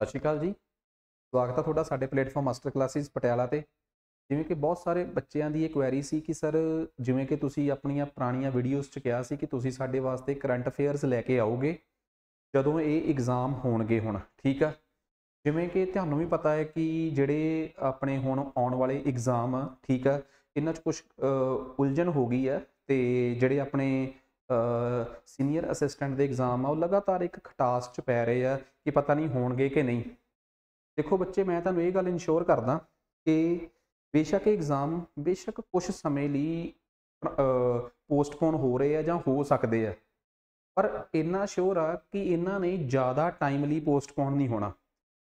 ਸਤਿ ਸ਼੍ਰੀ ਅਕਾਲ ਜੀ ਸਵਾਗਤ ਹੈ ਤੁਹਾਡਾ ਸਾਡੇ ਪਲੇਟਫਾਰਮ ਮਾਸਟਰ ਕਲਾਸਿਸ ਪਟਿਆਲਾ ਤੇ ਜਿਵੇਂ ਕਿ ਬਹੁਤ ਸਾਰੇ ਬੱਚਿਆਂ ਦੀ ਇਹ ਕੁਐਰੀ ਸੀ ਕਿ ਸਰ ਜਿਵੇਂ ਕਿ ਤੁਸੀਂ ਆਪਣੀਆਂ ਪੁਰਾਣੀਆਂ ਵੀਡੀਓਜ਼ 'ਚ ਕਿਹਾ ਸੀ ਕਿ ਤੁਸੀਂ ਸਾਡੇ ਵਾਸਤੇ ਕਰੰਟ ਅਫੇਅਰਸ ਲੈ ਕੇ ਆਓਗੇ ਜਦੋਂ ਇਹ ਐਗਜ਼ਾਮ ਹੋਣਗੇ ਹੁਣ ਠੀਕ ਆ ਜਿਵੇਂ ਕਿ ਤੁਹਾਨੂੰ ਵੀ ਪਤਾ ਹੈ ਕਿ ਜਿਹੜੇ ਆਪਣੇ ਹੁਣ ਆਉਣ ਵਾਲੇ ਐਗਜ਼ਾਮ ਠੀਕ ਆ ਇਹਨਾਂ 'ਚ ਕੁਝ ਉਲਝਣ ਹੋ ਗਈ ਹੈ ਤੇ ਜਿਹੜੇ ਆਪਣੇ ਸੀਨੀਅਰ ਅਸਿਸਟੈਂਟ ਦੇ ਐਗਜ਼ਾਮ ਆ ਉਹ ਲਗਾਤਾਰ ਇੱਕ ਖਟਾਸ 'ਚ ਪੈ ਰਹੇ ਆ ਕਿ ਪਤਾ ਨਹੀਂ ਹੋਣਗੇ ਕਿ ਨਹੀਂ ਦੇਖੋ ਬੱਚੇ ਮੈਂ ਤੁਹਾਨੂੰ ਇਹ ਗੱਲ ਇਨਸ਼ੋਰ ਕਰਦਾ ਕਿ ਬੇਸ਼ੱਕ ਐਗਜ਼ਾਮ ਬੇਸ਼ੱਕ ਕੁਝ ਸਮੇਂ ਲਈ ਪੋਸਟਪੋਨ ਹੋ ਰਹੇ ਆ ਜਾਂ ਹੋ ਸਕਦੇ ਆ ਪਰ ਇੰਨਾ ਸ਼ੋਰ ਆ ਕਿ ਇਹਨਾਂ ਨੇ ਜ਼ਿਆਦਾ ਟਾਈਮ ਲਈ ਪੋਸਟਪੋਨ ਨਹੀਂ ਹੋਣਾ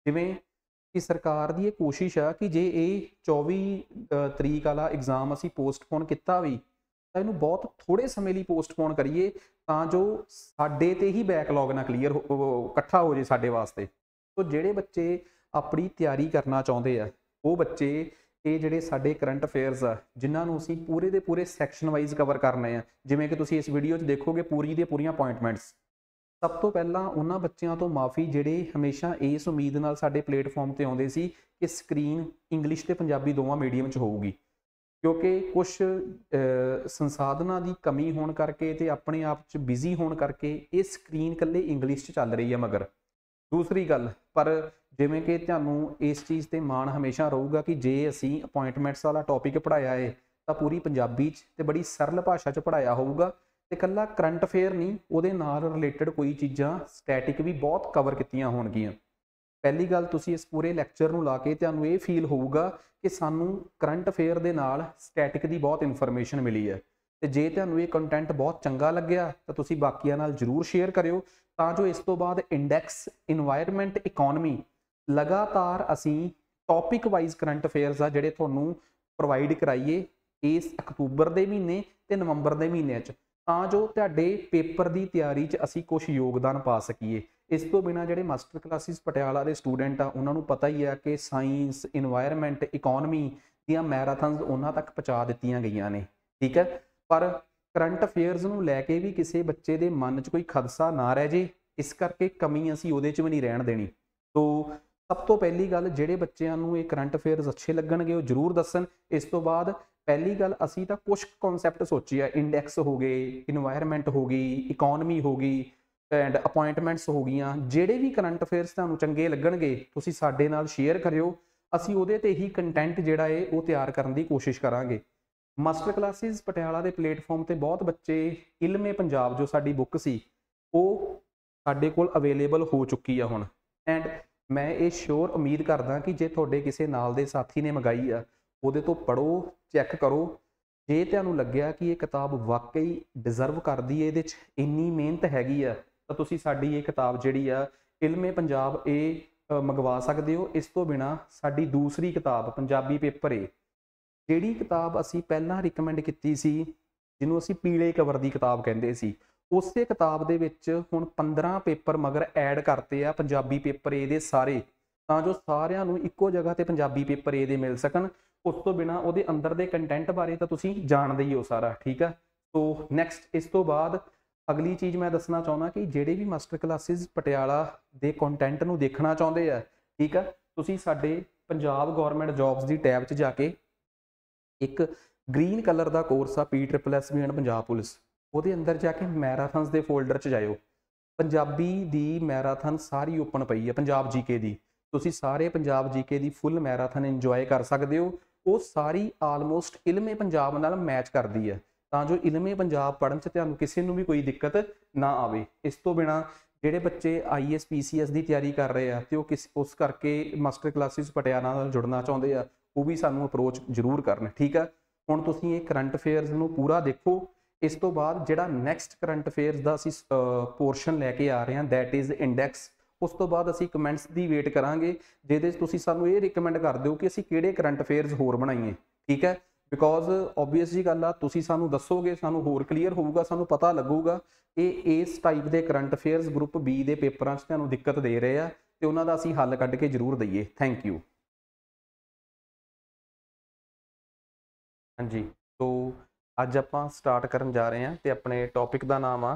ਜਿਵੇਂ ਕਿ ਸਰਕਾਰ ਦੀ ਇਹ ਕੋਸ਼ਿਸ਼ ਆ ਕਿ ਜੇ ਇਹ 24 ਤਰੀਕ ਵਾਲਾ ਐਗਜ਼ਾਮ ਅਸੀਂ ਪੋਸਟਪੋਨ ਕੀਤਾ ਵੀ ਇਹਨੂੰ ਬਹੁਤ ਥੋੜੇ ਸਮੇਂ ਲਈ ਪੋਸਟਪੋਨ ਕਰੀਏ ਤਾਂ ਜੋ ਸਾਡੇ ਤੇ ਹੀ ਬੈਕਲੌਗ ਨਾ ਕਲੀਅਰ ਇਕੱਠਾ ਹੋ ਜੇ ਸਾਡੇ ਵਾਸਤੇ ਸੋ ਜਿਹੜੇ ਬੱਚੇ ਆਪਣੀ ਤਿਆਰੀ ਕਰਨਾ ਚਾਹੁੰਦੇ ਆ ਉਹ ਬੱਚੇ ਇਹ ਜਿਹੜੇ ਸਾਡੇ ਕਰੰਟ ਅਫੇਅਰਸ ਆ ਜਿਨ੍ਹਾਂ ਨੂੰ ਅਸੀਂ ਪੂਰੇ ਦੇ ਪੂਰੇ ਸੈਕਸ਼ਨ ਵਾਈਜ਼ ਕਵਰ ਕਰਨੇ ਆ ਜਿਵੇਂ ਕਿ ਤੁਸੀਂ ਇਸ ਵੀਡੀਓ 'ਚ ਦੇਖੋਗੇ ਪੂਰੀ ਦੀ ਪੂਰੀਆਂ ਅਪਾਇੰਟਮੈਂਟਸ ਸਭ ਤੋਂ ਪਹਿਲਾਂ ਉਹਨਾਂ ਬੱਚਿਆਂ ਤੋਂ ਮਾਫੀ ਜਿਹੜੇ ਹਮੇਸ਼ਾ ਇਸ ਉਮੀਦ ਨਾਲ ਸਾਡੇ ਪਲੇਟਫਾਰਮ ਤੇ ਆਉਂਦੇ ਸੀ ਕਿ ਸਕਰੀਨ ਇੰਗਲਿਸ਼ ਤੇ ਪੰਜਾਬੀ ਦੋਵਾਂ ਮੀਡੀਅਮ 'ਚ ਹੋਊਗੀ ਕਿਉਂਕਿ ਕੁਝ ਸੰਸਾਧਨਾਂ ਦੀ ਕਮੀ ਹੋਣ ਕਰਕੇ ਤੇ ਆਪਣੇ ਆਪ 'ਚ ਬਿਜ਼ੀ ਹੋਣ ਕਰਕੇ ਇਹ ਸਕਰੀਨ ਕੱਲੇ ਇੰਗਲਿਸ਼ 'ਚ ਚੱਲ ਰਹੀ ਹੈ ਮਗਰ ਦੂਸਰੀ ਗੱਲ ਪਰ ਜਿਵੇਂ ਕਿ ਤੁਹਾਨੂੰ ਇਸ ਚੀਜ਼ ਤੇ ਮਾਣ ਹਮੇਸ਼ਾ ਰਹੂਗਾ ਕਿ ਜੇ ਅਸੀਂ ਅਪਾਇੰਟਮੈਂਟਸ ਵਾਲਾ ਟੌਪਿਕ ਪੜਾਇਆ ਏ ਤਾਂ ਪੂਰੀ ਪੰਜਾਬੀ 'ਚ ਤੇ ਬੜੀ ਸਰਲ ਭਾਸ਼ਾ 'ਚ ਪੜਾਇਆ ਹੋਊਗਾ ਤੇ ਕੱਲਾ ਕਰੰਟ ਅਫੇਅਰ ਨਹੀਂ ਉਹਦੇ ਨਾਲ ਰਿਲੇਟਡ ਕੋਈ ਚੀਜ਼ਾਂ ਸਟੈਟਿਕ ਵੀ ਬਹੁਤ ਕਵਰ ਕੀਤੀਆਂ ਹੋਣਗੀਆਂ ਪਹਿਲੀ ਗੱਲ ਤੁਸੀਂ ਇਸ ਪੂਰੇ ਲੈਕਚਰ ਨੂੰ ਲਾ ਕੇ ਤੁਹਾਨੂੰ ਇਹ ਫੀਲ ਹੋਊਗਾ ਕਿ ਸਾਨੂੰ ਕਰੰਟ ਅਫੇਅਰ ਦੇ ਨਾਲ ਸਟੈਟਿਕ ਦੀ ਬਹੁਤ ਇਨਫੋਰਮੇਸ਼ਨ ਮਿਲੀ ਹੈ ਤੇ ਜੇ ਤੁਹਾਨੂੰ ਇਹ ਕੰਟੈਂਟ ਬਹੁਤ ਚੰਗਾ ਲੱਗਿਆ ਤਾਂ ਤੁਸੀਂ ਬਾਕੀਆਂ ਨਾਲ ਜਰੂਰ ਸ਼ੇਅਰ ਕਰਿਓ ਤਾਂ ਜੋ ਇਸ ਤੋਂ ਬਾਅਦ ਇੰਡੈਕਸ এনवायरमेंट ਇਕਨੋਮੀ ਲਗਾਤਾਰ ਅਸੀਂ ਟੌਪਿਕ ਵਾਈਜ਼ ਕਰੰਟ ਅਫੇਅਰਸ ਆ ਜਿਹੜੇ ਤੁਹਾਨੂੰ ਪ੍ਰੋਵਾਈਡ ਕਰਾਈਏ ਇਸ ਅਕਤੂਬਰ ਦੇ ਮਹੀਨੇ ਤੇ ਨਵੰਬਰ ਦੇ ਮਹੀਨੇ 'ਚ ਤਾਂ ਜੋ ਤੁਹਾਡੇ ਪੇਪਰ ਦੀ ਤਿਆਰੀ 'ਚ ਅਸੀਂ ਕੁਝ ਯੋਗਦਾਨ ਪਾ ਸਕੀਏ ਇਸ ਤੋਂ ਬਿਨਾ ਜਿਹੜੇ ਮਾਸਟਰ ਕਲਾਸਿਸ ਪਟਿਆਲਾ ਦੇ ਸਟੂਡੈਂਟ ਆ ਉਹਨਾਂ ਨੂੰ ਪਤਾ ਹੀ ਆ ਕਿ ਸਾਇੰਸ এনवायरमेंट ਇਕਨੋਮੀ ਦੀਆਂ ਮੈਰਾਥਨਸ ਉਹਨਾਂ ਤੱਕ ਪਹੁੰਚਾ ਦਿੱਤੀਆਂ ਗਈਆਂ ਨੇ ਠੀਕ ਹੈ ਪਰ ਕਰੰਟ ਅਫੇਅਰਸ ਨੂੰ ਲੈ ਕੇ ਵੀ ਕਿਸੇ ਬੱਚੇ ਦੇ ਮਨ 'ਚ ਕੋਈ ਖਦਸਾ ਨਾ ਰਹਿ ਜੇ ਇਸ ਕਰਕੇ ਕਮੀ ਅਸੀਂ ਉਹਦੇ 'ਚ ਵੀ ਨਹੀਂ ਰਹਿਣ ਦੇਣੀ ਤੋਂ ਸਭ ਤੋਂ ਪਹਿਲੀ ਗੱਲ ਜਿਹੜੇ ਬੱਚਿਆਂ ਨੂੰ ਇਹ ਕਰੰਟ ਅਫੇਅਰਸ ਅੱਛੇ ਲੱਗਣਗੇ ਉਹ ਜ਼ਰੂਰ ਦੱਸਣ ਇਸ ਤੋਂ ਬਾਅਦ ਪਹਿਲੀ ਗੱਲ ਅਸੀਂ ਤਾਂ ਕੁਝ ਕਨਸੈਪਟ ਸੋਚੀ ਆ ਇੰਡੈਕਸ ਹੋ ਗਏ এনवायरमेंट ਹੋ ਗਈ ਇਕਨੋਮੀ ਹੋ ਗਈ ਐਂਡ ਅਪਾਇੰਟਮੈਂਟਸ ਹੋ ਗਈਆਂ ਜਿਹੜੇ ਵੀ ਕਰੰਟ ਅਫੇਅਰਸ ਤੁਹਾਨੂੰ ਚੰਗੇ ਲੱਗਣਗੇ ਤੁਸੀਂ ਸਾਡੇ ਨਾਲ ਸ਼ੇਅਰ ਕਰਿਓ ਅਸੀਂ ਉਹਦੇ ਤੇ ਹੀ ਕੰਟੈਂਟ ਜਿਹੜਾ ਏ ਉਹ ਤਿਆਰ ਕਰਨ ਦੀ ਕੋਸ਼ਿਸ਼ ਕਰਾਂਗੇ ਮਾਸਟਰ ਕਲਾਸਿਸ ਪਟਿਆਲਾ ਦੇ ਪਲੇਟਫਾਰਮ ਤੇ ਬਹੁਤ ਬੱਚੇ ਇਲਮੇ ਪੰਜਾਬ ਜੋ ਸਾਡੀ ਬੁੱਕ ਸੀ ਉਹ ਸਾਡੇ ਕੋਲ ਅਵੇਲੇਬਲ ਹੋ ਚੁੱਕੀ ਆ ਹੁਣ ਐਂਡ ਮੈਂ ਇਹ ਸ਼ੋਰ ਉਮੀਦ ਕਰਦਾ ਕਿ ਜੇ ਤੁਹਾਡੇ ਕਿਸੇ ਨਾਲ ਦੇ ਸਾਥੀ ਨੇ ਮੰਗਾਈ ਆ ਉਹਦੇ ਤੋਂ ਪੜੋ ਚੈੱਕ ਕਰੋ ਜੇ ਤੁਹਾਨੂੰ ਲੱਗਿਆ ਕਿ ਇਹ ਕਿਤਾਬ ਵਾਕਈ ਡਿਜ਼ਰਵ ਕਰਦੀ ਏ ਇਹਦੇ 'ਚ ਇੰਨੀ ਮਿਹਨਤ ਹੈਗੀ ਆ ਤਾਂ ਤੁਸੀਂ ਸਾਡੀ ਇਹ ਕਿਤਾਬ ਜਿਹੜੀ ਆ ਇਲਮੇ ਪੰਜਾਬ ਇਹ ਮੰਗਵਾ ਸਕਦੇ ਹੋ ਇਸ ਤੋਂ ਬਿਨਾ ਸਾਡੀ ਦੂਸਰੀ ਕਿਤਾਬ ਪੰਜਾਬੀ ਪੇਪਰ ਏ ਜਿਹੜੀ ਕਿਤਾਬ ਅਸੀਂ ਪਹਿਲਾਂ ਰეკਮੈਂਡ ਕੀਤੀ ਸੀ ਜਿਹਨੂੰ ਅਸੀਂ ਪੀਲੇ ਕਵਰ ਦੀ ਕਿਤਾਬ ਕਹਿੰਦੇ ਸੀ ਉਸੇ ਕਿਤਾਬ ਦੇ ਵਿੱਚ ਹੁਣ 15 ਪੇਪਰ ਮਗਰ ਐਡ ਕਰਤੇ ਆ ਪੰਜਾਬੀ ਪੇਪਰ ਏ ਦੇ ਸਾਰੇ ਤਾਂ ਜੋ ਸਾਰਿਆਂ ਨੂੰ ਇੱਕੋ ਜਗ੍ਹਾ ਤੇ ਪੰਜਾਬੀ ਪੇਪਰ ਏ ਦੇ ਮਿਲ ਸਕਣ ਉਸ ਤੋਂ ਬਿਨਾ ਉਹਦੇ ਅੰਦਰ ਦੇ ਕੰਟੈਂਟ ਬਾਰੇ ਤਾਂ ਤੁਸੀਂ ਜਾਣਦੇ ਹੀ ਹੋ ਸਾਰਾ ਠੀਕ ਆ ਸੋ ਨੈਕਸਟ ਇਸ ਤੋਂ ਬਾਅਦ ਅਗਲੀ ਚੀਜ਼ ਮੈਂ ਦੱਸਣਾ ਚਾਹੁੰਦਾ ਕਿ ਜਿਹੜੇ ਵੀ ਮਾਸਟਰ ਕਲਾਸਿਸ ਪਟਿਆਲਾ ਦੇ ਕੰਟੈਂਟ ਨੂੰ ਦੇਖਣਾ ਚਾਹੁੰਦੇ ਆ ਠੀਕ ਆ ਤੁਸੀਂ ਸਾਡੇ ਪੰਜਾਬ ਗਵਰਨਮੈਂਟ ਜੌਬਸ ਦੀ ਟੈਬ 'ਚ ਜਾ ਕੇ ਇੱਕ ਗ੍ਰੀਨ ਕਲਰ ਦਾ ਕੋਰਸ ਆ P triple S B and Punjab police ਉਹਦੇ ਅੰਦਰ ਜਾ ਕੇ ਮੈਰਾਥਨਸ ਦੇ ਫੋਲਡਰ 'ਚ ਜਾਇਓ ਪੰਜਾਬੀ ਦੀ ਮੈਰਾਥਨ ਸਾਰੀ ਓਪਨ ਪਈ ਆ ਪੰਜਾਬ ਜੀਕੇ ਦੀ ਤੁਸੀਂ ਸਾਰੇ ਪੰਜਾਬ ਜੀਕੇ ਦੀ ਫੁੱਲ ਮੈਰਾਥਨ ਇੰਜੋਏ ਕਰ ਸਕਦੇ ਹੋ ਉਹ ਸਾਰੀ ਆਲਮੋਸਟ ਇਲਮੇ ਪੰਜਾਬ ਨਾਲ ਮੈਚ ਕਰਦੀ ਹੈ ਤਾਂ ਜੋ ਇਲਮੇ ਪੰਜਾਬ ਪੜਨ 'ਚ ਤੁਹਾਨੂੰ ਕਿਸੇ ਨੂੰ ਵੀ ਕੋਈ ਦਿੱਕਤ ਨਾ ਆਵੇ ਇਸ ਤੋਂ ਬਿਨਾ ਜਿਹੜੇ ਬੱਚੇ ਆਈਐਸ ਪੀਸੀਐਸ ਦੀ ਤਿਆਰੀ ਕਰ ਰਹੇ ਆ ਤੇ ਉਹ ਕਿਸ ਉਸ ਕਰਕੇ ਮਾਸਟਰ ਕਲਾਸਿਸ ਪਟਿਆਲਾ ਨਾਲ ਜੁੜਨਾ ਚਾਹੁੰਦੇ ਆ ਉਹ ਵੀ ਸਾਨੂੰ ਅਪਰੋਚ ਜ਼ਰੂਰ ਕਰਨ ਠੀਕ ਆ ਹੁਣ ਤੁਸੀਂ ਇਹ ਕਰੰਟ ਅਫੇਅਰਸ ਨੂੰ ਪੂਰਾ ਦੇਖੋ ਇਸ ਤੋਂ ਬਾਅਦ ਜਿਹੜਾ ਨੈਕਸਟ ਕਰੰਟ ਅਫੇਅਰਸ ਦਾ ਅਸੀਂ ਪੋਰਸ਼ਨ ਲੈ ਕੇ ਆ ਰਹੇ ਹਾਂ ਥੈਟ ਇਜ਼ ਇੰਡੈਕਸ ਉਸ ਤੋਂ ਬਾਅਦ ਅਸੀਂ ਕਮੈਂਟਸ ਦੀ ਵੇਟ ਕਰਾਂਗੇ ਜਿਹਦੇ ਵਿੱਚ ਤੁਸੀਂ ਸਾਨੂੰ ਇਹ ਰეკਮੈਂਡ ਕਰ ਦਿਓ ਕਿ ਅਸੀਂ ਕਿਹੜੇ ਕਰੰਟ ਅਫੇਅਰਸ ਹੋਰ ਬਣਾਈਏ ਠੀਕ ਹੈ ਬਿਕੋਜ਼ ਆਬਵੀਅਸ ਜੀ ਗੱਲ ਆ ਤੁਸੀਂ ਸਾਨੂੰ ਦੱਸੋਗੇ ਸਾਨੂੰ ਹੋਰ ਕਲੀਅਰ ਹੋਊਗਾ ਸਾਨੂੰ ਪਤਾ ਲੱਗੂਗਾ ਇਹ ਇਸ ਟਾਈਪ ਦੇ ਕਰੰਟ ਅਫੇਅਰਸ ਗਰੁੱਪ ਬੀ ਦੇ ਪੇਪਰਾਂ 'ਚ ਤੁਹਾਨੂੰ ਦਿੱਕਤ ਦੇ ਰਹੇ ਆ ਤੇ ਉਹਨਾਂ ਦਾ ਅਸੀਂ ਹੱਲ ਕੱਢ ਕੇ ਜ਼ਰੂਰ ਦਈਏ ਥੈਂਕ ਯੂ ਹਾਂਜੀ ਸੋ ਅੱਜ ਆਪਾਂ ਸਟਾਰਟ ਕਰਨ ਜਾ ਰਹੇ ਆ ਤੇ ਆਪਣੇ ਟੌਪਿਕ ਦਾ ਨਾਮ ਆ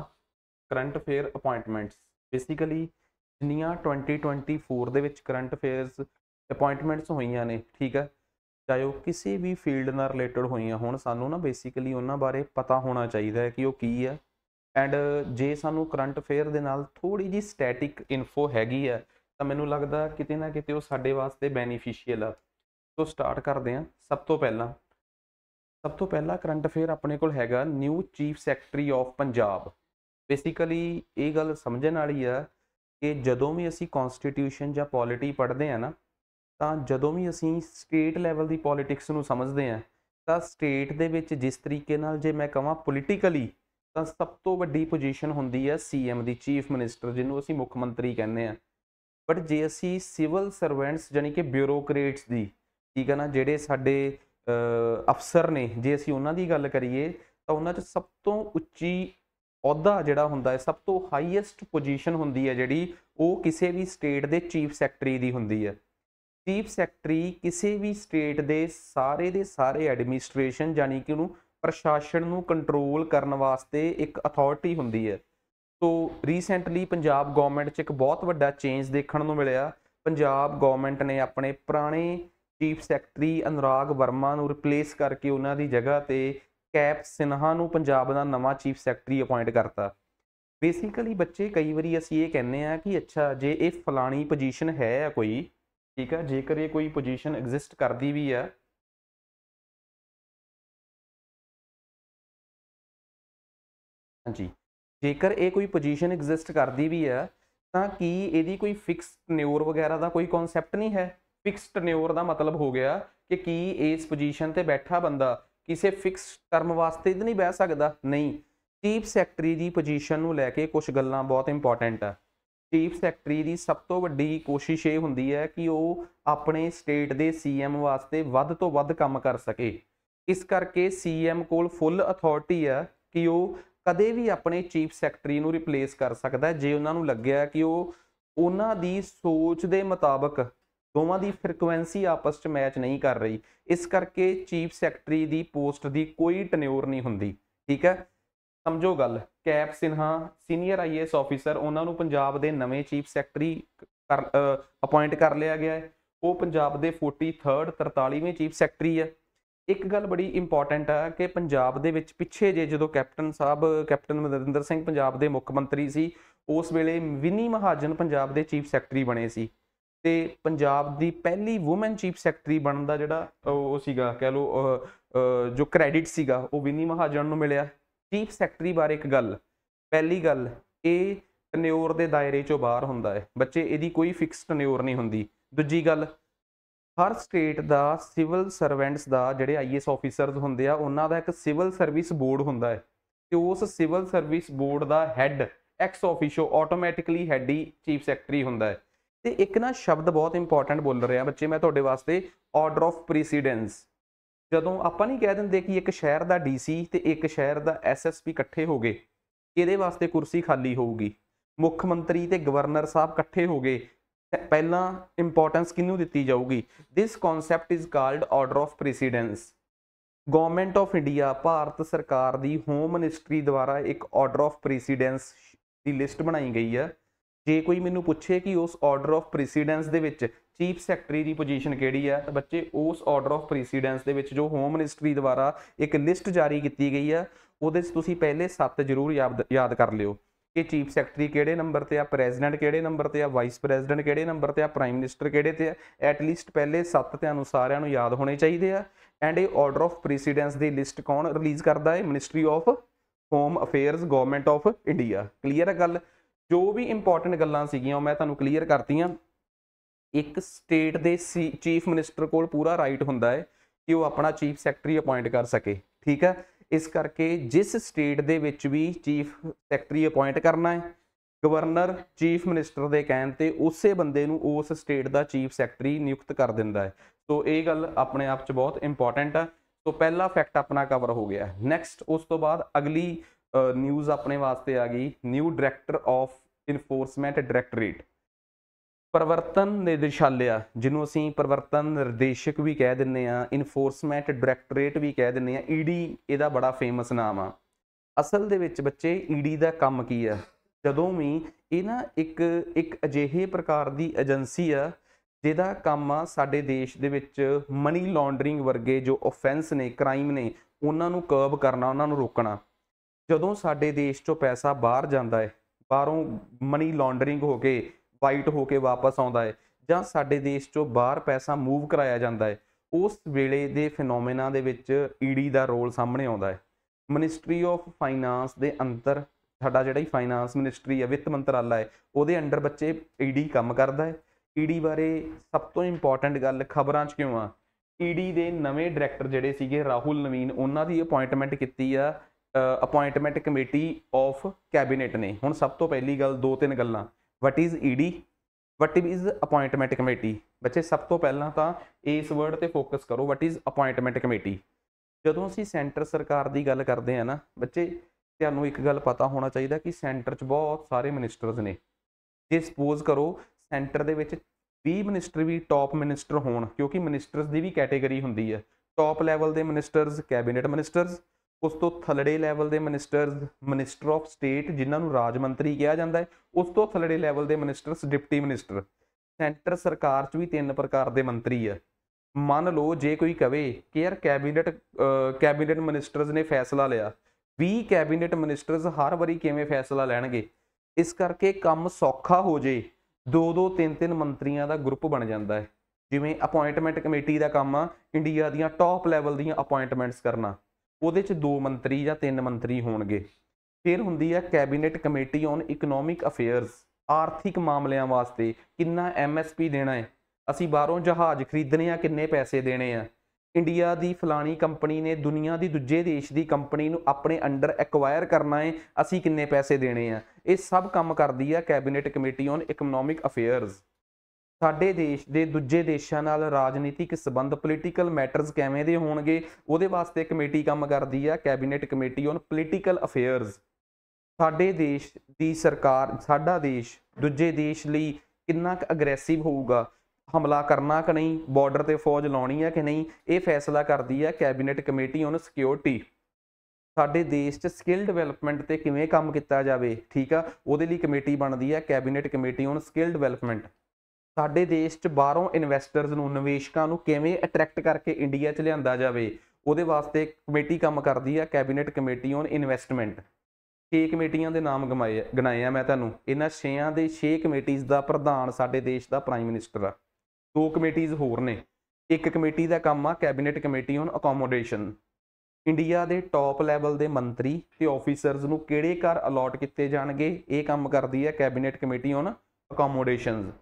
ਕਰੰਟ ਅਫੇਅਰ ਅਪਾਇੰਟਮੈਂਟਸ ਬੇਸਿਕਲੀ ਜਿੰਨੀਆਂ 2024 ਦੇ ਵਿੱਚ ਕਰੰਟ ਅਫੇਅਰਸ ਅਪਾਇੰਟਮੈਂਟਸ ਹੋਈਆਂ ਨੇ ਠੀਕ ਆ ਚਾਹੇ ਉਹ ਕਿਸੇ ਵੀ ਫੀਲਡ ਨਾਲ ਰਿਲੇਟਡ ਹੋਈਆਂ ਹੋਣ ਸਾਨੂੰ ਨਾ ਬੇਸਿਕਲੀ ਉਹਨਾਂ ਬਾਰੇ ਪਤਾ ਹੋਣਾ ਚਾਹੀਦਾ ਹੈ ਕਿ ਉਹ ਕੀ ਹੈ ਐਂਡ ਜੇ ਸਾਨੂੰ ਕਰੰਟ ਅਫੇਅਰ ਦੇ ਨਾਲ ਥੋੜੀ ਜੀ ਸਟੈਟਿਕ ਇਨਫੋ ਹੈਗੀ ਹੈ ਤਾਂ ਮੈਨੂੰ ਲੱਗਦਾ ਕਿਤੇ ਨਾ ਕਿਤੇ ਉਹ ਸਾਡੇ ਵਾਸਤੇ ਬੈਨੀਫੀਸ਼ੀਅਲ ਆ ਸੋ ਸਟਾਰਟ ਕਰਦੇ ਹਾਂ ਸਭ ਤੋਂ ਪਹਿਲਾਂ ਸਭ ਤੋਂ ਪਹਿਲਾਂ ਕਰੰਟ ਅਫੇਅਰ ਆਪਣੇ ਕੋਲ ਹੈਗਾ new chief secretary of Punjab basically ਇਹ ਗੱਲ ਸਮਝਣ ਵਾਲੀ ਆ ਕਿ ਜਦੋਂ ਵੀ ਅਸੀਂ ਕਨਸਟੀਟਿਊਸ਼ਨ ਜਾਂ ਪੋਲਿਟੀ ਪੜ੍ਹਦੇ ਆ ਨਾ ਤਾਂ ਜਦੋਂ ਵੀ ਅਸੀਂ ਸਟੇਟ ਲੈਵਲ ਦੀ ਪੋਲਿਟਿਕਸ ਨੂੰ ਸਮਝਦੇ ਹਾਂ ਤਾਂ ਸਟੇਟ ਦੇ ਵਿੱਚ ਜਿਸ ਤਰੀਕੇ ਨਾਲ ਜੇ ਮੈਂ ਕਹਾਂ ਪੋਲੀਟੀਕਲੀ ਤਾਂ ਸਭ ਤੋਂ ਵੱਡੀ ਪੋਜੀਸ਼ਨ ਹੁੰਦੀ ਹੈ ਸੀਐਮ ਦੀ ਚੀਫ ਮਿਨਿਸਟਰ ਜਿਹਨੂੰ ਅਸੀਂ ਮੁੱਖ ਮੰਤਰੀ ਕਹਿੰਦੇ ਆ ਬਟ ਜੇ ਅਸੀਂ ਸਿਵਲ ਸਰਵੈਂਟਸ ਜਾਨੀ ਕਿ ਬਿਊਰੋਕਰੇਟਸ ਦੀ ਠੀਕ ਹੈ ਨਾ ਜਿਹੜੇ ਸਾਡੇ ਅਫਸਰ ਨੇ ਜੇ ਅਸੀਂ ਉਹਨਾਂ ਦੀ ਗੱਲ ਕਰੀਏ ਤਾਂ ਉਹਨਾਂ 'ਚ ਸਭ ਤੋਂ ਉੱਚੀ ਅਹੁਦਾ ਜਿਹੜਾ ਹੁੰਦਾ ਹੈ ਸਭ ਤੋਂ ਹਾਈਐਸਟ ਪੋਜੀਸ਼ਨ ਹੁੰਦੀ ਹੈ ਜਿਹੜੀ ਉਹ ਕਿਸੇ ਵੀ ਸਟੇਟ ਦੇ ਚੀਫ ਸੈਕਟਰੀ ਦੀ ਹੁੰਦੀ ਹੈ ਚੀਫ ਸੈਕਟਰੀ ਕਿਸੇ ਵੀ ਸਟੇਟ ਦੇ ਸਾਰੇ ਦੇ ਸਾਰੇ ਐਡਮਿਨਿਸਟ੍ਰੇਸ਼ਨ ਯਾਨੀ ਕਿ ਉਹਨੂੰ ਪ੍ਰਸ਼ਾਸਨ ਨੂੰ ਕੰਟਰੋਲ ਕਰਨ ਵਾਸਤੇ ਇੱਕ ਅਥਾਰਟੀ ਹੁੰਦੀ ਹੈ ਸੋ ਰੀਸੈਂਟਲੀ ਪੰਜਾਬ ਗਵਰਨਮੈਂਟ 'ਚ ਇੱਕ ਬਹੁਤ ਵੱਡਾ ਚੇਂਜ ਦੇਖਣ ਨੂੰ ਮਿਲਿਆ ਪੰਜਾਬ ਗਵਰਨਮੈਂਟ ਨੇ ਆਪਣੇ ਪੁਰਾਣੇ ਚੀਫ ਸੈਕਟਰੀ ਅਨੁਰਾਗ ਵਰਮਾ ਨੂੰ ਰਿਪਲੇਸ ਕਰਕੇ ਉਹਨਾਂ ਦੀ ਜਗ੍ਹਾ ਤੇ ਕੈਪ ਸਿਨਹਾ ਨੂੰ ਪੰਜਾਬ ਦਾ ਨਵਾਂ ਚੀਫ ਸੈਕਟਰੀ ਅਪਾਇੰਟ ਕਰਤਾ ਬੇਸਿਕਲੀ ਬੱਚੇ ਕਈ ਵਾਰੀ ਅਸੀਂ ਇਹ ਕਹਿੰਦੇ ਆ ਕਿ ਅੱਛਾ ਜੇ ਇਹ ਫਲਾਣੀ ਪੋਜੀਸ਼ਨ ਹੈ ਕੋਈ ਠੀਕ ਹੈ ਜੇਕਰ ਇਹ ਕੋਈ ਪੋਜੀਸ਼ਨ ਐਗਜ਼ਿਸਟ ਕਰਦੀ ਵੀ ਆ ਹਾਂਜੀ ਜੇਕਰ ਇਹ ਕੋਈ ਪੋਜੀਸ਼ਨ ਐਗਜ਼ਿਸਟ ਕਰਦੀ ਵੀ ਆ ਤਾਂ ਕੀ ਇਹਦੀ ਕੋਈ ਫਿਕਸਡ ਨਿਓਰ ਵਗੈਰਾ ਦਾ ਕੋਈ ਕਨਸੈਪਟ ਨਹੀਂ ਹੈ ਫਿਕਸਡ ਨਿਓਰ ਦਾ ਮਤਲਬ ਹੋ ਗਿਆ ਕਿ ਕੀ ਇਸ ਪੋਜੀਸ਼ਨ ਤੇ ਬੈਠਾ ਬੰਦਾ ਕਿਸੇ ਫਿਕਸ ਟਰਮ ਵਾਸਤੇ ਤਾਂ ਨਹੀਂ ਬਹਿ ਸਕਦਾ ਨਹੀਂ ਚੀਫ ਸੈਕਟਰੀ ਦੀ ਪੋਜੀਸ਼ਨ ਨੂੰ ਲੈ ਕੇ ਕੁਝ ਗੱਲਾਂ ਬਹੁਤ ਇੰਪੋਰਟੈਂਟ ਆ ਚੀਫ ਸੈਕਟਰੀ ਦੀ ਸਭ ਤੋਂ ਵੱਡੀ ਕੋਸ਼ਿਸ਼ ਇਹ ਹੁੰਦੀ ਹੈ ਕਿ ਉਹ ਆਪਣੇ ਸਟੇਟ ਦੇ ਸੀਐਮ ਵਾਸਤੇ ਵੱਧ ਤੋਂ ਵੱਧ ਕੰਮ ਕਰ ਸਕੇ ਇਸ ਕਰਕੇ ਸੀਐਮ ਕੋਲ ਫੁੱਲ ਅਥਾਰਟੀ ਹੈ ਕਿ ਉਹ ਕਦੇ ਵੀ ਆਪਣੇ ਚੀਫ ਸੈਕਟਰੀ ਨੂੰ ਰਿਪਲੇਸ ਕਰ ਸਕਦਾ ਹੈ ਜੇ ਉਹਨਾਂ ਨੂੰ ਲੱਗਿਆ ਕਿ ਉਹ ਉਹਨਾਂ ਦੀ ਸੋਚ ਦੇ ਮੁਤਾਬਕ ਦੋਵਾਂ ਦੀ ਫ੍ਰੀਕੁਐਂਸੀ ਆਪਸ ਵਿੱਚ ਮੈਚ ਨਹੀਂ ਕਰ ਰਹੀ ਇਸ ਕਰਕੇ ਚੀਫ ਸੈਕਟਰੀ ਦੀ ਪੋਸਟ ਦੀ ਕੋਈ ਟਨਿਓਰ ਨਹੀਂ ਹੁੰਦੀ ਠੀਕ ਹੈ ਸਮਝੋ ਗੱਲ Kap Sinha senior IAS officer ਉਹਨਾਂ ਨੂੰ ਪੰਜਾਬ ਦੇ ਨਵੇਂ ਚੀਫ ਸੈਕਟਰੀ ਅਪਾਇੰਟ ਕਰ ਲਿਆ ਗਿਆ ਹੈ ਉਹ ਪੰਜਾਬ ਦੇ 43rd 43ਵੇਂ ਚੀਫ ਸੈਕਟਰੀ ਹੈ ਇੱਕ ਗੱਲ ਬੜੀ ਇੰਪੋਰਟੈਂਟ ਹੈ ਕਿ ਪੰਜਾਬ ਦੇ ਵਿੱਚ ਪਿੱਛੇ ਜੇ ਜਦੋਂ ਕੈਪਟਨ ਸਾਹਿਬ ਕੈਪਟਨ ਮਦਰਿੰਦਰ ਸਿੰਘ ਪੰਜਾਬ ਦੇ ਮੁੱਖ ਮੰਤਰੀ ਸੀ ਉਸ ਵੇਲੇ ਵਿਨੀ ਮਹਾਜਨ ਪੰਜਾਬ ਦੇ ਚੀਫ ਸੈਕਟਰੀ ਬਣੇ ਸੀ ਤੇ ਪੰਜਾਬ ਦੀ ਪਹਿਲੀ ਔਮਨ ਚੀਫ ਸੈਕਟਰੀ ਬਣਨ ਦਾ ਜਿਹੜਾ ਉਹ ਸੀਗਾ ਕਹਿ ਲਓ ਜੋ ਕ੍ਰੈਡਿਟ ਸੀਗਾ ਉਹ ਵਿਨੀ ਮਹਾਜਨ ਨੂੰ ਮਿਲਿਆ ਚੀਫ ਸੈਕਟਰੀ ਬਾਰੇ ਇੱਕ ਗੱਲ ਪਹਿਲੀ ਗੱਲ ਇਹ ਟਨਿਓਰ ਦੇ ਦਾਇਰੇ ਚੋਂ ਬਾਹਰ ਹੁੰਦਾ ਹੈ ਬੱਚੇ ਇਹਦੀ ਕੋਈ ਫਿਕਸ ਟਨਿਓਰ ਨਹੀਂ ਹੁੰਦੀ ਦੂਜੀ ਗੱਲ ਹਰ ਸਟੇਟ ਦਾ ਸਿਵਲ ਸਰਵੈਂਟਸ ਦਾ ਜਿਹੜੇ ਆਈਐਸ ਆਫੀਸਰਸ ਹੁੰਦੇ ਆ ਉਹਨਾਂ ਦਾ ਇੱਕ ਸਿਵਲ ਸਰਵਿਸ ਬੋਰਡ ਹੁੰਦਾ ਹੈ ਤੇ ਉਸ ਸਿਵਲ ਸਰਵਿਸ ਬੋਰਡ ਦਾ head ex officio automatically head ਹੀ ਚੀਫ ਸੈਕਟਰੀ ਹੁੰਦਾ ਹੈ ਤੇ ਇੱਕ ਨਾ ਸ਼ਬਦ ਬਹੁਤ ਇੰਪੋਰਟੈਂਟ ਬੋਲ ਰਿਹਾ ਬੱਚੇ ਮੈਂ ਤੁਹਾਡੇ ਵਾਸਤੇ ਆਰਡਰ ਆਫ ਪ੍ਰੀਸੀਡੈਂਸ ਜਦੋਂ ਆਪਾਂ ਨਹੀਂ ਕਹਿ ਦਿੰਦੇ ਕਿ ਇੱਕ ਸ਼ਹਿਰ ਦਾ ਡੀਸੀ ਤੇ ਇੱਕ ਸ਼ਹਿਰ ਦਾ ਐਸਐਸਪੀ ਇਕੱਠੇ ਹੋ ਗਏ ਇਹਦੇ ਵਾਸਤੇ ਕੁਰਸੀ ਖਾਲੀ ਹੋਊਗੀ ਮੁੱਖ ਮੰਤਰੀ ਤੇ ਗਵਰਨਰ ਸਾਹਿਬ ਇਕੱਠੇ ਹੋ ਗਏ ਪਹਿਲਾਂ ਇੰਪੋਰਟੈਂਸ ਕਿਹਨੂੰ ਦਿੱਤੀ ਜਾਊਗੀ this concept is called order of precedence government of India Bharat ਸਰਕਾਰ ਦੀ ਹੋਮ ਮਿਨਿਸਟਰੀ ਦੁਆਰਾ ਇੱਕ ਆਰਡਰ ਆਫ ਪ੍ਰੈਸੀਡੈਂਸ ਦੀ ਲਿਸਟ ਬਣਾਈ ਗਈ ਹੈ ਜੇ ਕੋਈ ਮੈਨੂੰ ਪੁੱਛੇ ਕਿ ਉਸ ਆਰਡਰ ਆਫ ਪ੍ਰੀਸੀਡੈਂਸ ਦੇ ਵਿੱਚ ਚੀਫ ਸੈਕਟਰੀ ਦੀ ਪੋਜੀਸ਼ਨ ਕਿਹੜੀ ਆ ਤਾਂ ਬੱਚੇ ਉਸ ਆਰਡਰ ਆਫ ਪ੍ਰੀਸੀਡੈਂਸ ਦੇ ਵਿੱਚ ਜੋ ਹੋਮ ਮਿਨਿਸਟਰੀ ਦੁਆਰਾ ਇੱਕ ਲਿਸਟ ਜਾਰੀ ਕੀਤੀ ਗਈ ਆ ਉਹਦੇ ਵਿੱਚ ਤੁਸੀਂ ਪਹਿਲੇ 7 ਜ਼ਰੂਰ ਯਾਦ ਕਰ ਲਿਓ ਕਿ ਚੀਫ ਸੈਕਟਰੀ ਕਿਹੜੇ ਨੰਬਰ ਤੇ ਆ ਪ੍ਰੈਜ਼ੀਡੈਂਟ ਕਿਹੜੇ ਨੰਬਰ ਤੇ ਆ ਵਾਈਸ ਪ੍ਰੈਜ਼ੀਡੈਂਟ ਕਿਹੜੇ ਨੰਬਰ ਤੇ ਆ ਪ੍ਰਾਈਮ ਮਿਨਿਸਟਰ ਕਿਹੜੇ ਤੇ ਆ ਐਟ ਲੀਸਟ ਪਹਿਲੇ 7 ਤੇ ਅਨੁਸਾਰਿਆਂ ਨੂੰ ਯਾਦ ਹੋਣੇ ਚਾਹੀਦੇ ਆ ਐਂਡ ਇਹ ਆਰਡਰ ਆਫ ਪ੍ਰੀਸੀਡੈਂਸ ਦੀ ਲਿਸਟ ਕੌਣ ਰਿਲੀਜ਼ ਕਰਦਾ ਹੈ ministry of home affairs government of India clear ਹੈ ਗੱਲ ਜੋ ਵੀ ਇੰਪੋਰਟੈਂਟ ਗੱਲਾਂ ਸੀਗੀਆਂ ਉਹ ਮੈਂ ਤੁਹਾਨੂੰ ਕਲੀਅਰ ਕਰਤੀਆਂ ਇੱਕ ਸਟੇਟ ਦੇ ਚੀਫ ਮਿਨਿਸਟਰ ਕੋਲ ਪੂਰਾ ਰਾਈਟ ਹੁੰਦਾ ਹੈ ਕਿ ਉਹ ਆਪਣਾ ਚੀਫ ਸੈਕਟਰੀ ਅਪਾਇੰਟ ਕਰ ਸਕੇ ਠੀਕ ਹੈ ਇਸ ਕਰਕੇ ਜਿਸ ਸਟੇਟ ਦੇ ਵਿੱਚ ਵੀ ਚੀਫ ਸੈਕਟਰੀ ਅਪਾਇੰਟ ਕਰਨਾ ਹੈ ਗਵਰਨਰ ਚੀਫ ਮਿਨਿਸਟਰ ਦੇ ਕਹਿਣ ਤੇ ਉਸੇ ਬੰਦੇ ਨੂੰ ਉਸ ਸਟੇਟ ਦਾ ਚੀਫ ਸੈਕਟਰੀ ਨਿਯੁਕਤ ਕਰ ਦਿੰਦਾ ਹੈ ਸੋ ਇਹ ਗੱਲ ਆਪਣੇ ਆਪ 'ਚ ਬਹੁਤ ਇੰਪੋਰਟੈਂਟ ਆ ਸੋ ਪਹਿਲਾ ਫੈਕਟ ਆਪਣਾ ਕਵਰ ਹੋ ਗਿਆ ਨੈਕਸਟ ਉਸ ਤੋਂ ਬਾਅਦ ਅਗਲੀ ਨਿਊਜ਼ ਆਪਣੇ ਵਾਸਤੇ ਆ ਗਈ new director of enforcement directorate ਪਰਵਰਤਨ ਨਿਰਦੇਸ਼ਾਲਿਆ ਜਿਹਨੂੰ ਅਸੀਂ ਪਰਵਰਤਨ ਨਿਰਦੇਸ਼ਕ ਵੀ ਕਹਿ ਦਿੰਨੇ ਆ ਇਨਫੋਰਸਮੈਂਟ ਡਾਇਰੈਕਟੋਰੇਟ ਵੀ ਕਹਿ ਦਿੰਨੇ ਆ ਈਡੀ e ਇਹਦਾ ਬੜਾ ਫੇਮਸ ਨਾਮ ਆ ਅਸਲ ਦੇ ਵਿੱਚ ਬੱਚੇ ਈਡੀ e ਦਾ ਕੰਮ ਕੀ ਆ ਜਦੋਂ ਵੀ ਇਹ ਨਾ ਇੱਕ ਇੱਕ ਅਜਿਹੇ ਪ੍ਰਕਾਰ ਦੀ ਏਜੰਸੀ ਆ ਜਿਹਦਾ ਕੰਮ ਆ ਸਾਡੇ ਦੇਸ਼ ਦੇ ਵਿੱਚ ਮਨੀ ਲਾਂਡਰਿੰਗ ਵਰਗੇ ਜੋ ਆਫੈਂਸ ਨੇ ਕ੍ਰਾਈਮ ਨੇ ਉਹਨਾਂ ਨੂੰ ਕਰਬ ਕਰਨਾ ਉਹਨਾਂ ਨੂੰ ਰੋਕਣਾ ਜਦੋਂ ਸਾਡੇ ਦੇਸ਼ ਚੋਂ ਪੈਸਾ ਬਾਹਰ ਜਾਂਦਾ ਹੈ ਬਾਹਰੋਂ ਮਨੀ ਲਾਂਡਰਿੰਗ ਹੋ ਕੇ ਵਾਈਟ ਹੋ ਕੇ ਵਾਪਸ ਆਉਂਦਾ ਹੈ ਜਾਂ ਸਾਡੇ ਦੇਸ਼ ਚੋਂ ਬਾਹਰ ਪੈਸਾ ਮੂਵ ਕਰਾਇਆ ਜਾਂਦਾ ਹੈ ਉਸ ਵੇਲੇ ਦੇ ਫੀਨੋਮੀਨਾ ਦੇ ਵਿੱਚ ਈਡੀ e ਦਾ ਰੋਲ ਸਾਹਮਣੇ ਆਉਂਦਾ ਹੈ ਮਿਨਿਸਟਰੀ ਆਫ ਫਾਈਨਾਂਸ ਦੇ ਅੰਦਰ ਸਾਡਾ ਜਿਹੜਾ ਹੀ ਫਾਈਨਾਂਸ ਮਿਨਿਸਟਰੀ ਹੈ ਵਿੱਤ ਮੰਤਰਾਲਾ ਹੈ ਉਹਦੇ ਅੰਡਰ ਬੱਚੇ ਈਡੀ e ਕੰਮ ਕਰਦਾ ਹੈ ਈਡੀ e ਬਾਰੇ ਸਭ ਤੋਂ ਇੰਪੋਰਟੈਂਟ ਗੱਲ ਖਬਰਾਂ 'ਚ ਕਿਉਂ ਆ ਈਡੀ ਦੇ ਨਵੇਂ ਡਾਇਰੈਕਟਰ ਜਿਹੜੇ ਸੀਗੇ ਰਾਹੁਲ ਨਵੀਨ ਉਹਨਾਂ ਦੀ ਅਪਾਇੰਟਮੈਂਟ ਕੀਤੀ ਆ ਅਪਾਇੰਟਮੈਂਟ ਕਮੇਟੀ ਆਫ ਕੈਬਨਿਟ ਨੇ ਹੁਣ ਸਭ ਤੋਂ ਪਹਿਲੀ ਗੱਲ ਦੋ ਤਿੰਨ ਗੱਲਾਂ what is ED what is appointment committee ਬੱਚੇ ਸਭ ਤੋਂ ਪਹਿਲਾਂ ਤਾਂ ਇਸ ਵਰਡ ਤੇ ਫੋਕਸ ਕਰੋ ਵਟ ਇਜ਼ ਅਪਾਇੰਟਮੈਂਟ ਕਮੇਟੀ ਜਦੋਂ ਅਸੀਂ ਸੈਂਟਰ ਸਰਕਾਰ ਦੀ ਗੱਲ ਕਰਦੇ ਆ ਨਾ ਬੱਚੇ ਤੁਹਾਨੂੰ ਇੱਕ ਗੱਲ ਪਤਾ ਹੋਣਾ ਚਾਹੀਦਾ ਕਿ ਸੈਂਟਰ 'ਚ ਬਹੁਤ ਸਾਰੇ ਮਿਨਿਸਟਰਸ ਨੇ ਜੇ ਸਪੋਜ਼ ਕਰੋ ਸੈਂਟਰ ਦੇ ਵਿੱਚ 20 ਮਿਨਿਸਟਰ ਵੀ ਟਾਪ ਮਿਨਿਸਟਰ ਹੋਣ ਕਿਉਂਕਿ ਮਿਨਿਸਟਰਸ ਦੀ ਵੀ ਕੈਟਾਗਰੀ ਹੁੰਦੀ ਹੈ ਟਾਪ ਲੈਵਲ ਦੇ ਮਿਨਿਸਟਰਸ ਕੈਬਨਿਟ ਮਿਨਿਸਟਰਸ ਉਸ ਤੋਂ ਥਲੜੇ ਲੈਵਲ ਦੇ ਮਿਨਿਸਟਰਸ ਮਿਨਿਸਟਰ ਆਫ ਸਟੇਟ ਜਿਨ੍ਹਾਂ ਨੂੰ ਰਾਜ ਮੰਤਰੀ ਕਿਹਾ ਜਾਂਦਾ ਹੈ ਉਸ ਤੋਂ ਥਲੜੇ ਲੈਵਲ ਦੇ ਮਿਨਿਸਟਰਸ ਡਿਪਟੀ ਮਿਨਿਸਟਰ ਸੈਂਟਰ ਸਰਕਾਰ 'ਚ ਵੀ ਤਿੰਨ ਪ੍ਰਕਾਰ ਦੇ ਮੰਤਰੀ ਆ ਮੰਨ ਲਓ ਜੇ ਕੋਈ ਕਵੇ ਕਿ ਯਾਰ ਕੈਬਨਿਟ ਕੈਬਨਿਟ ਮਿਨਿਸਟਰਸ ਨੇ ਫੈਸਲਾ ਲਿਆ 20 ਕੈਬਨਿਟ ਮਿਨਿਸਟਰਸ ਹਰ ਵਾਰੀ ਕਿਵੇਂ ਫੈਸਲਾ ਲੈਣਗੇ ਇਸ ਕਰਕੇ ਕੰਮ ਸੌਖਾ ਹੋ ਜੇ ਦੋ ਦੋ ਤਿੰਨ ਤਿੰਨ ਮੰਤਰੀਆਂ ਦਾ ਗਰੁੱਪ ਬਣ ਜਾਂਦਾ ਹੈ ਜਿਵੇਂ ਅਪਾਇੰਟਮੈਂਟ ਕਮੇਟੀ ਦਾ ਕੰਮ ਆ ਇੰਡੀਆ ਦੀਆਂ ਟੌਪ ਲੈਵਲ ਦੀਆਂ ਅਪਾਇੰਟਮੈਂਟਸ ਕਰਨਾ ਉਹਦੇ ਚ ਦੋ ਮੰਤਰੀ ਜਾਂ ਤਿੰਨ ਮੰਤਰੀ ਹੋਣਗੇ ਫਿਰ ਹੁੰਦੀ ਹੈ cabinet committee on economic affairs ਆਰਥਿਕ ਮਾਮਲਿਆਂ ਵਾਸਤੇ ਕਿੰਨਾ ਐਮਐਸਪੀ ਦੇਣਾ ਹੈ ਅਸੀਂ ਬਾਹਰੋਂ ਜਹਾਜ਼ ਖਰੀਦਣੇ ਆ ਕਿੰਨੇ ਪੈਸੇ ਦੇਣੇ ਆ ਇੰਡੀਆ ਦੀ ਫਲਾਣੀ ਕੰਪਨੀ ਨੇ ਦੁਨੀਆ ਦੀ ਦੂਜੇ ਦੇਸ਼ ਦੀ ਕੰਪਨੀ ਨੂੰ ਆਪਣੇ ਅੰਡਰ ਐਕਵਾਇਰ ਕਰਨਾ ਹੈ ਅਸੀਂ ਕਿੰਨੇ ਪੈਸੇ ਦੇਣੇ ਆ ਇਹ ਸਭ ਕੰਮ ਕਰਦੀ ਆ cabinet committee on economic affairs ਸਾਡੇ ਦੇਸ਼ ਦੇ ਦੂਜੇ ਦੇਸ਼ਾਂ ਨਾਲ ਰਾਜਨੀਤਿਕ ਸਬੰਧ ਪੋਲੀਟੀਕਲ ਮੈਟਰਸ ਕਿਵੇਂ ਦੇ ਹੋਣਗੇ ਉਹਦੇ ਵਾਸਤੇ ਕਮੇਟੀ ਕੰਮ ਕਰਦੀ ਆ cabinet committee on political affairs ਸਾਡੇ ਦੇਸ਼ ਦੀ ਸਰਕਾਰ ਸਾਡਾ ਦੇਸ਼ ਦੂਜੇ ਦੇਸ਼ ਲਈ ਕਿੰਨਾ ਕੁ ਅਗਰੈਸਿਵ ਹੋਊਗਾ ਹਮਲਾ ਕਰਨਾ ਕਿ ਨਹੀਂ ਬਾਰਡਰ ਤੇ ਫੌਜ ਲਾਉਣੀ ਆ ਕਿ ਨਹੀਂ ਇਹ ਫੈਸਲਾ ਕਰਦੀ ਆ ਕੈਬਨਿਟ ਕਮੇਟੀ ਔਨ ਸਿਕਿਉਰਿਟੀ ਸਾਡੇ ਦੇਸ਼ 'ਚ ਸਕਿੱਲ ਡਿਵੈਲਪਮੈਂਟ ਤੇ ਕਿਵੇਂ ਕੰਮ ਕੀਤਾ ਜਾਵੇ ਠੀਕ ਆ ਉਹਦੇ ਲਈ ਕਮੇਟੀ ਬਣਦੀ ਆ cabinet committee on skill development ਸਾਡੇ ਦੇਸ਼ 'ਚ ਬਾਹਰੋਂ ਇਨਵੈਸਟਰਸ ਨੂੰ ਨਿਵੇਸ਼ਕਾਂ ਨੂੰ ਕਿਵੇਂ ਅਟਰੈਕਟ ਕਰਕੇ ਇੰਡੀਆ 'ਚ ਲਿਆਂਦਾ ਜਾਵੇ ਉਹਦੇ ਵਾਸਤੇ ਕਮੇਟੀ ਕੰਮ ਕਰਦੀ ਆ ਕੈਬਨਿਟ ਕਮੇਟੀ ਔਨ ਇਨਵੈਸਟਮੈਂਟ ਛੇ ਕਮੇਟੀਆਂ ਦੇ ਨਾਮ ਗਮਾਏ ਗਣਾਏ ਆ ਮੈਂ ਤੁਹਾਨੂੰ ਇਹਨਾਂ ਛੇਆਂ ਦੇ ਛੇ ਕਮੇਟੀਆਂ ਦਾ ਪ੍ਰਧਾਨ ਸਾਡੇ ਦੇਸ਼ ਦਾ ਪ੍ਰਾਈਮ ਮਿਨਿਸਟਰ ਆ ਦੋ ਕਮੇਟੀਆਂ ਹੋਰ ਨੇ ਇੱਕ ਕਮੇਟੀ ਦਾ ਕੰਮ ਆ cabinet committee on accommodation India ਦੇ ਟੌਪ ਲੈਵਲ ਦੇ ਮੰਤਰੀ ਤੇ ਆਫੀਸਰਸ ਨੂੰ ਕਿਹੜੇ ਘਰ ਅਲੋਟ ਕੀਤੇ ਜਾਣਗੇ ਇਹ ਕੰਮ ਕਰਦੀ ਆ cabinet committee on accommodations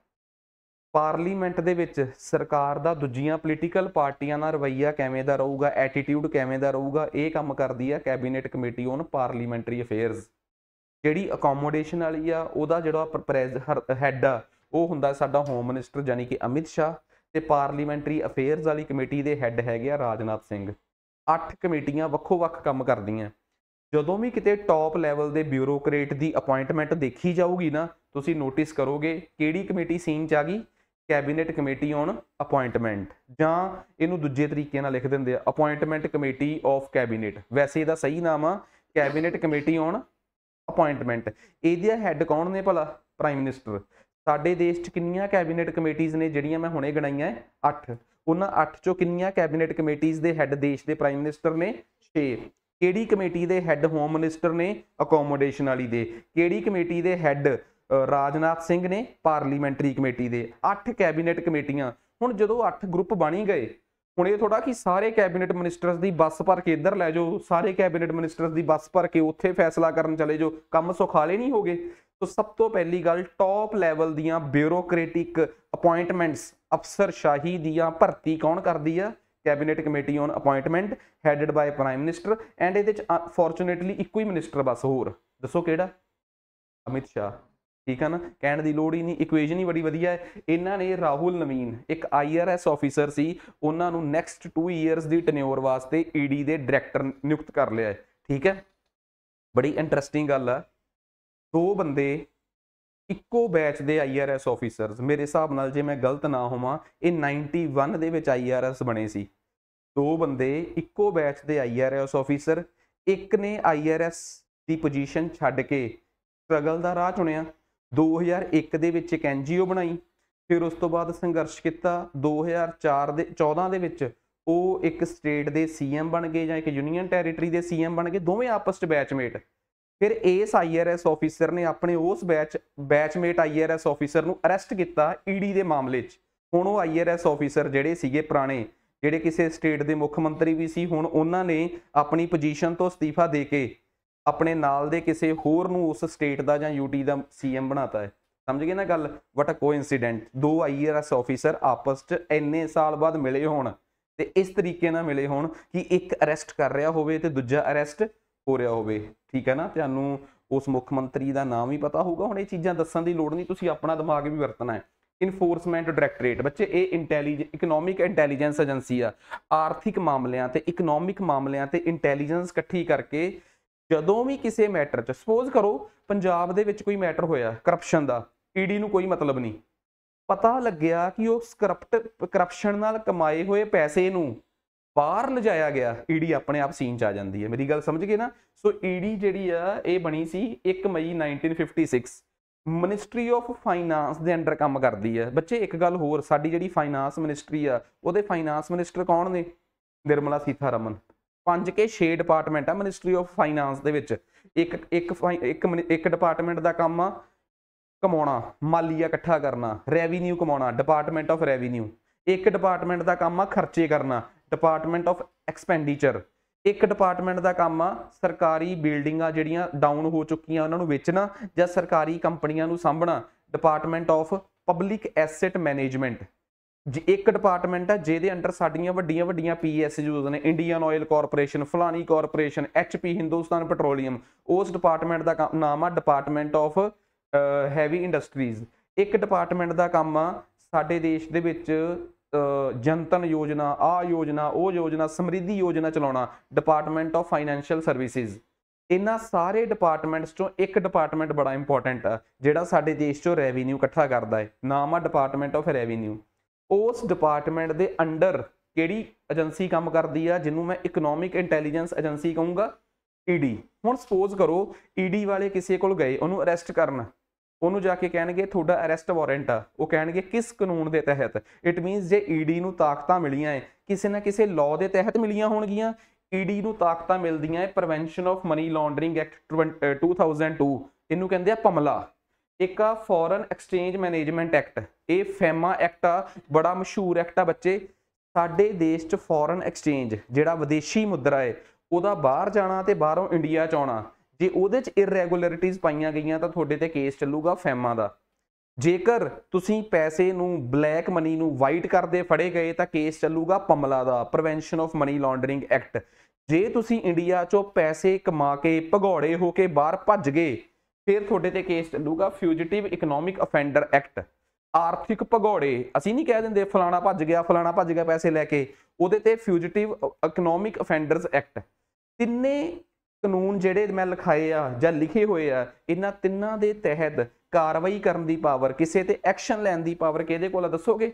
parliament ਦੇ ਵਿੱਚ ਸਰਕਾਰ ਦਾ ਦੂਜੀਆਂ ਪੋਲੀਟੀਕਲ ਪਾਰਟੀਆਂ ਨਾਲ ਰਵਈਆ ਕਿਵੇਂ ਦਾ ਰਹੂਗਾ ਐਟੀਟਿਊਡ ਕਿਵੇਂ ਦਾ ਰਹੂਗਾ ਇਹ ਕੰਮ ਕਰਦੀ ਆ cabinet committee on parliamentary affairs ਜਿਹੜੀ ਅਕੋਮੋਡੇਸ਼ਨ ਵਾਲੀ ਆ ਉਹਦਾ ਜਿਹੜਾ ਹੈੱਡ ਆ ਉਹ ਹੁੰਦਾ ਸਾਡਾ ਹੋਮ ਮਿਨਿਸਟਰ ਯਾਨੀ ਕਿ ਅਮਿਤ ਸ਼ਾਹ ਤੇ ਪਾਰਲੀਮੈਂਟਰੀ ਅਫੇਅਰਸ ਵਾਲੀ ਕਮੇਟੀ ਦੇ ਹੈੱਡ ਹੈਗੇ ਆ ਰਾਜਨਾਥ ਸਿੰਘ ਅੱਠ ਕਮੇਟੀਆਂ ਵੱਖੋ-ਵੱਖ ਕੰਮ ਕਰਦੀਆਂ ਜਦੋਂ ਵੀ ਕਿਤੇ ਟੌਪ ਲੈਵਲ ਦੇ ਬਿਊਰੋਕਰੇਟ ਦੀ ਅਪਾਇੰਟਮੈਂਟ ਦੇਖੀ ਜਾਊਗੀ ਨਾ ਤੁਸੀਂ ਨੋਟਿਸ ਕਰੋਗੇ ਕਿਹੜੀ ਕਮੇਟੀ ਸੀਨ ਚ ਆ ਗਈ ਕੈਬਨਿਟ ਕਮੇਟੀ ਔਨ ਅਪਾਇੰਟਮੈਂਟ ਜਾਂ ਇਹਨੂੰ ਦੂਜੇ ਤਰੀਕੇ ਨਾਲ ਲਿਖ ਦਿੰਦੇ ਆ ਅਪਾਇੰਟਮੈਂਟ ਕਮੇਟੀ ਆਫ ਕੈਬਨਿਟ ਵੈਸੇ ਇਹਦਾ ਸਹੀ ਨਾਮ ਆ ਕੈਬਨਿਟ ਕਮੇਟੀ ਔਨ ਅਪਾਇੰਟਮੈਂਟ ਇਹਦੇ ਹੈੱਡ ਕੌਣ ਨੇ ਭਲਾ ਪ੍ਰਾਈਮ ਮਿਨਿਸਟਰ ਸਾਡੇ ਦੇਸ਼ 'ਚ ਕਿੰਨੀਆਂ ਕੈਬਨਿਟ ਕਮੇਟੀਆਂ ਨੇ ਜਿਹੜੀਆਂ ਮੈਂ ਹੁਣੇ ਗਣਾਈਆਂ 8 ਉਹਨਾਂ 8 ਚੋਂ ਕਿੰਨੀਆਂ ਕੈਬਨਿਟ ਕਮੇਟੀਆਂ ਦੇ ਹੈੱਡ ਦੇਸ਼ ਦੇ ਪ੍ਰਾਈਮ ਮਿਨਿਸਟਰ ਨੇ 6 ਕਿਹੜੀ ਕਮੇਟੀ ਦੇ ਹੈੱਡ ਹੋਮ ਮਿਨਿਸਟਰ ਨੇ ਅਕੋਮੋਡੇਸ਼ਨ ਵਾਲੀ ਦੇ ਕਿਹੜੀ ਕਮੇਟੀ ਦੇ ਹੈੱਡ ਰਾਜਨਾਥ ਸਿੰਘ ਨੇ ਪਾਰਲੀਮੈਂਟਰੀ ਕਮੇਟੀ ਦੇ 8 ਕੈਬਨਿਟ ਕਮੇਟੀਆਂ ਹੁਣ ਜਦੋਂ 8 ਗਰੁੱਪ ਬਣ ਗਏ ਹੁਣ ਇਹ ਥੋੜਾ ਕਿ ਸਾਰੇ ਕੈਬਨਿਟ ਮਿਨਿਸਟਰਸ ਦੀ ਬੱਸ ਭਰ ਕੇ ਇੱਧਰ ਲੈ ਜਾਓ ਸਾਰੇ ਕੈਬਨਿਟ ਮਿਨਿਸਟਰਸ ਦੀ ਬੱਸ ਭਰ ਕੇ ਉੱਥੇ ਫੈਸਲਾ ਕਰਨ ਚਲੇ ਜਾਓ ਕੰਮ ਸੁਖਾਲੇ ਨਹੀਂ ਹੋਗੇ ਸੋ ਸਭ ਤੋਂ ਪਹਿਲੀ ਗੱਲ ਟੌਪ ਲੈਵਲ ਦੀਆਂ ਬਿਊਰੋਕ੍ਰੈਟਿਕ ਅਪਾਇੰਟਮੈਂਟਸ ਅਫਸਰਸ਼ਾਹੀ ਦੀਆਂ ਭਰਤੀ ਕੌਣ ਕਰਦੀ ਆ cabinet committee on appointment headed by prime minister and ਇਹਦੇ ਚ ਫੋਰਚੂਨੇਟਲੀ ਇੱਕੋ ਹੀ ਮਿਨਿਸਟਰ ਬਸ ਹੋਰ ਦੱਸੋ ਕਿਹੜਾ ਅਮਿਤ ਸ਼ਾਹ ਠੀਕ ਹੈ ਨਾ ਕਹਿਣ ਦੀ ਲੋੜ ਹੀ ਨਹੀਂ ਇਕੁਏਸ਼ਨ ਹੀ ਬੜੀ ਵਧੀਆ ਹੈ ਇਹਨਾਂ ਨੇ ਰਾਹੁਲ ਨਵੀਨ ਇੱਕ ਆਈਆਰਐਸ ਆਫੀਸਰ ਸੀ ਉਹਨਾਂ ਨੂੰ ਨੈਕਸਟ 2 ਇਅਰਸ ਦੀ ਟੈਨਿਓਰ ਵਾਸਤੇ ਈਡੀ e ਦੇ ਡਾਇਰੈਕਟਰ ਨਿਯੁਕਤ ਕਰ ਲਿਆ ਹੈ ਠੀਕ ਹੈ ਬੜੀ ਇੰਟਰਸਟਿੰਗ ਗੱਲ ਆ ਦੋ ਬੰਦੇ ਇੱਕੋ ਬੈਚ ਦੇ ਆਈਆਰਐਸ ਆਫੀਸਰਸ ਮੇਰੇ ਹਿਸਾਬ ਨਾਲ ਜੇ ਮੈਂ ਗਲਤ ਨਾ ਹੋਵਾਂ ਇਹ 91 ਦੇ ਵਿੱਚ ਆਈਆਰਐਸ ਬਣੇ ਸੀ ਦੋ ਬੰਦੇ ਇੱਕੋ ਬੈਚ ਦੇ ਆਈਆਰਐਸ ਆਫੀਸਰ ਇੱਕ ਨੇ ਆਈਆਰਐਸ ਦੀ ਪੋਜੀਸ਼ਨ ਛੱਡ ਕੇ ਸਟਰਗਲ ਦਾ ਰਾਹ ਚੁਣਿਆ 2001 ਦੇ ਵਿੱਚ ਇੱਕ ਐਨਜੀਓ ਬਣਾਈ ਫਿਰ ਉਸ ਤੋਂ ਬਾਅਦ ਸੰਘਰਸ਼ ਕੀਤਾ 2004 ਦੇ 14 ਦੇ ਵਿੱਚ ਉਹ ਇੱਕ ਸਟੇਟ ਦੇ ਸੀਐਮ ਬਣ ਗਏ ਜਾਂ ਇੱਕ ਯੂਨੀਅਨ ਟੈਰੀਟਰੀ ਦੇ ਸੀਐਮ ਬਣ ਗਏ ਦੋਵੇਂ ਆਪਸ ਵਿੱਚ ਬੈਚਮੇਟ ਫਿਰ ਇਸ ਆਈਆਰਐਸ ਆਫੀਸਰ ਨੇ ਆਪਣੇ ਉਸ ਬੈਚ ਬੈਚਮੇਟ ਆਈਆਰਐਸ ਆਫੀਸਰ ਨੂੰ ਅਰੈਸਟ ਕੀਤਾ ਈਡੀ ਦੇ ਮਾਮਲੇ 'ਚ ਹੁਣ ਉਹ ਆਈਆਰਐਸ ਆਫੀਸਰ ਜਿਹੜੇ ਸੀਗੇ ਪੁਰਾਣੇ ਜਿਹੜੇ ਕਿਸੇ ਸਟੇਟ ਦੇ ਮੁੱਖ ਮੰਤਰੀ ਵੀ ਸੀ ਹੁਣ ਉਹਨਾਂ ਨੇ ਆਪਣੀ ਪੋਜੀਸ਼ਨ ਤੋਂ ਅਸਤੀਫਾ ਦੇ ਕੇ ਆਪਣੇ ਨਾਲ ਦੇ ਕਿਸੇ ਹੋਰ ਨੂੰ ਉਸ ਸਟੇਟ ਦਾ ਜਾਂ ਯੂਟੀ ਦਾ ਸੀਐਮ ਬਣਾਤਾ ਹੈ ਸਮਝ ਗਏ ਨਾ ਗੱਲ ਵਟ ਅ ਕੋਇਨਸੀਡੈਂਟ ਦੋ ਆਈਆਰਐਸ ਆਫੀਸਰ e ਆਪਸ ਚ ਇੰਨੇ ਸਾਲ ਬਾਅਦ ਮਿਲੇ ਹੋਣ ਤੇ ਇਸ ਤਰੀਕੇ ਨਾਲ ਮਿਲੇ ਹੋਣ ਕਿ ਇੱਕ ਅਰੈਸਟ ਕਰ ਰਿਹਾ ਹੋਵੇ ਤੇ ਦੂਜਾ ਅਰੈਸਟ ਹੋ ਰਿਹਾ ਹੋਵੇ ਠੀਕ ਹੈ ਨਾ ਤੁਹਾਨੂੰ ਉਸ ਮੁੱਖ ਮੰਤਰੀ ਦਾ ਨਾਮ ਵੀ ਪਤਾ ਹੋਊਗਾ ਹੁਣ ਇਹ ਚੀਜ਼ਾਂ ਦੱਸਣ ਦੀ ਲੋੜ ਨਹੀਂ ਤੁਸੀਂ ਆਪਣਾ ਦਿਮਾਗ ਵੀ ਵਰਤਣਾ ਹੈ ਇਨਫੋਰਸਮੈਂਟ ਡਾਇਰੈਕਟੋਰੇਟ ਬੱਚੇ ਇਹ ਇੰਟੈਲੀਜੈਂਸ ਇਕਨੋਮਿਕ ਇੰਟੈਲੀਜੈਂਸ ਏਜੰਸੀ ਆ ਆਰਥਿਕ ਮਾਮਲਿਆਂ ਤੇ ਇਕਨੋਮਿਕ ਮਾਮਲਿਆਂ ਤੇ ਇੰਟੈਲੀਜੈਂਸ ਇਕੱਠੀ ਕਰਕੇ ਜਦੋਂ ਵੀ ਕਿਸੇ ਮੈਟਰ 'ਚ ਸਪੋਜ਼ ਕਰੋ ਪੰਜਾਬ ਦੇ ਵਿੱਚ ਕੋਈ ਮੈਟਰ ਹੋਇਆ ਕਰਪਸ਼ਨ ਦਾ ਈਡੀ ਨੂੰ ਕੋਈ ਮਤਲਬ ਨਹੀਂ ਪਤਾ ਲੱਗਿਆ ਕਿ ਉਹ ਸਕਰਪਟ ਕਰਪਸ਼ਨ ਨਾਲ ਕਮਾਏ ਹੋਏ ਪੈਸੇ ਨੂੰ ਬਾਹਰ ਲਜਾਇਆ ਗਿਆ ਈਡੀ ਆਪਣੇ ਆਪ ਸੀਨ 'ਚ ਆ ਜਾਂਦੀ ਹੈ ਮੇਰੀ ਗੱਲ ਸਮਝ ਗਏ ਨਾ ਸੋ ਈਡੀ ਜਿਹੜੀ ਆ ਇਹ ਬਣੀ ਸੀ 1 ਮਈ 1956 ਮਿਨਿਸਟਰੀ ਆਫ ਫਾਈਨਾਂਸ ਦੇ ਅੰਡਰ ਕੰਮ ਕਰਦੀ ਹੈ ਬੱਚੇ ਇੱਕ ਗੱਲ ਹੋਰ ਸਾਡੀ ਜਿਹੜੀ ਫਾਈਨਾਂਸ ਮਿਨਿਸਟਰੀ ਆ ਉਹਦੇ ਫਾਈਨਾਂਸ ਮਿਨਿਸਟਰ ਕੌਣ ਨੇ ਨਿਰਮਲਾ ਸੀਤਾਰਮਨ ਪੰਜ ਕੇ 6 ਡਿਪਾਰਟਮੈਂਟ ਆ ਮਿਨਿਸਟਰੀ ਆਫ ਫਾਈਨਾਂਸ ਦੇ ਵਿੱਚ ਇੱਕ ਇੱਕ ਇੱਕ ਇੱਕ ਡਿਪਾਰਟਮੈਂਟ ਦਾ ਕੰਮ ਆ ਕਮਾਉਣਾ ਮਾਲੀਆ ਇਕੱਠਾ ਕਰਨਾ ਰੈਵਨਿਊ ਕਮਾਉਣਾ ਡਿਪਾਰਟਮੈਂਟ ਆਫ ਰੈਵਨਿਊ ਇੱਕ ਡਿਪਾਰਟਮੈਂਟ ਦਾ ਕੰਮ ਆ ਖਰਚੇ ਕਰਨਾ ਡਿਪਾਰਟਮੈਂਟ ਆਫ ਐਕਸਪੈਂਡੀਚਰ ਇੱਕ ਡਿਪਾਰਟਮੈਂਟ ਦਾ ਕੰਮ ਆ ਸਰਕਾਰੀ ਬਿਲਡਿੰਗਾਂ ਜਿਹੜੀਆਂ ਡਾਊਨ ਹੋ ਚੁੱਕੀਆਂ ਉਹਨਾਂ ਨੂੰ ਵੇਚਣਾ ਜਾਂ ਸਰਕਾਰੀ ਕੰਪਨੀਆਂ ਨੂੰ ਸਾਂਭਣਾ department of public asset management ਜੇ ਇੱਕ ਡਿਪਾਰਟਮੈਂਟ ਹੈ ਜਿਹਦੇ ਅੰਡਰ ਸਾਡੀਆਂ ਵੱਡੀਆਂ ਵੱਡੀਆਂ ਪੀਐਸਯੂਜ਼ ਨੇ ਇੰਡੀਅਨ ਆਇਲ ਕਾਰਪੋਰੇਸ਼ਨ ਫਲਾਨੀ ਕਾਰਪੋਰੇਸ਼ਨ ਐਚਪੀ ਹਿੰਦੁਸਤਾਨ ਪੈਟਰੋਲੀਅਮ ਉਸ ਡਿਪਾਰਟਮੈਂਟ ਦਾ ਨਾਮ ਆ ਡਿਪਾਰਟਮੈਂਟ ਆਫ ਹੈਵੀ ਇੰਡਸਟਰੀਜ਼ ਇੱਕ ਡਿਪਾਰਟਮੈਂਟ ਦਾ ਕੰਮ ਆ ਸਾਡੇ ਦੇਸ਼ ਦੇ ਵਿੱਚ ਜਨਤਨ ਯੋਜਨਾ ਆ ਯੋਜਨਾ ਉਹ ਯੋਜਨਾ ਸਮਰਿੱਧੀ ਯੋਜਨਾ ਚਲਾਉਣਾ ਡਿਪਾਰਟਮੈਂਟ ਆਫ ਫਾਈਨੈਂਸ਼ੀਅਲ ਸਰਵਿਸਿਜ਼ ਇਨਾ ਸਾਰੇ ਡਿਪਾਰਟਮੈਂਟਸ ਚੋਂ ਇੱਕ ਡਿਪਾਰਟਮੈਂਟ ਬੜਾ ਇੰਪੋਰਟੈਂਟ ਆ ਜਿਹੜਾ ਸਾਡੇ ਦੇਸ਼ ਚੋਂ ਰੈਵਨਿਊ ਇਕੱਠਾ ਕਰਦਾ ਹੈ ਨਾਮ ਆ ਡਿਪਾਰਟਮੈਂਟ ਆਫ ਰੈਵਨਿਊ ਉਸ ਡਿਪਾਰਟਮੈਂਟ ਦੇ ਅੰਡਰ ਕਿਹੜੀ ਏਜੰਸੀ ਕੰਮ ਕਰਦੀ ਆ ਜਿਹਨੂੰ ਮੈਂ ਇਕਨੋਮਿਕ ਇੰਟੈਲੀਜੈਂਸ ਏਜੰਸੀ ਕਹੂੰਗਾ ਈਡੀ ਹੁਣ ਸਪੋਜ਼ ਕਰੋ ਈਡੀ ਵਾਲੇ ਕਿਸੇ ਕੋਲ ਗਏ ਉਹਨੂੰ ਅਰੈਸਟ ਕਰਨ ਉਹਨੂੰ ਜਾ ਕੇ ਕਹਿਣਗੇ ਤੁਹਾਡਾ ਅਰੈਸਟ ਵਾਰੰਟ ਆ ਉਹ ਕਹਿਣਗੇ ਕਿਸ ਕਾਨੂੰਨ ਦੇ ਤਹਿਤ ਇਟ ਮੀਨਸ ਜੇ ਈਡੀ ਨੂੰ ਤਾਕਤਾਂ ਮਿਲੀਆਂ ਐ ਕਿਸੇ ਨਾ ਕਿਸੇ ਲਾਅ ਦੇ ਤਹਿਤ ਮਿਲੀਆਂ ਹੋਣਗੀਆਂ ਈਡੀ ਨੂੰ ਤਾਕਤਾਂ ਮਿਲਦੀਆਂ ਐ prevention of money laundering act 2002 ਇਹਨੂੰ ਕਹਿੰਦੇ ਆ ਪਮਲਾ ਇੱਕ ਆ ਫੋਰਨ ਐਕਸਚੇਂਜ ਮੈਨੇਜਮੈਂਟ ਐਕਟ ਇਹ ਫੈਮਾ ਐਕਟ ਆ ਬੜਾ ਮਸ਼ਹੂਰ ਐਕਟ ਆ ਬੱਚੇ ਸਾਡੇ ਦੇਸ਼ 'ਚ ਫੋਰਨ ਐਕਸਚੇਂਜ ਜਿਹੜਾ ਵਿਦੇਸ਼ੀ ਮੁਦਰਾ ਏ ਉਹਦਾ ਬਾਹਰ ਜਾਣਾ ਤੇ ਬਾਹਰੋਂ ਇੰਡੀਆ 'ਚ ਆਉਣਾ ਜੇ ਉਹਦੇ 'ਚ ਇਰੈਗੂਲਰਿਟੀਜ਼ ਪਾਈਆਂ ਗਈਆਂ ਤਾਂ ਤੁਹਾਡੇ ਤੇ ਕੇਸ ਚੱਲੂਗਾ ਫੈਮਾ ਦਾ ਜੇਕਰ ਤੁਸੀਂ ਪੈਸੇ ਨੂੰ ਬਲੈਕ ਮਨੀ ਨੂੰ ਵਾਈਟ ਕਰਦੇ ਫੜੇ ਗਏ ਤਾਂ ਕੇਸ ਚੱਲੂਗਾ ਪਮਲਾ ਦਾ prevention of money laundering act ਜੇ ਤੁਸੀਂ ਇੰਡੀਆ 'ਚੋਂ ਪੈਸੇ ਕਮਾ ਕੇ ਭਗੌੜੇ ਹੋ ਕੇ ਬਾਹਰ ਭੱਜ ਗਏ ਫਿਰ ਤੁਹਾਡੇ ਤੇ ਕੇਸ ਚੱਲੂਗਾ ਫਿਊਜੀਟਿਵ ਇਕਨੋਮਿਕ ਅਫੈਂਡਰ ਐਕਟ ਆਰਥਿਕ ਭਗੌੜੇ ਅਸੀਂ ਨਹੀਂ ਕਹਿ ਦਿੰਦੇ ਫਲਾਣਾ ਭੱਜ ਗਿਆ ਫਲਾਣਾ ਭੱਜ ਗਿਆ ਪੈਸੇ ਲੈ ਕੇ ਉਹਦੇ ਤੇ ਫਿਊਜੀਟਿਵ ਇਕਨੋਮਿਕ ਅਫੈਂਡਰਸ ਐਕਟ ਤਿੰਨੇ ਕਾਨੂੰਨ ਜਿਹੜੇ ਮੈਂ ਲਿਖਾਏ ਆ ਜਾਂ ਲਿਖੇ ਹੋਏ ਆ ਇਹਨਾਂ ਤਿੰਨਾਂ ਦੇ ਤਹਿਤ ਕਾਰਵਾਈ ਕਰਨ ਦੀ ਪਾਵਰ ਕਿਸੇ ਤੇ ਐਕਸ਼ਨ ਲੈਣ ਦੀ ਪਾਵਰ ਕਿਹਦੇ ਕੋਲ ਆ ਦੱਸੋਗੇ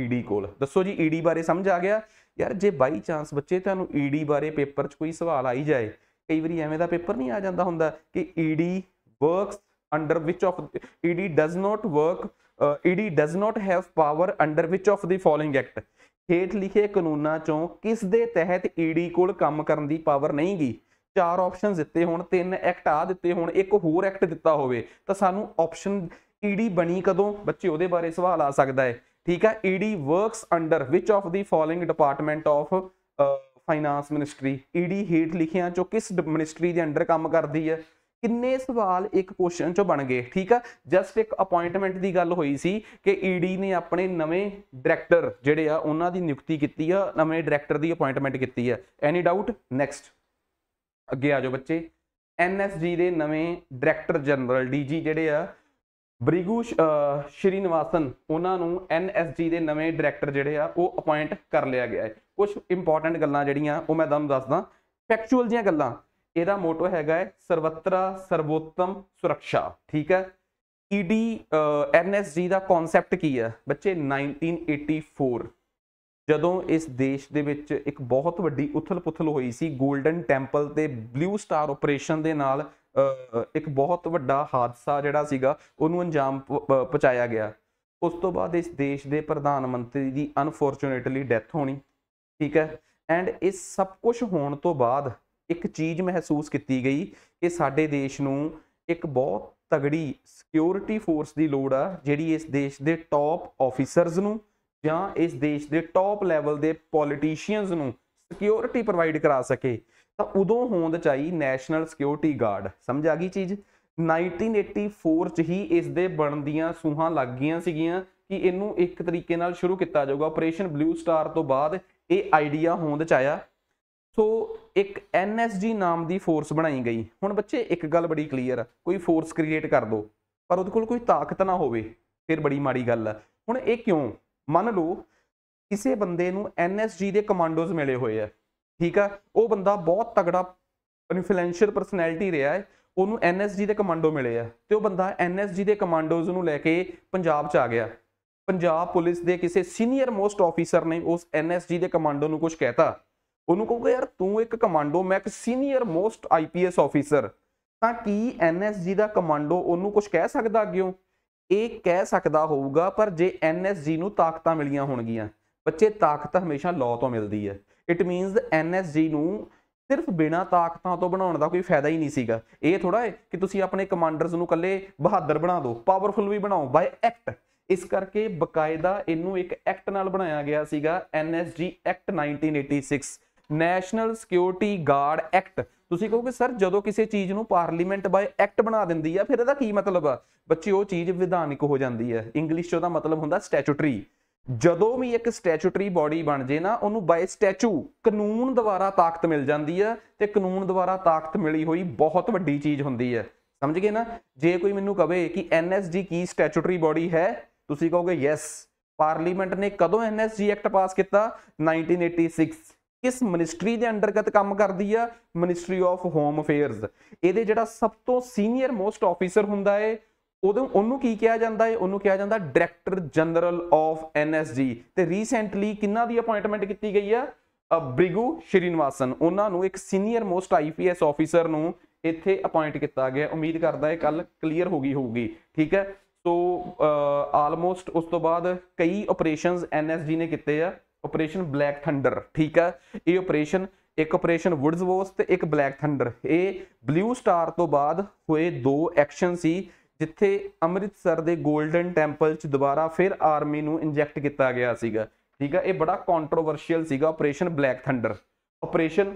ਈਡੀ e ਕੋਲ ਦੱਸੋ ਜੀ ਈਡੀ e ਬਾਰੇ ਸਮਝ ਆ ਗਿਆ ਯਾਰ ਜੇ ਬਾਈ ਚਾਂਸ ਬੱਚੇ ਤੁਹਾਨੂੰ ਈਡੀ e ਬਾਰੇ ਪੇਪਰ 'ਚ ਕੋਈ ਸਵਾਲ ਆਈ ਜਾਏ ਕਈ ਵਾਰੀ ਐਵੇਂ ਦਾ ਪੇਪਰ ਨਹੀਂ ਆ ਜਾਂਦਾ ਹੁੰਦਾ ਕਿ ED works under which of ED does not work uh, ED does not have power under which of the following act ਹੇਠ ਲਿਖੇ ਕਾਨੂੰਨਾਂ ਚੋਂ ਕਿਸ ਦੇ ਤਹਿਤ ED ਕੋਲ ਕੰਮ ਕਰਨ ਦੀ ਪਾਵਰ ਨਹੀਂਗੀ ਚਾਰ ਆਪਸ਼ਨਸ ਦਿੱਤੇ ਹੋਣ ਤਿੰਨ ਐਕਟ ਆ ਦਿੱਤੇ ਹੋਣ ਇੱਕ ਹੋਰ ਐਕਟ ਦਿੱਤਾ ਹੋਵੇ ਤਾਂ ਸਾਨੂੰ ਆਪਸ਼ਨ ED ਬਣੀ ਕਦੋਂ ਬੱਚੇ ਉਹਦੇ ਬਾਰੇ ਸਵਾਲ ਆ ਸਕਦਾ ਹੈ ਠੀਕ ਹੈ ED works under which of the following department of finance ministry ED ਹੇਠ ਲਿਖਿਆਂ ਚੋਂ ਕਿਸ ਮਿਨਿਸਟਰੀ ਦੇ ਅੰਡਰ ਕੰਮ ਕਰਦੀ ਹੈ ਕਿੰਨੇ ਸਵਾਲ ਇੱਕ ਕੁਐਸਚਨ ਚੋਂ ਬਣ ਗਏ ਠੀਕ ਆ ਜਸਟ ਇੱਕ ਅਪਾਇੰਟਮੈਂਟ ਦੀ ਗੱਲ ਹੋਈ ਸੀ ਕਿ ਈਡੀ e ਨੇ ਆਪਣੇ ਨਵੇਂ ਡਾਇਰੈਕਟਰ ਜਿਹੜੇ ਆ ਉਹਨਾਂ ਦੀ ਨਿਯੁਕਤੀ ਕੀਤੀ ਆ ਨਵੇਂ ਡਾਇਰੈਕਟਰ ਦੀ ਅਪਾਇੰਟਮੈਂਟ ਕੀਤੀ ਆ ਐਨੀ ਡਾਊਟ ਨੈਕਸਟ ਅੱਗੇ ਆ ਜਾਓ ਬੱਚੇ ਐਨਐਸਜੀ ਦੇ ਨਵੇਂ ਡਾਇਰੈਕਟਰ ਜਨਰਲ ਡੀਜੀ ਜਿਹੜੇ ਆ ਬ੍ਰਿਗੂ ਸ਼੍ਰੀਨਿਵਾਸਨ ਉਹਨਾਂ ਨੂੰ ਐਨਐਸਜੀ ਦੇ ਨਵੇਂ ਡਾਇਰੈਕਟਰ ਜਿਹੜੇ ਆ ਉਹ ਅਪਾਇੰਟ ਕਰ ਲਿਆ ਗਿਆ ਹੈ ਕੁਝ ਇੰਪੋਰਟੈਂਟ ਗੱਲਾਂ ਜਿਹੜੀਆਂ ਉਹ ਮੈਂ ਤੁਹਾਨੂੰ ਦੱਸਦਾ ਫੈਕਚੁਅਲ ਜੀਆਂ ਗੱਲਾਂ ਇਹਦਾ ਮੋਟੋ ਹੈਗਾ ਹੈ ਸਰਵਤਰਾ ਸਰਵੋਤਮ ਸੁਰੱਖਿਆ ਠੀਕ ਹੈ ਈਡੀ e ਐਨਐਸਜੀ ਦਾ ਕਨਸੈਪਟ ਕੀ ਹੈ ਬੱਚੇ 1984 ਜਦੋਂ ਇਸ ਦੇਸ਼ ਦੇ ਵਿੱਚ ਇੱਕ ਬਹੁਤ ਵੱਡੀ ਉਥਲ-ਪੁਥਲ ਹੋਈ ਸੀ 골ਡਨ ਟੈਂਪਲ ਤੇ ਬਲੂ ਸਟਾਰ ਆਪਰੇਸ਼ਨ ਦੇ ਨਾਲ ਇੱਕ ਬਹੁਤ ਵੱਡਾ ਹਾਦਸਾ ਜਿਹੜਾ ਸੀਗਾ ਉਹਨੂੰ ਅੰਜਾਮ ਪਹੁੰਚਾਇਆ ਗਿਆ ਉਸ ਤੋਂ ਬਾਅਦ ਇਸ ਦੇਸ਼ ਦੇ ਪ੍ਰਧਾਨ ਮੰਤਰੀ ਦੀ ਅਨਫੋਰਚੂਨੇਟਲੀ ਡੈਥ ਹੋਣੀ ਠੀਕ ਹੈ ਐਂਡ ਇਸ ਸਭ ਕੁਝ ਹੋਣ ਤੋਂ ਬਾਅਦ ਇੱਕ ਚੀਜ਼ ਮਹਿਸੂਸ ਕੀਤੀ ਗਈ ਕਿ ਸਾਡੇ ਦੇਸ਼ ਨੂੰ ਇੱਕ ਬਹੁਤ ਤਗੜੀ ਸਿਕਿਉਰਿਟੀ ਫੋਰਸ ਦੀ ਲੋੜ ਆ ਜਿਹੜੀ ਇਸ ਦੇਸ਼ ਦੇ ਟੌਪ ਆਫੀਸਰਸ ਨੂੰ ਜਾਂ ਇਸ ਦੇਸ਼ ਦੇ ਟੌਪ ਲੈਵਲ ਦੇ ਪੋਲੀਟੀਸ਼ੀਅਨਸ ਨੂੰ ਸਿਕਿਉਰਿਟੀ ਪ੍ਰੋਵਾਈਡ ਕਰਾ ਸਕੇ ਤਾਂ ਉਦੋਂ ਹੋਂਦ ਚਾਹੀ ਨੈਸ਼ਨਲ ਸਿਕਿਉਰਿਟੀ ਗਾਰਡ ਸਮਝ ਆ ਗਈ ਚੀਜ਼ 1984 ਚ ਹੀ ਇਸ ਦੇ ਬਣਨ ਦੀਆਂ ਸੂਹਾਂ ਲੱਗ ਗਈਆਂ ਸੀਗੀਆਂ ਕਿ ਇਹਨੂੰ ਇੱਕ ਤਰੀਕੇ ਨਾਲ ਸ਼ੁਰੂ ਕੀਤਾ ਜਾਊਗਾ ਆਪਰੇਸ਼ਨ ਬਲੂ ਸਟਾਰ ਤੋਂ ਬਾਅਦ ਇਹ ਆਈਡੀਆ ਹੋਂਦ ਚ ਆਇਆ ਸੋ ਇੱਕ ਐਨਐਸਜੀ ਨਾਮ ਦੀ ਫੋਰਸ ਬਣਾਈ ਗਈ ਹੁਣ ਬੱਚੇ ਇੱਕ ਗੱਲ ਬੜੀ ਕਲੀਅਰ ਆ ਕੋਈ ਫੋਰਸ ਕ੍ਰੀਏਟ ਕਰ ਦੋ ਪਰ ਉਹਦੇ ਕੋਲ ਕੋਈ ਤਾਕਤ ਨਾ ਹੋਵੇ ਫਿਰ ਬੜੀ ਮਾੜੀ ਗੱਲ ਆ ਹੁਣ ਇਹ ਕਿਉਂ ਮੰਨ ਲਓ ਕਿਸੇ ਬੰਦੇ ਨੂੰ ਐਨਐਸਜੀ ਦੇ ਕਮਾਂਡੋਜ਼ ਮਿਲੇ ਹੋਏ ਆ ਠੀਕ ਆ ਉਹ ਬੰਦਾ ਬਹੁਤ ਤਗੜਾ ਇਨਫਲੂਐਂਸ਼ੀਅਲ ਪਰਸਨੈਲਿਟੀ ਰਿਹਾ ਹੈ ਉਹਨੂੰ ਐਨਐਸਜੀ ਦੇ ਕਮਾਂਡੋ ਮਿਲੇ ਆ ਤੇ ਉਹ ਬੰਦਾ ਐਨਐਸਜੀ ਦੇ ਕਮਾਂਡੋਜ਼ ਨੂੰ ਲੈ ਕੇ ਪੰਜਾਬ 'ਚ ਆ ਗਿਆ ਪੰਜਾਬ ਪੁਲਿਸ ਦੇ ਕਿਸੇ ਸੀਨੀਅਰ ਮੋਸਟ ਆਫੀਸਰ ਨੇ ਉਸ ਐਨਐਸਜੀ ਦੇ ਕਮਾਂਡੋ ਨੂੰ ਕੁਝ ਕਹਿਤਾ ਉਹਨੂੰ ਕਹੂਗਾ ਯਾਰ ਤੂੰ ਇੱਕ ਕਮਾਂਡੋ ਮੈਂ ਇੱਕ ਸੀਨੀਅਰ ਮੋਸਟ ਆਈਪੀਐਸ ਆਫੀਸਰ ਤਾਂ ਕੀ ਐਨਐਸਜੀ ਦਾ ਕਮਾਂਡੋ ਉਹਨੂੰ ਕੁਝ ਕਹਿ ਸਕਦਾ ਅੱਗਿਓ ਇਹ ਕਹਿ ਸਕਦਾ ਹੋਊਗਾ ਪਰ ਜੇ ਐਨਐਸਜੀ ਨੂੰ ਤਾਕਤਾਂ ਮਿਲੀਆਂ ਹੋਣਗੀਆਂ ਬੱਚੇ ਤਾਕਤ ਹਮੇਸ਼ਾ ਲਾਅ ਤੋਂ ਮਿਲਦੀ ਹੈ ਇਟ ਮੀਨਸ ਐਨਐਸਜੀ ਨੂੰ ਸਿਰਫ ਬਿਨਾ ਤਾਕਤਾਂ ਤੋਂ ਬਣਾਉਣ ਦਾ ਕੋਈ ਫਾਇਦਾ ਹੀ ਨਹੀਂ ਸੀਗਾ ਇਹ ਥੋੜਾ ਹੈ ਕਿ ਤੁਸੀਂ ਆਪਣੇ ਕਮਾਂਡਰਸ ਨੂੰ ਕੱਲੇ ਬਹਾਦਰ ਬਣਾ ਦਿਓ ਪਾਵਰਫੁਲ ਵੀ ਬਣਾਓ ਬਾਈ ਐਕਟ ਇਸ ਕਰਕੇ ਬਕਾਇਦਾ ਇਹਨੂੰ ਇੱਕ ਐਕਟ ਨਾਲ ਬਣਾਇਆ ਗਿਆ ਸੀਗਾ NSG act 1986 national security guard act ਤੁਸੀਂ ਕਹੋਗੇ ਸਰ ਜਦੋਂ ਕਿਸੇ ਚੀਜ਼ ਨੂੰ ਪਾਰਲੀਮੈਂਟ ਬਾਈ ਐਕਟ ਬਣਾ ਦਿੰਦੀ ਆ ਫਿਰ ਇਹਦਾ ਕੀ ਮਤਲਬ ਆ ਬੱਚੇ ਉਹ ਚੀਜ਼ ਵਿਧਾਨਿਕ ਹੋ ਜਾਂਦੀ ਆ ਇੰਗਲਿਸ਼ 'ਚ ਉਹਦਾ ਮਤਲਬ ਹੁੰਦਾ ਸਟੈਚੂਟਰੀ ਜਦੋਂ ਵੀ ਇੱਕ ਸਟੈਚੂਟਰੀ ਬਾਡੀ ਬਣ ਜੇ ਨਾ ਉਹਨੂੰ ਬਾਈ ਸਟੈਚੂ ਕਾਨੂੰਨ ਦੁਆਰਾ ਤਾਕਤ ਮਿਲ ਜਾਂਦੀ ਆ ਤੇ ਕਾਨੂੰਨ ਦੁਆਰਾ ਤਾਕਤ ਮਿਲੀ ਹੋਈ ਬਹੁਤ ਵੱਡੀ ਚੀਜ਼ ਹੁੰਦੀ ਆ ਸਮਝ ਗਏ ਨਾ ਜੇ ਕੋਈ ਮੈਨੂੰ ਕਵੇ ਕਿ ਐਨਐਸਜੀ ਕੀ ਸਟੈਚੂਟਰੀ ਬਾਡੀ ਹੈ ਤੁਸੀਂ ਕਹੋਗੇ ਯੈਸ ਪਾਰਲੀਮੈਂਟ ਨੇ ਕਦੋਂ ਐਨਐਸਜੀ ਐਕਟ ਪਾਸ ਕੀਤਾ 1986 ਕਿਸ ਮਿਨਿਸਟਰੀ ਦੇ ਅੰਡਰਗਤ ਕੰਮ ਕਰਦੀ ਆ ਮਿਨਿਸਟਰੀ ਆਫ ਹੋਮ ਅਫੇਅਰਸ ਇਹਦੇ ਜਿਹੜਾ ਸਭ ਤੋਂ ਸੀਨੀਅਰ ਮੋਸਟ ਆਫੀਸਰ ਹੁੰਦਾ ਏ ਉਦੋਂ ਉਹਨੂੰ ਕੀ ਕਿਹਾ ਜਾਂਦਾ ਏ ਉਹਨੂੰ ਕਿਹਾ ਜਾਂਦਾ ਡਾਇਰੈਕਟਰ ਜਨਰਲ ਆਫ ਐਨਐਸਜੀ ਤੇ ਰੀਸੈਂਟਲੀ ਕਿੰਨਾ ਦੀ ਅਪਾਇੰਟਮੈਂਟ ਕੀਤੀ ਗਈ ਆ ਬ੍ਰਿਗੂ ਸ਼੍ਰੀਨਿਵਾਸਨ ਉਹਨਾਂ ਨੂੰ ਇੱਕ ਸੀਨੀਅਰ ਮੋਸਟ ਆਈਪੀਐਸ ਆਫੀਸਰ ਨੂੰ ਇੱਥੇ ਅਪਾਇੰਟ ਕੀਤਾ ਗਿਆ ਉਮੀਦ ਕਰਦਾ ਹੈ ਕੱਲ ਕਲੀਅਰ ਹੋ ਗਈ ਹੋਊਗੀ ਠੀਕ ਹੈ ਸੋ ਆਲਮੋਸਟ ਉਸ ਤੋਂ ਬਾਅਦ ਕਈ ਆਪਰੇਸ਼ਨਸ ਐਨਐਸਜੀ ਨੇ ਕੀਤੇ ਆ ਆਪਰੇਸ਼ਨ ਬਲੈਕ ਥੰਡਰ ਠੀਕ ਆ ਇਹ ਆਪਰੇਸ਼ਨ ਇੱਕ ਆਪਰੇਸ਼ਨ ਵੁੱਡਸ ਵੋਸ ਤੇ ਇੱਕ ਬਲੈਕ ਥੰਡਰ ਇਹ ਬਲੂ ਸਟਾਰ ਤੋਂ ਬਾਅਦ ਹੋਏ ਦੋ ਐਕਸ਼ਨ ਸੀ ਜਿੱਥੇ ਅੰਮ੍ਰਿਤਸਰ ਦੇ 골ਡਨ ਟੈਂਪਲ 'ਚ ਦੁਬਾਰਾ ਫਿਰ ਆਰਮੀ ਨੂੰ ਇੰਜੈਕਟ ਕੀਤਾ ਗਿਆ ਸੀਗਾ ਠੀਕ ਆ ਇਹ ਬੜਾ ਕੰਟਰੋਵਰਸ਼ੀਅਲ ਸੀਗਾ operation black thunder operation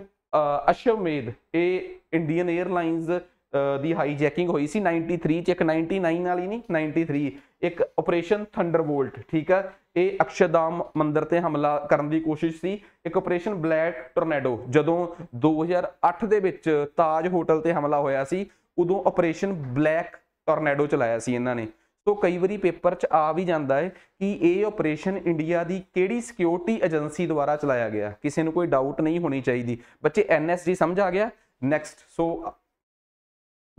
Ashwamedh ਇਹ ਇੰਡੀਅਨ 에ਅਰਲਾਈਨਸ ਦੀ ਹਾਈਜੈਕਿੰਗ ਹੋਈ ਸੀ 93 ਚ ਇੱਕ 99 ਵਾਲੀ ਨਹੀਂ 93 ਇੱਕ ਆਪਰੇਸ਼ਨ ਥੰਡਰਬੋਲਟ ਠੀਕ ਹੈ ਇਹ ਅਕਸ਼ਰਧਾਮ ਮੰਦਿਰ ਤੇ ਹਮਲਾ ਕਰਨ ਦੀ ਕੋਸ਼ਿਸ਼ ਸੀ ਇੱਕ ਆਪਰੇਸ਼ਨ ਬਲੈਕ ਟੋਰਨੇਡੋ ਜਦੋਂ 2008 ਦੇ ਵਿੱਚ ਤਾਜ ਹੋਟਲ ਤੇ ਹਮਲਾ ਹੋਇਆ ਸੀ ਉਦੋਂ ਆਪਰੇਸ਼ਨ ਬਲੈਕ ਟੋਰਨੇਡੋ ਚਲਾਇਆ ਸੀ ਇਹਨਾਂ ਨੇ ਸੋ ਕਈ ਵਾਰੀ ਪੇਪਰ 'ਚ ਆ ਵੀ ਜਾਂਦਾ ਹੈ ਕਿ ਇਹ ਆਪਰੇਸ਼ਨ ਇੰਡੀਆ ਦੀ ਕਿਹੜੀ ਸਿਕਿਉਰਿਟੀ ਏਜੰਸੀ ਦੁਆਰਾ ਚਲਾਇਆ ਗਿਆ ਕਿਸੇ ਨੂੰ ਕੋਈ ਡਾਊਟ ਨਹੀਂ ਹੋਣੀ ਚਾਹੀਦੀ ਬੱਚੇ ਐਨਐਸਜੀ ਸਮਝ ਆ ਗਿਆ ਨੈਕਸਟ ਸੋ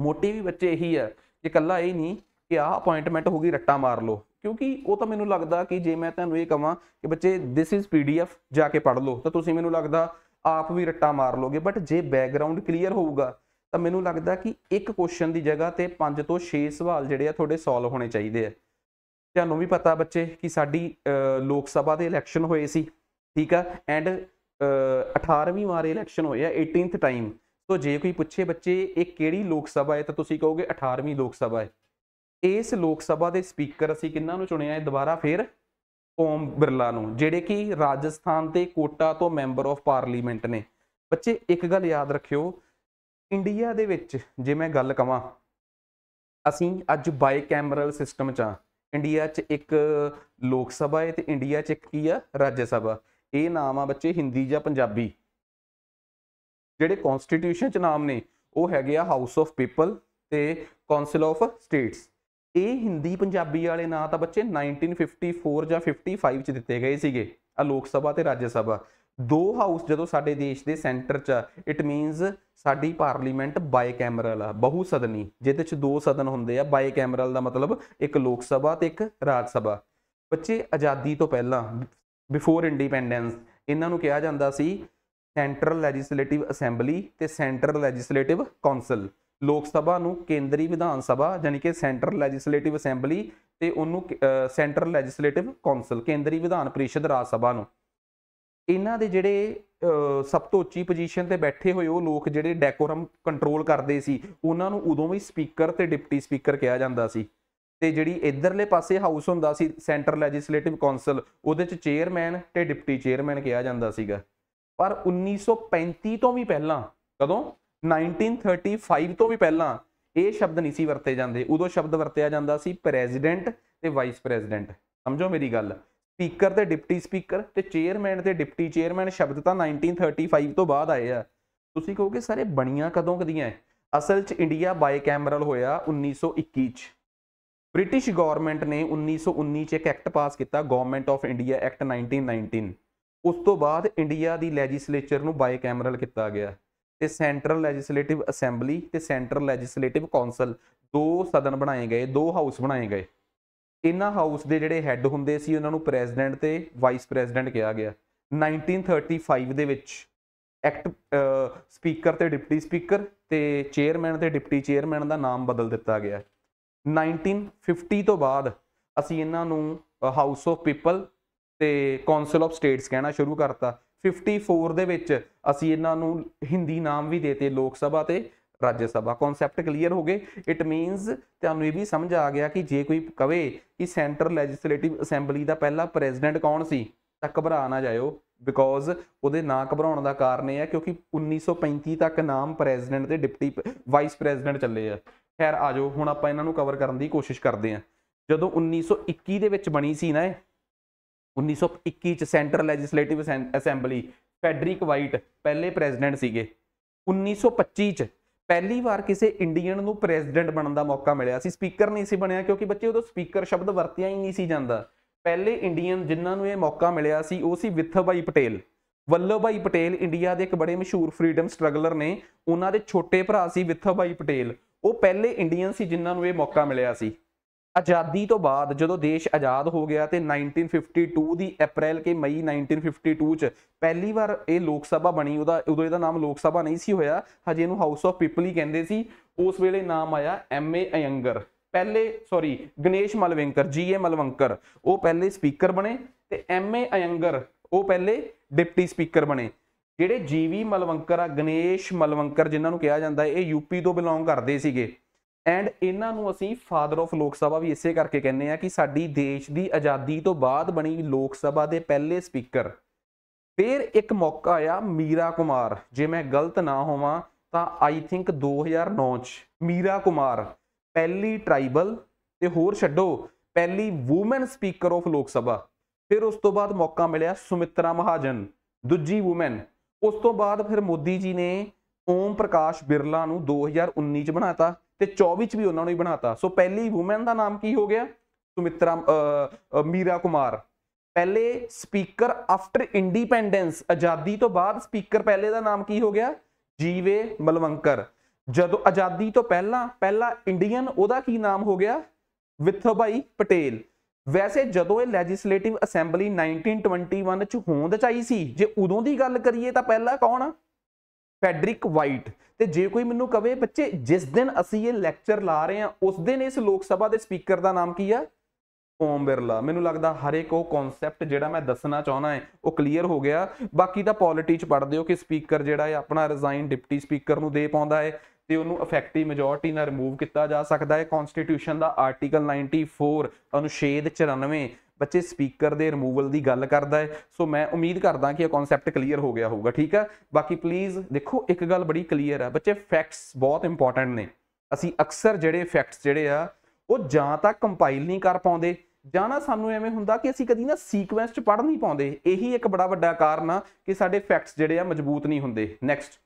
ਮੋਟਿਵ ਵੀ ਬੱਚੇ ਇਹੀ ਹੈ ਕਿ ਕੱਲਾ ਇਹ ਨਹੀਂ ਕਿ ਆ ਅਪਾਇੰਟਮੈਂਟ ਹੋ ਗਈ ਰੱਟਾ ਮਾਰ ਲਓ ਕਿਉਂਕਿ ਉਹ ਤਾਂ ਮੈਨੂੰ ਲੱਗਦਾ ਕਿ ਜੇ ਮੈਂ ਤੁਹਾਨੂੰ ਇਹ ਕਹਾਂ ਕਿ ਬੱਚੇ ਥਿਸ ਇਜ਼ ਪੀਡੀਐਫ ਜਾ ਕੇ ਪੜ੍ਹ ਲਓ ਤਾਂ ਤੁਸੀਂ ਮੈਨੂੰ ਲੱਗਦਾ ਆਪ ਵੀ ਰੱਟਾ ਮਾਰ ਲੋਗੇ ਬਟ ਜੇ ਬੈਕਗ੍ਰਾਉਂਡ ਕਲੀਅਰ ਹੋਊਗਾ ਤਾਂ ਮੈਨੂੰ ਲੱਗਦਾ ਕਿ ਇੱਕ ਕੁਐਸਚਨ ਦੀ ਜਗ੍ਹਾ ਤੇ 5 ਤੋਂ 6 ਸਵਾਲ ਜਿਹੜੇ ਆ ਤੁਹਾਡੇ ਸੋਲਵ ਹੋਣੇ ਚਾਹੀਦੇ ਆ ਤੁਹਾਨੂੰ ਵੀ ਪਤਾ ਬੱਚੇ ਕਿ ਸਾਡੀ ਲੋਕ ਸਭਾ ਦੇ ਇਲੈਕਸ਼ਨ ਹੋਏ ਸੀ ਠੀਕ ਆ ਐਂਡ 18ਵੀਂ ਵਾਰ ਇਲੈਕਸ਼ਨ ਹੋਇਆ 18th ਟਾਈਮ ਸੋ ਜੇ ਕੋਈ ਪੁੱਛੇ ਬੱਚੇ ਇਹ ਕਿਹੜੀ ਲੋਕ ਸਭਾ ਹੈ ਤਾਂ ਤੁਸੀਂ ਕਹੋਗੇ 18ਵੀਂ ਲੋਕ ਸਭਾ ਹੈ ਇਸ ਲੋਕ ਸਭਾ ਦੇ ਸਪੀਕਰ ਅਸੀਂ ਕਿੰਨਾਂ ਨੂੰ ਚੁਣਿਆ ਹੈ ਦੁਬਾਰਾ ਫੇਰ ਓਮ ਬਿਰਲਾ ਨੂੰ ਜਿਹੜੇ ਕਿ ਰਾਜਸਥਾਨ ਤੇ ਕੋਟਾ ਤੋਂ ਮੈਂਬਰ ਆਫ ਪਾਰਲੀਮੈਂਟ ਨੇ ਬੱਚੇ ਇੱਕ ਗੱਲ ਯਾਦ ਰੱਖਿਓ ਇੰਡੀਆ ਦੇ ਵਿੱਚ ਜੇ ਮੈਂ ਗੱਲ ਕਵਾਂ ਅਸੀਂ ਅੱਜ ਬਾਈ ਕੈਮਰਲ ਸਿਸਟਮ 'ਚ ਆ ਇੰਡੀਆ 'ਚ ਇੱਕ ਲੋਕ ਸਭਾ ਹੈ ਤੇ ਇੰਡੀਆ 'ਚ ਇੱਕ ਕੀ ਆ ਰਾਜ ਸਭਾ ਇਹ ਨਾਮ ਆ ਬੱਚੇ ਹਿੰਦੀ ਜਾਂ ਪੰਜਾਬੀ ਜਿਹੜੇ ਕਨਸਟੀਟਿਊਸ਼ਨ ਚ ਨਾਮ ਨੇ ਉਹ ਹੈਗੇ ਆ ਹਾਊਸ ਆਫ ਪੀਪਲ ਤੇ ਕਾਉਂਸਲ ਆਫ ਸਟੇਟਸ ਇਹ ਹਿੰਦੀ ਪੰਜਾਬੀ ਵਾਲੇ ਨਾਂ ਤਾਂ ਬੱਚੇ 1954 ਜਾਂ 55 ਚ ਦਿੱਤੇ ਗਏ ਸੀਗੇ ਆ ਲੋਕ ਸਭਾ ਤੇ ਰਾਜ ਸਭਾ ਦੋ ਹਾਊਸ ਜਦੋਂ ਸਾਡੇ ਦੇਸ਼ ਦੇ ਸੈਂਟਰ 'ਚ ਇਟ ਮੀਨਸ ਸਾਡੀ ਪਾਰਲੀਮੈਂਟ ਬਾਈ ਕੈਮਰਲ ਆ ਬਹੁ ਸਦਨੀ ਜਿਹਦੇ 'ਚ ਦੋ ਸਦਨ ਹੁੰਦੇ ਆ ਬਾਈ ਕੈਮਰਲ ਦਾ ਮਤਲਬ ਇੱਕ ਲੋਕ ਸਭਾ ਤੇ ਇੱਕ ਰਾਜ ਸਭਾ ਬੱਚੇ ਆਜ਼ਾਦੀ ਤੋਂ ਪਹਿਲਾਂ ਬਿਫੋਰ ਇੰਡੀਪੈਂਡੈਂਸ ਇਹਨਾਂ ਨੂੰ ਕਿਹਾ ਜਾਂਦਾ ਸੀ ਸੈਂਟਰਲ ਲੈਜਿਸਲੇਟਿਵ ਅਸੈਂਬਲੀ ਤੇ central legislative council Lok Sabha ਨੂੰ ਕੇਂਦਰੀ ਵਿਧਾਨ ਸਭਾ ਯਾਨੀ ਕਿ ਸੈਂਟਰਲ ਲੈਜਿਸਲੇਟਿਵ ਅਸੈਂਬਲੀ ਤੇ ਉਹਨੂੰ ਸੈਂਟਰਲ ਲੈਜਿਸਲੇਟਿਵ ਕੌਂਸਲ ਕੇਂਦਰੀ ਵਿਧਾਨ ਪਰਿਸ਼ਦ ਰਾਜ ਸਭਾ ਨੂੰ ਇਹਨਾਂ ਦੇ ਜਿਹੜੇ ਸਭ ਤੋਂ ਉੱਚੀ ਪੋਜੀਸ਼ਨ ਤੇ ਬੈਠੇ ਹੋਏ ਉਹ ਲੋਕ ਜਿਹੜੇ ਡੈਕੋਰਮ ਕੰਟਰੋਲ ਕਰਦੇ ਸੀ ਉਹਨਾਂ ਨੂੰ ਉਦੋਂ ਵੀ ਸਪੀਕਰ ਤੇ ਡਿਪਟੀ ਸਪੀਕਰ ਕਿਹਾ ਜਾਂਦਾ ਸੀ ਤੇ ਜਿਹੜੀ ਇਧਰਲੇ ਪਾਸੇ ਹਾਊਸ ਹੁੰਦਾ ਸੀ ਸੈਂਟਰ ਲੈਜਿਸਲੇਟਿਵ ਕਾਉਂਸਲ ਉਹਦੇ ਚ ਚੇਅਰਮੈਨ ਤੇ ਡਿਪਟੀ ਚੇਅਰਮੈਨ ਕਿਹਾ ਜਾਂਦਾ ਸੀਗਾ ਪਰ 1935 ਤੋਂ ਵੀ ਪਹਿਲਾਂ ਕਦੋਂ 1935 ਤੋਂ ਵੀ ਪਹਿਲਾਂ ਇਹ ਸ਼ਬਦ ਨਹੀਂ ਸੀ ਵਰਤੇ ਜਾਂਦੇ ਉਦੋਂ ਸ਼ਬਦ ਵਰਤਿਆ ਜਾਂਦਾ ਸੀ ਪ੍ਰੈਜ਼ੀਡੈਂਟ ਤੇ ਵਾਈਸ ਪ੍ਰੈਜ਼ੀਡੈਂਟ ਸਮਝੋ ਮੇਰੀ ਗੱਲ ਸਪੀਕਰ ਤੇ ਡਿਪਟੀ ਸਪੀਕਰ ਤੇ ਚੇਅਰਮੈਨ ਤੇ ਡਿਪਟੀ ਚੇਅਰਮੈਨ ਸ਼ਬਦ ਤਾਂ 1935 ਤੋਂ ਬਾਅਦ ਆਏ ਆ ਤੁਸੀਂ ਕਹੋਗੇ ਸਾਰੇ ਬਣੀਆਂ ਕਦੋਂ ਕਦੀਆਂ ਅਸਲ 'ਚ ਇੰਡੀਆ ਬਾਈ ਕੈਮਰਲ ਹੋਇਆ 1921 'ਚ ਬ੍ਰਿਟਿਸ਼ ਗਵਰਨਮੈਂਟ ਨੇ 1919 'ਚ ਇੱਕ ਐਕਟ ਪਾਸ ਕੀਤਾ ਗਵਰਨਮੈਂਟ ਆਫ ਇੰਡੀਆ ਐਕਟ 1919 ਉਸ ਤੋਂ ਬਾਅਦ ਇੰਡੀਆ ਦੀ ਲੈਜਿਸਲੇਚਰ ਨੂੰ ਬਾਈ ਕੈਮਰਲ ਕੀਤਾ ਗਿਆ ਤੇ ਸੈਂਟਰਲ ਲੈਜਿਸਲੇਟਿਵ ਅਸੈਂਬਲੀ ਤੇ ਸੈਂਟਰਲ ਲੈਜਿਸਲੇਟਿਵ ਕਾਉਂਸਲ ਦੋ ਸਦਨ ਬਣਾਏ ਗਏ ਦੋ ਹਾਊਸ ਬਣਾਏ ਗਏ ਇਹਨਾਂ ਹਾਊਸ ਦੇ ਜਿਹੜੇ ਹੈੱਡ ਹੁੰਦੇ ਸੀ ਉਹਨਾਂ ਨੂੰ ਪ੍ਰੈਜ਼ੀਡੈਂਟ ਤੇ ਵਾਈਸ ਪ੍ਰੈਜ਼ੀਡੈਂਟ ਕਿਹਾ ਗਿਆ 1935 ਦੇ ਵਿੱਚ ਐਕਟ ਸਪੀਕਰ ਤੇ ਡਿਪਟੀ ਸਪੀਕਰ ਤੇ ਚੇਅਰਮੈਨ ਤੇ ਡਿਪਟੀ ਚੇਅਰਮੈਨ ਦਾ ਨਾਮ ਬਦਲ ਦਿੱਤਾ ਗਿਆ 1950 ਤੋਂ ਬਾਅਦ ਅਸੀਂ ਇਹਨਾਂ ਨੂੰ ਹਾਊਸ ਆਫ ਪੀਪਲ ਤੇ ਕਾਉਂਸਲ ਆਫ ਸਟੇਟਸ ਕਹਿਣਾ ਸ਼ੁਰੂ ਕਰਤਾ 54 ਦੇ ਵਿੱਚ ਅਸੀਂ ਇਹਨਾਂ ਨੂੰ ਹਿੰਦੀ ਨਾਮ ਵੀ ਦੇਤੇ ਲੋਕ ਸਭਾ ਤੇ ਰਾਜ ਸਭਾ ਕਨਸੈਪਟ ਕਲੀਅਰ ਹੋ ਗਏ ਇਟ ਮੀਨਸ ਤੁਹਾਨੂੰ ਇਹ ਵੀ ਸਮਝ ਆ ਗਿਆ ਕਿ ਜੇ ਕੋਈ ਕਵੇ ਕਿ ਸੈਂਟਰ ਲੈਜਿਸਲੇਟਿਵ ਅਸੈਂਬਲੀ ਦਾ ਪਹਿਲਾ ਪ੍ਰੈਜ਼ੀਡੈਂਟ ਕੌਣ ਸੀ ਤਾਂ ਘਬਰਾ ਨਾ ਜਾਇਓ ਬਿਕੋਜ਼ ਉਹਦੇ ਨਾਂ ਘਬਰਾਉਣ ਦਾ ਕਾਰਨ ਇਹ ਹੈ ਕਿਉਂਕਿ 1935 ਤੱਕ ਨਾਮ ਪ੍ਰੈਜ਼ੀਡੈਂਟ ਤੇ ਡਿਪਟੀ ਵਾਈਸ ਪ੍ਰੈਜ਼ੀਡੈਂਟ ਚੱਲੇ ਆ ਖੈਰ ਆਜੋ ਹੁਣ ਆਪਾਂ ਇਹਨਾਂ ਨੂੰ ਕਵਰ ਕਰਨ ਦੀ ਕੋਸ਼ਿਸ਼ ਕਰਦੇ ਆ ਜਦੋਂ 1921 ਦੇ ਵਿੱਚ ਬਣੀ ਸੀ ਨਾ ਇਹ 1921 ਚ central legislative assembly Frederick Whyte ਪਹਿਲੇ ਪ੍ਰੈਜ਼ੀਡੈਂਟ ਸੀਗੇ 1925 ਚ ਪਹਿਲੀ ਵਾਰ ਕਿਸੇ ਇੰਡੀਅਨ ਨੂੰ ਪ੍ਰੈਜ਼ੀਡੈਂਟ ਬਣਨ ਦਾ ਮੌਕਾ ਮਿਲਿਆ ਸੀ ਸਪੀਕਰ ਨਹੀਂ ਸੀ ਬਣਿਆ ਕਿਉਂਕਿ ਬੱਚੇ ਉਦੋਂ ਸਪੀਕਰ ਸ਼ਬਦ ਵਰਤਿਆ ਹੀ ਨਹੀਂ ਸੀ ਜਾਂਦਾ ਪਹਿਲੇ ਇੰਡੀਅਨ ਜਿਨ੍ਹਾਂ ਨੂੰ ਇਹ ਮੌਕਾ ਮਿਲਿਆ ਸੀ ਉਹ ਸੀ ਵਿਥਭਾਈ ਪਟੇਲ ਵੱਲੋਭਾਈ ਪਟੇਲ ਇੰਡੀਆ ਦੇ ਇੱਕ ਬੜੇ ਮਸ਼ਹੂਰ ਫਰੀडम ਸਟਰਗਲਰ ਨੇ ਉਹਨਾਂ ਦੇ ਛੋਟੇ ਭਰਾ ਸੀ ਵਿਥਭਾਈ ਪਟੇਲ ਉਹ ਪਹਿਲੇ ਇੰਡੀਅਨ ਸੀ ਜਿਨ੍ਹਾਂ ਨੂੰ ਇਹ ਮੌਕਾ ਮਿਲਿਆ ਸੀ ਆਜ਼ਾਦੀ ਤੋਂ ਬਾਅਦ ਜਦੋਂ ਦੇਸ਼ ਆਜ਼ਾਦ ਹੋ ਗਿਆ ਤੇ 1952 ਦੀ ਅਪ੍ਰੈਲ ਕੇ ਮਈ 1952 ਚ ਪਹਿਲੀ ਵਾਰ ਇਹ ਲੋਕ ਸਭਾ ਬਣੀ ਉਹਦਾ ਉਦੋਂ ਇਹਦਾ ਨਾਮ ਲੋਕ ਸਭਾ ਨਹੀਂ ਸੀ ਹੋਇਆ ਹਜੇ ਇਹਨੂੰ ਹਾਊਸ ਆਫ ਪੀਪਲ ਹੀ ਕਹਿੰਦੇ ਸੀ ਉਸ ਵੇਲੇ ਨਾਮ ਆਇਆ ਐਮ ਏ ਅਯੰਗਰ ਪਹਿਲੇ ਸੌਰੀ ਗਣੇਸ਼ ਮਲਵੰਕਰ ਜੀ ਏ ਮਲਵੰਕਰ ਉਹ ਪਹਿਲੇ ਸਪੀਕਰ ਬਣੇ ਤੇ ਐਮ ਏ ਅਯੰਗਰ ਉਹ ਪਹਿਲੇ ਡਿਪਟੀ ਸਪੀਕਰ ਬਣੇ ਜਿਹੜੇ ਜੀਵੀ ਮਲਵੰਕਰ ਆ ਗਣੇਸ਼ ਮਲਵੰਕਰ ਜਿਨ੍ਹਾਂ ਨੂੰ ਕਿਹਾ ਜਾਂਦਾ ਇਹ ਯੂਪੀ ਤੋਂ ਬਿਲੋਂਗ ਕਰਦੇ ਸੀਗੇ ਐਂਡ ਇਹਨਾਂ ਨੂੰ ਅਸੀਂ ਫਾਦਰ ਆਫ ਲੋਕ ਸਭਾ ਵੀ ਇਸੇ ਕਰਕੇ ਕਹਿੰਦੇ ਆ ਕਿ ਸਾਡੀ ਦੇਸ਼ ਦੀ ਆਜ਼ਾਦੀ ਤੋਂ ਬਾਅਦ ਬਣੀ ਲੋਕ ਸਭਾ ਦੇ ਪਹਿਲੇ ਸਪੀਕਰ ਫਿਰ ਇੱਕ ਮੌਕਾ ਆਇਆ ਮੀਰਾ ਕੁਮਾਰ ਜੇ ਮੈਂ ਗਲਤ ਨਾ ਹੋਵਾਂ ਤਾਂ ਆਈ ਥਿੰਕ 2009 ਚ ਮੀਰਾ ਕੁਮਾਰ ਪਹਿਲੀ ਟ੍ਰਾਈਬਲ ਤੇ ਹੋਰ ਛੱਡੋ ਪਹਿਲੀ ਔਮਨ ਸਪੀਕਰ ਆਫ ਲੋਕ ਸਭਾ ਫਿਰ ਉਸ ਤੋਂ ਬਾਅਦ ਮੌਕਾ ਮਿਲਿਆ ਸੁਮਿਤਰਾ ਮਹਾਜਨ ਦੂਜੀ ਔਮਨ ਉਸ ਤੋਂ ਬਾਅਦ ਫਿਰ ਮੋਦੀ ਜੀ ਨੇ ਓਮ ਪ੍ਰਕਾਸ਼ ਬਿਰਲਾ ਨੂੰ 2019 ਚ ਬਣਾਤਾ ਤੇ 24 ਚ ਵੀ ਉਹਨਾਂ ਨੂੰ ਹੀ ਬਣਾਤਾ ਸੋ ਪਹਿਲੀ ਔਰਤ ਦਾ ਨਾਮ ਕੀ ਹੋ ਗਿਆ ਸੁਮਿਤਰਾ ਮੀਰਾ ਕੁਮਾਰ ਪਹਿਲੇ ਸਪੀਕਰ ਆਫਟਰ ਇੰਡੀਪੈਂਡੈਂਸ ਆਜ਼ਾਦੀ ਤੋਂ ਬਾਅਦ ਸਪੀਕਰ ਪਹਿਲੇ ਦਾ ਨਾਮ ਕੀ ਹੋ ਗਿਆ ਜੀਵੇ ਮਲਵੰਕਰ ਜਦੋਂ ਆਜ਼ਾਦੀ ਤੋਂ ਪਹਿਲਾਂ ਪਹਿਲਾ ਇੰਡੀਅਨ ਉਹਦਾ ਕੀ ਨਾਮ ਹੋ ਗਿਆ ਵਿਥੋਬਾਈ ਪਟੇਲ ਵੈਸੇ ਜਦੋਂ ਇਹ ਲੈਜਿਸਲੇਟਿਵ ਅਸੈਂਬਲੀ 1921 ਚ ਹੋਂਦ ਚ ਆਈ ਸੀ ਜੇ ਉਦੋਂ ਦੀ ਗੱਲ ਕਰੀਏ ਤਾਂ ਪਹਿਲਾ ਕੌਣ ਆ ਫੈਡਰਿਕ ਵਾਈਟ ਤੇ ਜੇ ਕੋਈ ਮੈਨੂੰ ਕਵੇ ਬੱਚੇ ਜਿਸ ਦਿਨ ਅਸੀਂ ਇਹ ਲੈਕਚਰ ਲਾ ਰਹੇ ਹਾਂ ਉਸ ਦਿਨ ਇਸ ਲੋਕ ਸਭਾ ਦੇ ਸਪੀਕਰ ਦਾ ਨਾਮ ਕੀ ਆ ਓਮ ਬਿਰਲਾ ਮੈਨੂੰ ਲੱਗਦਾ ਹਰ ਇੱਕ ਉਹ ਕਨਸੈਪਟ ਜਿਹੜਾ ਮੈਂ ਦੱਸਣਾ ਚਾਹਣਾ ਹੈ ਉਹ ਕਲੀਅਰ ਹੋ ਗਿਆ ਬਾਕੀ ਤਾਂ ਪੋਲਿਟੀ ਚ ਪੜਦੇ ਹੋ ਕਿ ਸਪੀਕਰ ਜਿਹੜਾ ਹੈ ਆਪਣਾ ਰਿਜ਼ਾਈਨ ਡਿਪਟੀ ਸਪੀਕਰ ਨੂੰ ਦੇ ਪਾਉਂਦਾ ਹੈ ਤੇ ਉਹਨੂੰ ਇਫੈਕਟਿਵ ਮੈਜੋਰਟੀ ਨਾਲ ਰਿਮੂਵ ਕੀਤਾ ਜਾ ਸਕਦਾ ਹੈ ਕਨਸਟੀਟਿਊਸ਼ਨ ਦਾ ਆਰਟੀਕਲ 94 ਅਨੁਛੇਦ 94 ਬੱਚੇ ਸਪੀਕਰ ਦੇ ਰਿਮੂਵਲ ਦੀ ਗੱਲ ਕਰਦਾ ਹੈ ਸੋ ਮੈਂ ਉਮੀਦ ਕਰਦਾ ਕਿ ਇਹ ਕਨਸੈਪਟ ਕਲੀਅਰ ਹੋ ਗਿਆ ਹੋਊਗਾ ਠੀਕ ਹੈ ਬਾਕੀ ਪਲੀਜ਼ ਦੇਖੋ ਇੱਕ ਗੱਲ ਬੜੀ ਕਲੀਅਰ ਹੈ ਬੱਚੇ ਫੈਕਟਸ ਬਹੁਤ ਇੰਪੋਰਟੈਂਟ ਨੇ ਅਸੀਂ ਅਕਸਰ ਜਿਹੜੇ ਫੈਕਟਸ ਜਿਹੜੇ ਆ ਉਹ ਜਾਂ ਤਾਂ ਕੰਪਾਈਲ ਨਹੀਂ ਕਰ ਪਾਉਂਦੇ ਜਾਂ ਨਾ ਸਾਨੂੰ ਐਵੇਂ ਹੁੰਦਾ ਕਿ ਅਸੀਂ ਕਦੀ ਨਾ ਸੀਕੁਐਂਸ ਚ ਪੜ੍ਹ ਨਹੀਂ ਪਾਉਂਦੇ ਇਹੀ ਇੱਕ ਬੜਾ ਵੱਡਾ ਕਾਰਨ ਆ ਕਿ ਸਾਡੇ ਫੈਕਟਸ ਜਿਹੜੇ ਆ ਮਜ਼ਬੂਤ ਨਹੀਂ ਹੁੰਦੇ ਨੈਕਸਟ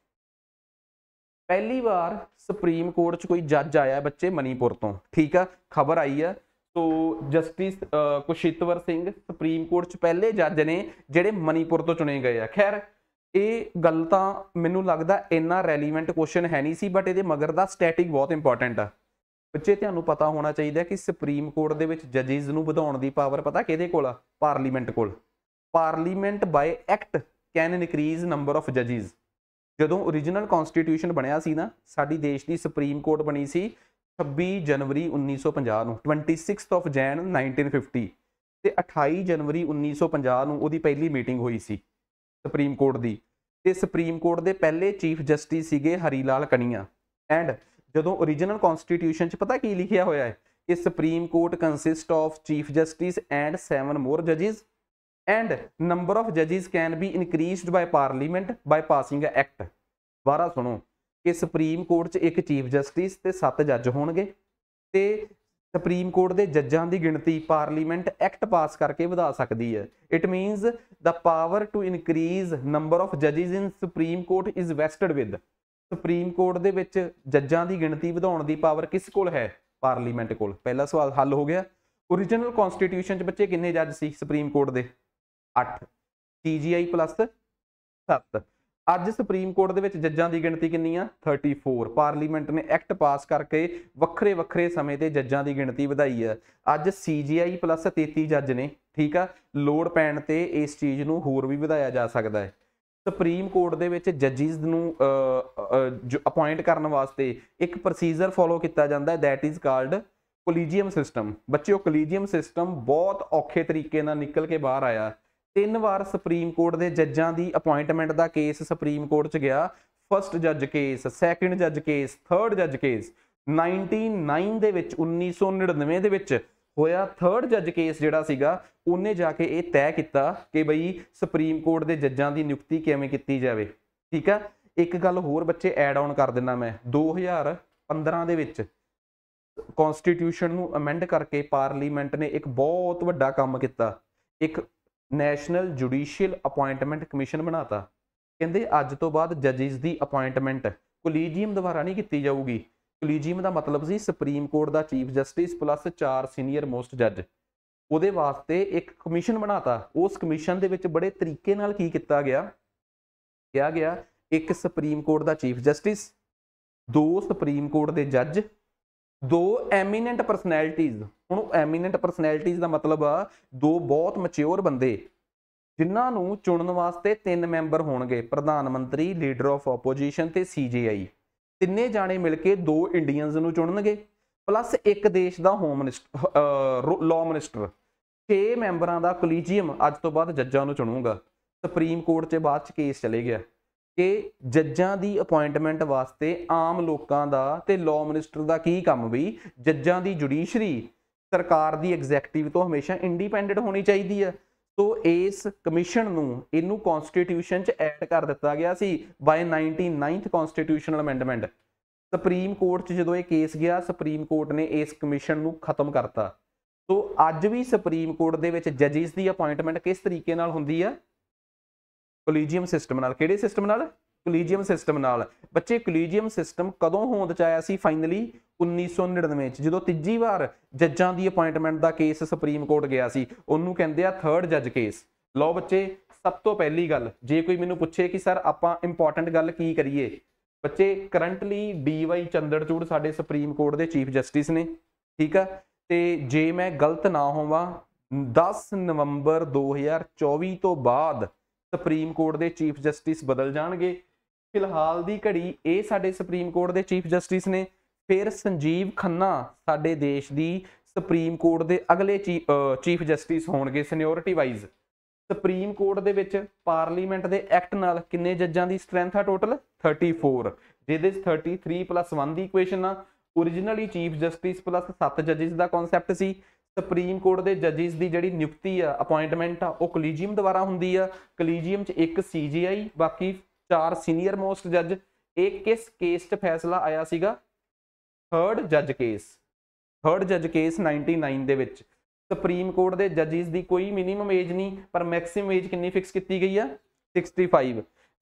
ਪਹਿਲੀ ਵਾਰ ਸੁਪਰੀਮ ਕੋਰਟ 'ਚ ਕੋਈ ਜੱਜ ਆਇਆ ਬੱਚੇ ਮਨੀਪੁਰ ਤੋਂ ਠੀਕ ਆ ਖਬਰ ਆਈ ਆ ਸੋ ਜਸਟਿਸ ਕੁਸ਼ਿਤਵਰ ਸਿੰਘ ਸੁਪਰੀਮ ਕੋਰਟ 'ਚ ਪਹਿਲੇ ਜੱਜ ਨੇ ਜਿਹੜੇ ਮਨੀਪੁਰ ਤੋਂ ਚੁਣੇ ਗਏ ਆ ਖੈਰ ਇਹ ਗੱਲ ਤਾਂ ਮੈਨੂੰ ਲੱਗਦਾ ਇੰਨਾ ਰੈਲੀਵੈਂਟ ਕੁਐਸਚਨ ਹੈ ਨਹੀਂ ਸੀ ਬਟ ਇਹਦੇ ਮਗਰ ਦਾ ਸਟੈਟਿਕ ਬਹੁਤ ਇੰਪੋਰਟੈਂਟ ਆ ਬੱਚੇ ਤੁਹਾਨੂੰ ਪਤਾ ਹੋਣਾ ਚਾਹੀਦਾ ਕਿ ਸੁਪਰੀਮ ਕੋਰਟ ਦੇ ਵਿੱਚ ਜੱਜਿਸ ਨੂੰ ਵਧਾਉਣ ਦੀ ਪਾਵਰ ਪਤਾ ਕਿਹਦੇ ਕੋਲ ਆ ਪਾਰਲੀਮੈਂਟ ਕੋਲ parliament by act can increase number of ਜੱਜਿਸ ਜਦੋਂ origignal ਕਨਸਟੀਟਿਊਸ਼ਨ ਬਣਿਆ ਸੀ ਨਾ ਸਾਡੀ ਦੇਸ਼ ਦੀ ਸੁਪਰੀਮ ਕੋਰਟ ਬਣੀ ਸੀ 26 ਜਨਵਰੀ 1950 ਨੂੰ 26th ਆਫ ਜੈਨ 1950 ਤੇ 28 ਜਨਵਰੀ 1950 ਨੂੰ ਉਹਦੀ ਪਹਿਲੀ ਮੀਟਿੰਗ ਹੋਈ ਸੀ ਸੁਪਰੀਮ ਕੋਰਟ ਦੀ ਤੇ ਸੁਪਰੀਮ ਕੋਰਟ ਦੇ ਪਹਿਲੇ ਚੀਫ ਜਸਟਿਸ ਸੀਗੇ ਹਰੀ ਲਾਲ ਕਨੀਆ ਐਂਡ ਜਦੋਂ origignal ਕਨਸਟੀਟਿਊਸ਼ਨ 'ਚ ਪਤਾ ਕੀ ਲਿਖਿਆ ਹੋਇਆ ਹੈ ਕਿ supreme court consist of chief justice and 7 more ਜਜਿਸ and number of ਜਜਿਸ can be increased by parliament by passing a act ਦੁਬਾਰਾ ਸੁਣੋ ਕਿ ਸੁਪਰੀਮ ਕੋਰਟ 'ਚ ਇੱਕ ਚੀਫ ਜਸਟਿਸ ਤੇ 7 ਜੱਜ ਹੋਣਗੇ ਤੇ ਸੁਪਰੀਮ ਕੋਰਟ ਦੇ ਜੱਜਾਂ ਦੀ ਗਿਣਤੀ ਪਾਰਲੀਮੈਂਟ ਐਕਟ ਪਾਸ ਕਰਕੇ ਵਧਾ ਸਕਦੀ ਹੈ it means the power to increase number of ਜੱਜਸ in supreme court is vested with supreme court ਦੇ ਵਿੱਚ ਜੱਜਾਂ ਦੀ ਗਿਣਤੀ ਵਧਾਉਣ ਦੀ ਪਾਵਰ ਕਿਸ ਕੋਲ ਹੈ ਪਾਰਲੀਮੈਂਟ ਕੋਲ ਪਹਿਲਾ ਸਵਾਲ ਹੱਲ ਹੋ ਗਿਆ origignal ਕਨਸਟੀਟਿਊਸ਼ਨ 'ਚ ਬੱਚੇ ਕਿੰਨੇ ਜੱਜ ਸੀ ਸੁਪਰੀਮ ਕੋਰਟ ਦੇ 8 CGI 7 ਅੱਜ ਸੁਪਰੀਮ ਕੋਰਟ ਦੇ ਵਿੱਚ ਜੱਜਾਂ ਦੀ ਗਿਣਤੀ ਕਿੰਨੀ ਆ 34 ਪਾਰਲੀਮੈਂਟ ਨੇ ਐਕਟ ਪਾਸ ਕਰਕੇ ਵੱਖਰੇ ਵੱਖਰੇ ਸਮੇਂ ਤੇ ਜੱਜਾਂ ਦੀ ਗਿਣਤੀ ਵਧਾਈ ਆ ਅੱਜ ਸੀਜੀਆਈ ਪਲੱਸ 33 ਜੱਜ ਨੇ ਠੀਕ ਆ ਲੋਡ ਪੈਣ ਤੇ ਇਸ ਚੀਜ਼ ਨੂੰ ਹੋਰ ਵੀ ਵਧਾਇਆ ਜਾ ਸਕਦਾ ਹੈ ਸੁਪਰੀਮ ਕੋਰਟ ਦੇ ਵਿੱਚ ਜੱਜਿਸ ਨੂੰ ਅਪਾਇੰਟ ਕਰਨ ਵਾਸਤੇ ਇੱਕ ਪ੍ਰੋਸੀਜਰ ਫਾਲੋ ਕੀਤਾ ਜਾਂਦਾ ਹੈ that is called collegium system ਬੱਚਿਓ ਕੋਲੀਜੀਅਮ ਸਿਸਟਮ ਬਹੁਤ ਔਖੇ ਤਰੀਕੇ ਨਾਲ ਨਿਕਲ ਕੇ ਬਾਹਰ ਆਇਆ ਤਿੰਨ ਵਾਰ ਸੁਪਰੀਮ ਕੋਰਟ ਦੇ ਜੱਜਾਂ ਦੀ ਅਪਾਇੰਟਮੈਂਟ ਦਾ ਕੇਸ ਸੁਪਰੀਮ ਕੋਰਟ 'ਚ ਗਿਆ ਫਰਸਟ ਜੱਜ ਕੇਸ ਸੈਕੰਡ ਜੱਜ ਕੇਸ ਥਰਡ ਜੱਜ ਕੇਸ 99 ਦੇ ਵਿੱਚ 1999 ਦੇ ਵਿੱਚ ਹੋਇਆ ਥਰਡ ਜੱਜ ਕੇਸ ਜਿਹੜਾ ਸੀਗਾ ਉਹਨੇ ਜਾ ਕੇ ਇਹ ਤੈਅ ਕੀਤਾ ਕਿ ਬਈ ਸੁਪਰੀਮ ਕੋਰਟ ਦੇ ਜੱਜਾਂ ਦੀ ਨਿਯੁਕਤੀ ਕਿਵੇਂ ਕੀਤੀ ਜਾਵੇ ਠੀਕ ਆ ਇੱਕ ਗੱਲ ਹੋਰ ਬੱਚੇ ਐਡ ਆਨ ਕਰ ਦਿੰਦਾ ਮੈਂ 2015 ਦੇ ਵਿੱਚ ਕਨਸਟੀਟਿਊਸ਼ਨ ਨੂੰ ਅਮੈਂਡ ਕਰਕੇ ਪਾਰਲੀਮੈਂਟ ਨੇ ਇੱਕ ਬਹੁਤ ਵੱਡਾ ਕੰਮ ਕੀਤਾ ਇੱਕ ਨੈਸ਼ਨਲ ਜੁਡੀਸ਼ੀਅਲ ਅਪਾਇੰਟਮੈਂਟ ਕਮਿਸ਼ਨ ਬਣਾਤਾ ਕਹਿੰਦੇ ਅੱਜ ਤੋਂ ਬਾਅਦ ਜੱਜਿਸ ਦੀ ਅਪਾਇੰਟਮੈਂਟ ਕੋਲੀਜੀਅਮ ਦੁਆਰਾ ਨਹੀਂ ਕੀਤੀ ਜਾਊਗੀ ਕੋਲੀਜੀਅਮ ਦਾ ਮਤਲਬ ਸੀ ਸੁਪਰੀਮ ਕੋਰਟ ਦਾ chief justice plus 4 senior most ਜੱਜ ਉਹਦੇ ਵਾਸਤੇ ਇੱਕ ਕਮਿਸ਼ਨ ਬਣਾਤਾ ਉਸ ਕਮਿਸ਼ਨ ਦੇ ਵਿੱਚ ਬੜੇ ਤਰੀਕੇ ਨਾਲ ਕੀ ਕੀਤਾ ਗਿਆ ਕਿਹਾ ਗਿਆ ਇੱਕ ਸੁਪਰੀਮ ਕੋਰਟ ਦਾ ਚੀਫ ਜਸਟਿਸ ਦੋ ਸੁਪਰੀਮ ਕੋਰਟ ਦੇ ਜੱਜ ਦੋ ਐਮੀਨੈਂਟ ਪਰਸਨੈਲਿਟੀਜ਼ ਹੁਣ ਐਮੀਨੈਂਟ ਪਰਸਨੈਲਿਟੀਜ਼ ਦਾ ਮਤਲਬ ਆ ਦੋ ਬਹੁਤ ਮੈਚਿਓਰ ਬੰਦੇ ਜਿਨ੍ਹਾਂ ਨੂੰ ਚੁਣਨ ਵਾਸਤੇ ਤਿੰਨ ਮੈਂਬਰ ਹੋਣਗੇ ਪ੍ਰਧਾਨ ਮੰਤਰੀ ਲੀਡਰ ਆਫ ਆਪੋਜੀਸ਼ਨ ਤੇ ਸੀਜੀਆਈ ਤਿੰਨੇ ਜਾਣੇ ਮਿਲ ਕੇ ਦੋ ਇੰਡੀਅਨਸ ਨੂੰ ਚੁਣਨਗੇ ਪਲੱਸ ਇੱਕ ਦੇਸ਼ ਦਾ ਹੋਮ ਮਿਨਿਸਟਰ ਲਾਅ ਮਿਨਿਸਟਰ 6 ਮੈਂਬਰਾਂ ਦਾ ਕੋਲੀਜੀਅਮ ਅੱਜ ਤੋਂ ਬਾਅਦ ਜੱਜਾਂ ਨੂੰ ਚੁਣੂਗਾ ਸੁਪਰੀਮ ਕੋਰਟ 'ਚ ਬਾਅਦ 'ਚ ਕੇਸ ਚਲੇ ਗਿਆ ਕਿ ਜੱਜਾਂ ਦੀ ਅਪਾਇੰਟਮੈਂਟ ਵਾਸਤੇ ਆਮ ਲੋਕਾਂ ਦਾ ਤੇ ਲਾਅ ਮਿਨਿਸਟਰ ਦਾ ਕੀ ਕੰਮ ਵੀ ਜੱਜਾਂ ਦੀ ਜੁਡੀਸ਼ਰੀ ਸਰਕਾਰ ਦੀ ਐਗਜ਼ੈਕਟਿਵ ਤੋਂ ਹਮੇਸ਼ਾ ਇੰਡੀਪੈਂਡੈਂਟ ਹੋਣੀ ਚਾਹੀਦੀ ਹੈ ਸੋ ਇਸ ਕਮਿਸ਼ਨ ਨੂੰ ਇਹਨੂੰ ਕਨਸਟੀਟਿਊਸ਼ਨ 'ਚ ਐਡ ਕਰ ਦਿੱਤਾ ਗਿਆ ਸੀ by 99th constitutional amendment supreme court 'ਚ ਜਦੋਂ ਇਹ ਕੇਸ ਗਿਆ ਸੁਪਰੀਮ ਕੋਰਟ ਨੇ ਇਸ ਕਮਿਸ਼ਨ ਨੂੰ ਖਤਮ ਕਰਤਾ ਸੋ ਅੱਜ ਵੀ ਸੁਪਰੀਮ ਕੋਰਟ ਦੇ ਵਿੱਚ ਜੱਜਿਸ ਦੀ ਅਪਾਇੰਟਮੈਂਟ ਕਿਸ ਤਰੀਕੇ ਨਾਲ ਹੁੰਦੀ ਆ ਕੋਲੀਜੀਅਮ ਸਿਸਟਮ ਨਾਲ ਕਿਹੜੇ ਸਿਸਟਮ ਨਾਲ ਕੋਲੀਜੀਅਮ ਸਿਸਟਮ ਨਾਲ ਬੱਚੇ ਕੋਲੀਜੀਅਮ ਸਿਸਟਮ ਕਦੋਂ ਹੋਂਦ ਚ ਆਇਆ ਸੀ ਫਾਈਨਲੀ 1999 ਚ ਜਦੋਂ ਤੀਜੀ ਵਾਰ ਜੱਜਾਂ ਦੀ ਅਪਾਇੰਟਮੈਂਟ ਦਾ ਕੇਸ ਸੁਪਰੀਮ ਕੋਰਟ ਗਿਆ ਸੀ ਉਹਨੂੰ ਕਹਿੰਦੇ ਆ ਥਰਡ ਜੱਜ ਕੇਸ ਲਓ ਬੱਚੇ ਸਭ ਤੋਂ ਪਹਿਲੀ ਗੱਲ ਜੇ ਕੋਈ ਮੈਨੂੰ ਪੁੱਛੇ ਕਿ ਸਰ ਆਪਾਂ ਇੰਪੋਰਟੈਂਟ ਗੱਲ ਕੀ ਕਰੀਏ ਬੱਚੇ ਕਰੰਟਲੀ ਡੀਵਾਈ ਚੰਦਰਚੂੜ ਸਾਡੇ ਸੁਪਰੀਮ ਕੋਰਟ ਦੇ ਚੀਫ ਜਸਟਿਸ ਨੇ ਠੀਕ ਆ ਤੇ ਜੇ ਮੈਂ ਗਲਤ ਨਾ ਹੋਵਾਂ 10 ਨਵੰਬਰ 2024 ਤੋਂ ਬਾਅਦ ਸੁਪਰੀਮ ਕੋਰਟ ਦੇ ਚੀਫ ਜਸਟਿਸ ਬਦਲ ਜਾਣਗੇ ਫਿਲਹਾਲ ਦੀ ਘੜੀ ਇਹ ਸਾਡੇ ਸੁਪਰੀਮ ਕੋਰਟ ਦੇ ਚੀਫ ਜਸਟਿਸ ਨੇ ਫਿਰ ਸੰਜੀਵ ਖੰਨਾ ਸਾਡੇ ਦੇਸ਼ ਦੀ ਸੁਪਰੀਮ ਕੋਰਟ ਦੇ ਅਗਲੇ ਚੀਫ ਜਸਟਿਸ ਹੋਣਗੇ ਸੀਨੀਅਰਿਟੀ ਵਾਈਜ਼ ਸੁਪਰੀਮ ਕੋਰਟ ਦੇ ਵਿੱਚ ਪਾਰਲੀਮੈਂਟ ਦੇ ਐਕਟ ਨਾਲ ਕਿੰਨੇ ਜੱਜਾਂ ਦੀ ਸਟਰੈਂਥ ਆ ਟੋਟਲ 34 ਜਿਹਦੇ 33 1 ਦੀ ਇਕੁਏਸ਼ਨ ਆ originally ਚੀਫ ਜਸਟਿਸ 7 ਜੱਜਿਸ ਦਾ ਕਨਸੈਪਟ ਸੀ ਸੁਪਰੀਮ ਕੋਰਟ ਦੇ ਜੱਜਿਸ ਦੀ ਜਿਹੜੀ ਨਿਯੁਕਤੀ ਆ ਅਪਾਇੰਟਮੈਂਟ ਆ ਉਹ ਕਲੀਜੀਅਮ ਦੁਆਰਾ ਹੁੰਦੀ ਆ ਕਲੀਜੀਅਮ 'ਚ ਇੱਕ ਸੀਜੀਆਈ ਬਾਕੀ ਚਾਰ ਸੀਨੀਅਰ ਮੋਸਟ ਜੱਜ ਇਹ ਕਿਸ ਕੇਸ 'ਚ ਫੈਸਲਾ ਆਇਆ ਸੀਗਾ ਥਰਡ ਜੱਜ ਕੇਸ ਥਰਡ ਜੱਜ ਕੇਸ 99 ਦੇ ਵਿੱਚ ਸੁਪਰੀਮ ਕੋਰਟ ਦੇ ਜੱਜਿਸ ਦੀ ਕੋਈ ਮਿਨੀਮਮ ਏਜ ਨਹੀਂ ਪਰ ਮੈਕਸਿਮਮ ਏਜ ਕਿੰਨੀ ਫਿਕਸ ਕੀਤੀ ਗਈ ਆ 65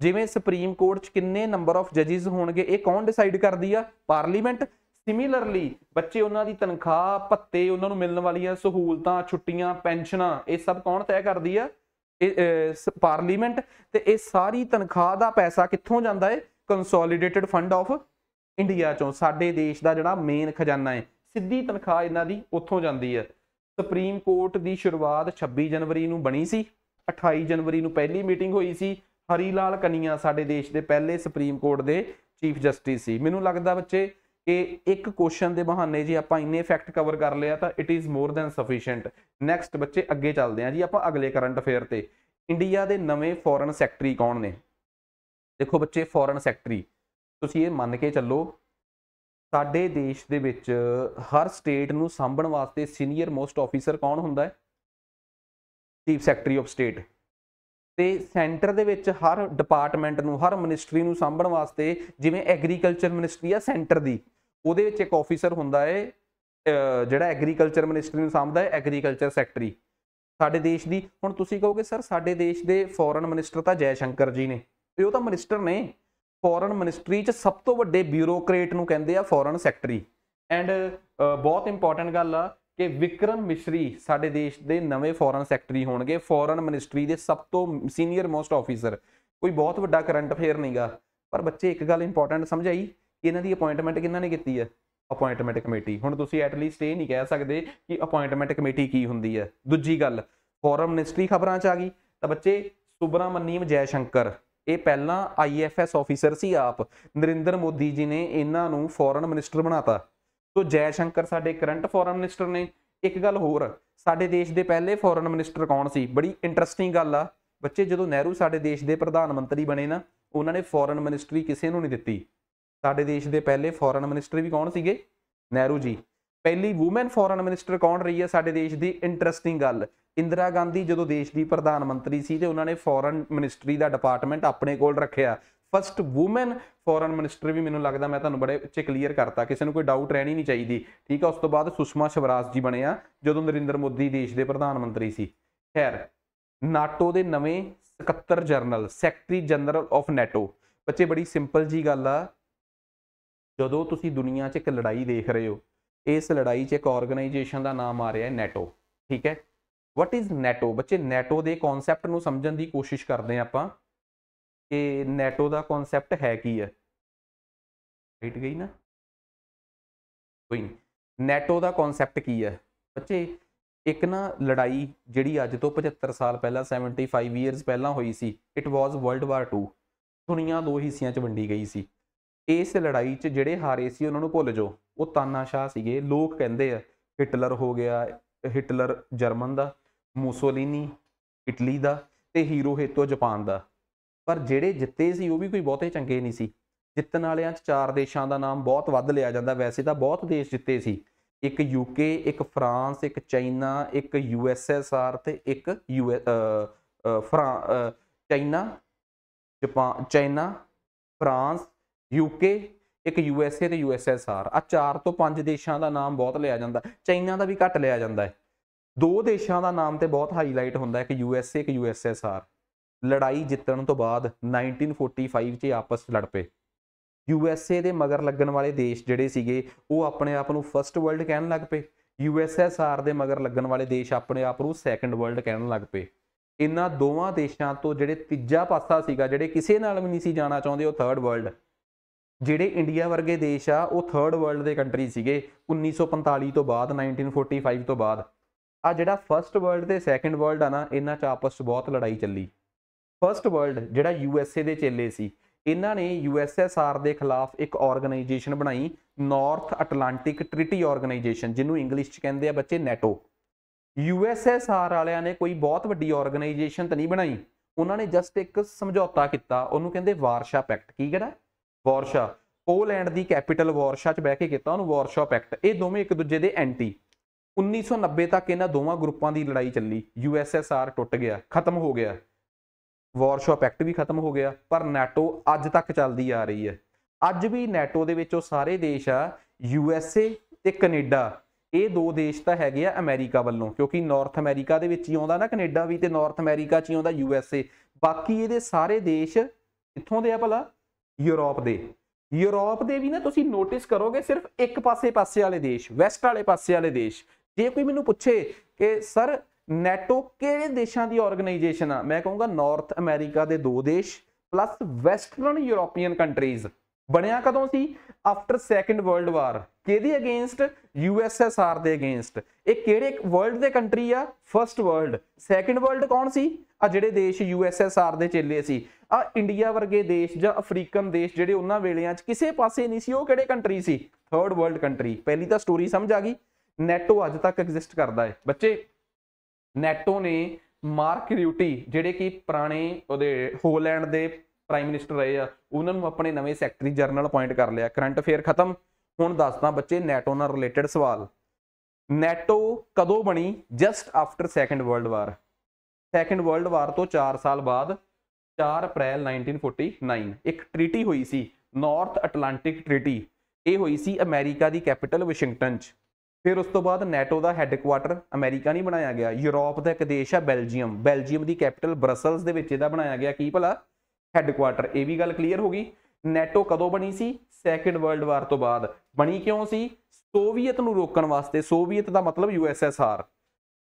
ਜਿਵੇਂ ਸੁਪਰੀਮ ਕੋਰਟ 'ਚ ਕਿੰਨੇ ਨੰਬਰ ਆਫ ਜੱਜਿਸ ਹੋਣਗੇ ਇਹ ਕੌਣ ਡਿਸਾਈਡ ਕਰਦੀ ਆ ਪਾਰਲੀਮੈਂਟ ਸਿਮਿਲਰਲੀ ਬੱਚੇ ਉਹਨਾਂ ਦੀ ਤਨਖਾਹ ਭੱਤੇ ਉਹਨਾਂ ਨੂੰ ਮਿਲਣ ਵਾਲੀਆਂ ਸਹੂਲਤਾਂ ਛੁੱਟੀਆਂ ਪੈਨਸ਼ਨਾਂ ਇਹ ਸਭ ਕੌਣ ਤੈਅ ਕਰਦੀ ਆ ਪਾਰਲੀਮੈਂਟ ਤੇ ਇਹ ਸਾਰੀ ਤਨਖਾਹ ਦਾ ਪੈਸਾ ਕਿੱਥੋਂ ਜਾਂਦਾ ਹੈ ਕੰਸੋਲੀਡੇਟਡ ਫੰਡ ਆਫ ਇੰਡੀਆ ਚੋਂ ਸਾਡੇ ਦੇਸ਼ ਦਾ ਜਿਹੜਾ ਮੇਨ ਖਜ਼ਾਨਾ ਹੈ ਸਿੱਧੀ ਤਨਖਾਹ ਇਹਨਾਂ ਦੀ ਉੱਥੋਂ ਜਾਂਦੀ ਹੈ ਸੁਪਰੀਮ ਕੋਰਟ ਦੀ ਸ਼ੁਰੂਆਤ 26 ਜਨਵਰੀ ਨੂੰ ਬਣੀ ਸੀ 28 ਜਨਵਰੀ ਨੂੰ ਪਹਿਲੀ ਮੀਟਿੰਗ ਹੋਈ ਸੀ ਹਰੀ ਲਾਲ ਕਨੀਆ ਸਾਡੇ ਦੇਸ਼ ਦੇ ਪਹਿਲੇ ਸੁਪਰੀਮ ਕੋਰਟ ਦੇ ਚੀਫ ਜਸਟਿਸ ਸੀ ਮੈਨੂੰ ਲੱਗਦਾ ਬੱਚੇ ਕਿ ਇੱਕ ਕੁਐਸਚਨ ਦੇ ਬਹਾਨੇ ਜੀ ਆਪਾਂ ਇੰਨੇ ਫੈਕਟ ਕਵਰ ਕਰ ਲਿਆ ਤਾਂ it is more than sufficient next ਬੱਚੇ ਅੱਗੇ ਚੱਲਦੇ ਹਾਂ ਜੀ ਆਪਾਂ ਅਗਲੇ ਕਰੰਟ ਅਫੇਅਰ ਤੇ ਇੰਡੀਆ ਦੇ ਨਵੇਂ ਫੋਰਨ ਸੈਕਟਰੀ ਕੌਣ ਨੇ ਦੇਖੋ ਬੱਚੇ ਫੋਰਨ ਸੈਕਟਰੀ ਤੁਸੀਂ ਇਹ ਮੰਨ ਕੇ ਚੱਲੋ ਸਾਡੇ ਦੇਸ਼ ਦੇ ਵਿੱਚ ਹਰ ਸਟੇਟ ਨੂੰ ਸਾਂਭਣ ਵਾਸਤੇ ਸੀਨੀਅਰ ਮੋਸਟ ਆਫੀਸਰ ਕੌਣ ਹੁੰਦਾ ਹੈ ਚੀਫ ਸੈਕਟਰੀ ਆਫ ਸਟੇਟ ਤੇ ਸੈਂਟਰ ਦੇ ਵਿੱਚ ਹਰ ਡਿਪਾਰਟਮੈਂਟ ਨੂੰ ਹਰ ਮਿਨਿਸਟਰੀ ਨੂੰ ਸਾਂਭਣ ਵਾਸਤੇ ਜਿਵੇਂ ਐਗਰੀਕਲਚਰ ਮਿਨਿਸਟਰੀ ਆ ਸੈਂਟਰ ਦੀ ਉਹਦੇ ਵਿੱਚ ਇੱਕ ਆਫੀਸਰ ਹੁੰਦਾ ਹੈ ਜਿਹੜਾ ਐਗਰੀਕਲਚਰ ਮਿਨਿਸਟਰੀ ਨੂੰ ਸੰਭਾਲਦਾ ਹੈ ਐਗਰੀਕਲਚਰ ਸੈਕਟਰੀ ਸਾਡੇ ਦੇਸ਼ ਦੀ ਹੁਣ ਤੁਸੀਂ ਕਹੋਗੇ ਸਰ ਸਾਡੇ ਦੇਸ਼ ਦੇ ਫੋਰਨ ਮਿਨਿਸਟਰ ਤਾਂ ਜੈ ਸ਼ੰਕਰ ਜੀ ਨੇ ਤੇ ਉਹ ਤਾਂ ਮਿਨਿਸਟਰ ਨੇ ਫੋਰਨ ਮਿਨਿਸਟਰੀ 'ਚ ਸਭ ਤੋਂ ਵੱਡੇ ਬਿਊਰੋਕਰੇਟ ਨੂੰ ਕਹਿੰਦੇ ਆ ਫੋਰਨ ਸੈਕਟਰੀ ਐਂਡ ਬਹੁਤ ਇੰਪੋਰਟੈਂਟ ਗੱਲ ਆ ਕਿ ਵਿਕਰਮ ਮਿਸ਼ਰੀ ਸਾਡੇ ਦੇਸ਼ ਦੇ ਨਵੇਂ ਫੋਰਨ ਸੈਕਟਰੀ ਹੋਣਗੇ ਫੋਰਨ ਮਿਨਿਸਟਰੀ ਦੇ ਸਭ ਤੋਂ ਸੀਨੀਅਰ ਮੋਸਟ ਆਫੀਸਰ ਕੋਈ ਬਹੁਤ ਵੱਡਾ ਕਰੰਟ ਅਫੇਅਰ ਨਹੀਂਗਾ ਪਰ ਬੱਚੇ ਇੱਕ ਗੱਲ ਇੰਪੋਰਟੈਂਟ ਸਮਝਾਈ ਕਿ ਇਹਨਾਂ ਦੀ ਅਪਾਇੰਟਮੈਂਟ ਕਿੰਨਾਂ ਨੇ ਕੀਤੀ ਹੈ ਅਪਾਇੰਟਮੈਂਟ ਕਮੇਟੀ ਹੁਣ ਤੁਸੀਂ ਐਟ ਲੀਸਟ ਇਹ ਨਹੀਂ ਕਹਿ ਸਕਦੇ ਕਿ ਅਪਾਇੰਟਮੈਂਟ ਕਮੇਟੀ ਕੀ ਹੁੰਦੀ ਹੈ ਦੂਜੀ ਗੱਲ ਫੋਰਨ ਮਿਨਿਸਟਰੀ ਖਬਰਾਂ 'ਚ ਆ ਗਈ ਤਾਂ ਬੱਚੇ ਸੁਬਰਾਮਨੀਮ ਜੈ ਸ਼ੰਕਰ ਇਹ ਪਹਿਲਾਂ ਆਈਐਫਐਸ ਆਫੀਸਰ ਸੀ ਆਪ ਨਰਿੰਦਰ ਮੋਦੀ ਜੀ ਨੇ ਇਹਨਾਂ ਨੂੰ ਫੋਰਨ ਮਿਨਿਸਟਰ ਬਣਾਤਾ ਸੋ ਜੈ ਸ਼ੰਕਰ ਸਾਡੇ ਕਰੰਟ ਫੋਰਨ ਮਿਨਿਸਟਰ ਨੇ ਇੱਕ ਗੱਲ ਹੋਰ ਸਾਡੇ ਦੇਸ਼ ਦੇ ਪਹਿਲੇ ਫੋਰਨ ਮਿਨਿਸਟਰ ਕੌਣ ਸੀ ਬੜੀ ਇੰਟਰਸਟਿੰਗ ਗੱਲ ਆ ਬੱਚੇ ਜਦੋਂ ਨਹਿਰੂ ਸਾਡੇ ਦੇਸ਼ ਦੇ ਪ੍ਰਧਾਨ ਮੰਤਰੀ ਬਣੇ ਨਾ ਉਹਨਾਂ ਨੇ ਫੋਰਨ ਮਿਨਿਸਟਰੀ ਕਿਸੇ ਨੂੰ ਨਹੀਂ ਦਿੱਤੀ ਸਾਡੇ ਦੇਸ਼ ਦੇ ਪਹਿਲੇ ਫੋਰਨ ਮਿਨਿਸਟਰ ਵੀ ਕੌਣ ਸੀਗੇ ਨਹਿਰੂ ਜੀ ਪਹਿਲੀ ਔਮਨ ਫੋਰਨ ਮਿਨਿਸਟਰ ਕੌਣ ਰਹੀ ਹੈ ਸਾਡੇ ਦੇਸ਼ ਦੀ ਇੰਟਰਸਟਿੰਗ ਗੱਲ ਇੰਦਰਾ ਗਾਂਧੀ ਜਦੋਂ ਦੇਸ਼ ਦੀ ਪ੍ਰਧਾਨ ਮੰਤਰੀ ਸੀ ਤੇ ਉਹਨਾਂ ਨੇ ਫੋਰਨ ਮਿਨਿਸਟਰੀ ਦਾ ਡਿਪਾਰਟਮੈਂਟ ਆਪਣੇ ਕੋਲ ਰੱਖਿਆ ਫਸਟ ਔਮਨ ਫੋਰਨ ਮਿਨਿਸਟਰ ਵੀ ਮੈਨੂੰ ਲੱਗਦਾ ਮੈਂ ਤੁਹਾਨੂੰ ਬੜੇ ਉੱਚੇ ਕਲੀਅਰ ਕਰਤਾ ਕਿਸੇ ਨੂੰ ਕੋਈ ਡਾਊਟ ਰਹਿਣੀ ਨਹੀਂ ਚਾਹੀਦੀ ਠੀਕ ਹੈ ਉਸ ਤੋਂ ਬਾਅਦ ਸੁਸ਼ਮਾ ਸਵਰਾਜ ਜੀ ਬਣੇ ਆ ਜਦੋਂ ਨਰਿੰਦਰ ਮੋਦੀ ਦੇਸ਼ ਦੇ ਪ੍ਰਧਾਨ ਮੰਤਰੀ ਸੀ ਖੈਰ ਨਾਟੋ ਦੇ ਨਵੇਂ ਸਕੱਤਰ general secretary general of NATO ਬੱਚੇ ਬੜੀ ਸਿੰਪਲ ਜੀ ਗੱਲ ਆ ਜਦੋਂ ਤੁਸੀਂ ਦੁਨੀਆ 'ਚ ਇੱਕ ਲੜਾਈ ਦੇਖ ਰਹੇ ਹੋ ਇਸ ਲੜਾਈ 'ਚ ਇੱਕ ਆਰਗੇਨਾਈਜੇਸ਼ਨ ਦਾ ਨਾਮ ਆ ਰਿਹਾ ਹੈ ਨੈਟੋ ਠੀਕ ਹੈ ਵਾਟ ਇਜ਼ ਨੈਟੋ ਬੱਚੇ ਨੈਟੋ ਦੇ ਕਨਸੈਪਟ ਨੂੰ ਸਮਝਣ ਦੀ ਕੋਸ਼ਿਸ਼ ਕਰਦੇ ਆ ਆਪਾਂ ਕਿ ਨੈਟੋ ਦਾ ਕਨਸੈਪਟ ਹੈ ਕੀ ਹੈ ਰਾਈਟ ਗਈ ਨਾ ਕੋਈ ਨਹੀਂ ਨੈਟੋ ਦਾ ਕਨਸੈਪਟ ਕੀ ਹੈ ਬੱਚੇ ਇੱਕ ਨਾ ਲੜਾਈ ਜਿਹੜੀ ਅੱਜ ਤੋਂ 75 ਸਾਲ ਪਹਿਲਾਂ 75 ਇਅਰਸ ਪਹਿਲਾਂ ਹੋਈ ਸੀ ਇਟ ਵਾਸ ਵਰਲਡ ਵਾਰ 2 ਦੁਨੀਆ ਦੋ ਹਿੱਸਿਆਂ 'ਚ ਵੰਡੀ ਗਈ ਸੀ ਇਸ ਲੜਾਈ 'ਚ ਜਿਹੜੇ ਹਾਰੇ ਸੀ ਉਹਨਾਂ ਨੂੰ ਭੁੱਲ ਜਾਓ ਉਹ ਤਾਨਾਸ਼ਾਹ ਸੀਗੇ ਲੋਕ ਕਹਿੰਦੇ ਆ ਹਿਟਲਰ ਹੋ ਗਿਆ ਹਿਟਲਰ ਜਰਮਨ ਦਾ ਮੂਸੋਲੀਨੀ ਇਟਲੀ ਦਾ ਤੇ ਹੀਰੋ ਹੇਤੋ ਜਾਪਾਨ ਦਾ ਪਰ ਜਿਹੜੇ ਜਿੱਤੇ ਸੀ ਉਹ ਵੀ ਕੋਈ ਬਹੁਤੇ ਚੰਗੇ ਨਹੀਂ ਸੀ ਜਿੱਤਣ ਵਾਲਿਆਂ 'ਚ ਚਾਰ ਦੇਸ਼ਾਂ ਦਾ ਨਾਮ ਬਹੁਤ ਵੱਧ ਲਿਆ ਜਾਂਦਾ ਵੈਸੇ ਤਾਂ ਬਹੁਤ ਦੇਸ਼ ਜਿੱਤੇ ਸੀ ਇੱਕ ਯੂਕੇ ਇੱਕ ਫਰਾਂਸ ਇੱਕ ਚਾਈਨਾ ਇੱਕ ਯੂਐਸਐਸਆਰ ਤੇ ਇੱਕ ਯੂ China Japan China France UK ਇੱਕ ਯੂਐਸਏ ਤੇ ਯੂਐਸਐਸਆਰ ਆ ਚਾਰ ਤੋਂ ਪੰਜ ਦੇਸ਼ਾਂ ਦਾ ਨਾਮ ਬਹੁਤ ਲਿਆ ਜਾਂਦਾ ਚਾਈਨਾ ਦਾ ਵੀ ਘੱਟ ਲਿਆ ਜਾਂਦਾ ਹੈ ਦੋ ਦੇਸ਼ਾਂ ਦਾ ਨਾਮ ਤੇ ਬਹੁਤ ਹਾਈਲਾਈਟ ਹੁੰਦਾ ਹੈ ਕਿ ਯੂਐਸਏ ਇੱਕ ਯੂਐਸਐਸਆਰ ਲੜਾਈ ਜਿੱਤਣ ਤੋਂ ਬਾਅਦ 1945 'ਚ ਆਪਸ ਲੜ ਪਏ ਯੂਐਸਏ ਦੇ ਮਗਰ ਲੱਗਣ ਵਾਲੇ ਦੇਸ਼ ਜਿਹੜੇ ਸੀਗੇ ਉਹ ਆਪਣੇ ਆਪ ਨੂੰ ਫਰਸਟ ਵਰਲਡ ਕਹਿਣ ਲੱਗ ਪਏ ਯੂਐਸਐਸਆਰ ਦੇ ਮਗਰ ਲੱਗਣ ਵਾਲੇ ਦੇਸ਼ ਆਪਣੇ ਆਪ ਨੂੰ ਸੈਕੰਡ ਵਰਲਡ ਕਹਿਣ ਲੱਗ ਪਏ ਇਨ੍ਹਾਂ ਦੋਵਾਂ ਦੇਸ਼ਾਂ ਤੋਂ ਜਿਹੜੇ ਤੀਜਾ ਪਾਸਾ ਸੀਗਾ ਜਿਹੜੇ ਕਿਸੇ ਨਾਲ ਵੀ ਨਹੀਂ ਸੀ ਜਾਣਾ ਚਾਹੁੰਦੇ ਉਹ ਥਰਡ ਵਰਲਡ ਜਿਹੜੇ ਇੰਡੀਆ ਵਰਗੇ ਦੇਸ਼ ਆ ਉਹ ਥਰਡ ਵਰਲਡ ਦੇ ਕੰਟਰੀ ਸੀਗੇ 1945 ਤੋਂ ਬਾਅਦ 1945 ਤੋਂ ਬਾਅਦ ਆ ਜਿਹੜਾ ਫਰਸਟ ਵਰਲਡ ਤੇ ਸੈਕੰਡ ਵਰਲਡ ਆ ਨਾ ਇਹਨਾਂ 'ਚ ਆਪਸ ਵਿੱਚ ਬਹੁਤ ਲੜਾਈ ਚੱਲੀ ਫਰਸਟ ਵਰਲਡ ਜਿਹੜਾ ਯੂਐਸਏ ਦੇ ਚੇਲੇ ਸੀ ਇਹਨਾਂ ਨੇ ਯੂਐਸਐਸਆਰ ਦੇ ਖਿਲਾਫ ਇੱਕ ਆਰਗੇਨਾਈਜੇਸ਼ਨ ਬਣਾਈ ਨਾਰਥ ਅਟਲਾਂਟਿਕ ਟ੍ਰੀਟੀ ਆਰਗੇਨਾਈਜੇਸ਼ਨ ਜਿਹਨੂੰ ਇੰਗਲਿਸ਼ 'ਚ ਕਹਿੰਦੇ ਆ ਬੱਚੇ ਨੈਟੋ ਯੂਐਸਐਸਆਰ ਵਾਲਿਆਂ ਨੇ ਕੋਈ ਬਹੁਤ ਵੱਡੀ ਆਰਗੇਨਾਈਜੇਸ਼ਨ ਤਾਂ ਨਹੀਂ ਬਣਾਈ ਉਹਨਾਂ ਨੇ ਜਸਟ ਇੱਕ ਸਮਝੌਤਾ ਕੀਤਾ ਉਹਨੂੰ ਕਹਿੰਦੇ ਵਾਰਸ਼ਾ ਪੈਕਟ ਕੀ ਕਿਹੜਾ ਵਾਰਸ਼ਾ ਪੋਲੈਂਡ ਦੀ ਕੈਪੀਟਲ ਵਾਰਸ਼ਾ 'ਚ ਬੈ ਕੇ ਕੀਤਾ ਉਹਨੂੰ ਵਾਰਸ਼ਾ ਪੈਕਟ ਇਹ ਦੋਵੇਂ ਇੱਕ ਦੂਜੇ ਦੇ ਐਂਟੀ 1990 ਤੱਕ ਇਹਨਾਂ ਦੋਵਾਂ ਗਰੁੱਪਾਂ ਦੀ ਲੜਾਈ ਚੱਲੀ ਯੂਐਸਐਸਆਰ ਟੁੱਟ ਗਿਆ ਖਤਮ ਹੋ ਗਿਆ ਵਾਰਸ਼ਾ ਪੈਕਟ ਵੀ ਖਤਮ ਹੋ ਗਿਆ ਪਰ ਨੈਟੋ ਅੱਜ ਤੱਕ ਚੱਲਦੀ ਆ ਰਹੀ ਹੈ ਅੱਜ ਵੀ ਨੈਟੋ ਦੇ ਵਿੱਚ ਉਹ ਸਾਰੇ ਦੇਸ਼ ਆ ਯੂਐਸਏ ਤੇ ਕੈਨੇਡਾ ਇਹ ਦੋ ਦੇਸ਼ ਤਾਂ ਹੈਗੇ ਆ ਅਮਰੀਕਾ ਵੱਲੋਂ ਕਿਉਂਕਿ ਨਾਰਥ ਅਮਰੀਕਾ ਦੇ ਵਿੱਚ ਹੀ ਆਉਂਦਾ ਨਾ ਕੈਨੇਡਾ ਵੀ ਤੇ ਨਾਰਥ ਅਮਰੀਕਾ ਚ ਹੀ ਆਉਂਦਾ ਯੂਐਸਏ ਬਾਕੀ ਇਹਦੇ ਸਾਰੇ ਦੇਸ਼ ਇੱਥੋਂ ਦੇ ਆ ਭਲਾ ਯੂਰਪ ਦੇ ਯੂਰਪ ਦੇ ਵੀ ਨਾ ਤੁਸੀਂ ਨੋਟਿਸ ਕਰੋਗੇ ਸਿਰਫ ਇੱਕ ਪਾਸੇ ਪਾਸੇ ਵਾਲੇ ਦੇਸ਼ ਵੈਸਟ ਵਾਲੇ ਪਾਸੇ ਵਾਲੇ ਦੇਸ਼ ਜੇ ਕੋਈ ਮੈਨੂੰ ਪੁੱਛੇ ਕਿ ਸਰ ਨੈਟੋ ਕਿਹੜੇ ਦੇਸ਼ਾਂ ਦੀ ਆਰਗੇਨਾਈਜੇਸ਼ਨ ਆ ਮੈਂ ਕਹੂੰਗਾ ਨਾਰਥ ਅਮਰੀਕਾ ਦੇ ਦੋ ਦੇਸ਼ ਪਲੱਸ ਵੈਸਟਰਨ ਯੂਰੋਪੀਅਨ ਕੰਟਰੀਜ਼ ਬਣਿਆ ਕਦੋਂ ਸੀ ਆਫਟਰ ਸੈਕੰਡ ਵਰਲਡ ਵਾਰ ਕਿਹਦੇ ਅਗੇਂਸਟ ਯੂਐਸਐਸਆਰ ਦੇ ਅਗੇਂਸਟ ਇਹ ਕਿਹੜੇ ਵਰਲਡ ਦੇ ਕੰਟਰੀ ਆ ਫਰਸਟ ਵਰਲਡ ਸੈਕੰਡ ਵਰਲਡ ਕੌਣ ਸੀ ਆ ਜਿਹੜੇ ਦੇਸ਼ ਯੂਐਸਐਸਆਰ ਦੇ ਚੇਲੇ ਸੀ ਆ ਇੰਡੀਆ ਵਰਗੇ ਦੇਸ਼ ਜਾਂ ਅਫਰੀਕਨ ਦੇਸ਼ ਜਿਹੜੇ ਉਹਨਾਂ ਵੇਲਿਆਂ 'ਚ ਕਿਸੇ ਪਾਸੇ ਨਹੀਂ ਸੀ ਉਹ ਕਿਹੜੇ ਕੰਟਰੀ ਸੀ ਥਰਡ ਵਰਲਡ ਕੰਟਰੀ ਪਹਿਲੀ ਤਾਂ ਸਟੋਰੀ ਸਮਝ ਆ ਗਈ ਨੈਟੋ ਅੱਜ ਤੱਕ ਐਗਜ਼ਿਸਟ ਕਰਦਾ ਹੈ ਬੱਚੇ ਨੈਟੋ ਨੇ ਮਾਰਕ ਰਿਊਟੀ ਜਿਹੜੇ ਕਿ ਪੁਰਾਣੇ ਉਹਦੇ ਹੋਲੈਂਡ ਦੇ ਪ੍ਰਾਈਮ ਮਿਨਿਸਟਰ ਰਹੇ ਆ ਉਹਨਾਂ ਨੂੰ ਆਪਣੇ ਨਵੇਂ ਸੈਕਟਰੀ ਜਨਰਲ ਅਪਾਇੰਟ ਕਰ ਲਿਆ ਕਰੰਟ ਅਫੇਅਰ ਖਤਮ ਹੁਣ ਦੱਸਦਾ ਬੱਚੇ ਨੈਟੋ ਨਾਲ ਰਿਲੇਟਡ ਸਵਾਲ ਨੈਟੋ ਕਦੋਂ ਬਣੀ just after second world war second world war ਤੋਂ 4 ਸਾਲ ਬਾਅਦ 4 ਅਪ੍ਰੈਲ 1949 ਇੱਕ ਟ੍ਰੀਟੀ ਹੋਈ ਸੀ ਨਾਰਥ ਅਟਲਾਂਟਿਕ ਟ੍ਰੀਟੀ ਇਹ ਹੋਈ ਸੀ ਅਮਰੀਕਾ ਦੀ ਕੈਪੀਟਲ ਵਾਸ਼ਿੰਗਟਨ 'ਚ ਫਿਰ ਉਸ ਤੋਂ ਬਾਅਦ ਨੈਟੋ ਦਾ ਹੈੱਡਕੁਆਟਰ ਅਮਰੀਕਾ ਨਹੀਂ ਬਣਾਇਆ ਗਿਆ ਯੂਰਪ ਦਾ ਇੱਕ ਦੇਸ਼ ਆ ਬੈਲਜੀਅਮ ਬੈਲਜੀਅਮ ਦੀ ਕੈਪੀਟਲ ਬ੍ਰਸਲਸ ਦੇ ਵਿੱਚ ਇਹਦਾ ਬਣਾਇਆ ਗਿਆ ਕੀ ਭਲਾ ਹੈੱਡਕੁਆਟਰ ਇਹ ਵੀ ਗੱਲ ਕਲੀਅਰ ਹੋ ਗਈ ਨੈਟੋ ਕਦੋਂ ਬਣੀ ਸੀ ਸੈਕੰਡ ਵਰਲਡ ਵਾਰ ਤੋਂ ਬਾਅਦ ਬਣੀ ਕਿਉਂ ਸੀ ਸੋਵੀਅਤ ਨੂੰ ਰੋਕਣ ਵਾਸਤੇ ਸੋਵੀਅਤ ਦਾ ਮਤਲਬ ਯੂਐਸਐਸਆਰ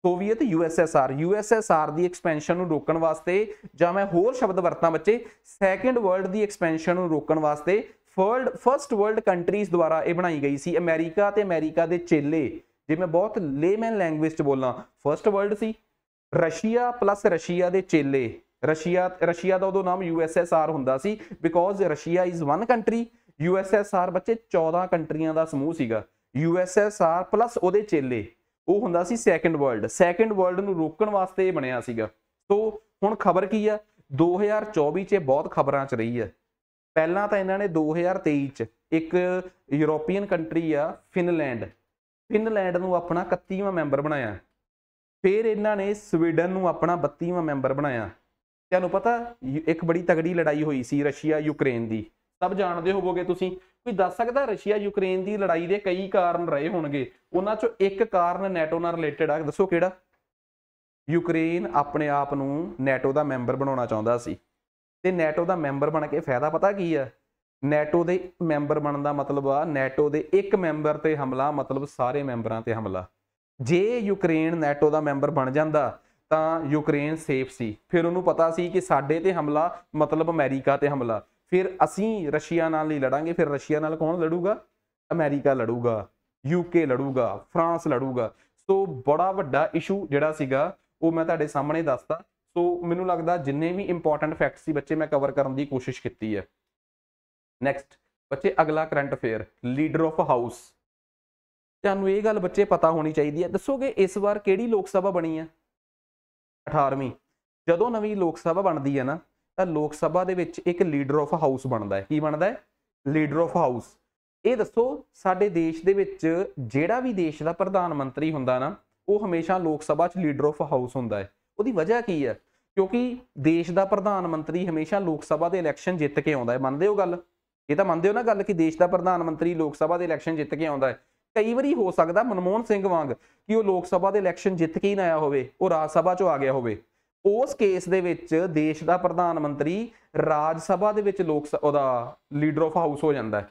ਸੋਵੀਅਤ ਯੂਐਸਐਸਆਰ ਯੂਐਸਐਸਆਰ ਦੀ ਐਕਸਪੈਂਸ਼ਨ ਨੂੰ ਰੋਕਣ ਵਾਸਤੇ ਜਾਂ ਮੈਂ ਹੋਰ ਸ਼ਬਦ ਵਰਤਾਂ ਬੱਚੇ ਸੈਕੰਡ ਵਰਲਡ ਦੀ ਐਕਸਪੈਂਸ਼ਨ ਨੂੰ ਰੋਕਣ ਵਾਸਤੇ ਫਰਲਡ ਫਰਸਟ ਵਰਲਡ ਕੰਟਰੀਜ਼ ਦੁਆਰਾ ਇਹ ਬਣਾਈ ਗਈ ਸੀ ਅਮਰੀਕਾ ਤੇ ਅਮਰੀਕਾ ਦੇ ਚੇਲੇ ਜੇ ਮੈਂ ਬਹੁਤ ਲੇਮਨ ਲੈਂਗੁਏਜ ਚ ਬੋਲਾਂ ਫਰਸਟ ਵਰਲਡ ਸੀ ਰਸ਼ੀਆ ਪਲੱਸ ਰਸ਼ੀਆ ਦੇ ਚੇਲੇ ਰਸ਼ੀਆ ਰਸ਼ੀਆ ਦਾ ਉਦੋਂ ਨਾਮ ਯੂਐਸਐਸਆਰ ਹੁੰਦਾ ਸੀ because Russia is one country USSR ਬੱਚੇ 14 ਕੰਟਰੀਆਂ ਦਾ ਸਮੂਹ ਸੀਗਾ ਯੂਐਸਐਸਆਰ ਪਲੱਸ ਉਹਦੇ ਚੇਲੇ ਉਹ ਹੁੰਦਾ ਸੀ ਸੈਕੰਡ ਵਰਲਡ ਸੈਕੰਡ ਵਰਲਡ ਨੂੰ ਰੋਕਣ ਵਾਸਤੇ ਇਹ ਬਣਿਆ ਸੀਗਾ ਸੋ ਹੁਣ ਖਬਰ ਕੀ ਆ 2024 'ਚ ਬਹੁਤ ਖਬਰਾਂ 'ਚ ਰਹੀ ਹੈ ਪਹਿਲਾਂ ਤਾਂ ਇਹਨਾਂ ਨੇ 2023 'ਚ ਇੱਕ ਯੂਰੋਪੀਅਨ ਕੰਟਰੀ ਆ ਫਿਨਲੈਂਡ ਫਿਨਲੈਂਡ ਨੂੰ ਆਪਣਾ 31ਵਾਂ ਮੈਂਬਰ ਬਣਾਇਆ ਫਿਰ ਇਹਨਾਂ ਨੇ ਸਵੀਡਨ ਨੂੰ ਆਪਣਾ 32ਵਾਂ ਮੈਂਬਰ ਬਣਾਇਆ ਤੁਹਾਨੂੰ ਪਤਾ ਇੱਕ ਬੜੀ ਤਗੜੀ ਲੜਾਈ ਹੋਈ ਸੀ ਰਸ਼ੀਆ ਯੂਕਰੇਨ ਦੀ ਸਭ ਜਾਣਦੇ ਹੋਵੋਗੇ ਤੁਸੀਂ ਕੋਈ ਦੱਸ ਸਕਦਾ ਰਸ਼ੀਆ ਯੂਕਰੇਨ ਦੀ ਲੜਾਈ ਦੇ ਕਈ ਕਾਰਨ ਰਹੇ ਹੋਣਗੇ ਉਹਨਾਂ ਚੋਂ ਇੱਕ ਕਾਰਨ ਨੈਟੋ ਨਾਲ ਰਿਲੇਟਡ ਆ ਦੱਸੋ ਕਿਹੜਾ ਯੂਕਰੇਨ ਆਪਣੇ ਆਪ ਨੂੰ ਨੈਟੋ ਦਾ ਮੈਂਬਰ ਬਣਾਉਣਾ ਚਾਹੁੰਦਾ ਸੀ ਤੇ ਨੈਟੋ ਦਾ ਮੈਂਬਰ ਬਣ ਕੇ ਫਾਇਦਾ ਪਤਾ ਕੀ ਆ ਨੈਟੋ ਦੇ ਮੈਂਬਰ ਬਣਨ ਦਾ ਮਤਲਬ ਆ ਨੈਟੋ ਦੇ ਇੱਕ ਮੈਂਬਰ ਤੇ ਹਮਲਾ ਮਤਲਬ ਸਾਰੇ ਮੈਂਬਰਾਂ ਤੇ ਹਮਲਾ ਜੇ ਯੂਕਰੇਨ ਨੈਟੋ ਦਾ ਮੈਂਬਰ ਬਣ ਜਾਂਦਾ ਤਾਂ ਯੂਕਰੇਨ ਸੇਫ ਸੀ ਫਿਰ ਉਹਨੂੰ ਪਤਾ ਸੀ ਕਿ ਸਾਡੇ ਤੇ ਹਮਲਾ ਮਤਲਬ ਅਮਰੀਕਾ ਤੇ ਹਮਲਾ ਫਿਰ ਅਸੀਂ ਰਸ਼ੀਆ ਨਾਲ ਨਹੀਂ ਲੜਾਂਗੇ ਫਿਰ ਰਸ਼ੀਆ ਨਾਲ ਕੌਣ ਲੜੂਗਾ ਅਮਰੀਕਾ ਲੜੂਗਾ ਯੂਕੇ ਲੜੂਗਾ ਫਰਾਂਸ ਲੜੂਗਾ ਸੋ ਬੜਾ ਵੱਡਾ ਇਸ਼ੂ ਜਿਹੜਾ ਸੀਗਾ ਉਹ ਮੈਂ ਤੁਹਾਡੇ ਸਾਹਮਣੇ ਦੱਸਦਾ ਸੋ ਮੈਨੂੰ ਲੱਗਦਾ ਜਿੰਨੇ ਵੀ ਇੰਪੋਰਟੈਂਟ ਫੈਕਟਸ ਸੀ ਬੱਚੇ ਮੈਂ ਕਵਰ ਕਰਨ ਦੀ ਕੋਸ਼ਿਸ਼ ਕੀਤੀ ਹੈ ਨੈਕਸਟ ਬੱਚੇ ਅਗਲਾ current affair leader of house ਤੁਹਾਨੂੰ ਇਹ ਗੱਲ ਬੱਚੇ ਪਤਾ ਹੋਣੀ ਚਾਹੀਦੀ ਹੈ ਦੱਸੋਗੇ ਇਸ ਵਾਰ ਕਿਹੜੀ ਲੋਕ ਸਭਾ ਬਣੀ ਹੈ 18ਵੀਂ ਜਦੋਂ ਨਵੀਂ ਲੋਕ ਸਭਾ ਬਣਦੀ ਹੈ ਨਾ ਤਾਂ ਲੋਕ ਸਭਾ ਦੇ ਵਿੱਚ ਇੱਕ ਲੀਡਰ ਆਫ ਹਾਊਸ ਬਣਦਾ ਹੈ ਕੀ ਬਣਦਾ ਹੈ ਲੀਡਰ ਆਫ ਹਾਊਸ ਇਹ ਦੱਸੋ ਸਾਡੇ ਦੇਸ਼ ਦੇ ਵਿੱਚ ਜਿਹੜਾ ਵੀ ਦੇਸ਼ ਦਾ ਪ੍ਰਧਾਨ ਮੰਤਰੀ ਹੁੰਦਾ ਨਾ ਉਹ ਹਮੇਸ਼ਾ ਲੋਕ ਸਭਾ 'ਚ ਲੀਡਰ ਆਫ ਹਾਊਸ ਹੁੰਦਾ ਹੈ ਉਹਦੀ ਵਜ੍ਹਾ ਕੀ ਹੈ ਕਿਉਂਕਿ ਦੇਸ਼ ਦਾ ਪ੍ਰਧਾਨ ਮੰਤਰੀ ਹਮੇਸ਼ਾ ਲੋਕ ਸਭਾ ਦੇ ਇਲੈਕਸ਼ਨ ਜਿੱਤ ਕੇ ਆਉਂਦਾ ਹੈ ਮੰਨਦੇ ਹੋ ਗੱਲ ਇਹ ਤਾਂ ਮੰਨਦੇ ਹੋ ਨਾ ਗੱਲ ਕਿ ਦੇਸ਼ ਦਾ ਪ੍ਰਧਾਨ ਮੰਤਰੀ ਲੋਕ ਸਭਾ ਦੇ ਇਲੈਕਸ਼ਨ ਜਿੱਤ ਕੇ ਆਉਂਦਾ ਹੈ ਕਈ ਵਾਰੀ ਹੋ ਸਕਦਾ ਮਨਮੋਹਨ ਸਿੰਘ ਵਾਂਗ ਕਿ ਉਹ ਲੋਕ ਸਭਾ ਦੇ ਇਲੈਕਸ਼ਨ ਜਿੱਤ ਕੇ ਹੀ ਨਾ ਆਇਆ ਹੋਵੇ ਉਹ ਰਾਜ ਸਭਾ 'ਚੋਂ ਆ ਗਿਆ ਹੋਵੇ ਉਸ ਕੇਸ ਦੇ ਵਿੱਚ ਦੇਸ਼ ਦਾ ਪ੍ਰਧਾਨ ਮੰਤਰੀ ਰਾਜ ਸਭਾ ਦੇ ਵਿੱਚ ਲੋਕ ਉਹਦਾ ਲੀਡਰ ਆਫ ਹਾਊਸ ਹੋ ਜਾਂਦਾ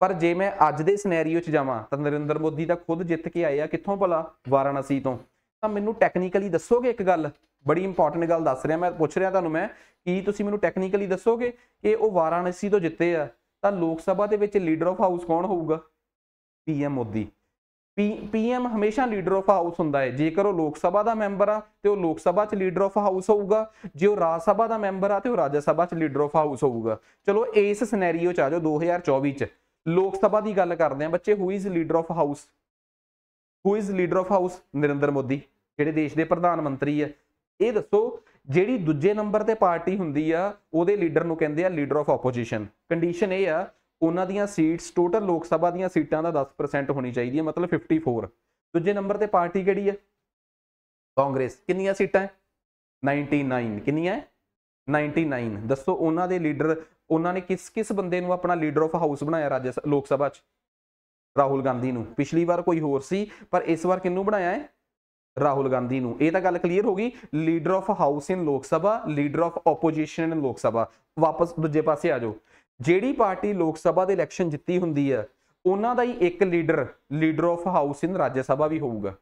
ਪਰ ਜੇ ਮੈਂ ਅੱਜ ਦੇ ਸਿਨੈਰੀਓ 'ਚ ਜਾਵਾਂ ਤਾਂ ਨਰਿੰਦਰ ਮੋਦੀ ਤਾਂ ਖੁਦ ਜਿੱਤ ਕੇ ਆਏ ਆ ਕਿੱਥੋਂ ਭਲਾ ਵਾਰਾਣਸੀ ਤੋਂ ਤਾਂ ਮੈਨੂੰ ਟੈਕਨੀਕਲੀ ਦੱਸੋਗੇ ਇੱਕ ਗੱਲ ਬੜੀ ਇੰਪੋਰਟੈਂਟ ਗੱਲ ਦੱਸ ਰਿਹਾ ਮੈਂ ਪੁੱਛ ਰਿਹਾ ਤੁਹਾਨੂੰ ਮੈਂ ਕੀ ਤੁਸੀਂ ਮੈਨੂੰ ਟੈਕਨੀਕਲੀ ਦੱਸੋਗੇ ਕਿ ਉਹ ਵਾਰਾਣਸੀ ਤੋਂ ਜਿੱਤੇ ਆ ਤਾਂ ਲੋਕ ਸਭਾ ਦੇ ਵਿੱਚ ਲੀਡਰ ਆਫ ਹਾਊਸ ਕੌਣ ਹੋਊਗਾ ਪੀਐਮ ਮੋਦੀ ਪੀਐਮ ਹਮੇਸ਼ਾ ਲੀਡਰ ਆਫ ਹਾਊਸ ਹੁੰਦਾ ਹੈ ਜੇਕਰ ਉਹ ਲੋਕ ਸਭਾ ਦਾ ਮੈਂਬਰ ਆ ਤੇ ਉਹ ਲੋਕ ਸਭਾ 'ਚ ਲੀਡਰ ਆਫ ਹਾਊਸ ਹੋਊਗਾ ਜੇ ਉਹ ਰਾਜ ਸਭਾ ਦਾ ਮੈਂਬਰ ਆ ਤੇ ਉਹ ਰਾਜ ਸਭਾ 'ਚ ਲੀਡਰ ਆਫ ਹਾਊਸ ਹੋਊਗਾ ਚਲੋ ਇਸ ਸਿਨੈਰੀਓ 'ਚ ਆ ਜਾਓ 2024 'ਚ ਲੋਕ ਸਭਾ ਦੀ ਗੱਲ ਕਰਦੇ ਆ ਬੱਚੇ who is leader of house who is leader of house Narendra Modi ਜਿਹੜੇ ਦੇਸ਼ ਦੇ ਪ੍ਰਧਾਨ ਮੰਤਰੀ ਆ ਇਹ ਦੱਸੋ ਜਿਹੜੀ ਦੂਜੇ ਨੰਬਰ ਤੇ ਪਾਰਟੀ ਹੁੰਦੀ ਆ ਉਹਦੇ ਲੀਡਰ ਨੂੰ ਕਹਿੰਦੇ ਆ ਲੀਡਰ ਆਫ ਆਪੋਜੀਸ਼ਨ ਕੰਡੀਸ਼ਨ ਇਹ ਆ ਉਹਨਾਂ ਦੀਆਂ ਸੀਟਸ ਟੋਟਲ ਲੋਕ ਸਭਾ ਦੀਆਂ ਸੀਟਾਂ ਦਾ 10% ਹੋਣੀ ਚਾਹੀਦੀ ਹੈ ਮਤਲਬ 54 ਦੂਜੇ ਨੰਬਰ ਤੇ ਪਾਰਟੀ ਕਿਹੜੀ ਹੈ ਕਾਂਗਰਸ ਕਿੰਨੀਆਂ ਸੀਟਾਂ ਹੈ 99 ਕਿੰਨੀਆਂ ਹੈ 99 ਦੱਸੋ ਉਹਨਾਂ ਦੇ ਲੀਡਰ ਉਹਨਾਂ ਨੇ ਕਿਸ ਕਿਸ ਬੰਦੇ ਨੂੰ ਆਪਣਾ ਲੀਡਰ ਆਫ ਹਾਊਸ ਬਣਾਇਆ ਰਾਜ ਲੋਕ ਸਭਾ 'ਚ ਰਾਹੁਲ ਗਾਂਧੀ ਨੂੰ ਪਿਛਲੀ ਵਾਰ ਕੋਈ ਹੋਰ ਸੀ ਪਰ ਇਸ ਵਾਰ ਕਿੰਨੂੰ ਬਣਾਇਆ ਹੈ ਰਾਹੁਲ ਗਾਂਧੀ ਨੂੰ ਇਹ ਤਾਂ ਗੱਲ ਕਲੀਅਰ ਹੋ ਗਈ leader of house in Lok Sabha leader of opposition in Lok Sabha ਵਾਪਸ ਦੂਜੇ ਪਾਸੇ ਆ ਜਾਓ ਜਿਹੜੀ ਪਾਰਟੀ ਲੋਕ ਸਭਾ ਦੇ ਇਲੈਕਸ਼ਨ ਜਿੱਤੀ ਹੁੰਦੀ ਹੈ ਉਹਨਾਂ ਦਾ ਹੀ ਇੱਕ leader leader of house in Rajya Sabha ਵੀ ਹੋਊਗਾ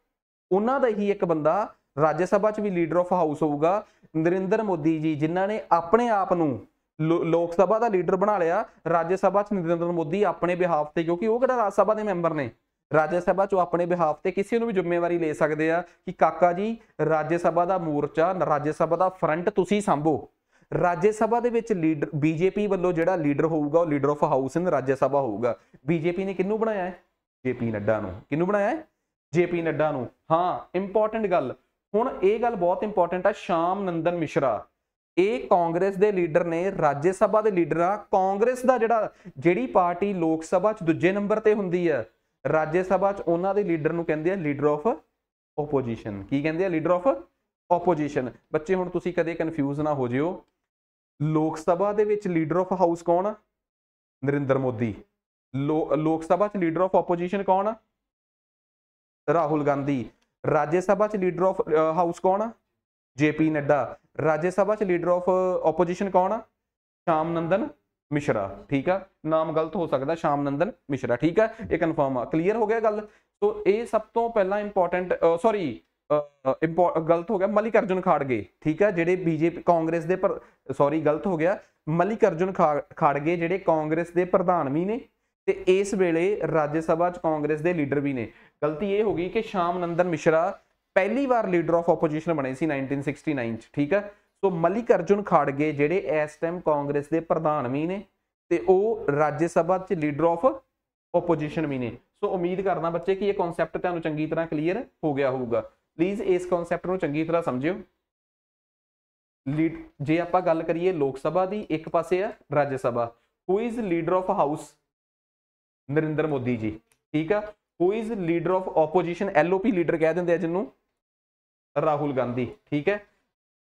ਉਹਨਾਂ ਦਾ ਹੀ ਇੱਕ ਬੰਦਾ ਰਾਜ ਸਭਾ 'ਚ ਵੀ ਲੀਡਰ ਆਫ ਹਾਊਸ ਹੋਊਗਾ ਨਰਿੰਦਰ ਮੋਦੀ ਜੀ ਜਿਨ੍ਹਾਂ ਨੇ ਆਪਣੇ ਆਪ ਨੂੰ ਲੋਕ ਸਭਾ ਦਾ ਲੀਡਰ ਬਣਾ ਲਿਆ ਰਾਜ ਸਭਾ 'ਚ ਨਰਿੰਦਰ ਮੋਦੀ ਆਪਣੇ ਬਿਹਾਫ ਤੇ ਕਿਉਂਕਿ ਉਹ ਕਿਹੜਾ ਰਾਜ ਸਭਾ ਦੇ ਮੈਂਬਰ ਨੇ ਰਾਜ ਸਭਾ 'ਚ ਆਪਣੇ ਬਿਹਾਫ ਤੇ ਕਿਸੇ ਨੂੰ ਵੀ ਜ਼ਿੰਮੇਵਾਰੀ ਲੈ ਸਕਦੇ ਆ ਕਿ ਕਾਕਾ ਜੀ ਰਾਜ ਸਭਾ ਦਾ ਮੋਰਚਾ ਰਾਜ ਸਭਾ ਦਾ ਫਰੰਟ ਤੁਸੀਂ ਸੰਭੋ ਰਾਜ ਸਭਾ ਦੇ ਵਿੱਚ ਲੀਡਰ ਬੀਜੇਪੀ ਵੱਲੋਂ ਜਿਹੜਾ ਲੀਡਰ ਹੋਊਗਾ ਉਹ leader of house in Rajya Sabha ਹੋਊਗਾ ਬੀਜੇਪੀ ਨੇ ਕਿੰਨੂੰ ਬਣਾਇਆ ਹੈ ਜੇਪੀ ਨੱਡਾ ਨੂੰ ਕਿੰਨੂੰ ਬਣਾਇਆ ਹੈ ਜੇਪੀ ਨੱਡਾ ਨੂੰ ਹਾਂ ਇੰਪੋਰਟੈਂਟ ਗੱਲ ਹੁਣ ਇਹ ਗੱਲ ਬਹੁਤ ਇੰਪੋਰਟੈਂਟ ਆ ਸ਼ਾਮ ਨੰਦਨ ਮਿਸ਼ਰਾ ਇਹ ਕਾਂਗਰਸ ਦੇ ਲੀਡਰ ਨੇ ਰਾਜ ਸਭਾ ਦੇ ਲੀਡਰ ਆ ਕਾਂਗਰਸ ਦਾ ਜਿਹੜਾ ਜਿਹੜੀ ਪਾਰਟੀ ਲੋਕ ਸਭਾ 'ਚ ਦੂਜੇ ਨੰਬਰ ਤੇ ਹੁੰਦੀ ਹੈ ਰਾਜ ਸਭਾ 'ਚ ਉਹਨਾਂ ਦੇ ਲੀਡਰ ਨੂੰ ਕਹਿੰਦੇ ਆ ਲੀਡਰ ਆਫ ਆਪੋਜੀਸ਼ਨ ਕੀ ਕਹਿੰਦੇ ਆ ਲੀਡਰ ਆਫ ਆਪੋਜੀਸ਼ਨ ਬੱਚੇ ਹੁਣ ਤੁਸੀਂ ਕਦੇ ਕਨਫਿਊਜ਼ ਨਾ ਹੋ ਜਿਓ ਲੋਕ ਸਭਾ ਦੇ ਵਿੱਚ ਲੀਡਰ ਆਫ ਹਾਊਸ ਕੌਣ ਆ ਨਰਿੰਦਰ ਮੋਦੀ ਲੋਕ ਸਭਾ 'ਚ ਲੀਡਰ ਆਫ ਆਪੋਜੀਸ਼ਨ ਕੌਣ ਆ ਰਾਹੁਲ ਗਾਂਧੀ ਰਾਜ ਸਭਾ 'ਚ ਲੀਡਰ ਆਫ ਹਾਊਸ ਕੌਣ ਆ ਜੇਪੀ ਨੱਡਾ ਰਾਜ ਸਭਾ 'ਚ ਲੀਡਰ ਆਫ ਆਪੋਜੀਸ਼ਨ ਕੌਣ ਆ ਸ਼ਾਮ ਨੰਦਨ ਮਿਸ਼ਰਾ ਠੀਕ ਆ ਨਾਮ ਗਲਤ ਹੋ ਸਕਦਾ ਸ਼ਾਮ ਨੰਦਨ ਮਿਸ਼ਰਾ ਠੀਕ ਆ ਇਹ ਕਨਫਰਮ ਆ ਕਲੀਅਰ ਹੋ ਗਿਆ ਗੱਲ ਸੋ ਇਹ ਸਭ ਤੋਂ ਪਹਿਲਾਂ ਇੰਪੋਰਟੈਂਟ ਸੌਰੀ ਗਲਤ ਹੋ ਗਿਆ ਮਲਿਕ ਅਰਜੁਨ ਖਾੜਗੇ ਠੀਕ ਹੈ ਜਿਹੜੇ ਬੀਜੇਪੀ ਕਾਂਗਰਸ ਦੇ ਪਰ ਸੌਰੀ ਗਲਤ ਹੋ ਗਿਆ ਮਲਿਕ ਅਰਜੁਨ ਖਾੜਗੇ ਜਿਹੜੇ ਕਾਂਗਰਸ ਦੇ ਪ੍ਰਧਾਨ ਵੀ ਨੇ ਤੇ ਇਸ ਵੇਲੇ ਰਾਜ ਸਭਾ ਚ ਕਾਂਗਰਸ ਦੇ ਲੀਡਰ ਵੀ ਨੇ ਗਲਤੀ ਇਹ ਹੋ ਗਈ ਕਿ ਸ਼ਾਮ ਨੰਦਨ ਮਿਸ਼ਰਾ ਪਹਿਲੀ ਵਾਰ ਲੀਡਰ ਆਫ ਆਪੋਜੀਸ਼ਨ ਬਣੇ ਸੀ 1969 ਚ ਠੀਕ ਹੈ ਸੋ ਮਲਿਕ ਅਰਜੁਨ ਖਾੜਗੇ ਜਿਹੜੇ ਇਸ ਟਾਈਮ ਕਾਂਗਰਸ ਦੇ ਪ੍ਰਧਾਨ ਵੀ ਨੇ ਤੇ ਉਹ ਰਾਜ ਸਭਾ ਚ ਲੀਡਰ ਆਫ ਆਪੋਜੀਸ਼ਨ ਵੀ ਨੇ ਸੋ ਉਮੀਦ ਕਰਦਾ ਬੱਚੇ ਕਿ ਇਹ ਕਨਸੈਪਟ ਤੁਹਾਨੂੰ ਚੰਗੀ ਤਰ੍ਹਾਂ ਕਲੀਅਰ ਹੋ ਗਿਆ ਹੋਊਗਾ ਪਲੀਜ਼ ਇਸ ਕਨਸੈਪਟ ਨੂੰ ਚੰਗੀ ਤਰ੍ਹਾਂ ਸਮਝਿਓ ਲੀਡ ਜੇ ਆਪਾਂ ਗੱਲ ਕਰੀਏ ਲੋਕ ਸਭਾ ਦੀ ਇੱਕ ਪਾਸੇ ਆ Rajya Sabha who is leader of house Narendra Modi ji ਠੀਕ ਆ who is leader of opposition LOP leader ਕਹਿ ਦਿੰਦੇ ਆ ਜਿਹਨੂੰ ਰਾਹੁਲ ਗਾਂਧੀ ਠੀਕ ਹੈ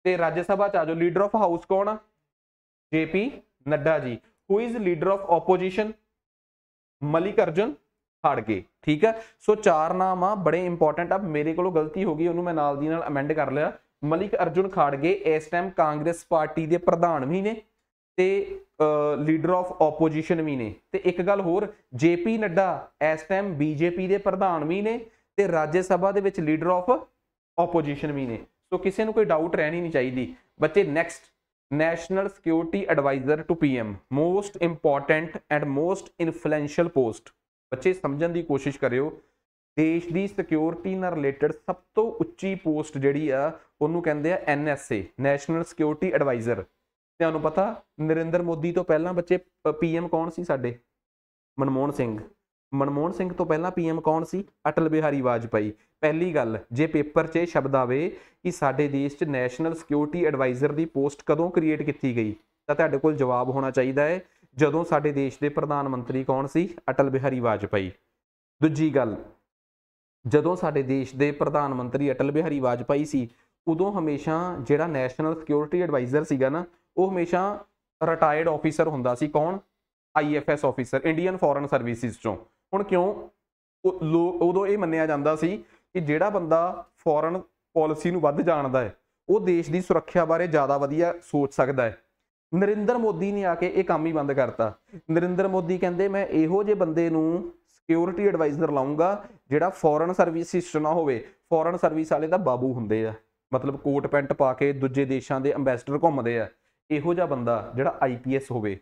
ਤੇ ਰਾਜ ਸਭਾ ਚ ਆਜੋ ਲੀਡਰ ਆਫ ਹਾਊਸ ਕੌਣ ਆ JP Nadda ji who is leader of opposition Mallikarjun Kharge ਠੀਕ ਹੈ ਸੋ ਚਾਰ ਨਾਮ ਆ ਬੜੇ ਇੰਪੋਰਟੈਂਟ ਆ ਮੇਰੇ ਕੋਲੋਂ ਗਲਤੀ ਹੋ ਗਈ ਉਹਨੂੰ ਮੈਂ ਨਾਲ ਦੀ ਨਾਲ ਅਮੈਂਡ ਕਰ ਲਿਆ ਮਲਿਕ ਅਰਜੁਨ ਖਾੜਗੇ ਇਸ ਟਾਈਮ ਕਾਂਗਰਸ ਪਾਰਟੀ ਦੇ ਪ੍ਰਧਾਨ ਵੀ ਨੇ ਤੇ ਲੀਡਰ ਆਫ ਆਪੋਜੀਸ਼ਨ ਵੀ ਨੇ ਤੇ ਇੱਕ ਗੱਲ ਹੋਰ ਜੇਪੀ ਨੱਡਾ ਇਸ ਟਾਈਮ ਬੀਜੇਪੀ ਦੇ ਪ੍ਰਧਾਨ ਵੀ ਨੇ ਤੇ ਰਾਜ ਸਭਾ ਦੇ ਵਿੱਚ ਲੀਡਰ ਆਫ ਆਪੋਜੀਸ਼ਨ ਵੀ ਨੇ ਸੋ ਕਿਸੇ ਨੂੰ ਕੋਈ ਡਾਊਟ ਰਹਿਣੀ ਨਹੀਂ ਚਾਹੀਦੀ ਬੱਚੇ next national security adviser to PM most important and most influential post ਬੱਚੇ ਸਮਝਣ ਦੀ ਕੋਸ਼ਿਸ਼ ਕਰਿਓ ਦੇਸ਼ ਦੀ ਸਿਕਿਉਰਿਟੀ ਨਾਲ ਰਿਲੇਟਡ ਸਭ ਤੋਂ ਉੱਚੀ ਪੋਸਟ ਜਿਹੜੀ ਆ ਉਹਨੂੰ ਕਹਿੰਦੇ ਆ ਐਨਐਸਏ ਨੈਸ਼ਨਲ ਸਿਕਿਉਰਿਟੀ ਐਡਵਾਈਜ਼ਰ ਤੁਹਾਨੂੰ ਪਤਾ ਨਰਿੰਦਰ ਮੋਦੀ ਤੋਂ ਪਹਿਲਾਂ ਬੱਚੇ ਪੀਐਮ ਕੌਣ ਸੀ ਸਾਡੇ ਮਨਮੋਹਨ ਸਿੰਘ ਮਨਮੋਹਨ ਸਿੰਘ ਤੋਂ ਪਹਿਲਾਂ ਪੀਐਮ ਕੌਣ ਸੀ ਅਟਲ ਬਿਹਾਰੀ ਵਾਜਪਾਈ ਪਹਿਲੀ ਗੱਲ ਜੇ ਪੇਪਰ 'ਚ ਇਹ ਸ਼ਬਦ ਆਵੇ ਕਿ ਸਾਡੇ ਦੇਸ਼ 'ਚ ਨੈਸ਼ਨਲ ਸਿਕਿਉਰਿਟੀ ਐਡਵਾਈਜ਼ਰ ਦੀ ਪੋਸਟ ਕਦੋਂ ਕ੍ਰੀਏਟ ਕੀਤੀ ਗਈ ਤਾਂ ਤੁਹਾਡੇ ਕੋਲ ਜਵਾਬ ਹੋਣਾ ਚਾਹੀਦਾ ਹੈ ਜਦੋਂ ਸਾਡੇ ਦੇਸ਼ ਦੇ ਪ੍ਰਧਾਨ ਮੰਤਰੀ ਕੌਣ ਸੀ ਅਟਲ ਬਿਹਾਰੀ ਵਾਜਪਾਈ ਦੂਜੀ ਗੱਲ ਜਦੋਂ ਸਾਡੇ ਦੇਸ਼ ਦੇ ਪ੍ਰਧਾਨ ਮੰਤਰੀ ਅਟਲ ਬਿਹਾਰੀ ਵਾਜਪਾਈ ਸੀ ਉਦੋਂ ਹਮੇਸ਼ਾ ਜਿਹੜਾ ਨੈਸ਼ਨਲ ਸਿਕਿਉਰਿਟੀ ਐਡਵਾਈਜ਼ਰ ਸੀਗਾ ਨਾ ਉਹ ਹਮੇਸ਼ਾ ਰਿਟਾਇਰਡ ਆਫੀਸਰ ਹੁੰਦਾ ਸੀ ਕੌਣ IFS officer Indian foreign services ਚੋਂ ਹੁਣ ਕਿਉਂ ਉਦੋਂ ਇਹ ਮੰਨਿਆ ਜਾਂਦਾ ਸੀ ਕਿ ਜਿਹੜਾ ਬੰਦਾ ਫੋਰਨ ਪਾਲਿਸੀ ਨੂੰ ਵੱਧ ਜਾਣਦਾ ਹੈ ਉਹ ਦੇਸ਼ ਦੀ ਸੁਰੱਖਿਆ ਬਾਰੇ ਜ਼ਿਆਦਾ ਵਧੀਆ ਸੋਚ ਸਕਦਾ ਹੈ ਨਰਿੰਦਰ ਮੋਦੀ ਨੇ ਆ ਕੇ ਇਹ ਕੰਮ ਹੀ ਬੰਦ ਕਰਤਾ ਨਰਿੰਦਰ ਮੋਦੀ ਕਹਿੰਦੇ ਮੈਂ ਇਹੋ ਜੇ ਬੰਦੇ ਨੂੰ ਸਿਕਿਉਰਿਟੀ ਐਡਵਾਈਜ਼ਰ ਲਾਉਂਗਾ ਜਿਹੜਾ ਫੋਰਨ ਸਰਵਿਸ ਸਿਸਟਮ ਨਾ ਹੋਵੇ ਫੋਰਨ ਸਰਵਿਸ ਵਾਲੇ ਦਾ ਬਾਬੂ ਹੁੰਦੇ ਆ ਮਤਲਬ ਕੋਟ ਪੈਂਟ ਪਾ ਕੇ ਦੂਜੇ ਦੇਸ਼ਾਂ ਦੇ ਐਮਬੈਸਡਰ ਘੁੰਮਦੇ ਆ ਇਹੋ ਜਿਹਾ ਬੰਦਾ ਜਿਹੜਾ ਆਈਪੀਐਸ ਹੋਵੇ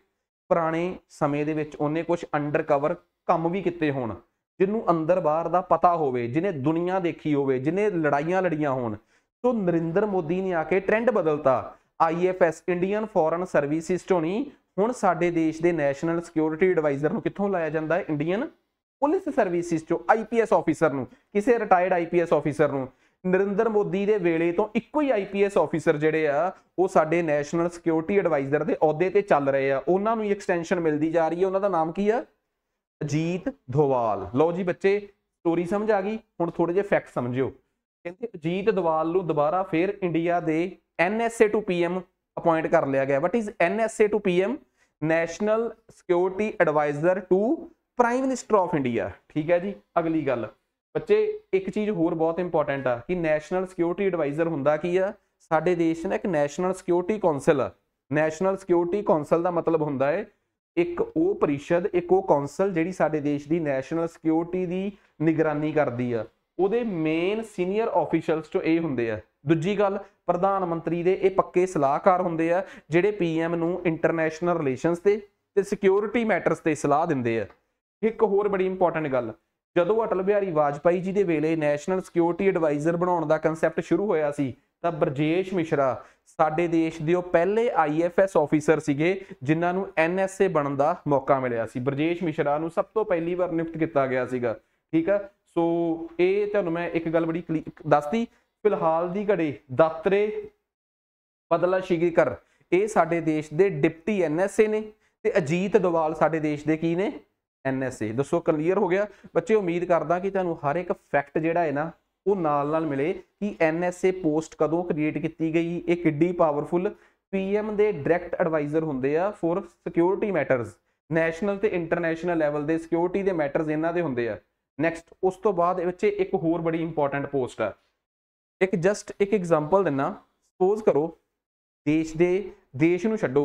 ਪੁਰਾਣੇ ਸਮੇਂ ਦੇ ਵਿੱਚ ਉਹਨੇ ਕੁਝ ਅੰਡਰਕਵਰ ਕੰਮ ਵੀ ਕੀਤੇ ਹੋਣ ਜਿਹਨੂੰ ਅੰਦਰ ਬਾਹਰ ਦਾ ਪਤਾ ਹੋਵੇ ਜਿਨੇ ਦੁਨੀਆ ਦੇਖੀ ਹੋਵੇ ਜਿਨੇ ਲੜਾਈਆਂ ਲੜੀਆਂ ਹੋਣ ਸੋ ਨਰਿੰਦਰ ਮੋਦੀ ਨੇ ਆ ਕੇ ਟ੍ਰੈਂਡ ਬਦਲਤਾ ਆਈਐਫਐਸ ਇੰਡੀਅਨ ਫੋਰਨ ਸਰਵਿਸਿਸ ਤੋਂ ਨਹੀਂ ਹੁਣ ਸਾਡੇ ਦੇਸ਼ ਦੇ ਨੈਸ਼ਨਲ ਸਿਕਿਉਰਿਟੀ ਐਡਵਾਈਜ਼ਰ ਨੂੰ ਕਿੱਥੋਂ ਲਾਇਆ ਜਾਂਦਾ ਹੈ ਇੰਡੀਅਨ ਪੁਲਿਸ ਸਰਵਿਸਿਸ ਤੋਂ ਆਈਪੀਐਸ ਆਫੀਸਰ ਨੂੰ ਕਿਸੇ ਰਿਟਾਇਰਡ ਆਈਪੀਐਸ ਆਫੀਸਰ ਨੂੰ ਨਰਿੰਦਰ ਮੋਦੀ ਦੇ ਵੇਲੇ ਤੋਂ ਇੱਕੋ ਹੀ ਆਈਪੀਐਸ ਆਫੀਸਰ ਜਿਹੜੇ ਆ ਉਹ ਸਾਡੇ ਨੈਸ਼ਨਲ ਸਿਕਿਉਰਿਟੀ ਐਡਵਾਈਜ਼ਰ ਦੇ ਅਹੁਦੇ ਤੇ ਚੱਲ ਰਹੇ ਆ ਉਹਨਾਂ ਨੂੰ ਹੀ ਐਕਸਟੈਂਸ਼ਨ ਮਿਲਦੀ ਜਾ ਰਹੀ ਹੈ ਉਹਨਾਂ ਦਾ ਨਾਮ ਕੀ ਆ ਅਜੀਤ ਧੋਵਾਲ ਲਓ ਜੀ ਬੱਚੇ ਸਟੋਰੀ ਸਮਝ ਆ ਗਈ ਹੁਣ ਥੋੜੇ ਜਿਹਾ ਫੈਕਟ ਸਮਝਿਓ ਕਹਿੰਦੇ ਅਜੀਤ ਧੋਵਾਲ ਨੂੰ ਦੁਬਾਰਾ ਫੇਰ ਇੰਡੀਆ ਦੇ NSA to PM ਅਪਾਇੰਟ ਕਰ ਲਿਆ ਗਿਆ what is NSA to PM national security adviser to prime minister of India ਠੀਕ ਹੈ ਜੀ ਅਗਲੀ ਗੱਲ ਬੱਚੇ ਇੱਕ ਚੀਜ਼ ਹੋਰ ਬਹੁਤ ਇੰਪੋਰਟੈਂਟ ਆ ਕਿ ਨੈਸ਼ਨਲ ਸਿਕਿਉਰਿਟੀ ਐਡਵਾਈਜ਼ਰ ਹੁੰਦਾ ਕੀ ਆ ਸਾਡੇ ਦੇਸ਼ ਨੇ ਇੱਕ ਨੈਸ਼ਨਲ ਸਿਕਿਉਰਿਟੀ ਕਾਉਂਸਲ ਆ ਨੈਸ਼ਨਲ ਸਿਕਿਉਰਿਟੀ ਕਾਉਂਸਲ ਦਾ ਮਤਲਬ ਹੁੰਦਾ ਹੈ ਇੱਕ ਉਹ ਪਰਿਸ਼ਦ ਇੱਕ ਉਹ ਕਾਉਂਸਲ ਜਿਹੜੀ ਸਾਡੇ ਦੇਸ਼ ਦੀ ਨੈਸ਼ਨਲ ਸਿਕਿਉਰਿਟੀ ਦੀ ਨਿਗਰਾਨੀ ਕਰਦੀ ਆ ਉਹਦੇ ਮੇਨ ਸੀਨੀਅਰ ਆਫੀਸ਼ੀਅਲਸ ਚੋਂ ਇਹ ਹੁੰਦੇ ਆ ਦੂਜੀ ਗੱਲ ਪ੍ਰਧਾਨ ਮੰਤਰੀ ਦੇ ਇਹ ਪੱਕੇ ਸਲਾਹਕਾਰ ਹੁੰਦੇ ਆ ਜਿਹੜੇ ਪੀਐਮ ਨੂੰ ਇੰਟਰਨੈਸ਼ਨਲ ਰਿਲੇਸ਼ਨਸ ਤੇ ਤੇ ਸਿਕਿਉਰਿਟੀ ਮੈਟਰਸ ਤੇ ਸਲਾਹ ਦਿੰਦੇ ਆ ਇੱਕ ਹੋਰ ਬੜੀ ਇੰਪੋਰਟੈਂਟ ਗੱਲ ਜਦੋਂ ਅਟਲ ਬਿਹਾਰੀ ਵਾਜਪਾਈ ਜੀ ਦੇ ਵੇਲੇ ਨੈਸ਼ਨਲ ਸਿਕਿਉਰਿਟੀ ਐਡਵਾਈਜ਼ਰ ਬਣਾਉਣ ਦਾ ਕਨਸੈਪਟ ਸ਼ੁਰੂ ਹੋਇਆ ਸੀ ਤਾਂ ਬਰਜੇਸ਼ ਮਿਸ਼ਰਾ ਸਾਡੇ ਦੇਸ਼ ਦੇ ਉਹ ਪਹਿਲੇ ਆਈਐਫਐਸ ਆਫੀਸਰ ਸੀਗੇ ਜਿਨ੍ਹਾਂ ਨੂੰ ਐਨਐਸਏ ਬਣਨ ਦਾ ਮੌਕਾ ਮਿਲਿਆ ਸੀ ਬਰਜੇਸ਼ ਮਿਸ਼ਰਾ ਨੂੰ ਸਭ ਤੋਂ ਪਹਿਲੀ ਵਾਰ ਨਿਯੁਕਤ ਕੀਤਾ ਗਿਆ ਸੀਗਾ ਠੀਕ ਆ ਸੋ ਇਹ ਤੁਹਾਨੂੰ ਮੈਂ ਇੱਕ ਗੱਲ ਬੜੀ ਦੱਸਤੀ ਫਿਲਹਾਲ ਦੀ ਘੜੀ ਦਾਤਰੇ ਬਦਲਾ ਸ਼ਿਕਰ ਇਹ ਸਾਡੇ ਦੇਸ਼ ਦੇ ਡਿਪਟੀ ਐਨਐਸਏ ਨੇ ਤੇ ਅਜੀਤ ਦਵਾਲ ਸਾਡੇ ਦੇਸ਼ ਦੇ ਕੀ ਨੇ ਐਨਐਸਏ ਦੱਸੋ ਕਲੀਅਰ ਹੋ ਗਿਆ ਬੱਚੇ ਉਮੀਦ ਕਰਦਾ ਕਿ ਤੁਹਾਨੂੰ ਹਰ ਇੱਕ ਫੈਕਟ ਜਿਹੜਾ ਹੈ ਨਾ ਉਹ ਨਾਲ ਨਾਲ ਮਿਲੇ ਕਿ ਐਨਐਸਏ ਪੋਸਟ ਕਦੋਂ ਕ੍ਰੀਏਟ ਕੀਤੀ ਗਈ ਇਹ ਕਿੱਡੀ ਪਾਵਰਫੁਲ ਪੀਐਮ ਦੇ ਡਾਇਰੈਕਟ ਐਡਵਾਈਜ਼ਰ ਹੁੰਦੇ ਆ ਫੋਰ ਸਿਕਿਉਰਿਟੀ ਮੈਟਰਸ ਨੈਸ਼ਨਲ ਤੇ ਇੰਟਰਨੈਸ਼ਨਲ ਲੈਵਲ ਦੇ ਸਿਕਿਉਰਿਟੀ ਦੇ ਮੈਟਰਸ ਇਹਨਾਂ ਦੇ ਹੁੰਦੇ ਆ ਨੈਕਸਟ ਉਸ ਤੋਂ ਬਾਅਦ ਵਿੱਚ ਇੱਕ ਹੋਰ ਬੜੀ ਇੰਪੋਰਟੈਂਟ ਪੋਸਟ ਆ ਇੱਕ ਜਸਟ ਇੱਕ ਐਗਜ਼ਾਮਪਲ ਦਿੰਨਾ ਸਪੋਜ਼ ਕਰੋ ਦੇਸ਼ ਦੇ ਦੇਸ਼ ਨੂੰ ਛੱਡੋ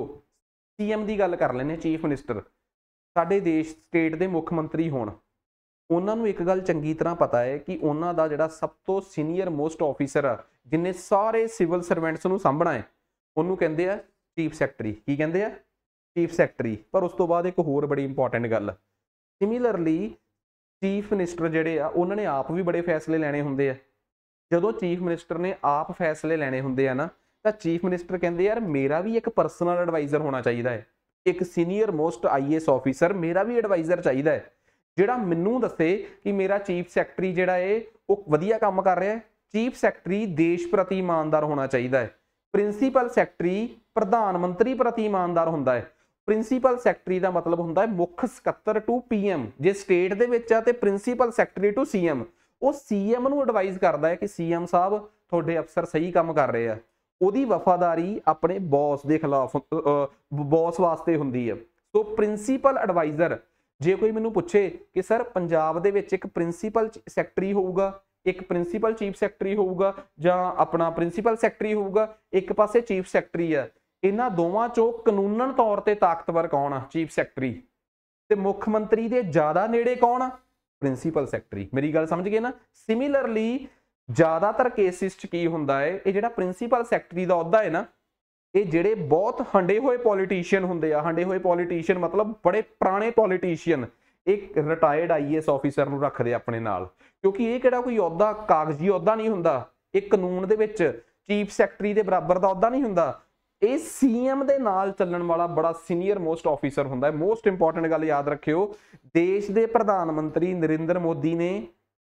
ਸੀਐਮ ਦੀ ਗੱਲ ਕਰ ਲੈਨੇ ਚੀਫ ਮਿਨਿਸਟਰ ਸਾਡੇ ਦੇਸ਼ ਸਟੇਟ ਦੇ ਮੁੱਖ ਮੰਤਰੀ ਹੋਣ ਉਹਨਾਂ ਨੂੰ ਇੱਕ ਗੱਲ ਚੰਗੀ ਤਰ੍ਹਾਂ ਪਤਾ ਹੈ ਕਿ ਉਹਨਾਂ ਦਾ ਜਿਹੜਾ ਸਭ ਤੋਂ ਸੀਨੀਅਰ ਮੋਸਟ ਆਫੀਸਰ ਆ ਜਿਨੇ ਸਾਰੇ ਸਿਵਲ ਸਰਵੈਂਟਸ ਨੂੰ ਸੰਭਣਾ ਹੈ ਉਹਨੂੰ ਕਹਿੰਦੇ ਆ ਚੀਫ ਸੈਕਟਰੀ ਕੀ ਕਹਿੰਦੇ ਆ ਚੀਫ ਸੈਕਟਰੀ ਪਰ ਉਸ ਤੋਂ ਬਾਅਦ ਇੱਕ ਹੋਰ ਬੜੀ ਇੰਪੋਰਟੈਂਟ ਗੱਲ ਸਿਮਿਲਰਲੀ ਚੀਫ ਮਿਨਿਸਟਰ ਜਿਹੜੇ ਆ ਉਹਨਾਂ ਨੇ ਆਪ ਵੀ ਬੜੇ ਫੈਸਲੇ ਲੈਣੇ ਹੁੰਦੇ ਆ ਜਦੋਂ ਚੀਫ ਮਿਨਿਸਟਰ ਨੇ ਆਪ ਫੈਸਲੇ ਲੈਣੇ ਹੁੰਦੇ ਆ ਨਾ ਤਾਂ ਚੀਫ ਮਿਨਿਸਟਰ ਕਹਿੰਦੇ ਯਾਰ ਮੇਰਾ ਵੀ ਇੱਕ ਪਰਸਨਲ ਐਡਵਾਈਜ਼ਰ ਹੋਣਾ ਚਾਹੀਦਾ ਹੈ ਇੱਕ ਸੀਨੀਅਰ ਮੋਸਟ ਆਈਏਐਸ ਆਫੀਸਰ ਮੇਰਾ ਵੀ ਐਡਵਾਈਜ਼ਰ ਚਾਹੀਦਾ ਹੈ ਜਿਹੜਾ ਮੈਨੂੰ ਦੱਸੇ ਕਿ ਮੇਰਾ ਚੀਫ ਸੈਕਟਰੀ ਜਿਹੜਾ ਏ ਉਹ ਵਧੀਆ ਕੰਮ ਕਰ ਰਿਹਾ ਹੈ ਚੀਫ ਸੈਕਟਰੀ ਦੇਸ਼ ਪ੍ਰਤੀ ਇਮਾਨਦਾਰ ਹੋਣਾ ਚਾਹੀਦਾ ਹੈ ਪ੍ਰਿੰਸੀਪਲ ਸੈਕਟਰੀ ਪ੍ਰਧਾਨ ਮੰਤਰੀ ਪ੍ਰਤੀ ਇਮਾਨਦਾਰ ਹੁੰਦਾ ਹੈ ਪ੍ਰਿੰਸੀਪਲ ਸੈਕਟਰੀ ਦਾ ਮਤਲਬ ਹੁੰਦਾ ਹੈ ਮੁੱਖ ਸਕੱਤਰ ਟੂ ਪੀਐਮ ਜੇ ਸਟੇਟ ਦੇ ਵਿੱਚ ਆ ਤੇ ਪ੍ਰਿੰਸੀਪਲ ਸੈਕਟਰੀ ਟੂ ਸੀਐਮ ਉਹ ਸੀਐਮ ਨੂੰ ਐਡਵਾਈਸ ਕਰਦਾ ਹੈ ਕਿ ਸੀਐਮ ਸਾਹਿਬ ਤੁਹਾਡੇ ਅਫਸਰ ਸਹੀ ਕੰਮ ਕਰ ਰਹੇ ਆ ਉਹਦੀ ਵਫਾਦਾਰੀ ਆਪਣੇ ਬੌਸ ਦੇ ਖਿਲਾਫ ਬੌਸ ਵਾਸਤੇ ਹੁੰਦੀ ਹੈ ਸੋ ਪ੍ਰਿੰਸੀਪਲ ਐਡਵਾਈਜ਼ਰ ਜੇ ਕੋਈ ਮੈਨੂੰ ਪੁੱਛੇ ਕਿ ਸਰ ਪੰਜਾਬ ਦੇ ਵਿੱਚ ਇੱਕ ਪ੍ਰਿੰਸੀਪਲ ਸੈਕਟਰੀ ਹੋਊਗਾ ਇੱਕ ਪ੍ਰਿੰਸੀਪਲ ਚੀਫ ਸੈਕਟਰੀ ਹੋਊਗਾ ਜਾਂ ਆਪਣਾ ਪ੍ਰਿੰਸੀਪਲ ਸੈਕਟਰੀ ਹੋਊਗਾ ਇੱਕ ਪਾਸੇ ਚੀਫ ਸੈਕਟਰੀ ਆ ਇਹਨਾਂ ਦੋਵਾਂ ਚੋਂ ਕਾਨੂੰਨਨ ਤੌਰ ਤੇ ਤਾਕਤਵਰ ਕੌਣ ਆ ਚੀਫ ਸੈਕਟਰੀ ਤੇ ਮੁੱਖ ਮੰਤਰੀ ਦੇ ਜ਼ਿਆਦਾ ਨੇੜੇ ਕੌਣ ਆ ਪ੍ਰਿੰਸੀਪਲ ਸੈਕਟਰੀ ਮੇਰੀ ਗੱਲ ਸਮਝ ਗਏ ਨਾ ਸਿਮਿਲਰਲੀ ਜ਼ਿਆਦਾਤਰ ਕੇਸਿਸ 'ਚ ਕੀ ਹੁੰਦਾ ਹੈ ਇਹ ਜਿਹੜਾ ਪ੍ਰਿੰਸੀਪਲ ਸੈਕਟਰੀ ਦਾ ਅਹੁਦਾ ਹੈ ਨਾ ਇਹ ਜਿਹੜੇ ਬਹੁਤ ਹੰਡੇ ਹੋਏ ਪੋਲੀਟੀਸ਼ੀਅਨ ਹੁੰਦੇ ਆ ਹੰਡੇ ਹੋਏ ਪੋਲੀਟੀਸ਼ੀਅਨ ਮਤਲਬ ਬੜੇ ਪੁਰਾਣੇ ਪੋਲੀਟੀਸ਼ੀਅਨ ਇੱਕ ਰਿਟਾਇਰਡ ਆਈਐਸ ਆਫੀਸਰ ਨੂੰ ਰੱਖਦੇ ਆਪਣੇ ਨਾਲ ਕਿਉਂਕਿ ਇਹ ਕਿਹੜਾ ਕੋਈ ਅਹੁਦਾ ਕਾਗਜ਼ੀ ਅਹੁਦਾ ਨਹੀਂ ਹੁੰਦਾ ਇਹ ਕਾਨੂੰਨ ਦੇ ਵਿੱਚ ਚੀਫ ਸੈਕਟਰੀ ਦੇ ਬਰਾਬਰ ਦਾ ਅਹੁਦਾ ਨਹੀਂ ਹੁੰਦਾ ਇਹ ਸੀਐਮ ਦੇ ਨਾਲ ਚੱਲਣ ਵਾਲਾ ਬੜਾ ਸੀਨੀਅਰ ਮੋਸਟ ਆਫੀਸਰ ਹੁੰਦਾ ਹੈ ਮੋਸਟ ਇੰਪੋਰਟੈਂਟ ਗੱਲ ਯਾਦ ਰੱਖਿਓ ਦੇਸ਼ ਦੇ ਪ੍ਰਧਾਨ ਮੰਤਰੀ ਨਰਿੰਦਰ ਮੋਦੀ ਨੇ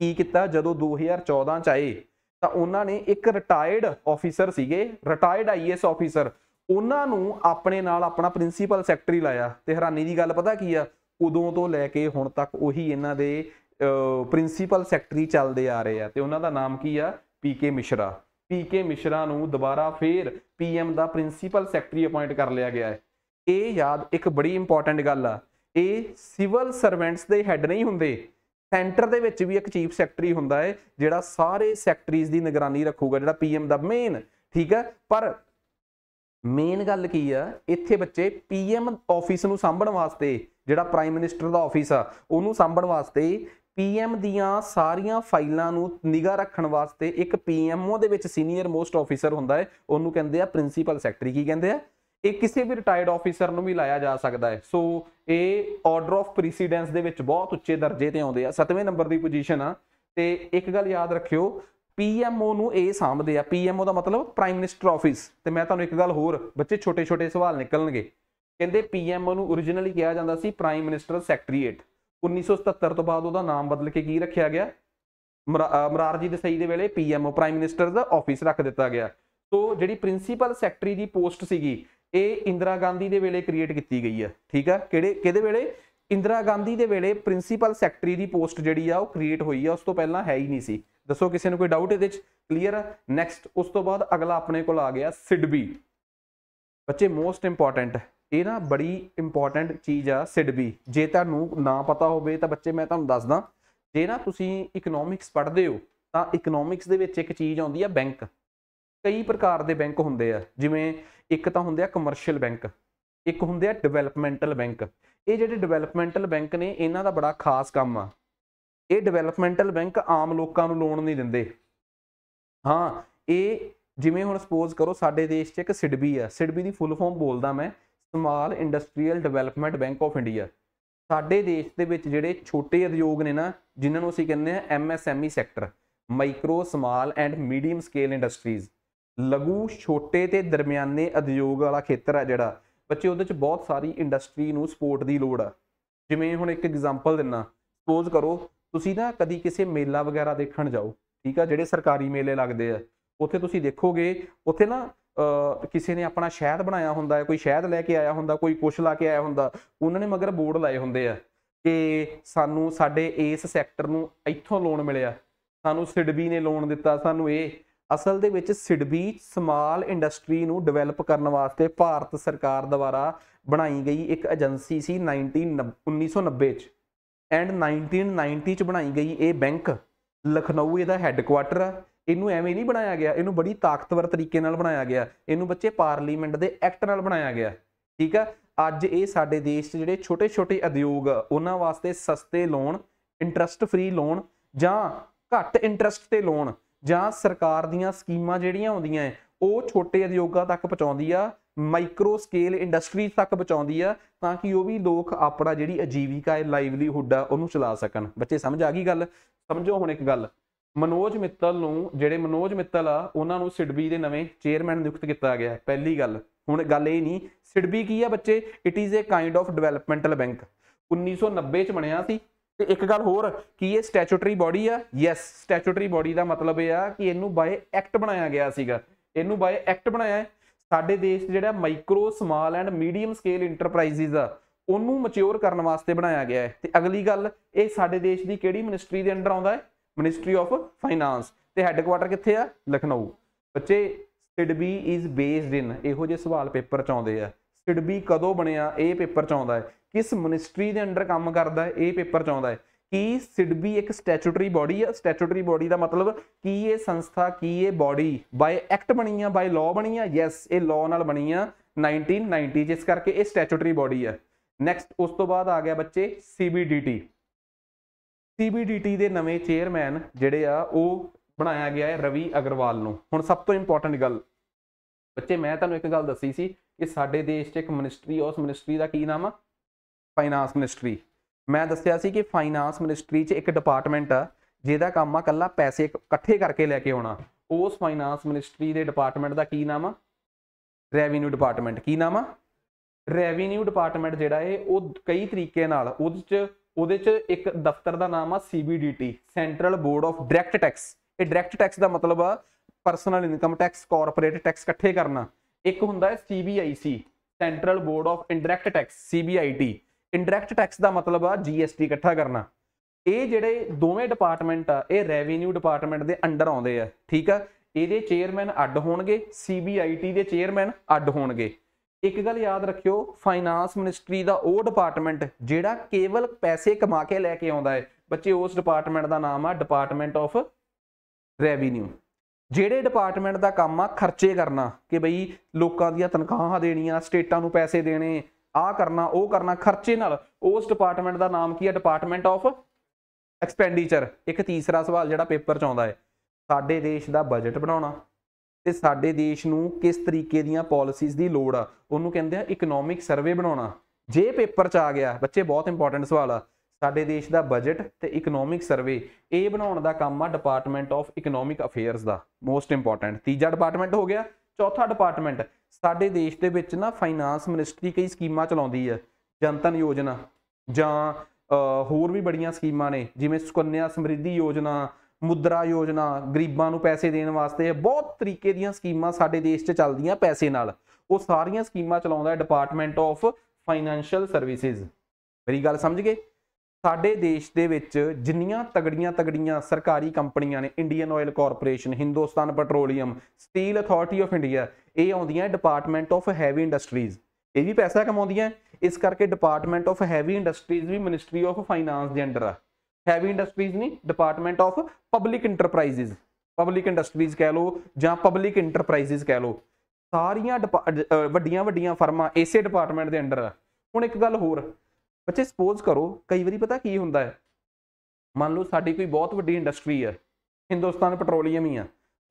ਕੀ ਕੀਤਾ ਜਦੋਂ 2014 ਚ ਆਏ ਤਾਂ ਉਹਨਾਂ ਨੇ ਇੱਕ ਰਿਟਾਇਰਡ ਆਫੀਸਰ ਸੀਗੇ ਰਿਟਾਇਰਡ ਆਈਐਸ ਆਫੀਸਰ ਉਹਨਾਂ ਨੂੰ ਆਪਣੇ ਨਾਲ ਆਪਣਾ ਪ੍ਰਿੰਸੀਪਲ ਸੈਕਟਰੀ ਲਾਇਆ ਤੇ ਹੈਰਾਨੀ ਦੀ ਗੱਲ ਪਤਾ ਕੀ ਆ ਉਦੋਂ ਤੋਂ ਲੈ ਕੇ ਹੁਣ ਤੱਕ ਉਹੀ ਇਹਨਾਂ ਦੇ ਪ੍ਰਿੰਸੀਪਲ ਸੈਕਟਰੀ ਚੱਲਦੇ ਆ ਰਹੇ ਆ ਤੇ ਉਹਨਾਂ ਦਾ ਨਾਮ ਕੀ ਆ ਪੀਕੇ ਮਿਸ਼ਰਾ ਪੀ ਕੇ ਮਿਸ਼ਰਾ ਨੂੰ ਦੁਬਾਰਾ ਫੇਰ ਪੀਐਮ ਦਾ ਪ੍ਰਿੰਸੀਪਲ ਸੈਕਟਰੀ ਅਪਾਇੰਟ ਕਰ ਲਿਆ ਗਿਆ ਹੈ ਇਹ ਯਾਦ ਇੱਕ ਬੜੀ ਇੰਪੋਰਟੈਂਟ ਗੱਲ ਆ ਇਹ ਸਿਵਲ ਸਰਵੈਂਟਸ ਦੇ ਹੈੱਡ ਨਹੀਂ ਹੁੰਦੇ ਸੈਂਟਰ ਦੇ ਵਿੱਚ ਵੀ ਇੱਕ ਚੀਫ ਸੈਕਟਰੀ ਹੁੰਦਾ ਹੈ ਜਿਹੜਾ ਸਾਰੇ ਸੈਕਟਰੀਜ਼ ਦੀ ਨਿਗਰਾਨੀ ਰੱਖੂਗਾ ਜਿਹੜਾ ਪੀਐਮ ਦਾ ਮੇਨ ਠੀਕ ਹੈ ਪਰ ਮੇਨ ਗੱਲ ਕੀ ਆ ਇੱਥੇ ਬੱਚੇ ਪੀਐਮ ਆਫਿਸ ਨੂੰ ਸਾਂਭਣ ਵਾਸਤੇ ਜਿਹੜਾ ਪ੍ਰਾਈਮ ਮਿਨਿਸਟਰ ਦਾ ਆਫਿਸ ਆ ਉਹਨੂੰ ਸਾਂਭਣ ਵਾਸਤੇ ਪੀਐਮ ਦੀਆਂ ਸਾਰੀਆਂ ਫਾਈਲਾਂ ਨੂੰ ਨਿਗਾ ਰੱਖਣ ਵਾਸਤੇ ਇੱਕ ਪੀਐਮਓ ਦੇ ਵਿੱਚ ਸੀਨੀਅਰ ਮੋਸਟ ਆਫੀਸਰ ਹੁੰਦਾ ਹੈ ਉਹਨੂੰ ਕਹਿੰਦੇ ਆ ਪ੍ਰਿੰਸੀਪਲ ਸੈਕਟਰੀ ਕੀ ਕਹਿੰਦੇ ਆ ਇਹ ਕਿਸੇ ਵੀ ਰਿਟਾਇਰਡ ਆਫੀਸਰ ਨੂੰ ਵੀ ਲਾਇਆ ਜਾ ਸਕਦਾ ਹੈ ਸੋ ਇਹ ਆਰਡਰ ਆਫ ਪ੍ਰੀਸੀਡੈਂਸ ਦੇ ਵਿੱਚ ਬਹੁਤ ਉੱਚੇ ਦਰਜੇ ਤੇ ਆਉਂਦੇ ਆ 7ਵੇਂ ਨੰਬਰ ਦੀ ਪੋਜੀਸ਼ਨ ਆ ਤੇ ਇੱਕ ਗੱਲ ਯਾਦ ਰੱਖਿਓ ਪੀਐਮਓ ਨੂੰ ਇਹ ਸਾਹਮਣੇ ਆ ਪੀਐਮਓ ਦਾ ਮਤਲਬ ਪ੍ਰਾਈਮ ਮਿਨਿਸਟਰ ਆਫਿਸ ਤੇ ਮੈਂ ਤੁਹਾਨੂੰ ਇੱਕ ਗੱਲ ਹੋਰ ਬੱਚੇ ਛੋਟੇ ਛੋਟੇ ਸਵਾਲ ਨਿਕਲਣਗੇ ਕਹਿੰਦੇ ਪੀਐਮਓ ਨੂੰ origignally ਕਿਹਾ ਜਾਂਦਾ ਸੀ ਪ੍ਰਾਈਮ ਮਿਨਿਸਟਰ ਸੈਕਟਰੀਏਟ 1977 ਤੋਂ ਬਾਅਦ ਉਹਦਾ ਨਾਮ ਬਦਲ ਕੇ ਕੀ ਰੱਖਿਆ ਗਿਆ ਮਰਾਰਜੀ ਦੇਸਾਈ ਦੇ ਵੇਲੇ ਪੀਐਮਓ ਪ੍ਰਾਈਮ ਮਿਨਿਸਟਰ ਦਾ ਆਫਿਸ ਰੱਖ ਦਿੱਤਾ ਗਿਆ ਸੋ ਜਿਹੜੀ ਪ੍ਰਿੰਸੀਪਲ ਸੈਕਟਰੀ ਦੀ ਪੋਸਟ ਸੀਗੀ ਇਹ ਇੰਦਰਾ ਗਾਂਧੀ ਦੇ ਵੇਲੇ ਕ੍ਰੀਏਟ ਕੀਤੀ ਗਈ ਹੈ ਠੀਕ ਹੈ ਕਿਹੜੇ ਕਿਹਦੇ ਵੇਲੇ ਇੰਦਰਾ ਗਾਂਧੀ ਦੇ ਵੇਲੇ ਪ੍ਰਿੰਸੀਪਲ ਸੈਕਟਰੀ ਦੀ ਪੋਸਟ ਜਿਹੜੀ ਆ ਉਹ ਕ੍ਰੀਏਟ ਹੋਈ ਆ ਉਸ ਤੋਂ ਪਹਿਲਾਂ ਹੈ ਹੀ ਨਹੀਂ ਸੀ ਦੱਸੋ ਕਿਸੇ ਨੂੰ ਕੋਈ ਡਾਊਟ ਇਹਦੇ ਵਿੱਚ ਕਲੀਅਰ ਹੈ ਨੈਕਸਟ ਉਸ ਤੋਂ ਬਾਅਦ ਅਗਲਾ ਆਪਣੇ ਕੋਲ ਆ ਗਿਆ ਸਿਡਬੀ ਬੱਚੇ ਮੋਸਟ ਇੰਪੋਰਟੈਂਟ ਇਹ ਨਾ ਬੜੀ ਇੰਪੋਰਟੈਂਟ ਚੀਜ਼ ਆ ਸਿਡਬੀ ਜੇ ਤੁਹਾਨੂੰ ਨਾ ਪਤਾ ਹੋਵੇ ਤਾਂ ਬੱਚੇ ਮੈਂ ਤੁਹਾਨੂੰ ਦੱਸਦਾ ਜੇ ਨਾ ਤੁਸੀਂ ਇਕਨੋਮਿਕਸ ਪੜ੍ਹਦੇ ਹੋ ਤਾਂ ਇਕਨੋਮਿਕਸ ਦੇ ਵਿੱਚ ਇੱਕ ਚੀਜ਼ ਆਉਂਦੀ ਆ ਬੈਂਕ ਕਈ ਪ੍ਰਕਾਰ ਦੇ ਬੈਂਕ ਹੁੰਦੇ ਆ ਜਿਵੇਂ ਇੱਕ ਤਾਂ ਹੁੰਦੇ ਆ ਕਮਰਸ਼ੀਅਲ ਬੈਂਕ ਇੱਕ ਹੁੰਦੇ ਆ ਡਿਵੈਲਪਮੈਂਟਲ ਬੈਂਕ ਇਹ ਜਿਹੜੇ ਡਿਵੈਲਪਮੈਂਟਲ ਬੈਂਕ ਨੇ ਇਹਨਾਂ ਦਾ ਬੜਾ ਖਾਸ ਕੰਮ ਆ ਇਹ ਡਿਵੈਲਪਮੈਂਟਲ ਬੈਂਕ ਆਮ ਲੋਕਾਂ ਨੂੰ ਲੋਨ ਨਹੀਂ ਦਿੰਦੇ ਹਾਂ ਇਹ ਜਿਵੇਂ ਹੁਣ ਸਪੋਜ਼ ਕਰੋ ਸਾਡੇ ਦੇਸ਼ 'ਚ ਇੱਕ ਸਿਡਬੀ ਆ ਸਿਡਬੀ ਦੀ ਫੁੱਲ ਫਾਰਮ ਬੋਲਦਾ ਮੈਂ small industrial development bank of India ਸਾਡੇ ਦੇਸ਼ ਦੇ ਵਿੱਚ ਜਿਹੜੇ ਛੋਟੇ ਉਦਯੋਗ ਨੇ ਨਾ ਜਿਨ੍ਹਾਂ ਨੂੰ ਅਸੀਂ ਕਹਿੰਦੇ ਆ MSME sector micro small and medium scale industries ਲਘੂ ਛੋਟੇ ਤੇ ਦਰਮਿਆਨੇ ਉਦਯੋਗ ਵਾਲਾ ਖੇਤਰ ਆ ਜਿਹੜਾ ਬੱਚੇ ਉਹਦੇ ਚ ਬਹੁਤ ਸਾਰੀ ਇੰਡਸਟਰੀ ਨੂੰ ਸਪੋਰਟ ਦੀ ਲੋੜ ਆ ਜਿਵੇਂ ਹੁਣ ਇੱਕ ਐਗਜ਼ਾਮਪਲ ਦਿੰਨਾ ਸਪੋਜ਼ ਕਰੋ ਤੁਸੀਂ ਨਾ ਕਦੀ ਕਿਸੇ ਮੇਲਾ ਵਗੈਰਾ ਦੇਖਣ ਜਾਓ ਠੀਕ ਆ ਜਿਹੜੇ ਸਰਕਾਰੀ ਮੇਲੇ ਲੱਗਦੇ ਆ ਉੱਥੇ ਤੁਸੀਂ ਦੇਖੋਗੇ ਉੱਥੇ ਨਾ ਕਿਸੇ ਨੇ ਆਪਣਾ ਸ਼ਹਿਦ ਬਣਾਇਆ ਹੁੰਦਾ ਹੈ ਕੋਈ ਸ਼ਹਿਦ ਲੈ ਕੇ ਆਇਆ ਹੁੰਦਾ ਕੋਈ ਕੁਛ ਲਾ ਕੇ ਆਇਆ ਹੁੰਦਾ ਉਹਨਾਂ ਨੇ ਮਗਰ ਬੋਰਡ ਲਾਏ ਹੁੰਦੇ ਆ ਕਿ ਸਾਨੂੰ ਸਾਡੇ ਇਸ ਸੈਕਟਰ ਨੂੰ ਇੱਥੋਂ ਲੋਨ ਮਿਲਿਆ ਸਾਨੂੰ ਸਿਡਬੀ ਨੇ ਲੋਨ ਦਿੱਤਾ ਸਾਨੂੰ ਇਹ ਅਸਲ ਦੇ ਵਿੱਚ ਸਿਡਬੀ ਸਮਾਲ ਇੰਡਸਟਰੀ ਨੂੰ ਡਿਵੈਲਪ ਕਰਨ ਵਾਸਤੇ ਭਾਰਤ ਸਰਕਾਰ ਦੁਆਰਾ ਬਣਾਈ ਗਈ ਇੱਕ ਏਜੰਸੀ ਸੀ 1990 ਚ ਐਂਡ 1990 ਚ ਬਣਾਈ ਗਈ ਇਹ ਬੈਂਕ ਲਖਨਊ ਇਹਦਾ ਹੈੱਡਕੁਆਟਰ ਆ ਇਹਨੂੰ ਐਵੇਂ ਨਹੀਂ ਬਣਾਇਆ ਗਿਆ ਇਹਨੂੰ ਬੜੀ ਤਾਕਤਵਰ ਤਰੀਕੇ ਨਾਲ ਬਣਾਇਆ ਗਿਆ ਇਹਨੂੰ ਬੱਚੇ ਪਾਰਲੀਮੈਂਟ ਦੇ ਐਕਟ ਨਾਲ ਬਣਾਇਆ ਗਿਆ ਠੀਕ ਆ ਅੱਜ ਇਹ ਸਾਡੇ ਦੇਸ਼ 'ਚ ਜਿਹੜੇ ਛੋਟੇ-ਛੋਟੇ ਉਦਯੋਗ ਉਹਨਾਂ ਵਾਸਤੇ ਸਸਤੇ ਲੋਨ ਇੰਟਰਸਟ ਫ੍ਰੀ ਲੋਨ ਜਾਂ ਘੱਟ ਇੰਟਰਸਟ ਤੇ ਲੋਨ ਜਾਂ ਸਰਕਾਰ ਦੀਆਂ ਸਕੀਮਾਂ ਜਿਹੜੀਆਂ ਆਉਂਦੀਆਂ ਐ ਉਹ ਛੋਟੇ ਉਦਯੋਗਾਂ ਤੱਕ ਪਹੁੰਚਾਉਂਦੀ ਆ ਮਾਈਕਰੋ ਸਕੇਲ ਇੰਡਸਟਰੀ ਤੱਕ ਪਹੁੰਚਾਉਂਦੀ ਆ ਤਾਂ ਕਿ ਉਹ ਵੀ ਲੋਕ ਆਪਣਾ ਜਿਹੜੀ ਆਜੀਵਿਕਾ ਹੈ ਲਾਈਵਲੀਹੁੱਡ ਆ ਉਹਨੂੰ ਚਲਾ ਸਕਣ ਬੱਚੇ ਸਮਝ ਆ ਗਈ ਗੱਲ ਸਮਝੋ ਹੁਣ ਇੱਕ ਗੱਲ ਮਨੋਜ ਮਿੱਤਲ ਨੂੰ ਜਿਹੜੇ ਮਨੋਜ ਮਿੱਤਲ ਆ ਉਹਨਾਂ ਨੂੰ ਸਿਡਬੀ ਦੇ ਨਵੇਂ ਚੇਅਰਮੈਨ ਨਿਯੁਕਤ ਕੀਤਾ ਗਿਆ ਹੈ ਪਹਿਲੀ ਗੱਲ ਹੁਣ ਗੱਲ ਇਹ ਨਹੀਂ ਸਿਡਬੀ ਕੀ ਆ ਬੱਚੇ it is a kind of developmental bank 1990 ਚ ਬਣਿਆ ਸੀ ਤੇ ਇੱਕ ਗੱਲ ਹੋਰ ਕੀ ਇਹ ਸਟੈਚੂਟਰੀ ਬਾਡੀ ਆ ਯੈਸ ਸਟੈਚੂਟਰੀ ਬਾਡੀ ਦਾ ਮਤਲਬ ਇਹ ਆ ਕਿ ਇਹਨੂੰ ਬਾਏ ਐਕਟ ਬਣਾਇਆ ਗਿਆ ਸੀਗਾ ਇਹਨੂੰ ਬਾਏ ਐਕਟ ਬਣਾਇਆ ਸਾਡੇ ਦੇਸ਼ ਜਿਹੜਾ micro small and medium scale enterprises ਆ ਉਹਨੂੰ ਮੈਚਿਓਰ ਕਰਨ ਵਾਸਤੇ ਬਣਾਇਆ ਗਿਆ ਹੈ ਤੇ ਅਗਲੀ ਗੱਲ ਇਹ ਸਾਡੇ ਦੇਸ਼ ਦੀ ਕਿਹੜੀ ਮਿਨਿਸਟਰੀ ਦੇ ਅੰਡਰ ਆਉਂਦਾ ਹੈ ਮਿਨਿਸਟਰੀ ਆਫ ਫਾਈਨਾਂਸ ਤੇ ਹੈੱਡਕੁਆਟਰ ਕਿੱਥੇ ਆ ਲਖਨਊ ਬੱਚੇ ਸਿਡਬੀ ਇਜ਼ ਬੇਸਡ ਇਨ ਇਹੋ ਜਿਹੇ ਸਵਾਲ ਪੇਪਰ ਚ ਆਉਂਦੇ ਆ ਸਿਡਬੀ ਕਦੋਂ ਬਣਿਆ ਇਹ ਪੇਪਰ ਚ ਆਉਂਦਾ ਹੈ ਕਿਸ ਮਿਨਿਸਟਰੀ ਦੇ ਅੰਡਰ ਕੰਮ ਕਰਦਾ ਹੈ ਇਹ ਪੇਪਰ ਚ ਆਉਂਦਾ ਹੈ ਕੀ ਸਿਡਬੀ ਇੱਕ ਸਟੈਚੂਟਰੀ ਬਾਡੀ ਆ ਸਟੈਚੂਟਰੀ ਬਾਡੀ ਦਾ ਮਤਲਬ ਕੀ ਇਹ ਸੰਸਥਾ ਕੀ ਇਹ ਬਾਡੀ ਬਾਈ ਐਕਟ ਬਣੀ ਆ ਬਾਈ ਲਾਅ ਬਣੀ ਆ ਯੈਸ ਇਹ ਲਾਅ ਨਾਲ ਬਣੀ ਆ 1990 ਜਿਸ ਕਰਕੇ ਇਹ ਸਟੈਚੂਟਰੀ ਬਾਡੀ ਆ ਨੈਕਸਟ ਉਸ ਤੋਂ ਬਾਅਦ ਆ ਗਿਆ ਬੱਚੇ ਸੀਬੀਡੀਟੀ ਸੀਬੀਡੀਟੀ ਦੇ ਨਵੇਂ ਚੇਅਰਮੈਨ ਜਿਹੜੇ ਆ ਉਹ ਬਣਾਇਆ ਗਿਆ ਹੈ ਰਵੀ ਅਗਰਵਾਲ ਨੂੰ ਹੁਣ ਸਭ ਤੋਂ ਇੰਪੋਰਟੈਂਟ ਗੱਲ ਬੱਚੇ ਮੈਂ ਤੁਹਾਨੂੰ ਇੱਕ ਗੱਲ ਦੱਸੀ ਸੀ ਕਿ ਸਾਡੇ ਦੇਸ਼ 'ਚ ਇੱਕ ਮਿਨਿਸਟਰੀ ਉਸ ਮਿਨਿਸਟਰੀ ਦਾ ਕੀ ਨਾਮ ਆ ਫਾਈਨਾਂਸ ਮਿਨਿਸਟਰੀ ਮੈਂ ਦੱਸਿਆ ਸੀ ਕਿ ਫਾਈਨਾਂਸ ਮਿਨਿਸਟਰੀ 'ਚ ਇੱਕ ਡਿਪਾਰਟਮੈਂਟ ਆ ਜਿਹਦਾ ਕੰਮ ਆ ਕੱਲਾ ਪੈਸੇ ਇਕੱਠੇ ਕਰਕੇ ਲੈ ਕੇ ਆਉਣਾ ਉਸ ਫਾਈਨਾਂਸ ਮਿਨਿਸਟਰੀ ਦੇ ਡਿਪਾਰਟਮੈਂਟ ਦਾ ਕੀ ਨਾਮ ਆ ਰੈਵਨਿਊ ਡਿਪਾਰਟਮੈਂਟ ਕੀ ਨਾਮ ਆ ਰੈਵਨਿਊ ਡਿਪਾਰਟਮੈਂਟ ਜਿਹੜਾ ਇਹ ਉਹ ਕਈ ਤਰੀਕੇ ਨਾਲ ਉਹਦੇ 'ਚ ਉਹਦੇ 'ਚ ਇੱਕ ਦਫ਼ਤਰ ਦਾ ਨਾਮ ਆ CBDT central board of direct tax ਇਹ ਡਾਇਰੈਕਟ ਟੈਕਸ ਦਾ ਮਤਲਬ ਆ personal income tax corporate tax ਇਕੱਠੇ ਕਰਨਾ ਇੱਕ ਹੁੰਦਾ ਹੈ CBIC central board of indirect tax CBIT indirect tax ਦਾ ਮਤਲਬ ਆ ਜੀਐਸਟੀ ਇਕੱਠਾ ਕਰਨਾ ਇਹ ਜਿਹੜੇ ਦੋਵੇਂ ਡਿਪਾਰਟਮੈਂਟ ਆ ਇਹ ਰੈਵਨਿਊ ਡਿਪਾਰਟਮੈਂਟ ਦੇ ਅੰਡਰ ਆਉਂਦੇ ਆ ਠੀਕ ਆ ਇਹਦੇ ਚੇਅਰਮੈਨ ਅੱਡ ਹੋਣਗੇ ਸੀਬੀਆਈਟੀ ਦੇ ਚੇਅਰਮੈਨ ਅੱਡ ਹੋਣਗੇ ਇੱਕ ਗੱਲ ਯਾਦ ਰੱਖਿਓ ਫਾਈਨਾਂਸ ਮਿਨਿਸਟਰੀ ਦਾ ਉਹ ਡਿਪਾਰਟਮੈਂਟ ਜਿਹੜਾ ਕੇਵਲ ਪੈਸੇ ਕਮਾ ਕੇ ਲੈ ਕੇ ਆਉਂਦਾ ਹੈ ਬੱਚੇ ਉਸ ਡਿਪਾਰਟਮੈਂਟ ਦਾ ਨਾਮ ਆ ਡਿਪਾਰਟਮੈਂਟ ਆਫ ਰੈਵਨਿਊ ਜਿਹੜੇ ਡਿਪਾਰਟਮੈਂਟ ਦਾ ਕੰਮ ਆ ਖਰਚੇ ਕਰਨਾ ਕਿ ਬਈ ਲੋਕਾਂ ਦੀਆਂ ਤਨਖਾਹਾਂ ਦੇਣੀਆਂ ਸਟੇਟਾਂ ਨੂੰ ਪੈਸੇ ਦੇਣੇ ਆ ਕਰਨਾ ਉਹ ਕਰਨਾ ਖਰਚੇ ਨਾਲ ਉਸ ਡਿਪਾਰਟਮੈਂਟ ਦਾ ਨਾਮ ਕੀ ਆ ਡਿਪਾਰਟਮੈਂਟ ਆਫ ਐਕਸਪੈਂਡੀਚਰ ਇੱਕ ਤੀਸਰਾ ਸਵਾਲ ਜਿਹੜਾ ਪੇਪਰ ਚ ਆਉਂਦਾ ਹੈ ਸਾਡੇ ਦੇਸ਼ ਦਾ ਬਜਟ ਬਣਾਉਣਾ ਤੇ ਸਾਡੇ ਦੇਸ਼ ਨੂੰ ਕਿਸ ਤਰੀਕੇ ਦੀਆਂ ਪਾਲਿਸੀਜ਼ ਦੀ ਲੋੜ ਆ ਉਹਨੂੰ ਕਹਿੰਦੇ ਆ ਇਕਨੋਮਿਕ ਸਰਵੇ ਬਣਾਉਣਾ ਜੇ ਪੇਪਰ ਚ ਆ ਗਿਆ ਬੱਚੇ ਬਹੁਤ ਇੰਪੋਰਟੈਂਟ ਸਵਾਲ ਆ ਸਾਡੇ ਦੇਸ਼ ਦਾ ਬਜਟ ਤੇ ਇਕਨੋਮਿਕ ਸਰਵੇ ਇਹ ਬਣਾਉਣ ਦਾ ਕੰਮ ਆ ਡਿਪਾਰਟਮੈਂਟ ਆਫ ਇਕਨੋਮਿਕ ਅਫੇਅਰਸ ਦਾ ਮੋਸਟ ਇੰਪੋਰਟੈਂਟ ਤੀਜਾ ਡਿਪਾਰਟਮੈਂਟ ਹੋ ਗਿਆ ਚੌਥਾ ਡਿਪਾਰਟਮੈਂਟ ਸਾਡੇ ਦੇਸ਼ ਦੇ ਵਿੱਚ ਨਾ ਫਾਈਨਾਂਸ ਮਿਨਿਸਟਰੀ ਕਈ ਸਕੀਮਾਂ ਚਲਾਉਂਦੀ ਆ ਜਨਤਨ ਯੋਜਨਾ ਜਾਂ ਹੋਰ ਵੀ ਬੜੀਆਂ ਸਕੀਮਾਂ ਨੇ ਜਿਵੇਂ ਸੁਕੰਨਿਆ ਸਮਰਿੱਧੀ ਯੋਜਨਾ ਮੁਦਰਾ ਯੋਜਨਾ ਗਰੀਬਾਂ ਨੂੰ ਪੈਸੇ ਦੇਣ ਵਾਸਤੇ ਬਹੁਤ ਤਰੀਕੇ ਦੀਆਂ ਸਕੀਮਾਂ ਸਾਡੇ ਦੇਸ਼ 'ਚ ਚੱਲਦੀਆਂ ਪੈਸੇ ਨਾਲ ਉਹ ਸਾਰੀਆਂ ਸਕੀਮਾਂ ਚਲਾਉਂਦਾ ਹੈ ਡਿਪਾਰਟਮੈਂਟ ਆਫ ਫਾਈਨੈਂਸ਼ੀਅਲ ਸਰਵਿਸਿਜ਼ ਮੇਰੀ ਗੱਲ ਸਮਝ ਗਏ ਸਾਡੇ ਦੇਸ਼ ਦੇ ਵਿੱਚ ਜਿੰਨੀਆਂ ਤਗੜੀਆਂ ਤਗੜੀਆਂ ਸਰਕਾਰੀ ਕੰਪਨੀਆਂ ਨੇ Indian oil corporation Hindustan petroleum steel authority of India ਇਹ ਆਉਂਦੀਆਂ ਡਿਪਾਰਟਮੈਂਟ ਆਫ ਹੈਵੀ ਇੰਡਸਟਰੀਜ਼ ਇਹ ਵੀ ਪੈਸਾ ਕਮਾਉਂਦੀਆਂ ਇਸ ਕਰਕੇ ਡਿਪਾਰਟਮੈਂਟ ਆਫ ਹੈਵੀ ਇੰਡਸਟਰੀਜ਼ ਵੀ ਮਿਨਿਸਟਰੀ ਆਫ ਫਾਈਨਾਂਸ ਦੇ ਅੰਡਰ ਆ ਹੈਵੀ ਇੰਡਸਟਰੀਜ਼ ਨਹੀਂ department of public enterprises public industries ਕਹਿ ਲਓ ਜਾਂ ਪਬਲਿਕ ਇੰਟਰਪ੍ਰਾਈਜ਼ਸ ਕਹਿ ਲਓ ਸਾਰੀਆਂ ਵੱਡੀਆਂ ਵੱਡੀਆਂ ਫਰਮਾਂ ਇਸੇ ਡਿਪਾਰਟਮੈਂਟ ਦੇ ਅੰਡਰ ਹੁਣ ਇੱਕ ਗੱਲ ਹੋਰ ਬੱਚੇ ਸਪੋਜ਼ ਕਰੋ ਕਈ ਵਾਰੀ ਪਤਾ ਕੀ ਹੁੰਦਾ ਹੈ ਮੰਨ ਲਓ ਸਾਡੀ ਕੋਈ ਬਹੁਤ ਵੱਡੀ ਇੰਡਸਟਰੀ ਹੈ ਹਿੰਦੁਸਤਾਨ ਪੈਟਰੋਲੀਅਮ ਹੀ ਆ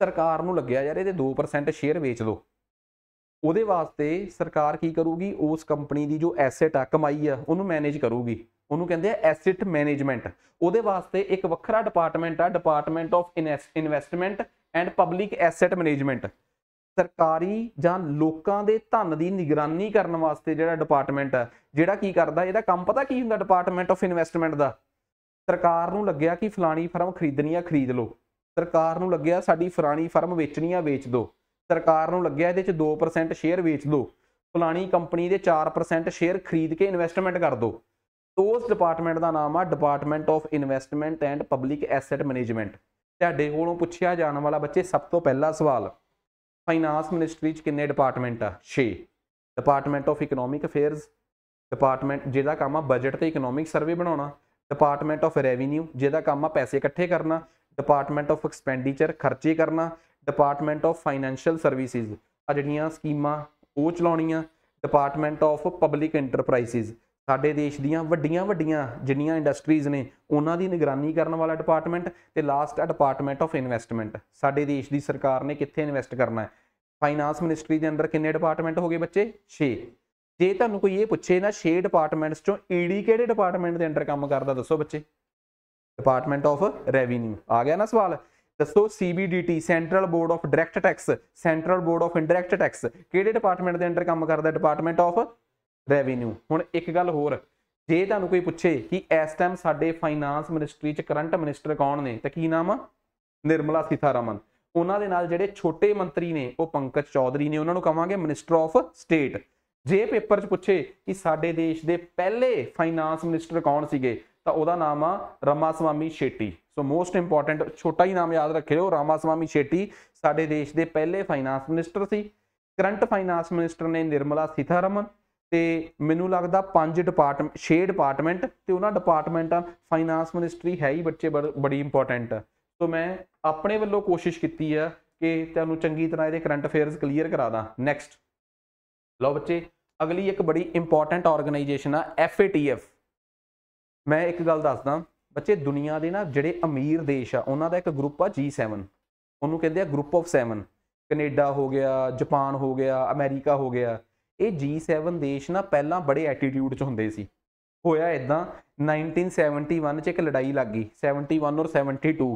ਸਰਕਾਰ ਨੂੰ ਲੱਗਿਆ ਯਾਰ ਇਹਦੇ 2% ਸ਼ੇਅਰ ਵੇਚ ਦਿਓ ਉਹਦੇ ਵਾਸਤੇ ਸਰਕਾਰ ਕੀ ਕਰੂਗੀ ਉਸ ਕੰਪਨੀ ਦੀ ਜੋ ਐਸੈਟ ਆ ਕਮਾਈ ਆ ਉਹਨੂੰ ਮੈਨੇਜ ਕਰੂਗੀ ਉਹਨੂੰ ਕਹਿੰਦੇ ਆ ਐਸੈਟ ਮੈਨੇਜਮੈਂਟ ਉਹਦੇ ਵਾਸਤੇ ਇੱਕ ਵੱਖਰਾ ਡਿਪਾਰਟਮੈਂਟ ਆ department of investment and public asset management ਸਰਕਾਰੀ ਜਾਂ ਲੋਕਾਂ ਦੇ ਧਨ ਦੀ ਨਿਗਰਾਨੀ ਕਰਨ ਵਾਸਤੇ ਜਿਹੜਾ ਡਿਪਾਰਟਮੈਂਟ ਆ ਜਿਹੜਾ ਕੀ ਕਰਦਾ ਇਹਦਾ ਕੰਮ ਪਤਾ ਕੀ ਹੁੰਦਾ ਡਿਪਾਰਟਮੈਂਟ ਆਫ ਇਨਵੈਸਟਮੈਂਟ ਦਾ ਸਰਕਾਰ ਨੂੰ ਲੱਗਿਆ ਕਿ ਫਲਾਣੀ ਫਰਮ ਖਰੀਦਣੀ ਆ ਖਰੀਦ ਲਓ ਸਰਕਾਰ ਨੂੰ ਲੱਗਿਆ ਸਾਡੀ ਫਲਾਣੀ ਫਰਮ ਵੇਚਣੀ ਆ ਵੇਚ ਦਿਓ ਸਰਕਾਰ ਨੂੰ ਲੱਗਿਆ ਇਹਦੇ ਚ 2% ਸ਼ੇਅਰ ਵੇਚ ਦਿਓ ਫਲਾਣੀ ਕੰਪਨੀ ਦੇ 4% ਸ਼ੇਅਰ ਖਰੀਦ ਕੇ ਇਨਵੈਸਟਮੈਂਟ ਕਰ ਦਿਓ ਉਸ ਡਿਪਾਰਟਮੈਂਟ ਦਾ ਨਾਮ ਆ department of investment and public asset management ਤੁਹਾਡੇ ਕੋਲੋਂ ਪੁੱਛਿਆ ਜਾਣ ਵਾਲਾ ਬੱਚੇ ਸਭ ਤੋਂ ਪਹਿਲਾ ਸਵਾਲ ਫਾਈਨਾਂਸ ਮਿਨਿਸਟਰੀ 'ਚ ਕਿੰਨੇ ਡਿਪਾਰਟਮੈਂਟ ਆ 6 department of economic affairs department ਜਿਹਦਾ ਕੰਮ ਆ ਬਜਟ ਤੇ ਇਕਨੋਮਿਕ ਸਰਵੇ ਬਣਾਉਣਾ ਡਿਪਾਰਟਮੈਂਟ ਆਫ ਰੈਵਨਿਊ ਜਿਹਦਾ ਕੰਮ ਆ ਪੈਸੇ ਇਕੱਠੇ ਕਰਨਾ ਡਿਪਾਰਟਮੈਂਟ ਆਫ ਐਕਸਪੈਂਡੀਚਰ ਖਰਚੇ ਕਰਨਾ ਡਿਪਾਰਟਮੈਂਟ ਆਫ ਫਾਈਨੈਂਸ਼ੀਅਲ ਸਰਵਿਸਿਜ਼ ਆ ਜਿਹੜੀਆਂ ਸਕੀਮਾਂ ਉਹ ਚਲਾਉਣੀਆਂ ਡਿਪਾਰਟਮੈਂਟ ਆਫ ਪਬਲਿਕ ਐਂਟਰਪ੍ਰਾਈਜ਼ਸ ਸਾਡੇ ਦੇਸ਼ ਦੀਆਂ ਵੱਡੀਆਂ ਵੱਡੀਆਂ ਜਿੰਨੀਆਂ ਇੰਡਸਟਰੀਜ਼ ਨੇ ਉਹਨਾਂ ਦੀ ਨਿਗਰਾਨੀ ਕਰਨ ਵਾਲਾ ਡਿਪਾਰਟਮੈਂਟ ਤੇ ਲਾਸਟ ਡਿਪਾਰਟਮੈਂਟ ਆਫ ਇਨਵੈਸਟਮੈਂਟ ਸਾਡੇ ਦੇਸ਼ ਦੀ ਸਰਕਾਰ ਨੇ ਕਿੱਥੇ ਇਨਵੈਸਟ ਕਰਨਾ ਹੈ ਫਾਈਨਾਂਸ ਮਿਨਿਸਟਰੀ ਦੇ ਅੰਦਰ ਕਿੰਨੇ ਡਿਪਾਰਟਮੈਂਟ ਹੋ ਗਏ ਬੱਚੇ 6 ਜੇ ਤੁਹਾਨੂੰ ਕੋਈ ਇਹ ਪੁੱਛੇ ਨਾ 6 ਡਿਪਾਰਟਮੈਂਟਸ ਚੋਂ ਈਡੀ ਕਿਹੜੇ ਡਿਪਾਰਟਮੈਂਟ ਦੇ ਅੰਡਰ ਕੰਮ ਕਰਦਾ ਦੱਸੋ ਬੱਚੇ ਡਿਪਾਰਟਮੈਂਟ ਆਫ ਰੈਵਨਿਊ ਆ ਗਿਆ ਨਾ ਸਵਾਲ ਦੱਸੋ CBDT central board of direct tax central board of indirect tax ਕਿਹੜੇ ਡਿਪਾਰਟਮੈਂਟ ਦੇ ਅੰਡਰ ਕੰਮ ਕਰਦਾ ਡਿਪਾਰਟਮੈਂਟ ਆਫ ਰੈਵਨਿਊ ਹੁਣ ਇੱਕ ਗੱਲ ਹੋਰ ਜੇ ਤੁਹਾਨੂੰ ਕੋਈ ਪੁੱਛੇ ਕਿ ਇਸ ਟਾਈਮ ਸਾਡੇ ਫਾਈਨਾਂਸ ਮਿਨਿਸਟਰੀ 'ਚ ਕਰੰਟ ਮਿਨਿਸਟਰ ਕੌਣ ਨੇ ਤਾਂ ਕੀ ਨਾਮ ਆ ਨਿਰਮਲਾ ਸਿਥਾਰਮਨ ਉਹਨਾਂ ਦੇ ਨਾਲ ਜਿਹੜੇ ਛੋਟੇ ਮੰਤਰੀ ਨੇ ਉਹ ਪੰਕਜ ਚੌਧਰੀ ਨੇ ਉਹਨਾਂ ਨੂੰ ਕਵਾਂਗੇ ਮਿਨਿਸਟਰ ਆਫ ਸਟੇਟ ਜੇ ਪੇਪਰ 'ਚ ਪੁੱਛੇ ਕਿ ਸਾਡੇ ਦੇਸ਼ ਦੇ ਪਹਿਲੇ ਫਾਈਨਾਂਸ ਮਿਨਿਸਟਰ ਕੌਣ ਸੀਗੇ ਤਾਂ ਉਹਦਾ ਨਾਮ ਆ Swami Chetty so most important ਛੋਟਾ ਹੀ ਨਾਮ ਯਾਦ ਰੱਖਿਓ ਸਵਾਮੀ ਛੇਟੀ ਸਾਡੇ ਦੇਸ਼ ਦੇ ਪਹਿਲੇ ਫਾਈਨਾਂਸ ਮਿਨਿਸਟਰ ਸੀ ਕਰੰਟ ਫਾਈਨਾਂਸ ਮਿਨਿਸਟਰ ਨੇ ਨਿਰਮਲਾ ਸਿਥਾਰਮਨ ਤੇ ਮੈਨੂੰ ਲੱਗਦਾ ਪੰਜ ਡਿਪਾਰਟਮੈਂਟ 6 ਡਿਪਾਰਟਮੈਂਟ ਤੇ ਉਹਨਾਂ ਡਿਪਾਰਟਮੈਂਟਾਂ ਫਾਈਨਾਂਸ ਮਿਨਿਸਟਰੀ ਹੈ ਹੀ ਬੱਚੇ ਬੜੀ ਇੰਪੋਰਟੈਂਟ ਹੈ ਸੋ ਮੈਂ ਆਪਣੇ ਵੱਲੋਂ ਕੋਸ਼ਿਸ਼ ਕੀਤੀ ਆ ਕਿ ਤੁਹਾਨੂੰ ਚੰਗੀ ਤਰ੍ਹਾਂ ਇਹਦੇ ਕਰੰਟ ਅਫੇਅਰਸ ਕਲੀਅਰ ਕਰਾ ਦਾਂ ਨੈਕਸਟ ਲਓ ਬੱਚੇ ਅਗਲੀ ਇੱਕ ਬੜੀ ਇੰਪੋਰਟੈਂਟ ਆਰਗੇਨਾਈਜੇਸ਼ਨ ਆ FATF ਮੈਂ ਇੱਕ ਗੱਲ ਦੱਸਦਾ ਬੱਚੇ ਦੁਨੀਆ ਦੇ ਨਾ ਜਿਹੜੇ ਅਮੀਰ ਦੇਸ਼ ਆ ਉਹਨਾਂ ਦਾ ਇੱਕ ਗਰੁੱਪ ਆ G7 ਉਹਨੂੰ ਕਹਿੰਦੇ ਆ ਗਰੁੱਪ ਆਫ 7 ਕੈਨੇਡਾ ਹੋ ਗਿਆ ਜਾਪਾਨ ਹੋ ਗਿਆ ਅਮਰੀਕਾ ਹੋ ਗਿਆ ਇਹ G7 ਦੇਸ਼ ਨਾ ਪਹਿਲਾਂ ਬੜੇ ਐਟੀਟਿਊਡ 'ਚ ਹੁੰਦੇ ਸੀ ਹੋਇਆ ਇਦਾਂ 1971 'ਚ ਇੱਕ ਲੜਾਈ ਲੱਗ ਗਈ 71 ਔਰ 72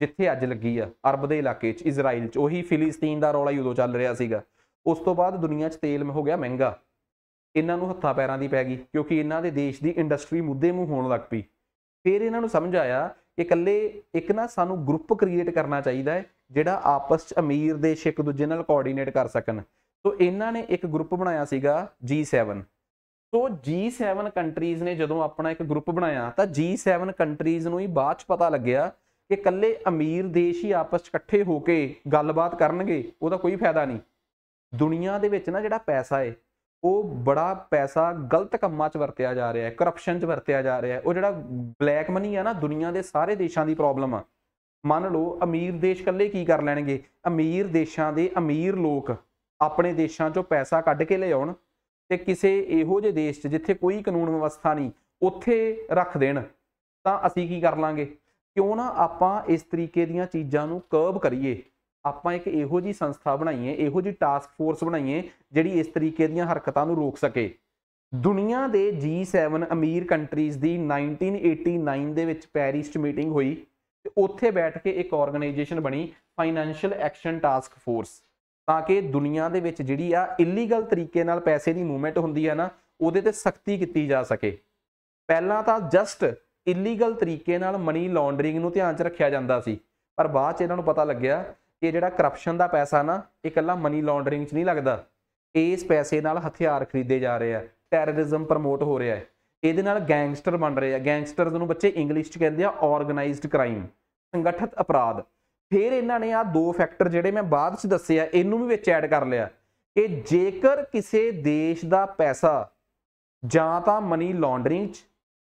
ਜਿੱਥੇ ਅੱਜ ਲੱਗੀ ਆ ਅਰਬ ਦੇ ਇਲਾਕੇ 'ਚ ਇਜ਼ਰਾਈਲ 'ਚ ਉਹੀ ਫਿਲਿਸਤੀਨ ਦਾ ਰੌਲਾ ਉਦੋਂ ਚੱਲ ਰਿਹਾ ਸੀਗਾ ਉਸ ਤੋਂ ਬਾਅਦ ਦੁਨੀਆ 'ਚ ਤੇਲ ਹੋ ਗਿਆ ਮਹਿੰਗਾ ਇਹਨਾਂ ਨੂੰ ਹੱਥਾਂ ਪੈਰਾਂ ਦੀ ਪੈ ਗਈ ਕਿਉਂਕਿ ਇਹਨਾਂ ਦੇ ਦੇਸ਼ ਦੀ ਇੰਡਸਟਰੀ ਮੁੱਦੇ ਮੂੰਹ ਹੋਣ ਲੱਗ ਪਈ ਫਿਰ ਇਹਨਾਂ ਨੂੰ ਸਮਝ ਆਇਆ ਕਿ ਇਕੱਲੇ ਇੱਕ ਨਾ ਸਾਨੂੰ ਗਰੁੱਪ ਕ੍ਰੀਏਟ ਕਰਨਾ ਚਾਹੀਦਾ ਹੈ ਜਿਹੜਾ ਆਪਸ 'ਚ ਅਮੀਰ ਦੇਸ਼ ਇੱਕ ਦੂਜੇ ਨਾਲ ਕੋਆਰਡੀਨੇਟ ਕਰ ਸਕਣ ਸੋ ਇਹਨਾਂ ਨੇ ਇੱਕ ਗਰੁੱਪ ਬਣਾਇਆ ਸੀਗਾ G7 ਸੋ G7 ਕੰਟਰੀਜ਼ ਨੇ ਜਦੋਂ ਆਪਣਾ ਇੱਕ ਗਰੁੱਪ ਬਣਾਇਆ ਤਾਂ G7 ਕੰਟਰੀਜ਼ ਨੂੰ ਹੀ ਬਾਅਦ ਚ ਪਤਾ ਲੱਗਿਆ ਕਿ ਇਕੱਲੇ ਅਮੀਰ ਦੇਸ਼ ਹੀ ਆਪਸ ਚ ਇਕੱਠੇ ਹੋ ਕੇ ਗੱਲਬਾਤ ਕਰਨਗੇ ਉਹਦਾ ਕੋਈ ਫਾਇਦਾ ਨਹੀਂ ਦੁਨੀਆ ਦੇ ਵਿੱਚ ਨਾ ਜਿਹੜਾ ਪੈਸਾ ਏ ਉਹ ਬੜਾ ਪੈਸਾ ਗਲਤ ਕੰਮਾਂ 'ਚ ਵਰਤਿਆ ਜਾ ਰਿਹਾ ਹੈ ਕਰਪਸ਼ਨ 'ਚ ਵਰਤਿਆ ਜਾ ਰਿਹਾ ਹੈ ਉਹ ਜਿਹੜਾ ਬਲੈਕ ਮਨੀ ਆ ਨਾ ਦੁਨੀਆ ਦੇ ਸਾਰੇ ਦੇਸ਼ਾਂ ਦੀ ਪ੍ਰੋਬਲਮ ਆ ਮੰਨ ਲਓ ਅਮੀਰ ਦੇਸ਼ ਇਕੱਲੇ ਕੀ ਕਰ ਲੈਣਗੇ ਅਮੀਰ ਦੇਸ਼ਾਂ ਦੇ ਅਮੀਰ ਲੋਕ ਆਪਣੇ ਦੇਸ਼ਾਂ 'ਚੋਂ ਪੈਸਾ ਕੱਢ ਕੇ ਲੈ ਆਉਣ ਤੇ ਕਿਸੇ ਇਹੋ ਜਿਹੇ ਦੇਸ਼ 'ਚ ਜਿੱਥੇ ਕੋਈ ਕਾਨੂੰਨ ਵਿਵਸਥਾ ਨਹੀਂ ਉੱਥੇ ਰੱਖ ਦੇਣ ਤਾਂ ਅਸੀਂ ਕੀ ਕਰ ਲਾਂਗੇ ਕਿਉਂ ਨਾ ਆਪਾਂ ਇਸ ਤਰੀਕੇ ਦੀਆਂ ਚੀਜ਼ਾਂ ਨੂੰ ਕਰਬ ਕਰੀਏ ਆਪਾਂ ਇੱਕ ਇਹੋ ਜੀ ਸੰਸਥਾ ਬਣਾਈਏ ਇਹੋ ਜੀ ਟਾਸਕ ਫੋਰਸ ਬਣਾਈਏ ਜਿਹੜੀ ਇਸ ਤਰੀਕੇ ਦੀਆਂ ਹਰਕਤਾਂ ਨੂੰ ਰੋਕ ਸਕੇ ਦੁਨੀਆ ਦੇ G7 ਅਮੀਰ ਕੰਟਰੀਜ਼ ਦੀ 1989 ਦੇ ਵਿੱਚ ਪੈਰਿਸ 'ਚ ਮੀਟਿੰਗ ਹੋਈ ਤੇ ਉੱਥੇ ਬੈਠ ਕੇ ਇੱਕ ਆਰਗੇਨਾਈਜੇਸ਼ਨ ਬਣੀ ਫਾਈਨੈਂਸ਼ੀਅਲ ਐਕਸ਼ਨ ਟਾਸਕ ਫੋਰਸ ਤਾਂ ਕਿ ਦੁਨੀਆ ਦੇ ਵਿੱਚ ਜਿਹੜੀ ਆ ਇਲੀਗਲ ਤਰੀਕੇ ਨਾਲ ਪੈਸੇ ਦੀ ਮੂਵਮੈਂਟ ਹੁੰਦੀ ਹੈ ਨਾ ਉਹਦੇ ਤੇ ਸਖਤੀ ਕੀਤੀ ਜਾ ਸਕੇ ਪਹਿਲਾਂ ਤਾਂ ਜਸਟ ਇਲੀਗਲ ਤਰੀਕੇ ਨਾਲ ਮਨੀ ਲਾਂਡਰਿੰਗ ਨੂੰ ਧਿਆਨ 'ਚ ਰੱਖਿਆ ਜਾਂਦਾ ਸੀ ਪਰ ਬਾਅਦ 'ਚ ਇਹਨਾਂ ਨੂੰ ਪਤਾ ਲੱਗਿਆ ਕਿ ਜਿਹੜਾ ਕਰਪਸ਼ਨ ਦਾ ਪੈਸਾ ਨਾ ਇਹ ਕੱਲਾ ਮਨੀ ਲਾਂਡਰਿੰਗ 'ਚ ਨਹੀਂ ਲੱਗਦਾ ਇਸ ਪੈਸੇ ਨਾਲ ਹਥਿਆਰ ਖਰੀਦੇ ਜਾ ਰਹੇ ਆ ਟੈਰਰਿਜ਼ਮ ਪ੍ਰਮੋਟ ਹੋ ਰਿਹਾ ਹੈ ਇਹਦੇ ਨਾਲ ਗੈਂਗਸਟਰ ਬਣ ਰਹੇ ਆ ਗੈਂਗਸਟਰਸ ਨੂੰ ਬੱਚੇ ਇੰਗਲਿਸ਼ 'ਚ ਕਹਿੰਦੇ ਆ ਆਰਗੇਨਾਈਜ਼ਡ ਕ੍ਰਾਈਮ ਸੰਗਠਿਤ ਅਪਰਾਧ ਫਿਰ ਇਹਨਾਂ ਨੇ ਆ ਦੋ ਫੈਕਟਰ ਜਿਹੜੇ ਮੈਂ ਬਾਅਦ ਵਿੱਚ ਦੱਸਿਆ ਇਹਨੂੰ ਵੀ ਵਿੱਚ ਐਡ ਕਰ ਲਿਆ ਕਿ ਜੇਕਰ ਕਿਸੇ ਦੇਸ਼ ਦਾ ਪੈਸਾ ਜਾਂ ਤਾਂ ਮਨੀ ਲਾਂਡਰਿੰਗ 'ਚ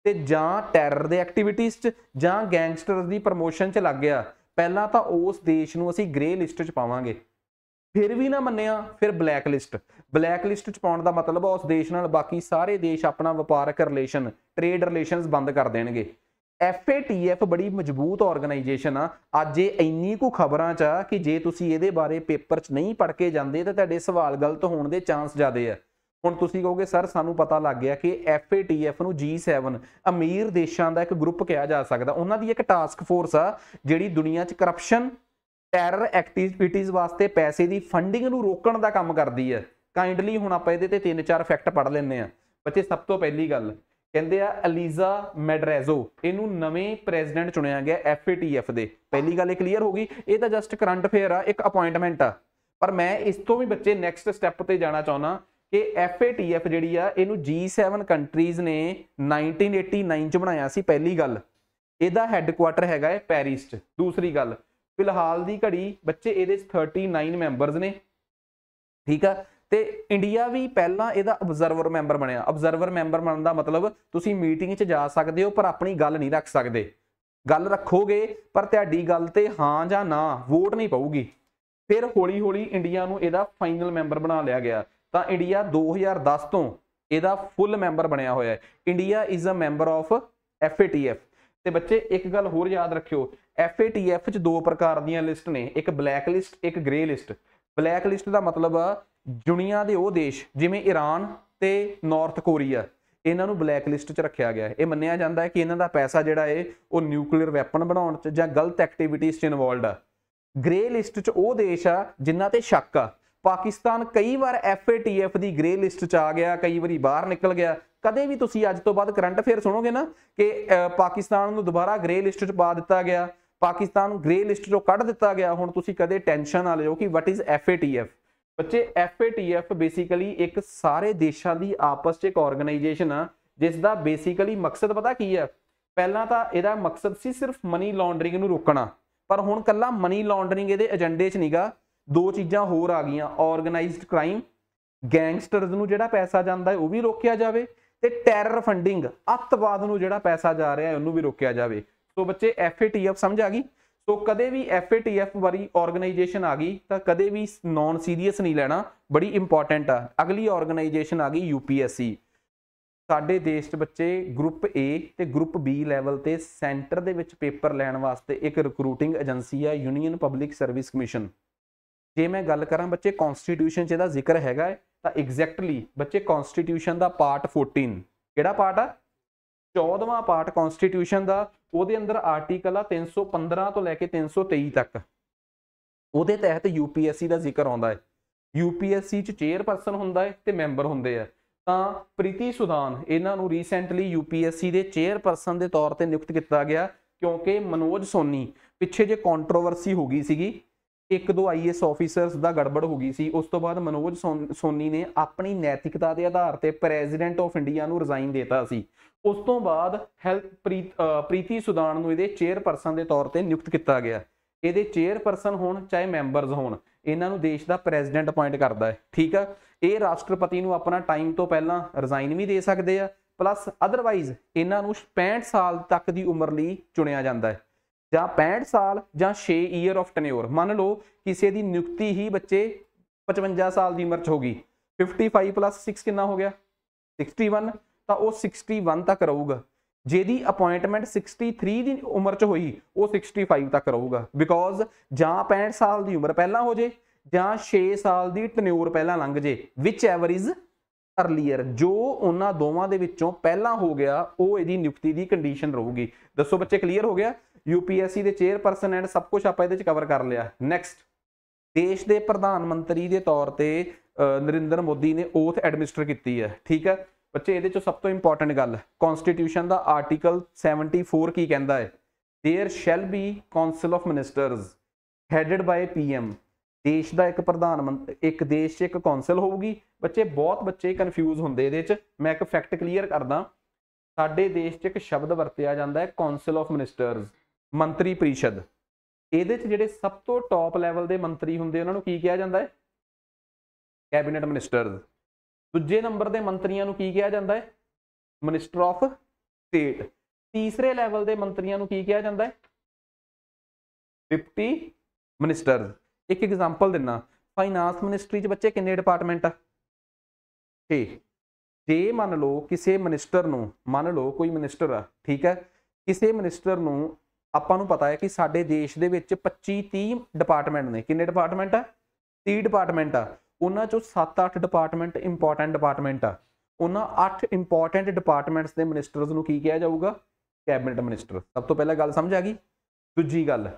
ਤੇ ਜਾਂ ਟੈਰਰ ਦੇ ਐਕਟੀਵਿਟੀਜ਼ 'ਚ ਜਾਂ ਗੈਂਗਸਟਰ ਦੀ ਪ੍ਰਮੋਸ਼ਨ 'ਚ ਲੱਗ ਗਿਆ ਪਹਿਲਾਂ ਤਾਂ ਉਸ ਦੇਸ਼ ਨੂੰ ਅਸੀਂ ਗ੍ਰੇ ਲਿਸਟ 'ਚ ਪਾਵਾਂਗੇ ਫਿਰ ਵੀ ਨਾ ਮੰਨਿਆ ਫਿਰ ਬਲੈਕ ਲਿਸਟ ਬਲੈਕ ਲਿਸਟ 'ਚ ਪਾਉਣ ਦਾ ਮਤਲਬ ਉਸ ਦੇਸ਼ ਨਾਲ ਬਾਕੀ ਸਾਰੇ ਦੇਸ਼ ਆਪਣਾ ਵਪਾਰਕ ਰਿਲੇਸ਼ਨ ਟ੍ਰੇਡ ਰਿਲੇਸ਼ਨਸ ਬੰਦ ਕਰ ਦੇਣਗੇ ਐਫਏਟੀਐਫ ਬੜੀ ਮਜ਼ਬੂਤ ਆਰਗੇਨਾਈਜੇਸ਼ਨ ਆ ਅੱਜ ਇਹ ਇੰਨੀ ਕੁ ਖਬਰਾਂ ਚ ਆ ਕਿ ਜੇ ਤੁਸੀਂ ਇਹਦੇ ਬਾਰੇ ਪੇਪਰ ਚ ਨਹੀਂ ਪੜ ਕੇ ਜਾਂਦੇ ਤਾਂ ਤੁਹਾਡੇ ਸਵਾਲ ਗਲਤ ਹੋਣ ਦੇ ਚਾਂਸ ਜ਼ਿਆਦੇ ਆ ਹੁਣ ਤੁਸੀਂ ਕਹੋਗੇ ਸਰ ਸਾਨੂੰ ਪਤਾ ਲੱਗ ਗਿਆ ਕਿ FATF ਨੂੰ G7 ਅਮੀਰ ਦੇਸ਼ਾਂ ਦਾ ਇੱਕ ਗਰੁੱਪ ਕਿਹਾ ਜਾ ਸਕਦਾ ਉਹਨਾਂ ਦੀ ਇੱਕ ਟਾਸਕ ਫੋਰਸ ਆ ਜਿਹੜੀ ਦੁਨੀਆ 'ਚ ਕਰਪਸ਼ਨ ਟੈਰਰ ਐਕਟੀਵਿਟੀਆਂ ਵਾਸਤੇ ਪੈਸੇ ਦੀ ਫੰਡਿੰਗ ਨੂੰ ਰੋਕਣ ਦਾ ਕੰਮ ਕਰਦੀ ਹੈ ਕਾਈਂਡਲੀ ਹੁਣ ਆਪਾਂ ਇਹਦੇ ਤੇ ਤਿੰਨ ਚਾਰ ਫੈਕਟ ਪੜ ਲੈਣੇ ਆ ਬੱਚੇ ਸਭ ਤੋਂ ਪਹਿਲੀ ਗੱਲ ਕਹਿੰਦੇ ਆ ਅਲੀਜ਼ਾ ਮੈਡਰੇਜ਼ੋ ਇਹਨੂੰ ਨਵੇਂ ਪ੍ਰੈਜ਼ੀਡੈਂਟ ਚੁਣਿਆ ਗਿਆ ਐਫਏਟੀਐਫ ਦੇ ਪਹਿਲੀ ਗੱਲ ਇਹ ਕਲੀਅਰ ਹੋ ਗਈ ਇਹ ਤਾਂ ਜਸਟ ਕਰੰਟ ਅਫੇਅਰ ਆ ਇੱਕ ਅਪਾਇੰਟਮੈਂਟ ਆ ਪਰ ਮੈਂ ਇਸ ਤੋਂ ਵੀ ਬੱਚੇ ਨੈਕਸਟ ਸਟੈਪ ਤੇ ਜਾਣਾ ਚਾਹੁੰਦਾ ਕਿ ਐਫਏਟੀਐਫ ਜਿਹੜੀ ਆ ਇਹਨੂੰ G7 ਕੰਟਰੀਜ਼ ਨੇ 1989 ਚ ਬਣਾਇਆ ਸੀ ਪਹਿਲੀ ਗੱਲ ਇਹਦਾ ਹੈੱਡਕੁਆਰਟਰ ਹੈਗਾ ਹੈ ਪੈਰਿਸ ਚ ਦੂਸਰੀ ਗੱਲ ਫਿਲਹਾਲ ਦੀ ਘੜੀ ਬੱਚੇ ਇਹਦੇ 39 ਮੈਂਬਰਸ ਨੇ ਠੀਕ ਆ ਤੇ ਇੰਡੀਆ ਵੀ ਪਹਿਲਾਂ ਇਹਦਾ ਆਬਜ਼ਰਵਰ ਮੈਂਬਰ ਬਣਿਆ ਆਬਜ਼ਰਵਰ ਮੈਂਬਰ ਬਣਨ ਦਾ ਮਤਲਬ ਤੁਸੀਂ ਮੀਟਿੰਗ 'ਚ ਜਾ ਸਕਦੇ ਹੋ ਪਰ ਆਪਣੀ ਗੱਲ ਨਹੀਂ ਰੱਖ ਸਕਦੇ ਗੱਲ ਰੱਖੋਗੇ ਪਰ ਤੁਹਾਡੀ ਗੱਲ ਤੇ ਹਾਂ ਜਾਂ ਨਾ ਵੋਟ ਨਹੀਂ ਪਾਉਗੀ ਫਿਰ ਹੌਲੀ-ਹੌਲੀ ਇੰਡੀਆ ਨੂੰ ਇਹਦਾ ਫਾਈਨਲ ਮੈਂਬਰ ਬਣਾ ਲਿਆ ਗਿਆ ਤਾਂ ਇੰਡੀਆ 2010 ਤੋਂ ਇਹਦਾ ਫੁੱਲ ਮੈਂਬਰ ਬਣਿਆ ਹੋਇਆ ਹੈ India is a member of FATF ਤੇ ਬੱਚੇ ਇੱਕ ਗੱਲ ਹੋਰ ਯਾਦ ਰੱਖਿਓ FATF ਚ ਦੋ ਪ੍ਰਕਾਰ ਦੀਆਂ ਲਿਸਟ ਨੇ ਇੱਕ ਬਲੈਕ ਲਿਸਟ ਇੱਕ ਗ੍ਰੇ ਲਿਸਟ ਬਲੈਕ ਲਿਸਟ ਦਾ ਮਤਲਬ ਆ ਦੁਨੀਆ ਦੇ ਉਹ ਦੇਸ਼ ਜਿਵੇਂ ਈਰਾਨ ਤੇ ਨਾਰਥ ਕੋਰੀਆ ਇਹਨਾਂ ਨੂੰ ਬਲੈਕ ਲਿਸਟ 'ਚ ਰੱਖਿਆ ਗਿਆ ਹੈ ਇਹ ਮੰਨਿਆ ਜਾਂਦਾ ਹੈ ਕਿ ਇਹਨਾਂ ਦਾ ਪੈਸਾ ਜਿਹੜਾ ਹੈ ਉਹ ਨਿਊਕਲੀਅਰ ਵੈਪਨ ਬਣਾਉਣ 'ਚ ਜਾਂ ਗਲਤ ਐਕਟੀਵਿਟੀਜ਼ 'ਚ ਇਨਵੋਲਡ ਆ ਗ੍ਰੇ ਲਿਸਟ 'ਚ ਉਹ ਦੇਸ਼ ਆ ਜਿਨ੍ਹਾਂ ਤੇ ਸ਼ੱਕ ਆ ਪਾਕਿਸਤਾਨ ਕਈ ਵਾਰ ਐਫਏਟੀਐਫ ਦੀ ਗ੍ਰੇ ਲਿਸਟ 'ਚ ਆ ਗਿਆ ਕਈ ਵਾਰੀ ਬਾਹਰ ਨਿਕਲ ਗਿਆ ਕਦੇ ਵੀ ਤੁਸੀਂ ਅੱਜ ਤੋਂ ਬਾਅਦ ਕਰੰਟ ਅਫੇਅਰ ਸੁਣੋਗੇ ਨਾ ਕਿ ਪਾਕਿਸਤਾਨ ਨੂੰ ਦੁਬਾਰਾ ਗ੍ਰੇ ਲਿਸਟ 'ਚ ਪਾ ਦਿੱਤਾ ਗਿਆ ਪਾਕਿਸਤਾਨ ਨੂੰ ਗ੍ਰੇ ਲਿਸਟ 'ਚੋਂ ਕੱਢ ਦਿੱਤਾ ਗਿਆ ਹੁਣ ਤੁਸੀਂ ਕਦੇ ਟੈਨਸ਼ਨ ਨਾ ਲਿਓ ਕਿ ਵਾਟ ਇਜ਼ ਐਫਏਟੀਐਫ ਬੱਚੇ FATF ਬੇਸਿਕਲੀ ਇੱਕ ਸਾਰੇ ਦੇਸ਼ਾਂ ਦੀ ਆਪਸ ਵਿੱਚ ਇੱਕ ਆਰਗੇਨਾਈਜੇਸ਼ਨ ਆ ਜਿਸ ਦਾ ਬੇਸਿਕਲੀ ਮਕਸਦ ਪਤਾ ਕੀ ਹੈ ਪਹਿਲਾਂ ਤਾਂ ਇਹਦਾ ਮਕਸਦ ਸੀ ਸਿਰਫ ਮਨੀ ਲਾਂਡਰਿੰਗ ਨੂੰ ਰੋਕਣਾ ਪਰ ਹੁਣ ਕੱਲਾ ਮਨੀ ਲਾਂਡਰਿੰਗ ਇਹਦੇ ਏਜੰਡੇ 'ਚ ਨਹੀਂਗਾ ਦੋ ਚੀਜ਼ਾਂ ਹੋਰ ਆ ਗਈਆਂ ਆਰਗੇਨਾਈਜ਼ਡ ਕ੍ਰਾਈਮ ਗੈਂਗਸਟਰਸ ਨੂੰ ਜਿਹੜਾ ਪੈਸਾ ਜਾਂਦਾ ਉਹ ਵੀ ਰੋਕਿਆ ਜਾਵੇ ਤੇ ਟੈਰਰ ਫੰਡਿੰਗ ਅੱਤਵਾਦ ਨੂੰ ਜਿਹੜਾ ਪੈਸਾ ਜਾ ਰਿਹਾ ਉਹਨੂੰ ਵੀ ਰੋਕਿਆ ਜਾਵੇ ਸੋ ਬੱਚੇ FATF ਸਮਝ ਆ ਗਈ ਸੋ ਕਦੇ ਵੀ FATF ਵਾਲੀ ਆਰਗੇਨਾਈਜੇਸ਼ਨ ਆ ਗਈ ਤਾਂ ਕਦੇ ਵੀ ਨਾਨ ਸੀਰੀਅਸ ਨਹੀਂ ਲੈਣਾ ਬੜੀ ਇੰਪੋਰਟੈਂਟ ਆ ਅਗਲੀ ਆਰਗੇਨਾਈਜੇਸ਼ਨ ਆ ਗਈ UPSC ਸਾਡੇ ਦੇਸ਼ ਦੇ ਬੱਚੇ ਗਰੁੱਪ A ਤੇ ਗਰੁੱਪ B ਲੈਵਲ ਤੇ ਸੈਂਟਰ ਦੇ ਵਿੱਚ ਪੇਪਰ ਲੈਣ ਵਾਸਤੇ ਇੱਕ ਰਿਕਰੂਟਿੰਗ ਏਜੰਸੀ ਆ ਯੂਨੀਅਨ ਪਬਲਿਕ ਸਰਵਿਸ ਕਮਿਸ਼ਨ ਜੇ ਮੈਂ ਗੱਲ ਕਰਾਂ ਬੱਚੇ ਕਨਸਟੀਟਿਊਸ਼ਨ 'ਚ ਇਹਦਾ ਜ਼ਿਕਰ ਹੈਗਾ ਤਾਂ ਐਗਜ਼ੈਕਟਲੀ ਬੱਚੇ ਕਨਸਟੀਟਿਊਸ਼ਨ ਦਾ ਪਾਰਟ 14 ਕਿਹੜਾ ਪਾਰਟ ਆ 14ਵਾਂ ਪਾਰਟ ਕਨਸਟੀਟਿਊਸ਼ਨ ਦਾ ਉਹਦੇ ਅੰਦਰ ਆਰਟੀਕਲ ਆ 315 ਤੋਂ ਲੈ ਕੇ 323 ਤੱਕ ਉਹਦੇ ਤਹਿਤ ਯੂਪੀਐਸਸੀ ਦਾ ਜ਼ਿਕਰ ਆਉਂਦਾ ਹੈ ਯੂਪੀਐਸਸੀ ਚ ਚੇਅਰਪਰਸਨ ਹੁੰਦਾ ਹੈ ਤੇ ਮੈਂਬਰ ਹੁੰਦੇ ਆ ਤਾਂ ਪ੍ਰੀਤੀ ਸੁਦਾਨ ਇਹਨਾਂ ਨੂੰ ਰੀਸੈਂਟਲੀ ਯੂਪੀਐਸਸੀ ਦੇ ਚੇਅਰਪਰਸਨ ਦੇ ਤੌਰ ਤੇ ਨਿਯੁਕਤ ਕੀਤਾ ਗਿਆ ਕਿਉਂਕਿ ਮਨੋਜ ਸੋਨੀ ਪਿੱਛੇ ਜੇ ਕੰਟਰੋਵਰਸੀ ਹੋ ਗਈ ਸੀਗੀ ਇੱਕ ਦੋ ਆਈਐਸ ਆਫੀਸਰਸ ਦਾ ਗੜਬੜ ਹੋ ਗਈ ਸੀ ਉਸ ਤੋਂ ਬਾਅਦ ਮਨੋਜ ਸੋਨੀ ਨੇ ਆਪਣੀ ਨੈਤਿਕਤਾ ਦੇ ਆਧਾਰ ਤੇ ਪ੍ਰੈਜ਼ੀਡੈਂਟ ਆਫ ਇੰਡੀਆ ਨੂੰ ਰਿਜ਼ਾਈਨ ਦਿੱਤਾ ਸੀ ਉਸ ਤੋਂ ਬਾਅਦ ਹੈਲਥ ਪ੍ਰੀਤੀ ਸੁਦਾਨ ਨੂੰ ਇਹਦੇ ਚੇਅਰਪਰਸਨ ਦੇ ਤੌਰ ਤੇ ਨਿਯੁਕਤ ਕੀਤਾ ਗਿਆ ਇਹਦੇ ਚੇਅਰਪਰਸਨ ਹੋਣ ਚਾਹੇ ਮੈਂਬਰਸ ਹੋਣ ਇਹਨਾਂ ਨੂੰ ਦੇਸ਼ ਦਾ ਪ੍ਰੈਜ਼ੀਡੈਂਟ ਅਪਾਇੰਟ ਕਰਦਾ ਹੈ ਠੀਕ ਆ ਇਹ ਰਾਸ਼ਟਰਪਤੀ ਨੂੰ ਆਪਣਾ ਟਾਈਮ ਤੋਂ ਪਹਿਲਾਂ ਰਿਜ਼ਾਈਨ ਵੀ ਦੇ ਸਕਦੇ ਆ ਪਲੱਸ ਅਦਰਵਾਈਜ਼ ਇਹਨਾਂ ਨੂੰ 65 ਸਾਲ ਤੱਕ ਦੀ ਉਮਰ ਲਈ ਚੁਣਿਆ ਜਾਂਦਾ ਹੈ ਜਾਂ 65 ਸਾਲ ਜਾਂ 6 ਇਅਰ ਆਫ ਟੈਨਿਓਰ ਮੰਨ ਲਓ ਕਿਸੇ ਦੀ ਨਿਯੁਕਤੀ ਹੀ ਬੱਚੇ 55 ਸਾਲ ਦੀ ਉਮਰ ਚ ਹੋ ਗਈ 55 6 ਕਿੰਨਾ ਹੋ ਗਿਆ 61 ਤਾਂ ਉਹ 61 ਤੱਕ ਰਹੂਗਾ ਜਿਹਦੀ ਅਪਾਇੰਟਮੈਂਟ 63 ਦੀ ਉਮਰ ਚ ਹੋਈ ਉਹ 65 ਤੱਕ ਰਹੂਗਾ ਬਿਕੋਜ਼ ਜਾਂ 65 ਸਾਲ ਦੀ ਉਮਰ ਪਹਿਲਾਂ ਹੋ ਜੇ ਜਾਂ 6 ਸਾਲ ਦੀ ਟੈਨਿਓਰ ਪਹਿਲਾਂ ਲੰਘ ਜੇ ਵਿਚ ਐਵਰ ਇਜ਼ ਅਰਲੀਅਰ ਜੋ ਉਹਨਾਂ ਦੋਵਾਂ ਦੇ ਵਿੱਚੋਂ ਪਹਿਲਾਂ ਹੋ ਗਿਆ ਉਹ ਇਹਦੀ ਨਿਯੁਕਤੀ ਦੀ ਕੰਡੀਸ਼ਨ ਰਹੂਗੀ ਦੱਸੋ ਬੱਚੇ ਕਲੀਅਰ ਹੋ ਗਿਆ ਯੂਪੀਐਸਸੀ ਦੇ ਚੇਅਰਪਰਸਨ ਐਂਡ ਸਭ ਕੁਝ ਆਪਾਂ ਇਹਦੇ ਚ ਕਵਰ ਕਰ ਲਿਆ ਨੈਕਸਟ ਦੇਸ਼ ਦੇ ਪ੍ਰਧਾਨ ਮੰਤਰੀ ਦੇ ਤੌਰ ਤੇ ਨਰਿੰਦਰ ਮੋਦੀ ਨੇ ਓਥ ਐਡਮਿਨਿਸਟਰ ਕੀਤੀ ਹੈ ਠੀਕ ਹੈ ਬੱਚੇ ਇਹਦੇ ਚ ਸਭ ਤੋਂ ਇੰਪੋਰਟੈਂਟ ਗੱਲ ਕਨਸਟੀਟਿਊਸ਼ਨ ਦਾ ਆਰਟੀਕਲ 74 ਕੀ ਕਹਿੰਦਾ ਹੈ there shall be council of ministers headed by PM ਦੇਸ਼ ਦਾ ਇੱਕ ਪ੍ਰਧਾਨ ਮੰਤਰੀ ਇੱਕ ਦੇਸ਼ 'ਚ ਇੱਕ ਕਾਉਂਸਲ ਹੋਊਗੀ ਬੱਚੇ ਬਹੁਤ ਬੱਚੇ ਕਨਫਿਊਜ਼ ਹੁੰਦੇ ਇਹਦੇ 'ਚ ਮੈਂ ਇੱਕ ਫੈਕਟ ਕਲੀਅਰ ਕਰਦਾ ਸਾਡੇ ਦੇਸ਼ 'ਚ ਇੱਕ ਸ਼ਬਦ ਵਰਤਿਆ ਜਾਂਦਾ ਹੈ ਕਾਉਂਸਲ ਆਫ ਮਿਨਿਸਟਰਸ ਮੰਤਰੀ ਪਰਿਸ਼ਦ ਇਹਦੇ 'ਚ ਜਿਹੜੇ ਸਭ ਤੋਂ ਟੌਪ ਲੈਵਲ ਦੇ ਮੰਤਰੀ ਹੁੰਦੇ ਉਹਨਾਂ ਨੂੰ ਕੀ ਕਿਹਾ ਜਾਂਦਾ ਹੈ ਕੈਬਨਿਟ ਮਿਨਿਸਟਰਸ ਦੂਜੇ ਨੰਬਰ ਦੇ ਮੰਤਰੀਆਂ ਨੂੰ ਕੀ ਕਿਹਾ ਜਾਂਦਾ ਹੈ ਮਿਨਿਸਟਰ ਆਫ ਸਟੇਟ ਤੀਸਰੇ ਲੈਵਲ ਦੇ ਮੰਤਰੀਆਂ ਨੂੰ ਕੀ ਕਿਹਾ ਜਾਂਦਾ ਹੈ ਡਿਪਟੀ ਮਿਨਿਸਟਰਸ ਇੱਕ ਐਗਜ਼ਾਮਪਲ ਦਿੰਨਾ ਫਾਈਨਾਂਸ ਮਿਨਿਸਟਰੀ 'ਚ ਬੱਚੇ ਕਿੰਨੇ ਡਿਪਾਰਟਮੈਂਟ ਆ 6 ਜੇ ਮੰਨ ਲਓ ਕਿਸੇ ਮਿਨਿਸਟਰ ਨੂੰ ਮੰਨ ਲਓ ਕੋਈ ਮਿਨਿਸਟਰ ਆ ਠੀਕ ਹੈ ਕਿਸੇ ਮਿਨਿਸਟਰ ਨੂੰ ਆਪਾਂ ਨੂੰ ਪਤਾ ਹੈ ਕਿ ਸਾਡੇ ਦੇਸ਼ ਦੇ ਵਿੱਚ 25 30 ਡਿਪਾਰਟਮੈਂਟ ਨੇ ਕਿੰਨੇ ਡਿਪਾਰਟਮੈਂਟ ਆ 30 ਡਿਪਾਰਟਮੈਂਟ ਆ ਉਹਨਾਂ ਚੋਂ 7-8 ਡਿਪਾਰਟਮੈਂਟ ਇੰਪੋਰਟੈਂਟ ਡਿਪਾਰਟਮੈਂਟ ਆ ਉਹਨਾਂ 8 ਇੰਪੋਰਟੈਂਟ ਡਿਪਾਰਟਮੈਂਟਸ ਦੇ ਮਿਨਿਸਟਰਸ ਨੂੰ ਕੀ ਕਿਹਾ ਜਾਊਗਾ ਕੈਬਨਿਟ ਮਿਨਿਸਟਰ ਸਭ ਤੋਂ ਪਹਿਲਾਂ ਗੱਲ ਸਮਝ ਆ ਗਈ ਦੂਜੀ ਗੱਲ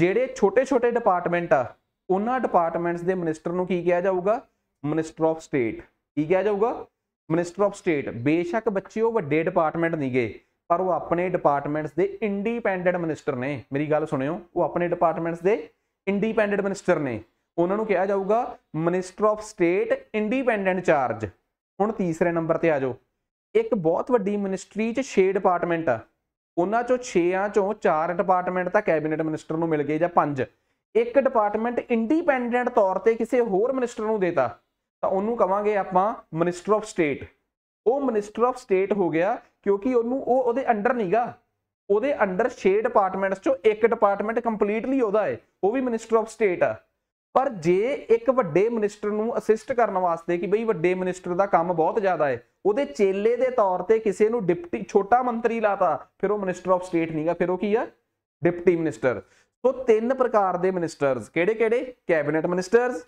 ਜਿਹੜੇ ਛੋਟੇ-ਛੋਟੇ ਡਿਪਾਰਟਮੈਂਟ ਆ ਉਹਨਾਂ ਡਿਪਾਰਟਮੈਂਟਸ ਦੇ ਮਿਨਿਸਟਰ ਨੂੰ ਕੀ ਕਿਹਾ ਜਾਊਗਾ ਮਿਨਿਸਟਰ ਆਫ ਸਟੇਟ ਕੀ ਕਿਹਾ ਜਾਊਗਾ ਮਿਨਿਸਟਰ ਆਫ ਸਟੇਟ ਬੇਸ਼ੱਕ ਬੱਚੇ ਉਹ ਵੱਡੇ ਡਿਪਾਰਟਮੈਂਟ ਨਹੀਂਗੇ ਪਰ ਉਹ ਆਪਣੇ ਡਿਪਾਰਟਮੈਂਟਸ ਦੇ ਇੰਡੀਪੈਂਡੈਂਟ ਮਿਨਿਸਟਰ ਨੇ ਮੇਰੀ ਗੱਲ ਸੁਣਿਓ ਉਹ ਆਪਣੇ ਡਿਪਾਰਟਮੈਂਟਸ ਦੇ ਇੰਡੀਪੈਂਡੈਂਟ ਮਿਨਿਸਟਰ ਨੇ ਉਹਨਾਂ ਨੂੰ ਕਿਹਾ ਜਾਊਗਾ minister of state independent charge ਹੁਣ ਤੀਸਰੇ ਨੰਬਰ ਤੇ ਆ ਜਾਓ ਇੱਕ ਬਹੁਤ ਵੱਡੀ ਮਿਨਿਸਟਰੀ 'ਚ 6 ਡਿਪਾਰਟਮੈਂਟ ਆ ਉਹਨਾਂ ਚੋਂ 6ਾਂ ਚੋਂ 4 ਡਿਪਾਰਟਮੈਂਟ ਤਾਂ ਕੈਬਨਿਟ ਮਿਨਿਸਟਰ ਨੂੰ ਮਿਲ ਗਏ ਜਾਂ 5 ਇੱਕ ਡਿਪਾਰਟਮੈਂਟ ਇੰਡੀਪੈਂਡੈਂਟ ਤੌਰ ਤੇ ਕਿਸੇ ਹੋਰ ਮਿਨਿਸਟਰ ਨੂੰ ਦੇਤਾ ਤਾਂ ਉਹਨੂੰ ਕਵਾਂਗੇ ਆਪਾਂ ਮਿਨਿਸਟਰ ਆਫ ਸਟੇਟ ਉਹ ਮਿਨਿਸਟਰ ਆਫ ਸਟੇਟ ਹੋ ਗਿਆ ਕਿਉਂਕਿ ਉਹਨੂੰ ਉਹ ਉਹਦੇ ਅੰਡਰ ਨਹੀਂਗਾ ਉਹਦੇ ਅੰਡਰ 6 ਡਿਪਾਰਟਮੈਂਟਸ ਚੋਂ ਇੱਕ ਡਿਪਾਰਟਮੈਂਟ ਕੰਪਲੀਟਲੀ ਉਹਦਾ ਹੈ ਉਹ ਵੀ ਮਿਨਿਸਟਰ ਆਫ ਸਟੇਟ ਆ ਪਰ ਜੇ ਇੱਕ ਵੱਡੇ ਮਿਨਿਸਟਰ ਨੂੰ ਅਸਿਸਟ ਕਰਨ ਵਾਸਤੇ ਕਿ ਬਈ ਵੱਡੇ ਮਿਨਿਸਟਰ ਦਾ ਕੰਮ ਬਹੁਤ ਜ਼ਿਆਦਾ ਹੈ ਉਹਦੇ ਚੇਲੇ ਦੇ ਤੌਰ ਤੇ ਕਿਸੇ ਨੂੰ ਡਿਪਟੀ ਛੋਟਾ ਮੰਤਰੀ ਲਾਤਾ ਫਿਰ ਉਹ ਮਿਨਿਸਟਰ ਆਫ ਸਟੇਟ ਨਹੀਂਗਾ ਫਿਰ ਉਹ ਕੀ ਆ ਡਿਪਟੀ ਮਿਨਿਸਟਰ ਸੋ ਤਿੰਨ ਪ੍ਰਕਾਰ ਦੇ ਮਿਨਿਸਟਰਸ ਕਿਹੜੇ ਕਿਹੜੇ cabinet ministers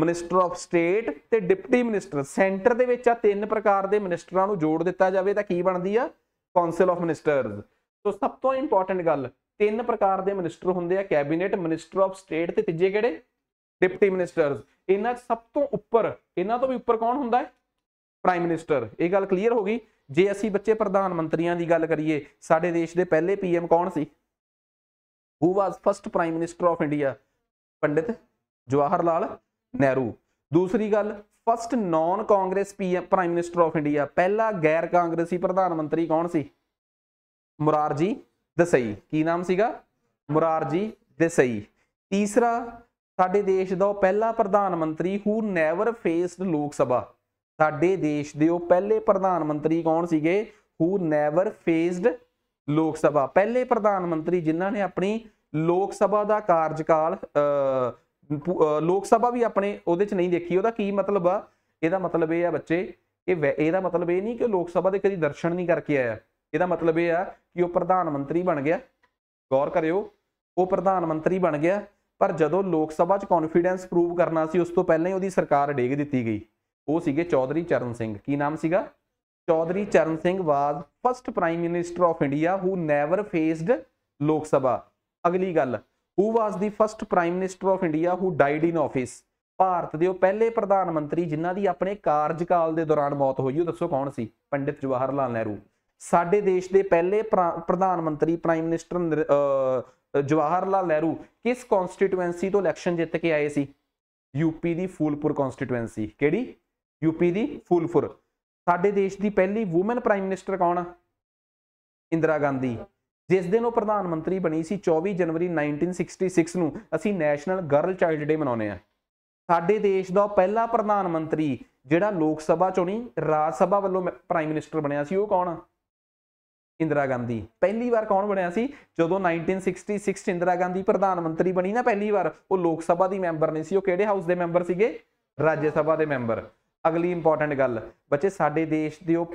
minister of state ਤੇ ਡਿਪਟੀ ਮਿਨਿਸਟਰ ਸੈਂਟਰ ਦੇ ਵਿੱਚ ਆ ਤਿੰਨ ਪ੍ਰਕਾਰ ਦੇ ਮਿਨਿਸਟਰਾਂ ਨੂੰ ਜੋੜ ਦਿੱਤਾ ਜਾਵੇ ਤਾਂ ਕੀ ਬਣਦੀ ਆ ਕਾਉਂਸਲ ਆਫ ਮਿਨਿਸਟਰਸ ਸੋ ਸਭ ਤੋਂ ਇੰਪੋਰਟੈਂਟ ਗੱਲ ਤਿੰਨ ਪ੍ਰਕਾਰ ਦੇ ਮਿਨਿਸਟਰ ਹੁੰਦੇ ਆ ਕੈਬਨਿਟ ਮਿਨਿਸਟਰ ਆਫ ਸਟੇਟ ਤੇ ਤੀਜੇ ਕਿਹੜੇ ਡਿਪਟੀ ਮਿਨਿਸਟਰਸ ਇਹਨਾਂ ਸਭ ਤੋਂ ਉੱਪਰ ਇਹਨਾਂ ਤੋਂ ਵੀ ਉੱਪਰ ਕੌਣ ਹੁੰਦਾ ਹੈ ਪ੍ਰਾਈਮ ਮਿਨਿਸਟਰ ਇਹ ਗੱਲ ਕਲੀਅਰ ਹੋ ਗਈ ਜੇ ਅਸੀਂ ਬੱਚੇ ਪ੍ਰਧਾਨ ਮੰਤਰੀਆਂ ਦੀ ਗੱਲ ਕਰੀਏ ਸਾਡੇ ਦੇਸ਼ ਦੇ ਪਹਿਲੇ ਪੀਐਮ ਕੌਣ ਸੀ who was first prime minister of India Pandit Jawahar Lal Nehru ਦੂਸਰੀ ਗੱਲ first non Congress PM prime minister of India ਪਹਿਲਾ ਗੈਰ ਕਾਂਗਰਸੀ ਪ੍ਰਧਾਨ ਮੰਤਰੀ ਕੌਣ ਸੀ ਮੁਰਾਰਜੀ ਦਸਈ ਕੀ ਨਾਮ ਸੀਗਾ ਮੁਰਾਰਜੀ ਦਸਈ ਤੀਸਰਾ ਸਾਡੇ ਦੇਸ਼ ਦਾ ਪਹਿਲਾ ਪ੍ਰਧਾਨ ਮੰਤਰੀ ਹੂ ਨੈਵਰ ਫੇਸਡ ਲੋਕ ਸਭਾ ਸਾਡੇ ਦੇਸ਼ ਦੇ ਉਹ ਪਹਿਲੇ ਪ੍ਰਧਾਨ ਮੰਤਰੀ ਕੌਣ ਸੀਗੇ ਹੂ ਨੈਵਰ ਫੇਸਡ ਲੋਕ ਸਭਾ ਪਹਿਲੇ ਪ੍ਰਧਾਨ ਮੰਤਰੀ ਜਿਨ੍ਹਾਂ ਨੇ ਆਪਣੀ ਲੋਕ ਸਭਾ ਦਾ ਕਾਰਜਕਾਲ ਲੋਕ ਸਭਾ ਵੀ ਆਪਣੇ ਉਹਦੇ 'ਚ ਨਹੀਂ ਦੇਖੀ ਉਹਦਾ ਕੀ ਮਤਲਬ ਆ ਇਹਦਾ ਮਤਲਬ ਇਹ ਆ ਬੱਚੇ ਇਹ ਇਹਦਾ ਮਤਲਬ ਇਹ ਨਹੀਂ ਕਿ ਲੋਕ ਸਭਾ ਦੇ ਕਦੀ ਦਰਸ਼ਨ ਨਹੀਂ ਕਰਕੇ ਆਇਆ ਇਹਦਾ ਮਤਲਬ ਇਹ ਆ ਕਿ ਉਹ ਪ੍ਰਧਾਨ ਮੰਤਰੀ ਬਣ ਗਿਆ ਗੌਰ ਕਰਿਓ ਉਹ ਪ੍ਰਧਾਨ ਮੰਤਰੀ ਬਣ ਗਿਆ ਪਰ ਜਦੋਂ ਲੋਕ ਸਭਾ 'ਚ ਕੌਨਫੀਡੈਂਸ ਪ੍ਰੂਵ ਕਰਨਾ ਸੀ ਉਸ ਤੋਂ ਪਹਿਲਾਂ ਹੀ ਉਹਦੀ ਸਰਕਾਰ ਡੇਗ ਦਿੱਤੀ ਗਈ ਉਹ ਸੀਗੇ ਚੌਧਰੀ ਚਰਨ ਸਿੰਘ ਕੀ ਨਾਮ ਸੀਗਾ Chaudhary Charan Singh was first prime minister of India who never faced Lok Sabha ਅਗਲੀ ਗੱਲ who was the first prime minister of India who died in office Bharat ਦੇ ਉਹ ਪਹਿਲੇ ਪ੍ਰਧਾਨ ਮੰਤਰੀ ਜਿਨ੍ਹਾਂ ਦੀ ਆਪਣੇ ਕਾਰਜਕਾਲ ਦੇ ਦੌਰਾਨ ਮੌਤ ਹੋਈ ਉਹ ਦੱਸੋ ਕੌਣ ਸੀ ਪੰਡਿਤ ਜਵਾਹਰ ਲਾਲ ਨਹਿਰੂ ਸਾਡੇ ਦੇਸ਼ ਦੇ ਪਹਿਲੇ ਪ੍ਰਧਾਨ ਮੰਤਰੀ ਪ੍ਰਾਈਮ ਮਿਨਿਸਟਰ ਜਵਾਹਰ ਲਾਲ ਨਹਿਰੂ ਕਿਸ ਕਨਸਟੀਟੂਐਂਸੀ ਤੋਂ ਇਲੈਕਸ਼ਨ ਜਿੱਤ ਕੇ ਆਏ ਸੀ ਯੂਪੀ ਦੀ ਫੂਲਪੁਰ ਕਨਸਟੀਟੂਐਂਸੀ ਕਿਹੜੀ ਯੂਪੀ ਦੀ ਫੂਲਪੁਰ ਸਾਡੇ ਦੇਸ਼ ਦੀ ਪਹਿਲੀ ਔਮਨ ਪ੍ਰਾਈਮ ਮਿਨਿਸਟਰ ਕੌਣ ਆ ਇੰਦਰਾ ਗਾਂਧੀ ਜਿਸ ਦਿਨ ਉਹ ਪ੍ਰਧਾਨ ਮੰਤਰੀ ਬਣੀ ਸੀ 24 ਜਨਵਰੀ 1966 ਨੂੰ ਅਸੀਂ ਨੈਸ਼ਨਲ ਗਰਲ ਚਾਈਲਡ ਡੇ ਮਨਾਉਂਦੇ ਆ ਸਾਡੇ ਦੇਸ਼ ਦਾ ਪਹਿਲਾ ਪ੍ਰਧਾਨ ਮੰਤਰੀ ਜਿਹੜਾ ਲੋਕ ਸਭਾ ਚੋਂ ਨਹੀਂ ਰਾਜ ਸਭਾ ਵੱਲੋਂ ਪ੍ਰਾਈਮ ਮਿਨਿਸਟਰ ਬਣਿਆ ਸੀ ਉਹ ਕੌਣ ਆ ਇੰਦਰਾ ਗਾਂਧੀ ਪਹਿਲੀ ਵਾਰ ਕੌਣ ਬਣਿਆ ਸੀ ਜਦੋਂ 1966 ਇੰਦਰਾ ਗਾਂਧੀ ਪ੍ਰਧਾਨ ਮੰਤਰੀ ਬਣੀ ਨਾ ਪਹਿਲੀ ਵਾਰ ਉਹ ਲੋਕ ਸਭਾ ਦੀ ਮੈਂਬਰ ਨਹੀਂ ਸੀ ਉਹ ਕਿਹੜੇ ਹਾਊਸ ਦੇ ਮੈਂਬਰ ਸੀਗੇ ਰਾਜ ਸਭਾ ਦੇ ਮੈਂਬਰ ਅਗਲੀ ਇੰਪੋਰਟੈਂਟ ਗੱਲ ਬੱਚੇ ਸਾਡੇ ਦੇਸ਼ ਦੇ ਉਹ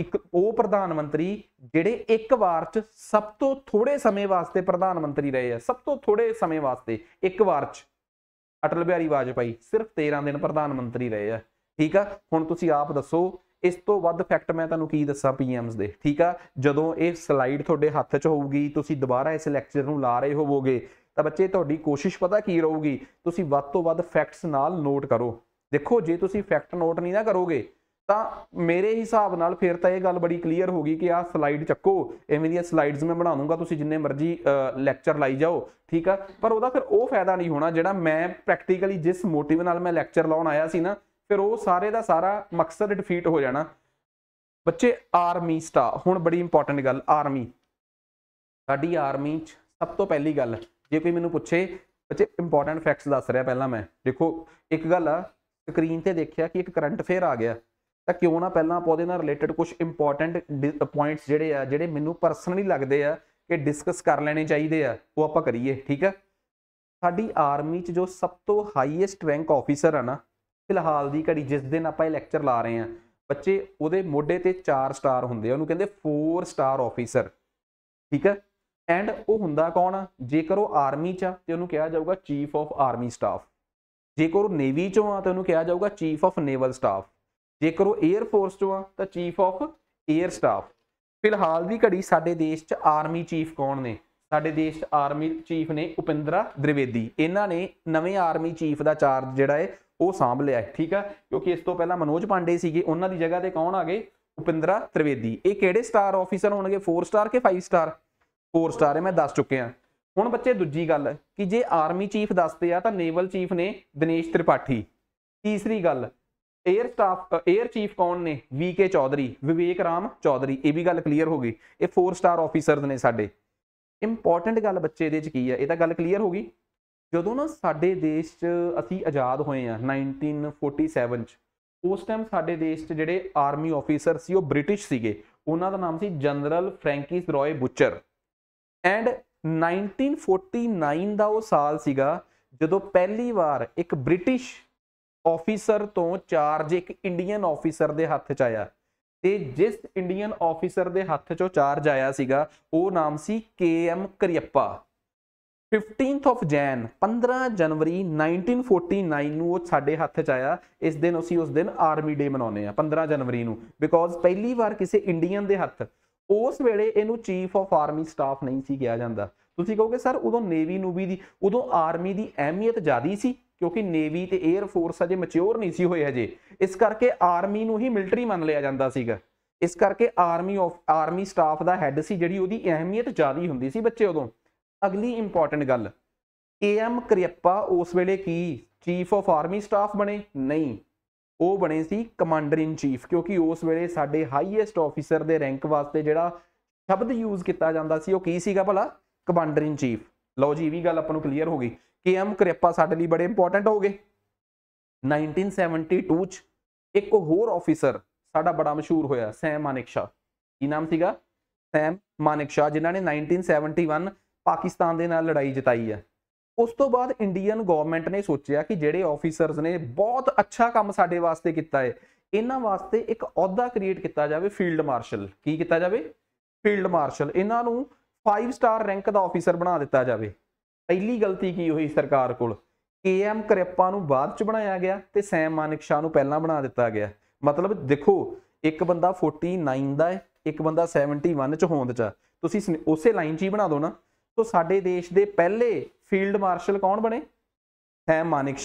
ਇੱਕ ਉਹ ਪ੍ਰਧਾਨ ਮੰਤਰੀ ਜਿਹੜੇ ਇੱਕ ਵਾਰ 'ਚ ਸਭ ਤੋਂ ਥੋੜੇ ਸਮੇਂ ਵਾਸਤੇ ਪ੍ਰਧਾਨ ਮੰਤਰੀ ਰਹੇ ਆ ਸਭ ਤੋਂ ਥੋੜੇ ਸਮੇਂ ਵਾਸਤੇ ਇੱਕ ਵਾਰ 'ਚ ਅਟਲ ਬਿਹਾਰੀ ਵਾਜਪਾਈ ਸਿਰਫ 13 ਦਿਨ ਪ੍ਰਧਾਨ ਮੰਤਰੀ ਰਹੇ ਆ ਠੀਕ ਆ ਹੁਣ ਤੁਸੀਂ ਆਪ ਦੱਸੋ ਇਸ ਤੋਂ ਵੱਧ ਫੈਕਟ ਮੈਂ ਤੁਹਾਨੂੰ ਕੀ ਦੱਸਾਂ ਪੀਐਮਸ ਦੇ ਠੀਕ ਆ ਜਦੋਂ ਇਹ ਸਲਾਈਡ ਤੁਹਾਡੇ ਹੱਥ 'ਚ ਹੋਊਗੀ ਤੁਸੀਂ ਦੁਬਾਰਾ ਇਸ ਲੈਕਚਰ ਨੂੰ ਲਾ ਰਹੇ ਹੋਵੋਗੇ ਤਾਂ ਬੱਚੇ ਤੁਹਾਡੀ ਕੋਸ਼ਿਸ਼ ਪਤਾ ਕੀ ਰਹੂਗੀ ਤੁਸੀਂ ਵੱਧ ਤੋਂ ਵੱਧ ਫੈਕਟਸ ਨਾਲ ਨੋਟ ਕਰੋ ਦੇਖੋ ਜੇ ਤੁਸੀਂ ਫੈਕਟ ਨੋਟ ਨਹੀਂ ਨਾ ਕਰੋਗੇ ਤਾਂ ਮੇਰੇ ਹਿਸਾਬ ਨਾਲ ਫਿਰ ਤਾਂ ਇਹ ਗੱਲ ਬੜੀ ਕਲੀਅਰ ਹੋ ਗਈ ਕਿ ਆਹ ਸਲਾਈਡ ਚੱਕੋ ਐਵੇਂ ਦੀਆਂ ਸਲਾਈਡਸ ਮੈਂ ਬਣਾ ਦੂੰਗਾ ਤੁਸੀਂ ਜਿੰਨੇ ਮਰਜ਼ੀ ਲੈਕਚਰ ਲਾਈ ਜਾਓ ਠੀਕ ਆ ਪਰ ਉਹਦਾ ਫਿਰ ਉਹ ਫਾਇਦਾ ਨਹੀਂ ਹੋਣਾ ਜਿਹੜਾ ਮੈਂ ਪ੍ਰੈਕਟੀਕਲੀ ਜਿਸ ਮੋਟਿਵ ਨਾਲ ਮੈਂ ਲੈਕਚਰ ਲਾਉਣ ਆਇਆ ਸੀ ਨਾ ਫਿਰ ਉਹ ਸਾਰੇ ਦਾ ਸਾਰਾ ਮਕਸਦ ਡਿਫੀਟ ਹੋ ਜਾਣਾ ਬੱਚੇ ਆਰਮੀ ਸਟਾ ਹੁਣ ਬੜੀ ਇੰਪੋਰਟੈਂਟ ਗੱਲ ਆਰਮੀ ਸਾਡੀ ਆਰਮੀ ਚ ਸਭ ਤੋਂ ਪਹਿਲੀ ਗੱਲ ਜੇ ਕੋਈ ਮੈਨੂੰ ਪੁੱਛੇ ਬੱਚੇ ਇੰਪੋਰਟੈਂਟ ਫੈਕਟਸ ਦੱਸ ਰਿਹਾ ਪਹਿਲਾਂ ਮੈਂ ਦੇਖੋ ਇੱਕ ਗੱਲ ਆ ਸਕਰੀਨ ਤੇ ਦੇਖਿਆ ਕਿ ਇੱਕ ਕਰੰਟ ਫੇਅਰ ਆ ਗਿਆ ਤਾਂ ਕਿਉਂ ਨਾ ਪਹਿਲਾਂ ਆਪਾਂ ਉਹਦੇ ਨਾਲ ਰਿਲੇਟਡ ਕੁਝ ਇੰਪੋਰਟੈਂਟ ਪੁਆਇੰਟਸ ਜਿਹੜੇ ਆ ਜਿਹੜੇ ਮੈਨੂੰ ਪਰਸਨਲੀ ਲੱਗਦੇ ਆ ਕਿ ਡਿਸਕਸ ਕਰ ਲੈਣੇ ਚਾਹੀਦੇ ਆ ਉਹ ਆਪਾਂ ਕਰੀਏ ਠੀਕ ਆ ਸਾਡੀ ਆਰਮੀ 'ਚ ਜੋ ਸਭ ਤੋਂ ਹਾਈਐਸਟ ਰੈਂਕ ਆਫੀਸਰ ਆ ਨਾ ਫਿਲਹਾਲ ਦੀ ਘੜੀ ਜਿਸ ਦਿਨ ਆਪਾਂ ਇਹ ਲੈਕਚਰ ਲਾ ਰਹੇ ਆ ਬੱਚੇ ਉਹਦੇ ਮੋਢੇ ਤੇ 4 ਸਟਾਰ ਹੁੰਦੇ ਆ ਉਹਨੂੰ ਕਹਿੰਦੇ 4 ਸਟਾਰ ਆਫੀਸਰ ਠੀਕ ਆ ਐਂਡ ਉਹ ਹੁੰਦਾ ਕੌਣ ਆ ਜੇਕਰ ਉਹ ਆਰਮੀ 'ਚ ਆ ਤੇ ਉਹਨੂੰ ਕਿਹਾ ਜਾਊਗਾ ਚੀਫ ਆਫ ਆਰਮੀ ਸਟਾਫ ਜੇਕਰ ਉਹ ਨੇਵੀ 'ਚੋਂ ਆ ਤੇ ਉਹਨੂੰ ਕਿਹਾ ਜਾਊਗਾ ਚੀਫ ਆਫ ਨੇਵਲ ਸਟਾਫ ਜੇਕਰ ਉਹ 에ਅਰ ਫੋਰਸ ਚੋਂ ਆ ਤਾਂ ਚੀਫ ਆਫ 에ਅਰ ਸਟਾਫ ਫਿਲਹਾਲ ਦੀ ਘੜੀ ਸਾਡੇ ਦੇਸ਼ 'ਚ ਆਰਮੀ ਚੀਫ ਕੌਣ ਨੇ ਸਾਡੇ ਦੇਸ਼ 'ਚ ਆਰਮੀ ਚੀਫ ਨੇ ਉਪਿੰਦਰਾ ਦ੍ਰਿਵੇਦੀ ਇਹਨਾਂ ਨੇ ਨਵੇਂ ਆਰਮੀ ਚੀਫ ਦਾ ਚਾਰਜ ਜਿਹੜਾ ਹੈ ਉਹ ਸੰਭ ਲਿਆ ਠੀਕ ਆ ਕਿਉਂਕਿ ਇਸ ਤੋਂ ਪਹਿਲਾਂ ਮਨੋਜ ਪਾਂਡੇ ਸੀਗੇ ਉਹਨਾਂ ਦੀ ਜਗ੍ਹਾ ਤੇ ਕੌਣ ਆ ਗਏ ਉਪਿੰਦਰਾ ਤ੍ਰਿਵੇਦੀ ਇਹ ਕਿਹੜੇ ਸਟਾਰ ਆਫੀਸਰ ਹੋਣਗੇ 4 ਸਟਾਰ ਕਿ 5 ਸਟਾਰ 4 ਸਟਾਰ ਹੈ ਮੈਂ ਦੱਸ ਚੁੱਕਿਆ ਹੁਣ ਬੱਚੇ ਦੂਜੀ ਗੱਲ ਕਿ ਜੇ ਆਰਮੀ ਚੀਫ ਦੱਸਦੇ ਆ ਤਾਂ ਨੇਵਲ ਚੀਫ ਨੇ ਦਿਨੇਸ਼ ਤ੍ਰਿਪਾਠੀ ਤੀਸਰੀ ਗੱਲ 에ਅਰ ਸਟਾਫ 에ਅਰ ਚੀਫ ਕੌਣ ਨੇ ਵੀਕੇ ਚੌਧਰੀ ਵਿਵੇਕ ਰਾਮ ਚੌਧਰੀ ਇਹ ਵੀ ਗੱਲ ਕਲੀਅਰ ਹੋ ਗਈ ਇਹ 4 ਸਟਾਰ ਆਫੀਸਰਸ ਨੇ ਸਾਡੇ ਇੰਪੋਰਟੈਂਟ ਗੱਲ ਬੱਚੇ ਦੇ ਚ ਕੀ ਹੈ ਇਹ ਤਾਂ ਗੱਲ ਕਲੀਅਰ ਹੋ ਗਈ ਜਦੋਂ ਨਾ ਸਾਡੇ ਦੇਸ਼ 'ਚ ਅਸੀਂ ਆਜ਼ਾਦ ਹੋਏ ਆ 1947 'ਚ ਉਸ ਟਾਈਮ ਸਾਡੇ ਦੇਸ਼ 'ਚ ਜਿਹੜੇ ਆਰਮੀ ਆਫੀਸਰ ਸੀ ਉਹ ਬ੍ਰਿਟਿਸ਼ ਸੀਗੇ ਉਹਨਾਂ ਦਾ ਨਾਮ ਸੀ ਜਨਰਲ ਫ੍ਰੈਂਕਿਸ ਰੋਏ ਬੁਚਰ ਐਂਡ 1949 ਦਾ ਉਹ ਸਾਲ ਸੀਗਾ ਜਦੋਂ ਪਹਿਲੀ ਵਾਰ ਇੱਕ ਬ੍ਰਿਟਿਸ਼ ਆਫੀਸਰ ਤੋਂ ਚਾਰਜ ਇੱਕ ਇੰਡੀਅਨ ਆਫੀਸਰ ਦੇ ਹੱਥ 'ਚ ਆਇਆ ਤੇ ਜਿਸ ਇੰਡੀਅਨ ਆਫੀਸਰ ਦੇ ਹੱਥ 'ਚੋਂ ਚਾਰਜ ਆਇਆ ਸੀਗਾ ਉਹ ਨਾਮ ਸੀ K M Cariappa 15th of Jan 15 ਜਨਵਰੀ 1949 ਨੂੰ ਉਹ ਸਾਡੇ ਹੱਥ 'ਚ ਆਇਆ ਇਸ ਦਿਨ ਅਸੀਂ ਉਸ ਦਿਨ ਆਰਮੀ ਡੇ ਮਨਾਉਂਦੇ ਆ 15 ਜਨਵਰੀ ਨੂੰ ਬਿਕੋਜ਼ ਪਹਿਲੀ ਵਾਰ ਕਿਸੇ ਇੰਡੀਅਨ ਦੇ ਹੱਥ ਉਸ ਵੇਲੇ ਇਹਨੂੰ ਚੀਫ ਆਫ ਆਰਮੀ ਸਟਾਫ ਨਹੀਂ ਸੀ ਕਿਹਾ ਜਾਂਦਾ ਤੁਸੀਂ ਕਹੋਗੇ ਸਰ ਉਦੋਂ ਨੇਵੀ ਵੀ ਦੀ ਉਦੋਂ ਆਰਮੀ ਦੀ ਅਹਿਮੀਅਤ ਜ਼ਿਆਦੀ ਸੀ ਕਿਉਂਕਿ ਨੇਵੀ ਤੇ 에ਅਰ ਫੋਰਸ ਅਜੇ ਮੈਚਿਓਰ ਨਹੀਂ ਸੀ ਹੋਏ ਹਜੇ ਇਸ ਕਰਕੇ ਆਰਮੀ ਨੂੰ ਹੀ ਮਿਲਟਰੀ ਮੰਨ ਲਿਆ ਜਾਂਦਾ ਸੀਗਾ ਇਸ ਕਰਕੇ ਆਰਮੀ ਆਫ ਆਰਮੀ ਸਟਾਫ ਦਾ ਹੈੱਡ ਸੀ ਜਿਹੜੀ ਉਹਦੀ ਅਹਿਮੀਅਤ ਜ਼ਿਆਦਾ ਹੁੰਦੀ ਸੀ ਬੱਚੇ ਉਦੋਂ ਅਗਲੀ ਇੰਪੋਰਟੈਂਟ ਗੱਲ ਏਐਮ ਕ੍ਰਿਪਾ ਉਸ ਵੇਲੇ ਕੀ ਚੀਫ ਆਫ ਆਰਮੀ ਸਟਾਫ ਬਣੇ ਨਹੀਂ ਉਹ ਬਣੇ ਸੀ ਕਮਾਂਡਰ ਇਨ ਚੀਫ ਕਿਉਂਕਿ ਉਸ ਵੇਲੇ ਸਾਡੇ ਹਾਈਐਸਟ ਆਫੀਸਰ ਦੇ ਰੈਂਕ ਵਾਸਤੇ ਜਿਹੜਾ ਸ਼ਬਦ ਯੂਜ਼ ਕੀਤਾ ਜਾਂਦਾ ਸੀ ਉਹ ਕੀ ਸੀਗਾ ਭਲਾ ਕਮਾਂਡਰ ਇਨ ਚੀਫ ਲਓ ਜੀ ਇਹ ਵੀ ਗੱਲ ਆਪਾਂ ਨੂੰ ਕਲੀਅਰ ਹੋ ਗਈ ਕੇਐਮ ਕ੍ਰਿਪਾ ਸਾਡੇ ਲਈ ਬੜੇ ਇੰਪੋਰਟੈਂਟ ਹੋ ਗਏ 1972 ਚ ਇੱਕ ਹੋਰ ਆਫੀਸਰ ਸਾਡਾ ਬੜਾ ਮਸ਼ਹੂਰ ਹੋਇਆ ਸੈਮ ਮਾਨਿਕਸ਼ਾ ਕੀ ਨਾਮ ਸੀਗਾ ਸੈਮ ਮਾਨਿਕਸ਼ਾ ਜਿਨ੍ਹਾਂ ਨੇ 1971 ਪਾਕਿਸਤਾਨ ਦੇ ਨਾਲ ਲੜਾਈ ਜਿਤਾਈ ਹੈ ਉਸ ਤੋਂ ਬਾਅਦ ਇੰਡੀਅਨ ਗਵਰਨਮੈਂਟ ਨੇ ਸੋਚਿਆ ਕਿ ਜਿਹੜੇ ਆਫੀਸਰਸ ਨੇ ਬਹੁਤ ਅੱਛਾ ਕੰਮ ਸਾਡੇ ਵਾਸਤੇ ਕੀਤਾ ਹੈ ਇਹਨਾਂ ਵਾਸਤੇ ਇੱਕ ਅਹੁਦਾ ਕ੍ਰੀਏਟ ਕੀਤਾ ਜਾਵੇ ਫੀਲਡ ਮਾਰਸ਼ਲ ਕੀ ਕੀਤਾ ਜਾਵੇ ਫੀਲਡ ਮਾਰਸ਼ਲ ਇਹਨਾਂ ਨੂੰ 5 ਸਟਾਰ ਰੈਂਕ ਦਾ ਆਫੀਸਰ ਬਣਾ ਦਿੱਤਾ ਜਾਵੇ ਪਹਿਲੀ ਗਲਤੀ ਕੀ ਹੋਈ ਸਰਕਾਰ ਕੋਲ ਕੇਐਮ ਕ੍ਰਿਪਾ ਨੂੰ ਬਾਅਦ ਚ ਬਣਾਇਆ ਗਿਆ ਤੇ ਸੈਮ ਮਾਨਿਕ ਨੂੰ ਪਹਿਲਾਂ ਬਣਾ ਦਿੱਤਾ ਗਿਆ ਮਤਲਬ ਦੇਖੋ ਇੱਕ ਬੰਦਾ 49 ਦਾ ਹੈ ਇੱਕ ਬੰਦਾ 71 ਚ ਹੋਂਦ ਚ ਤੁਸੀਂ ਉਸੇ ਲਾਈਨ 'ਚ ਹੀ ਬਣਾ ਦੋ ਨਾ ਸੋ ਸਾਡੇ ਦੇਸ਼ ਦੇ ਪਹਿਲੇ ਫੀਲਡ ਮਾਰਸ਼ਲ ਕੌਣ ਬਣੇ ਸੈਮ ਮਾਨਿਕ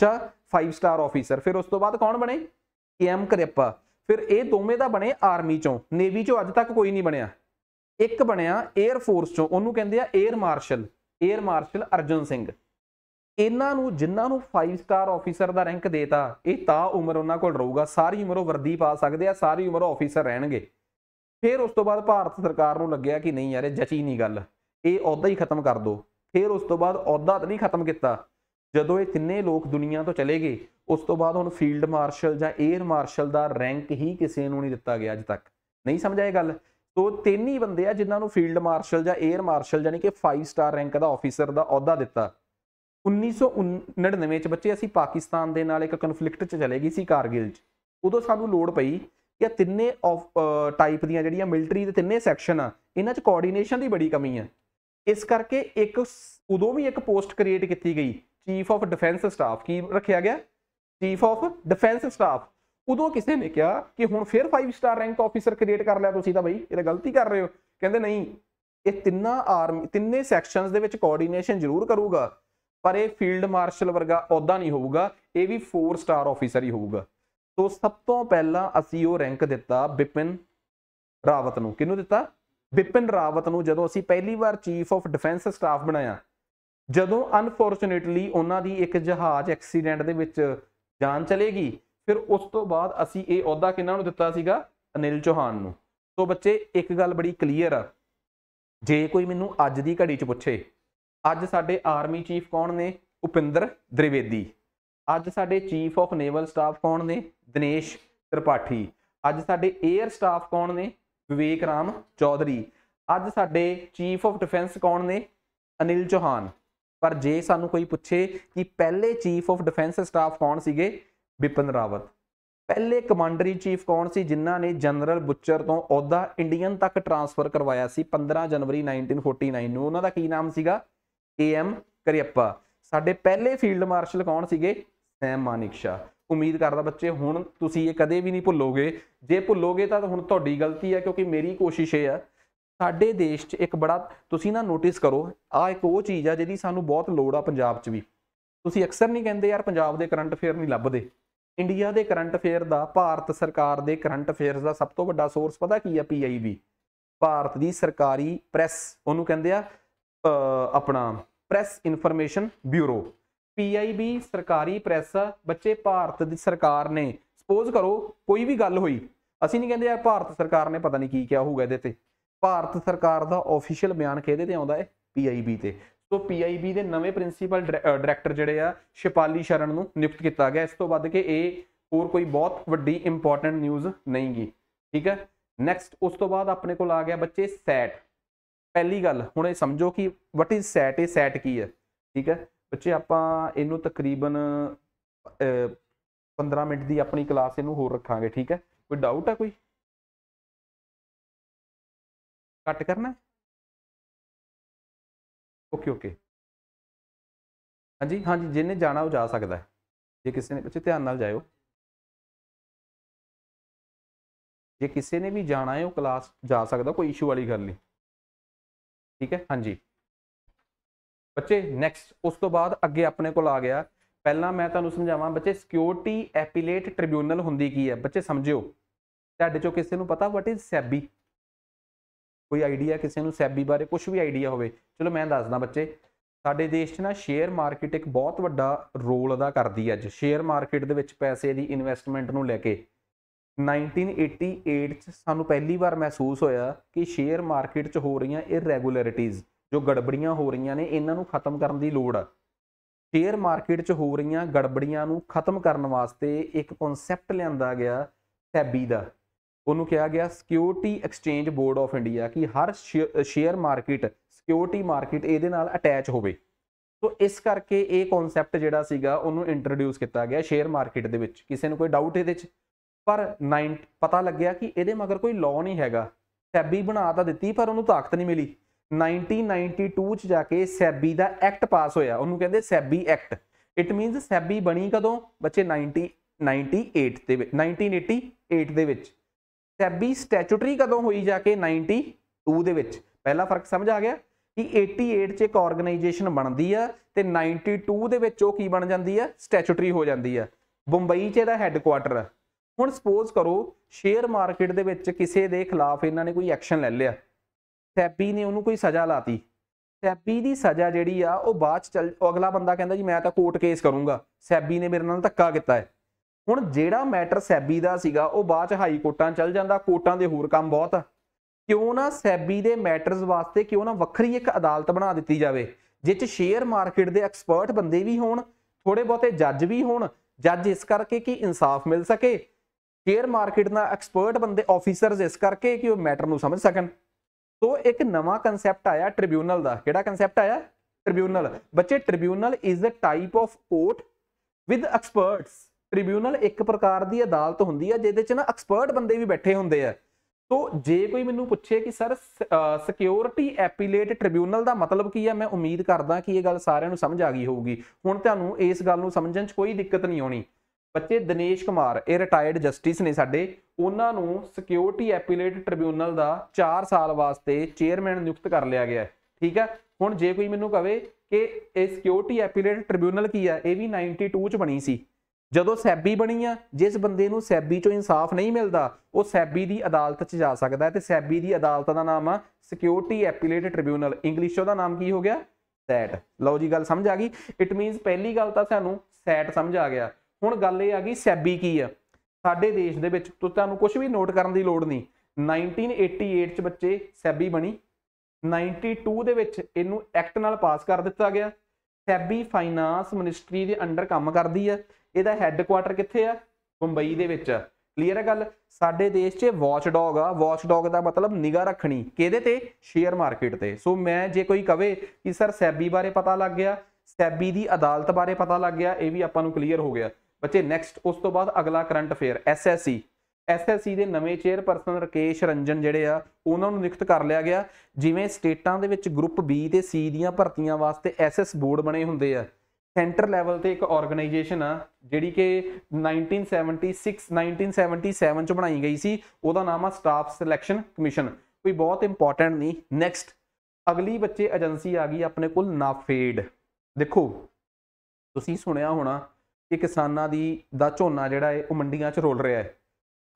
5 ਸਟਾਰ ਆਫੀਸਰ ਫਿਰ ਉਸ ਤੋਂ ਬਾਅਦ ਕੌਣ ਬਣੇ ਕੇਐਮ ਕ੍ਰਿਪਾ ਫਿਰ ਇਹ ਦੋਵੇਂ ਦਾ ਬਣੇ ਆਰਮੀ ਚੋਂ ਨੇਵੀ ਚੋਂ ਅੱਜ ਤੱਕ ਕੋਈ ਨਹੀਂ ਬਣਿਆ ਇੱਕ ਬਣਿਆ 에ਅਰ ਫੋਰਸ ਚੋਂ ਉਹਨੂੰ ਕਹਿੰਦੇ ਆ air marshal air marshal Arjan Singh ਇਹਨਾਂ ਨੂੰ ਜਿਨ੍ਹਾਂ ਨੂੰ 5 ਸਟਾਰ ਆਫੀਸਰ ਦਾ ਰੈਂਕ ਦੇਤਾ ਇਹ ਤਾਂ ਉਮਰ ਉਹਨਾਂ ਕੋਲ ਰਹੂਗਾ ਸਾਰੀ ਉਮਰ ਉਹ ਵਰਦੀ ਪਾ ਸਕਦੇ ਆ ਸਾਰੀ ਉਮਰ ਆਫੀਸਰ ਰਹਿਣਗੇ ਫਿਰ ਉਸ ਤੋਂ ਬਾਅਦ ਭਾਰਤ ਸਰਕਾਰ ਨੂੰ ਲੱਗਿਆ ਕਿ ਨਹੀਂ ਯਾਰ ਇਹ ਜਚੀ ਨਹੀਂ ਗੱਲ ਇਹ ਅਹੁਦਾ ਹੀ ਖਤਮ ਕਰ ਦੋ ਫਿਰ ਉਸ ਤੋਂ ਬਾਅਦ ਅਹੁਦਾ ਤਾਂ ਨਹੀਂ ਖਤਮ ਕੀਤਾ ਜਦੋਂ ਇਹ ਤਿੰਨੇ ਲੋਕ ਦੁਨੀਆ ਤੋਂ ਚਲੇ ਗਏ ਉਸ ਤੋਂ ਬਾਅਦ ਹੁਣ ਫੀਲਡ ਮਾਰਸ਼ਲ ਜਾਂ 에ਅਰ ਮਾਰਸ਼ਲ ਦਾ ਰੈਂਕ ਹੀ ਕਿਸੇ ਨੂੰ ਨਹੀਂ ਦਿੱਤਾ ਗਿਆ ਅਜ ਤੱਕ ਨਹੀਂ ਸਮਝਾਏ ਗੱਲ ਤੋ ਤਿੰਨ ਹੀ ਬੰਦੇ ਆ ਜਿਨ੍ਹਾਂ ਨੂੰ ਫੀਲਡ ਮਾਰਸ਼ਲ ਜਾਂ 에ਅਰ ਮਾਰਸ਼ਲ ਯਾਨੀ ਕਿ 5 ਸਟਾਰ ਰੈਂਕ ਦਾ ਆਫੀਸਰ ਦਾ ਅਹੁਦਾ ਦਿੱਤਾ 1999 ਚ ਬੱਚੇ ਅਸੀਂ ਪਾਕਿਸਤਾਨ ਦੇ ਨਾਲ ਇੱਕ ਕਨਫਲਿਕਟ ਚ ਚਲੇ ਗਈ ਸੀ ਕਾਰਗਿਲ ਚ ਉਦੋਂ ਸਾਨੂੰ ਲੋੜ ਪਈ ਕਿ ਤਿੰਨੇ ਆਫ ਟਾਈਪ ਦੀਆਂ ਜਿਹੜੀਆਂ ਮਿਲਟਰੀ ਦੇ ਤਿੰਨੇ ਸੈਕਸ਼ਨ ਆ ਇਹਨਾਂ ਚ ਕੋਆਰਡੀਨੇਸ਼ਨ ਦੀ ਬੜੀ ਕਮੀ ਆ ਇਸ ਕਰਕੇ ਇੱਕ ਉਦੋਂ ਵੀ ਇੱਕ ਪੋਸਟ ਕ੍ਰੀਏਟ ਕੀਤੀ ਗਈ ਚੀਫ ਆਫ ਡਿਫੈਂਸ ਸਟਾਫ ਕੀ ਰੱਖਿਆ ਗਿਆ ਚੀਫ ਆਫ ਡਿਫੈਂਸ ਸਟਾਫ ਉਦੋਂ ਕਿਸੇ ਨੇ ਕਿਹਾ ਕਿ ਹੁਣ ਫਿਰ 5 ਸਟਾਰ ਰੈਂਕ ਆਫੀਸਰ ਕ੍ਰੀਏਟ ਕਰ ਲਿਆ ਤੁਸੀਂ ਤਾਂ ਬਈ ਇਹ ਤਾਂ ਗਲਤੀ ਕਰ ਰਹੇ ਹੋ ਕਹਿੰਦੇ ਨਹੀਂ ਇਹ ਤਿੰਨਾ ਆਰਮੀ ਤਿੰਨੇ ਸੈਕਸ਼ਨਸ ਦੇ ਵਿੱਚ ਕੋਆਰਡੀਨੇਸ਼ਨ ਜ਼ਰੂਰ ਕਰੂਗਾ ਪਰ ਇਹ ਫੀਲਡ ਮਾਰਸ਼ਲ ਵਰਗਾ ਅਹੁਦਾ ਨਹੀਂ ਹੋਊਗਾ ਇਹ ਵੀ 4 ਸਟਾਰ ਆਫੀਸਰ ਹੀ ਹੋਊਗਾ ਸੋ ਸਭ ਤੋਂ ਪਹਿਲਾਂ ਅਸੀਂ ਉਹ ਰੈਂਕ ਦਿੱਤਾ ਬਿਪਿਨ ਰਾਵਤ ਨੂੰ ਕਿਹਨੂੰ ਦਿੱਤਾ ਬਿਪਿਨ ਰਾਵਤ ਨੂੰ ਜਦੋਂ ਅਸੀਂ ਪਹਿਲੀ ਵਾਰ ਚੀਫ ਆਫ ਡਿਫੈਂਸ ਸਟਾਫ ਬਣਾਇਆ ਜਦੋਂ ਅਨਫੋਰਚੂਨੇਟਲੀ ਉਹਨਾਂ ਦੀ ਇੱਕ ਜਹਾਜ਼ ਐਕਸੀਡੈਂਟ ਦੇ ਵਿੱਚ ਜਾਨ ਚਲੇਗੀ ਫਿਰ ਉਸ ਤੋਂ ਬਾਅਦ ਅਸੀਂ ਇਹ ਅਹੁਦਾ ਕਿਹਨਾਂ ਨੂੰ ਦਿੱਤਾ ਸੀਗਾ ਅਨਿਲ ਚੋਹਾਨ ਨੂੰ ਸੋ ਬੱਚੇ ਇੱਕ ਗੱਲ ਬੜੀ ਕਲੀਅਰ ਆ ਜੇ ਕੋਈ ਮੈਨੂੰ ਅੱਜ ਦੀ ਘੜੀ 'ਚ ਪੁੱਛੇ ਅੱਜ ਸਾਡੇ ਆਰਮੀ ਚੀਫ ਕੌਣ ਨੇ ਉਪਿੰਦਰ ਦ੍ਰਿਵੇਦੀ ਅੱਜ ਸਾਡੇ ਚੀਫ ਆਫ ਨੇਵਲ ਸਟਾਫ ਕੌਣ ਨੇ ਦਿਨੇਸ਼ ਤ੍ਰਿਪਾਠੀ ਅੱਜ ਸਾਡੇ 에ਅਰ ਸਟਾਫ ਕੌਣ ਨੇ ਵਿਵੇਕ ਰਾਮ ਚੌਧਰੀ ਅੱਜ ਸਾਡੇ ਚੀਫ ਆਫ ਡਿਫੈਂਸ ਕੌਣ ਨੇ ਅਨਿਲ ਚੋਹਾਨ ਪਰ ਜੇ ਸਾਨੂੰ ਕੋਈ ਪੁੱਛੇ ਕਿ ਪਹਿਲੇ ਚੀਫ ਆਫ ਡਿਫੈਂਸ ਸਟਾਫ ਕੌਣ ਸੀਗੇ ਬਿਪਨ ਰਾਵਤ ਪਹਿਲੇ ਕਮਾਂਡਰੀ ਚੀਫ ਕੌਣ ਸੀ ਜਿਨ੍ਹਾਂ ਨੇ ਜਨਰਲ ਬੁੱਚਰ ਤੋਂ ਅਹੁਦਾ ਇੰਡੀਅਨ ਤੱਕ ਟ੍ਰਾਂਸਫਰ ਕਰਵਾਇਆ ਸੀ 15 ਜਨਵਰੀ 1949 ਨੂੰ ਉਹਨਾਂ ਦਾ ਕੀ ਨਾਮ ਸੀਗਾ ਏ ਐਮ ਕਰੀਅੱਪਾ ਸਾਡੇ ਪਹਿਲੇ ਫੀਲਡ ਮਾਰਸ਼ਲ ਕੌਣ ਸੀਗੇ ਸੈਮ ਮਾਨਿਕਸ਼ਾ ਉਮੀਦ ਕਰਦਾ ਬੱਚੇ ਹੁਣ ਤੁਸੀਂ ਇਹ ਕਦੇ ਵੀ ਨਹੀਂ ਭੁੱਲੋਗੇ ਜੇ ਭੁੱਲੋਗੇ ਤਾਂ ਹੁਣ ਤੁਹਾਡੀ ਗਲਤੀ ਹੈ ਕਿਉਂਕਿ ਮੇਰੀ ਕੋਸ਼ਿਸ਼ ਇਹ ਹੈ ਸਾਡੇ ਦੇਸ਼ 'ਚ ਇੱਕ ਬੜਾ ਤੁਸੀਂ ਨਾ ਨੋਟਿਸ ਕਰੋ ਆ ਇੱਕ ਉਹ ਚੀਜ਼ ਆ ਜਿਹਦੀ ਸਾਨੂੰ ਬਹੁਤ ਲੋੜ ਆ ਪੰਜਾਬ 'ਚ ਵੀ ਤੁਸੀਂ ਅਕਸਰ ਨਹੀਂ ਕਹਿੰਦੇ ਯਾਰ ਪੰਜਾਬ ਦੇ ਕਰੰਟ ਅਫੇਅਰ ਨਹੀਂ ਲੱਭਦੇ ਇੰਡੀਆ ਦੇ ਕਰੰਟ ਅਫੇਅਰ ਦਾ ਭਾਰਤ ਸਰਕਾਰ ਦੇ ਕਰੰਟ ਅਫੇਅਰਸ ਦਾ ਸਭ ਤੋਂ ਵੱਡਾ ਸੋਰਸ ਪਤਾ ਕੀ ਹੈ ਪੀਆਈਬੀ ਭਾਰਤ ਦੀ ਸਰਕਾਰੀ ਪ੍ਰੈਸ ਉਹਨੂੰ ਕਹਿੰਦੇ ਆ ਆਪਣਾ ਪ੍ਰੈਸ ਇਨਫੋਰਮੇਸ਼ਨ ਬਿਊਰੋ ਪੀਆਈਬੀ ਸਰਕਾਰੀ ਪ੍ਰੈਸ ਬੱਚੇ ਭਾਰਤ ਦੀ ਸਰਕਾਰ ਨੇ ਸਪੋਜ਼ ਕਰੋ ਕੋਈ ਵੀ ਗੱਲ ਹੋਈ ਅਸੀਂ ਨਹੀਂ ਕਹਿੰਦੇ ਯਾਰ ਭਾਰਤ ਸਰਕਾਰ ਨੇ ਪਤਾ ਨਹੀਂ ਕੀ ਕਿਹਾ ਹੋਊਗਾ ਇਹਦੇ ਤੇ ਭਾਰਤ ਸਰਕਾਰ ਦਾ ਆਫੀਸ਼ੀਅਲ ਬਿਆਨ ਕਿਹਦੇ ਤੇ ਆਉਂਦਾ ਹੈ ਪੀਆਈਬੀ ਤੇ ਸੋ ਪੀਆਈਬੀ ਦੇ ਨਵੇਂ ਪ੍ਰਿੰਸੀਪਲ ਡਾਇਰੈਕਟਰ ਜਿਹੜੇ ਆ ਸ਼ਿਪਾਲੀ ਸ਼ਰਨ ਨੂੰ ਨਿਯੁਕਤ ਕੀਤਾ ਗਿਆ ਇਸ ਤੋਂ ਵੱਧ ਕੇ ਇਹ ਹੋਰ ਕੋਈ ਬਹੁਤ ਵੱਡੀ ਇੰਪੋਰਟੈਂਟ ਨਿਊਜ਼ ਨਹੀਂਗੀ ਠੀਕ ਹੈ ਨੈਕਸਟ ਉਸ ਤੋਂ ਬਾਅਦ ਆਪਣੇ ਕੋਲ ਆ ਗਿਆ ਬੱਚੇ ਸੈਟ ਪਹਿਲੀ ਗੱਲ ਹੁਣ ਇਹ ਸਮਝੋ ਕਿ ਵਟ ਇਜ਼ ਸੈਟ ਇਹ ਸੈਟ ਕੀ ਹੈ ਠੀਕ ਹੈ ਬੱਚੇ ਆਪਾਂ ਇਹਨੂੰ ਤਕਰੀਬਨ 15 ਮਿੰਟ ਦੀ ਆਪਣੀ ਕਲਾਸ ਇਹਨੂੰ ਹੋਰ ਰੱਖਾਂਗੇ ਠੀਕ ਹੈ ਕੋਈ ਡਾਊਟ ਹੈ ਕੋਈ ਕੱਟ ਕਰਨਾ ਓਕੇ ਓਕੇ ਹਾਂਜੀ ਹਾਂਜੀ ਜਿੰਨੇ ਜਾਣਾ ਉਹ ਜਾ ਸਕਦਾ ਹੈ ਜੇ ਕਿਸੇ ਨੇ ਬੱਚੇ ਧਿਆਨ ਨਾਲ ਜਾਇਓ ਜੇ ਕਿਸੇ ਨੇ ਵੀ ਜਾਣਾ ਹੈ ਉਹ ਕਲਾਸ ਜਾ ਸਕਦਾ ਕੋਈ ਇਸ਼ੂ ਵਾਲੀ ਗੱਲ ਨਹੀਂ ਠੀਕ ਹੈ ਹਾਂਜੀ ਬੱਚੇ ਨੈਕਸਟ ਉਸ ਤੋਂ ਬਾਅਦ ਅੱਗੇ ਆਪਣੇ ਕੋਲ ਆ ਗਿਆ ਪਹਿਲਾਂ ਮੈਂ ਤੁਹਾਨੂੰ ਸਮਝਾਵਾਂ ਬੱਚੇ ਸਿਕਿਉਰਿਟੀ ਐਪੀਲੇਟ ਟ੍ਰਿਬਿਊਨਲ ਹੁੰਦੀ ਕੀ ਹੈ ਬੱਚੇ ਸਮਝਿਓ ਤੁਹਾਡੇ ਚੋਂ ਕਿਸੇ ਨੂੰ ਪਤਾ ਵਾਟ ਇਜ਼ ਸੈਬੀ ਕੋਈ ਆਈਡੀਆ ਕਿਸੇ ਨੂੰ ਸੈਬੀ ਬਾਰੇ ਕੁਝ ਵੀ ਆਈਡੀਆ ਹੋਵੇ ਚਲੋ ਮੈਂ ਦੱਸਦਾ ਬੱਚੇ ਸਾਡੇ ਦੇਸ਼ 'ਚ ਨਾ ਸ਼ੇਅਰ ਮਾਰਕੀਟ ਇੱਕ ਬਹੁਤ ਵੱਡਾ ਰੋਲ ਅਦਾ ਕਰਦੀ ਹੈ ਅੱਜ ਸ਼ੇਅਰ ਮਾਰਕੀਟ ਦੇ ਵਿੱਚ ਪੈਸੇ ਦੀ ਇਨਵੈਸਟਮੈਂਟ ਨੂੰ ਲੈ ਕੇ 1988 'ਚ ਸਾਨੂੰ ਪਹਿਲੀ ਵਾਰ ਮਹਿਸੂਸ ਹੋਇਆ ਕਿ ਸ਼ੇਅਰ ਮਾਰਕੀਟ 'ਚ ਹੋ ਰਹੀਆਂ ਇਰੈਗੂਲਰਿਟੀਜ਼ ਜੋ ਗੜਬੜੀਆਂ ਹੋ ਰਹੀਆਂ ਨੇ ਇਹਨਾਂ ਨੂੰ ਖਤਮ ਕਰਨ ਦੀ ਲੋੜ ਆ ਸ਼ੇਅਰ ਮਾਰਕੀਟ 'ਚ ਹੋ ਰਹੀਆਂ ਗੜਬੜੀਆਂ ਨੂੰ ਖਤਮ ਕਰਨ ਵਾਸਤੇ ਇੱਕ ਕਨਸੈਪਟ ਲਿਆਂਦਾ ਗਿਆ ਸੈਬੀ ਦਾ ਉਹਨੂੰ ਕਿਹਾ ਗਿਆ security exchange board of India ਕਿ ਹਰ ਸ਼ੇਅਰ ਮਾਰਕੀਟ ਸਿਕਿਉਰਿਟੀ ਮਾਰਕੀਟ ਇਹਦੇ ਨਾਲ ਅਟੈਚ ਹੋਵੇ ਸੋ ਇਸ ਕਰਕੇ ਇਹ ਕਨਸੈਪਟ ਜਿਹੜਾ ਸੀਗਾ ਉਹਨੂੰ ਇੰਟਰੋਡਿਊਸ ਕੀਤਾ ਗਿਆ ਸ਼ੇਅਰ ਮਾਰਕੀਟ ਦੇ ਵਿੱਚ ਕਿਸੇ ਨੂੰ ਕੋਈ ਡਾਊਟ ਇਹਦੇ 'ਚ ਪਰ 9 ਪਤਾ ਲੱਗਿਆ ਕਿ ਇਹਦੇ ਮਗਰ ਕੋਈ ਲਾਅ ਨਹੀਂ ਹੈਗਾ ਸੈਬੀ ਬਣਾ ਤਾਂ ਦਿੱਤੀ ਪਰ ਉਹਨੂੰ ਤਾਕਤ ਨਹੀਂ ਮਿਲੀ 1992 ਚ ਜਾ ਕੇ ਸੈਬੀ ਦਾ ਐਕਟ ਪਾਸ ਹੋਇਆ ਉਹਨੂੰ ਕਹਿੰਦੇ SEBI act it means SEBI ਬਣੀ ਕਦੋਂ ਬੱਚੇ 90 98 ਦੇ ਵਿੱਚ 1988 ਦੇ ਵਿੱਚ ਸੈਬੀ ਸਟੈਚੂਟਰੀ ਕਦੋਂ ਹੋਈ ਜਾ ਕੇ 92 ਦੇ ਵਿੱਚ ਪਹਿਲਾ ਫਰਕ ਸਮਝ ਆ ਗਿਆ ਕਿ 88 ਚ ਇੱਕ ਆਰਗੇਨਾਈਜੇਸ਼ਨ ਬਣਦੀ ਆ ਤੇ 92 ਦੇ ਵਿੱਚ ਉਹ ਕੀ ਬਣ ਜਾਂਦੀ ਆ ਸਟੈਚੂਟਰੀ ਹੋ ਜਾਂਦੀ ਆ ਬੰਬਈ ਚ ਇਹਦਾ ਹੈੱਡਕੁਆਟਰ ਆ ਹੁਣ ਸਪੋਜ਼ ਕਰੋ ਸ਼ੇਅਰ ਮਾਰਕੀਟ ਦੇ ਵਿੱਚ ਕਿਸੇ ਦੇ ਖਿਲਾਫ ਇਹਨਾਂ ਨੇ ਕੋਈ ਐਕਸ਼ਨ ਲੈ ਲਿਆ ਸੈਬੀ ਨੇ ਉਹਨੂੰ ਕੋਈ ਸਜ਼ਾ ਲਾਤੀ ਸੈਬੀ ਦੀ ਸਜ਼ਾ ਜਿਹੜੀ ਆ ਉਹ ਬਾਅਦ ਚ ਅਗਲਾ ਬੰਦਾ ਕਹਿੰਦਾ ਜੀ ਮੈਂ ਤਾਂ ਕੋਰਟ ਕੇਸ ਕਰੂੰਗਾ ਸੈਬੀ ਨੇ ਮੇਰੇ ਨਾਲ ਧੱਕਾ ਕੀਤਾ ਹੈ ਹੁਣ ਜਿਹੜਾ ਮੈਟਰ ਸੈਬੀ ਦਾ ਸੀਗਾ ਉਹ ਬਾਅਦ ਚ ਹਾਈ ਕੋਰਟਾਂ ਚੱਲ ਜਾਂਦਾ ਕੋਰਟਾਂ ਦੇ ਹੋਰ ਕੰਮ ਬਹੁਤ ਆ ਕਿਉਂ ਨਾ ਸੈਬੀ ਦੇ ਮੈਟਰਸ ਵਾਸਤੇ ਕਿਉਂ ਨਾ ਵੱਖਰੀ ਇੱਕ ਅਦਾਲਤ ਬਣਾ ਦਿੱਤੀ ਜਾਵੇ ਜਿੱਚ ਸ਼ੇਅਰ ਮਾਰਕੀਟ ਦੇ ਐਕਸਪਰਟ ਬੰਦੇ ਵੀ ਹੋਣ ਥੋੜੇ ਬਹੁਤੇ ਜੱਜ ਵੀ ਹੋਣ ਜੱਜ ਇਸ ਕਰਕੇ ਕਿ ਇਨਸਾਫ ਮਿਲ ਸਕੇ ਸ਼ੇਅਰ ਮਾਰਕੀਟ ਦਾ ਐਕਸਪਰਟ ਬੰਦੇ ਆਫੀਸਰਸ ਇਸ ਕਰਕੇ ਕਿ ਉਹ ਮੈਟਰ ਨੂੰ ਸਮਝ ਸਕਣ ਸੋ ਇੱਕ ਨਵਾਂ ਕਨਸੈਪਟ ਆਇਆ ਟ੍ਰਿਬਿਊਨਲ ਦਾ ਕਿਹੜਾ ਕਨਸੈਪਟ ਆਇਆ ਟ੍ਰਿਬਿਊਨਲ ਬੱਚੇ tribunal is a type of court with experts tribunal ਇੱਕ ਪ੍ਰਕਾਰ ਦੀ ਅਦਾਲਤ ਹੁੰਦੀ ਹੈ ਜਿਹਦੇ 'ਚ ਨਾ ਐਕਸਪਰਟ ਬੰਦੇ ਵੀ ਬੈਠੇ ਹੁੰਦੇ ਆ ਤੋ ਜੇ ਕੋਈ ਮੈਨੂੰ ਪੁੱਛੇ ਕਿ ਸਰ ਸਿਕਿਉਰਿਟੀ ਐਪੀਲੇਟ ਟ੍ਰਿਬਿਊਨਲ ਦਾ ਮਤਲਬ ਕੀ ਹੈ ਮੈਂ ਉਮੀਦ ਕਰਦਾ ਕਿ ਇਹ ਗੱਲ ਸਾਰਿਆਂ ਨੂੰ ਸਮਝ ਆ ਗਈ ਹੋਊਗੀ ਹੁਣ ਤੁਹਾਨੂੰ ਇਸ ਗੱਲ ਨੂੰ ਸਮਝਣ 'ਚ ਕੋਈ ਦਿੱਕਤ ਨਹੀਂ ਆਉਣੀ ਬੱਚੇ ਦਿਨੇਸ਼ ਕੁਮਾਰ ਇਹ ਰਿਟਾਇਰਡ ਜਸਟਿਸ ਨੇ ਸਾਡੇ ਉਹਨਾਂ ਨੂੰ ਸਿਕਿਉਰਿਟੀ ਐਪੀਲੇਟ ਟ੍ਰਿਬਿਊਨਲ ਦਾ 4 ਸਾਲ ਵਾਸਤੇ ਚੇਅਰਮੈਨ ਨਿਯੁਕਤ ਕਰ ਲਿਆ ਗਿਆ ਠੀਕ ਹੈ ਹੁਣ ਜੇ ਕੋਈ ਮੈਨੂੰ ਕਵੇ ਕਿ ਇਹ ਸਿਕਿਉਰਿਟੀ ਐਪੀਲੇਟ ਟ੍ਰਿਬਿਊਨਲ ਕੀ ਹੈ ਇਹ ਵੀ 92 ਚ ਬਣੀ ਸੀ ਜਦੋਂ ਸੈਬੀ ਬਣੀ ਆ ਜਿਸ ਬੰਦੇ ਨੂੰ ਸੈਬੀ ਚੋਂ ਇਨਸਾਫ ਨਹੀਂ ਮਿਲਦਾ ਉਹ ਸੈਬੀ ਦੀ ਅਦਾਲਤ 'ਚ ਜਾ ਸਕਦਾ ਹੈ ਤੇ ਸੈਬੀ ਦੀ ਅਦਾਲਤ ਦਾ ਨਾਮ ਆ ਸਿਕਿਉਰਿਟੀ ਐਪੀਲੇਟ ਟ੍ਰਿਬਿਊਨਲ ਇੰਗਲਿਸ਼ ਉਹਦਾ ਨਾਮ ਕੀ ਹੋ ਗਿਆ ਸੈਟ ਲਓ ਜੀ ਗੱਲ ਸਮਝ ਆ ਗਈ ਇਟ ਮੀਨਸ ਪਹਿਲੀ ਗੱਲ ਤਾਂ ਸਾਨੂੰ ਸੈਟ ਸਮਝ ਆ ਗਿਆ ਹੁਣ ਗੱਲ ਇਹ ਆ ਗਈ ਸੈਬੀ ਕੀ ਆ ਸਾਡੇ ਦੇਸ਼ ਦੇ ਵਿੱਚ ਤੁਹਾਨੂੰ ਕੁਝ ਵੀ ਨੋਟ ਕਰਨ ਦੀ ਲੋੜ ਨਹੀਂ 1988 ਚ ਬੱਚੇ ਸੈਬੀ ਬਣੀ 92 ਦੇ ਵਿੱਚ ਇਹਨੂੰ ਐਕਟ ਨਾਲ ਪਾਸ ਕਰ ਦਿੱਤਾ ਗਿਆ ਸੈਬੀ ਫਾਈਨਾਂਸ ਮਿਨਿਸਟਰੀ ਦੇ ਅੰਡਰ ਕੰਮ ਕਰਦੀ ਹੈ ਇਹਦਾ ਹੈੱਡਕੁਆਟਰ ਕਿੱਥੇ ਆ ਮੁੰਬਈ ਦੇ ਵਿੱਚ ਕਲੀਅਰ ਹੈ ਗੱਲ ਸਾਡੇ ਦੇਸ਼ 'ਚ ਵਾਚ ਡੌਗ ਆ ਵਾਚ ਡੌਗ ਦਾ ਮਤਲਬ ਨਿਗਾ ਰੱਖਣੀ ਕਿਹਦੇ ਤੇ ਸ਼ੇਅਰ ਮਾਰਕੀਟ ਤੇ ਸੋ ਮੈਂ ਜੇ ਕੋਈ ਕਵੇ ਕਿ ਸਰ ਸੈਬੀ ਬਾਰੇ ਪਤਾ ਲੱਗ ਗਿਆ ਸੈਬੀ ਦੀ ਅਦਾਲਤ ਬਾਰੇ ਪਤਾ ਲੱਗ ਗਿਆ ਇਹ ਵੀ ਆਪਾਂ ਨੂੰ ਕਲੀਅਰ ਹੋ ਗਿਆ ਬੱਚੇ ਨੈਕਸਟ ਉਸ ਤੋਂ ਬਾਅਦ ਅਗਲਾ ਕਰੰਟ ਅਫੇਅਰ ਐਸਐਸਸੀ ਐਸਐਸਸੀ ਦੇ ਨਵੇਂ ਚੇਅਰਪਰਸਨ ਰਕੇਸ਼ ਰੰਜਨ ਜਿਹੜੇ ਆ ਉਹਨਾਂ ਨੂੰ ਨਿਯੁਕਤ ਕਰ ਲਿਆ ਗਿਆ ਜਿਵੇਂ ਸਟੇਟਾਂ ਦੇ ਵਿੱਚ ਗਰੁੱਪ ਬੀ ਤੇ ਸੀ ਦੀਆਂ ਭਰਤੀਆਂ ਵਾਸਤੇ ਐਸਐਸ ਬੋਰਡ ਬਣੇ ਹੁੰਦੇ ਆ ਸੈਂਟਰ ਲੈਵਲ ਤੇ ਇੱਕ ਆਰਗੇਨਾਈਜੇਸ਼ਨ ਆ ਜਿਹੜੀ ਕਿ 1976 1977 ਚ ਬਣਾਈ ਗਈ ਸੀ ਉਹਦਾ ਨਾਮ ਆ ਸਟਾਫ ਸਿਲੈਕਸ਼ਨ ਕਮਿਸ਼ਨ ਕੋਈ ਬਹੁਤ ਇੰਪੋਰਟੈਂਟ ਨਹੀਂ ਨੈਕਸਟ ਅਗਲੀ ਬੱਚੇ ਏਜੰਸੀ ਆ ਗਈ ਆਪਣੇ ਕੋਲ ਨਾਫੇਡ ਦੇਖੋ ਤੁਸੀਂ ਸੁਣਿਆ ਹੋਣਾ ਕਿ ਕਿਸਾਨਾਂ ਦੀ ਦਾ ਝੋਨਾ ਜਿਹੜਾ ਹੈ ਉਹ ਮੰਡੀਆਂ 'ਚ ਰੋਲ ਰਿਹਾ ਹੈ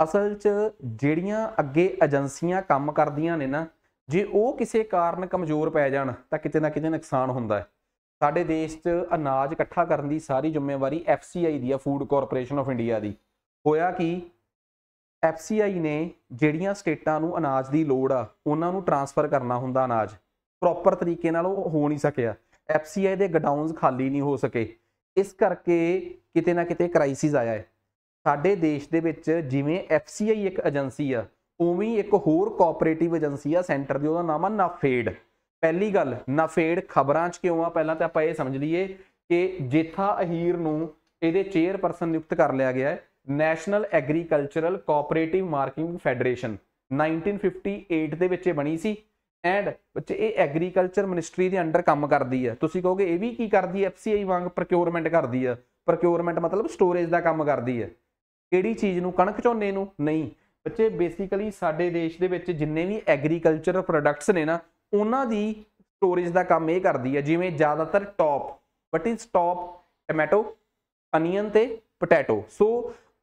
ਅਸਲ 'ਚ ਜਿਹੜੀਆਂ ਅੱਗੇ ਏਜੰਸੀਆਂ ਕੰਮ ਕਰਦੀਆਂ ਨੇ ਨਾ ਜੇ ਉਹ ਕਿਸੇ ਕਾਰਨ ਕਮਜ਼ੋਰ ਪੈ ਜਾਣ ਤਾਂ ਕਿਤੇ ਨਾ ਕਿਤੇ ਨੁਕਸਾਨ ਹੁੰਦਾ ਹੈ ਸਾਡੇ ਦੇਸ਼ 'ਚ ਅਨਾਜ ਇਕੱਠਾ ਕਰਨ ਦੀ ਸਾਰੀ ਜ਼ਿੰਮੇਵਾਰੀ FCI ਦੀ ਆ ਫੂਡ ਕਾਰਪੋਰੇਸ਼ਨ ਆਫ ਇੰਡੀਆ ਦੀ ਹੋਇਆ ਕਿ FCI ਨੇ ਜਿਹੜੀਆਂ ਸਟੇਟਾਂ ਨੂੰ ਅਨਾਜ ਦੀ ਲੋੜ ਆ ਉਹਨਾਂ ਨੂੰ ਟਰਾਂਸਫਰ ਕਰਨਾ ਹੁੰਦਾ ਅਨਾਜ ਪ੍ਰੋਪਰ ਤਰੀਕੇ ਨਾਲ ਉਹ ਹੋ ਨਹੀਂ ਸਕਿਆ FCI ਦੇ ਗਡਾਊਨਸ ਖਾਲੀ ਨਹੀਂ ਹੋ ਸਕੇ ਇਸ ਕਰਕੇ ਕਿਤੇ ਨਾ ਕਿਤੇ ਕ੍ਰਾਈਸਿਸ ਆਇਆ ਹੈ ਸਾਡੇ ਦੇਸ਼ ਦੇ ਵਿੱਚ ਜਿਵੇਂ FCI ਇੱਕ ਏਜੰਸੀ ਆ ਉਵੇਂ ਇੱਕ ਹੋਰ ਕੋਆਪਰੇਟਿਵ ਏਜੰਸੀ ਆ ਸੈਂਟਰ ਦੀ ਉਹਦਾ ਨਾਮ ਆ ਨਾਫੇਡ ਪਹਿਲੀ ਗੱਲ ਨਫੇੜ ਖਬਰਾਂ 'ਚ ਕਿਉਂ ਆ ਪਹਿਲਾਂ ਤਾਂ ਆਪਾਂ ਇਹ ਸਮਝ ਲਈਏ ਕਿ ਜੇਥਾ ਅਹੀਰ ਨੂੰ ਇਹਦੇ ਚੇਅਰਪਰਸਨ ਨਿਯੁਕਤ ਕਰ ਲਿਆ ਗਿਆ ਹੈ national agricultural cooperative marking federation 1958 ਦੇ ਵਿੱਚ ਇਹ ਬਣੀ ਸੀ ਐਂਡ ਬੱਚੇ ਇਹ ਐਗਰੀਕਲਚਰ ਮਿਨਿਸਟਰੀ ਦੇ ਅੰਡਰ ਕੰਮ ਕਰਦੀ ਹੈ ਤੁਸੀਂ ਕਹੋਗੇ ਇਹ ਵੀ ਕੀ ਕਰਦੀ ਹੈ ਐਫਸੀਆਈ ਵਾਂਗ ਪ੍ਰੋਕਿਉਰਮੈਂਟ ਕਰਦੀ ਹੈ ਪ੍ਰੋਕਿਉਰਮੈਂਟ ਮਤਲਬ ਸਟੋਰੇਜ ਦਾ ਕੰਮ ਕਰਦੀ ਹੈ ਕਿਹੜੀ ਚੀਜ਼ ਨੂੰ ਕਣਕ ਝੋਨੇ ਨੂੰ ਨਹੀਂ ਬੱਚੇ ਬੇਸਿਕਲੀ ਸਾਡੇ ਦੇਸ਼ ਦੇ ਵਿੱਚ ਜਿੰਨੇ ਵੀ ਐਗਰੀਕਲਚਰ ਪ੍ਰੋਡਕਟਸ ਨੇ ਨਾ ਉਹਨਾਂ ਦੀ ਸਟੋਰੇਜ ਦਾ ਕੰਮ ਇਹ ਕਰਦੀ ਹੈ ਜਿਵੇਂ ਜ਼ਿਆਦਾਤਰ top what is top tomato onion ਤੇ ਪੋਟੈਟੋ ਸੋ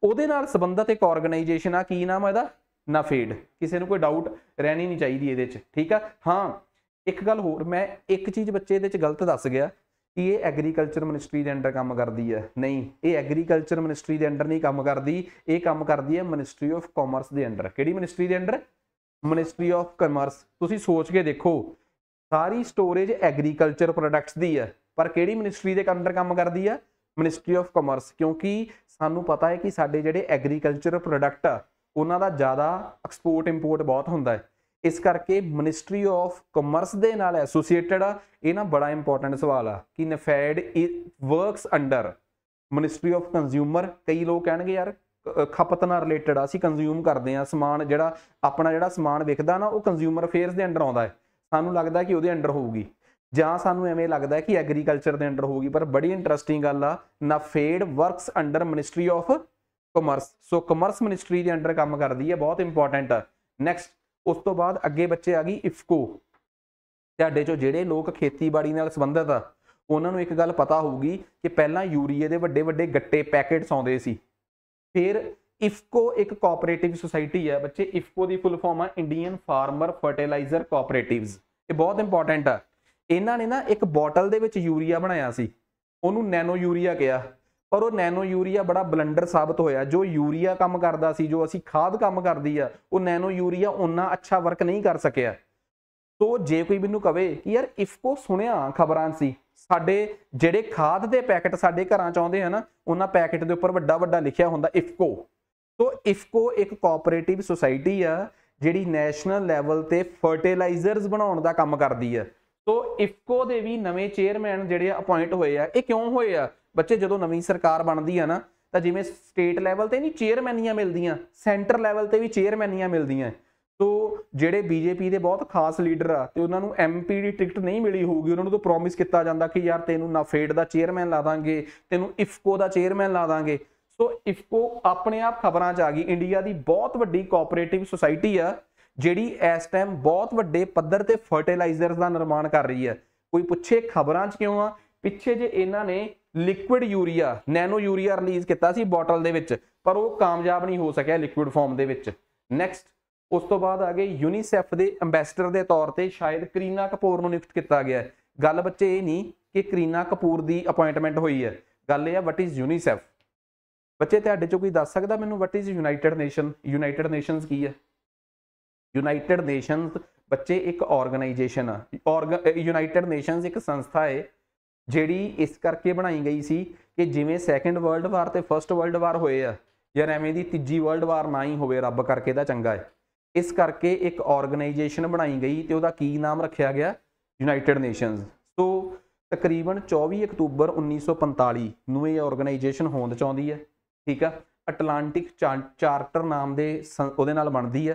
ਉਹਦੇ ਨਾਲ ਸੰਬੰਧਤ ਇੱਕ ਆਰਗੇਨਾਈਜੇਸ਼ਨ ਆ ਕੀ ਨਾਮ ਹੈ ਇਹਦਾ ਨਫੇਡ ਕਿਸੇ ਨੂੰ ਕੋਈ ਡਾਊਟ ਰਹਿਣੀ ਨਹੀਂ ਚਾਹੀਦੀ ਇਹਦੇ 'ਚ ਠੀਕ ਆ ਹਾਂ ਇੱਕ ਗੱਲ ਹੋਰ ਮੈਂ ਇੱਕ ਚੀਜ਼ ਬੱਚੇ ਇਹਦੇ 'ਚ ਗਲਤ ਦੱਸ ਗਿਆ ਕਿ ਇਹ ਐਗਰੀਕਲਚਰ ਮਿਨਿਸਟਰੀ ਦੇ ਅੰਡਰ ਕੰਮ ਕਰਦੀ ਹੈ ਨਹੀਂ ਇਹ ਐਗਰੀਕਲਚਰ ਮਿਨਿਸਟਰੀ ਦੇ ਅੰਡਰ ਨਹੀਂ ਕੰਮ ਕਰਦੀ ਇਹ ਕੰਮ ਕਰਦੀ ਹੈ ਮਿਨਿਸਟਰੀ ਆਫ ਕਾਮਰਸ ਦੇ ਅੰਡਰ ਕਿਹੜੀ ਮਿਨਿਸਟਰੀ ਦੇ ਅੰਡਰ ਮਿਨਿਸਟਰੀ ਆਫ ਕਮਰਸ ਤੁਸੀਂ ਸੋਚ ਕੇ ਦੇਖੋ ਸਾਰੀ ਸਟੋਰੇਜ ਐਗਰੀਕਲਚਰ ਪ੍ਰੋਡਕਟਸ ਦੀ ਹੈ ਪਰ ਕਿਹੜੀ ਮਿਨਿਸਟਰੀ ਦੇ ਅੰਡਰ ਕੰਮ ਕਰਦੀ ਹੈ ਮਿਨਿਸਟਰੀ ਆਫ ਕਮਰਸ ਕਿਉਂਕਿ ਸਾਨੂੰ ਪਤਾ ਹੈ ਕਿ ਸਾਡੇ ਜਿਹੜੇ ਐਗਰੀਕਲਚਰ ਪ੍ਰੋਡਕਟ ਆ ਉਹਨਾਂ ਦਾ ਜ਼ਿਆਦਾ ਐਕਸਪੋਰਟ ਇੰਪੋਰਟ ਬਹੁਤ ਹੁੰਦਾ ਹੈ ਇਸ ਕਰਕੇ ਮਿਨਿਸਟਰੀ ਆਫ ਕਮਰਸ ਦੇ ਨਾਲ ਐਸੋਸੀਏਟਡ ਆ ਇਹ ਨਾ ਬੜਾ ਇੰਪੋਰਟੈਂਟ ਸਵਾਲ ਆ ਕਿ NAFED works under Ministry of Consumer ਕਈ ਲੋਕ ਕਹਿਣਗੇ ਯਾਰ ਖਪਤ ਨਾਲ ਰਿਲੇਟਡ ਆ ਅਸੀਂ ਕੰਜ਼ਿਊਮ ਕਰਦੇ ਆ ਸਮਾਨ ਜਿਹੜਾ ਆਪਣਾ ਜਿਹੜਾ ਸਮਾਨ ਵਿਕਦਾ ਨਾ ਉਹ ਕੰਜ਼ਿਊਮਰ ਅਫੇਅਰਸ ਦੇ ਅੰਡਰ ਆਉਂਦਾ ਹੈ ਸਾਨੂੰ ਲੱਗਦਾ ਕਿ ਉਹਦੇ ਅੰਡਰ ਹੋਊਗੀ ਜਾਂ ਸਾਨੂੰ ਐਵੇਂ ਲੱਗਦਾ ਕਿ ਐਗਰੀਕਲਚਰ ਦੇ ਅੰਡਰ ਹੋਊਗੀ ਪਰ ਬੜੀ ਇੰਟਰਸਟਿੰਗ ਗੱਲ ਆ ਫੇਡ works under Ministry of Commerce so commerce ministry ਦੇ ਅੰਡਰ ਕੰਮ ਕਰਦੀ ਹੈ ਬਹੁਤ ਇੰਪੋਰਟੈਂਟ ਆ ਨੈਕਸਟ ਉਸ ਤੋਂ ਬਾਅਦ ਅੱਗੇ ਬੱਚੇ ਆ ਗਈ ਇਫਕੋ ਤੁਹਾਡੇ ਚੋਂ ਜਿਹੜੇ ਲੋਕ ਖੇਤੀਬਾੜੀ ਨਾਲ ਸੰਬੰਧਿਤ ਆ ਉਹਨਾਂ ਨੂੰ ਇੱਕ ਗੱਲ ਪਤਾ ਹੋਊਗੀ ਕਿ ਪਹਿਲਾਂ ਯੂਰੀਏ ਦੇ ਵੱਡੇ ਵੱਡੇ ਗੱਟੇ ਪੈਕੇਟਸ ਆਉਂਦੇ ਸੀ ਫਿਰ ਇਫਕੋ ਇੱਕ ਕੋਆਪਰੇਟਿਵ ਸੁਸਾਇਟੀ ਹੈ ਬੱਚੇ ਇਫਕੋ ਦੀ ਫੁੱਲ ਫਾਰਮ ਹੈ ਇੰਡੀਅਨ ਫਾਰਮਰ ਫਰਟੀਲਾਈਜ਼ਰ ਕੋਆਪਰੇਟਿਵਸ ਇਹ ਬਹੁਤ ਇੰਪੋਰਟੈਂਟ ਆ ਇਹਨਾਂ ਨੇ ਨਾ ਇੱਕ ਬੋਟਲ ਦੇ ਵਿੱਚ ਯੂਰੀਆ ਬਣਾਇਆ ਸੀ ਉਹਨੂੰ ਨੈਨੋ ਯੂਰੀਆ ਕਿਹਾ ਪਰ ਉਹ ਨੈਨੋ ਯੂਰੀਆ ਬੜਾ ਬਲੰਡਰ ਸਾਬਤ ਹੋਇਆ ਜੋ ਯੂਰੀਆ ਕੰਮ ਕਰਦਾ ਸੀ ਜੋ ਅਸੀਂ ਖਾਦ ਕੰਮ ਕਰਦੀ ਆ ਉਹ ਨੈਨੋ ਯੂਰੀਆ ਉਹਨਾਂ ਅੱਛਾ ਵਰਕ ਨਹੀਂ ਕਰ ਸਕਿਆ ਤੋ ਜੇ ਕੋਈ ਮੈਨੂੰ ਕਵੇ ਕਿ ਯਾਰ ਇਫਕੋ ਸੁਣਿਆ ਖਬਰਾਂ ਸੀ ਸਾਡੇ ਜਿਹੜੇ ਖਾਦ ਦੇ ਪੈਕੇਟ ਸਾਡੇ ਘਰਾਂ ਚ ਆਉਂਦੇ ਹਨ ਉਹਨਾਂ ਪੈਕੇਟ ਦੇ ਉੱਪਰ ਵੱਡਾ ਵੱਡਾ ਲਿਖਿਆ ਹੁੰਦਾ ਇਫਕੋ ਸੋ ਇਫਕੋ ਇੱਕ ਕੋਆਪਰੇਟਿਵ ਸੁਸਾਇਟੀ ਆ ਜਿਹੜੀ ਨੈਸ਼ਨਲ ਲੈਵਲ ਤੇ ਫਰਟੀਲਾਈਜ਼ਰਸ ਬਣਾਉਣ ਦਾ ਕੰਮ ਕਰਦੀ ਆ ਸੋ ਇਫਕੋ ਦੇ ਵੀ ਨਵੇਂ ਚੇਅਰਮੈਨ ਜਿਹੜੇ ਅਪਾਇੰਟ ਹੋਏ ਆ ਇਹ ਕਿਉਂ ਹੋਏ ਆ ਬੱਚੇ ਜਦੋਂ ਨਵੀਂ ਸਰਕਾਰ ਬਣਦੀ ਆ ਨਾ ਤਾਂ ਜਿਵੇਂ ਸਟੇਟ ਲੈਵਲ ਤੇ ਨਹੀਂ ਚੇਅਰਮੈਨੀਆਂ ਮਿਲਦੀਆਂ ਸੈਂਟਰ ਲੈਵਲ ਤੇ ਵੀ ਚੇਅਰਮੈਨੀਆਂ ਮਿਲਦੀਆਂ ਸੋ ਜਿਹੜੇ ਬੀਜੇਪੀ ਦੇ ਬਹੁਤ ਖਾਸ ਲੀਡਰ ਆ ਤੇ ਉਹਨਾਂ ਨੂੰ ਐਮਪੀ ਦੀ ਟਿਕਟ ਨਹੀਂ ਮਿਲੀ ਹੋਊਗੀ ਉਹਨਾਂ ਨੂੰ ਤਾਂ ਪ੍ਰੋਮਿਸ ਕੀਤਾ ਜਾਂਦਾ ਕਿ ਯਾਰ ਤੈਨੂੰ ਨਾਫੇਡ ਦਾ ਚੇਅਰਮੈਨ ਲਾ ਦਾਂਗੇ ਤੈਨੂੰ ਇਫਕੋ ਦਾ ਚੇਅਰਮੈਨ ਲਾ ਦਾਂਗੇ ਸੋ ਇਫਕੋ ਆਪਣੇ ਆਪ ਖਬਰਾਂ 'ਚ ਆ ਗਈ ਇੰਡੀਆ ਦੀ ਬਹੁਤ ਵੱਡੀ ਕੋਆਪਰੇਟਿਵ ਸੁਸਾਇਟੀ ਆ ਜਿਹੜੀ ਇਸ ਟਾਈਮ ਬਹੁਤ ਵੱਡੇ ਪੱਧਰ ਤੇ ਫਰਟੀਲਾਈਜ਼ਰਸ ਦਾ ਨਿਰਮਾਣ ਕਰ ਰਹੀ ਹੈ ਕੋਈ ਪੁੱਛੇ ਖਬਰਾਂ 'ਚ ਕਿਉਂ ਆ ਪਿੱਛੇ ਜੇ ਇਹਨਾਂ ਨੇ liquid urea nano urea release ਕੀਤਾ ਸੀ ਬੋਟਲ ਦੇ ਵਿੱਚ ਪਰ ਉਹ ਕਾਮਯਾਬ ਨਹੀਂ ਹੋ ਸਕਿਆ ਲਿਕੁਇਡ ਫਾਰਮ ਦੇ ਵਿੱਚ ਨੈਕਸਟ ਉਸ ਤੋਂ ਬਾਅਦ ਆ ਗਏ ਯੂਨੀਸੈਫ ਦੇ ਐਮਬੈਸਡਰ ਦੇ ਤੌਰ ਤੇ ਸ਼ਾਇਦ ਕਰੀਨਾ ਕਪੂਰ ਨੂੰ ਨਿਯੁਕਤ ਕੀਤਾ ਗਿਆ ਹੈ ਗੱਲ ਬੱਚੇ ਇਹ ਨਹੀਂ ਕਿ ਕਰੀਨਾ ਕਪੂਰ ਦੀ ਅਪਾਇੰਟਮੈਂਟ ਹੋਈ ਹੈ ਗੱਲ ਇਹ ਆ ਵਟ ਇਜ਼ ਯੂਨੀਸੈਫ ਬੱਚੇ ਤੁਹਾਡੇ ਚੋਂ ਕੋਈ ਦੱਸ ਸਕਦਾ ਮੈਨੂੰ what is United Nation United Nations ਕੀ ਹੈ ਯੂਨਾਈਟਿਡ ਨੇਸ਼ਨਸ ਬੱਚੇ ਇੱਕ ਆਰਗੇਨਾਈਜੇਸ਼ਨ ਆ ਯੂਨਾਈਟਿਡ ਨੇਸ਼ਨਸ ਇੱਕ ਸੰਸਥਾ ਹੈ ਜਿਹੜੀ ਇਸ ਕਰਕੇ ਬਣਾਈ ਗਈ ਸੀ ਕਿ ਜਿਵੇਂ ਸੈਕੰਡ ਵਰਲਡ ਵਾਰ ਤੇ ਫਰਸਟ ਵਰਲਡ ਵਾਰ ਹੋਏ ਆ ਜਾਂ ਐਵੇਂ ਦੀ ਤੀਜੀ ਵਰਲਡ ਵਾਰ ਨਾ ਹੀ ਹੋਵੇ ਰੱਬ ਕਰਕੇ ਦਾ ਚੰਗਾ ਹੈ ਇਸ ਕਰਕੇ ਇੱਕ ਆਰਗੇਨਾਈਜੇਸ਼ਨ ਬਣਾਈ ਗਈ ਤੇ ਉਹਦਾ ਕੀ ਨਾਮ ਰੱਖਿਆ ਗਿਆ ਯੂਨਾਈਟਿਡ ਨੇਸ਼ਨਸ ਸੋ ਤਕਰੀਬਨ 24 ਅਕਤੂਬਰ 1945 ਨੂੰ ਇਹ ਆਰਗੇਨਾਈਜੇਸ਼ਨ ਹੋਂਦ ਚ ਆਉਂਦੀ ਹੈ ਠੀਕ ਆ ਅਟਲਾਂਟਿਕ ਚਾਰਟਰ ਨਾਮ ਦੇ ਉਹਦੇ ਨਾਲ ਬਣਦੀ ਹੈ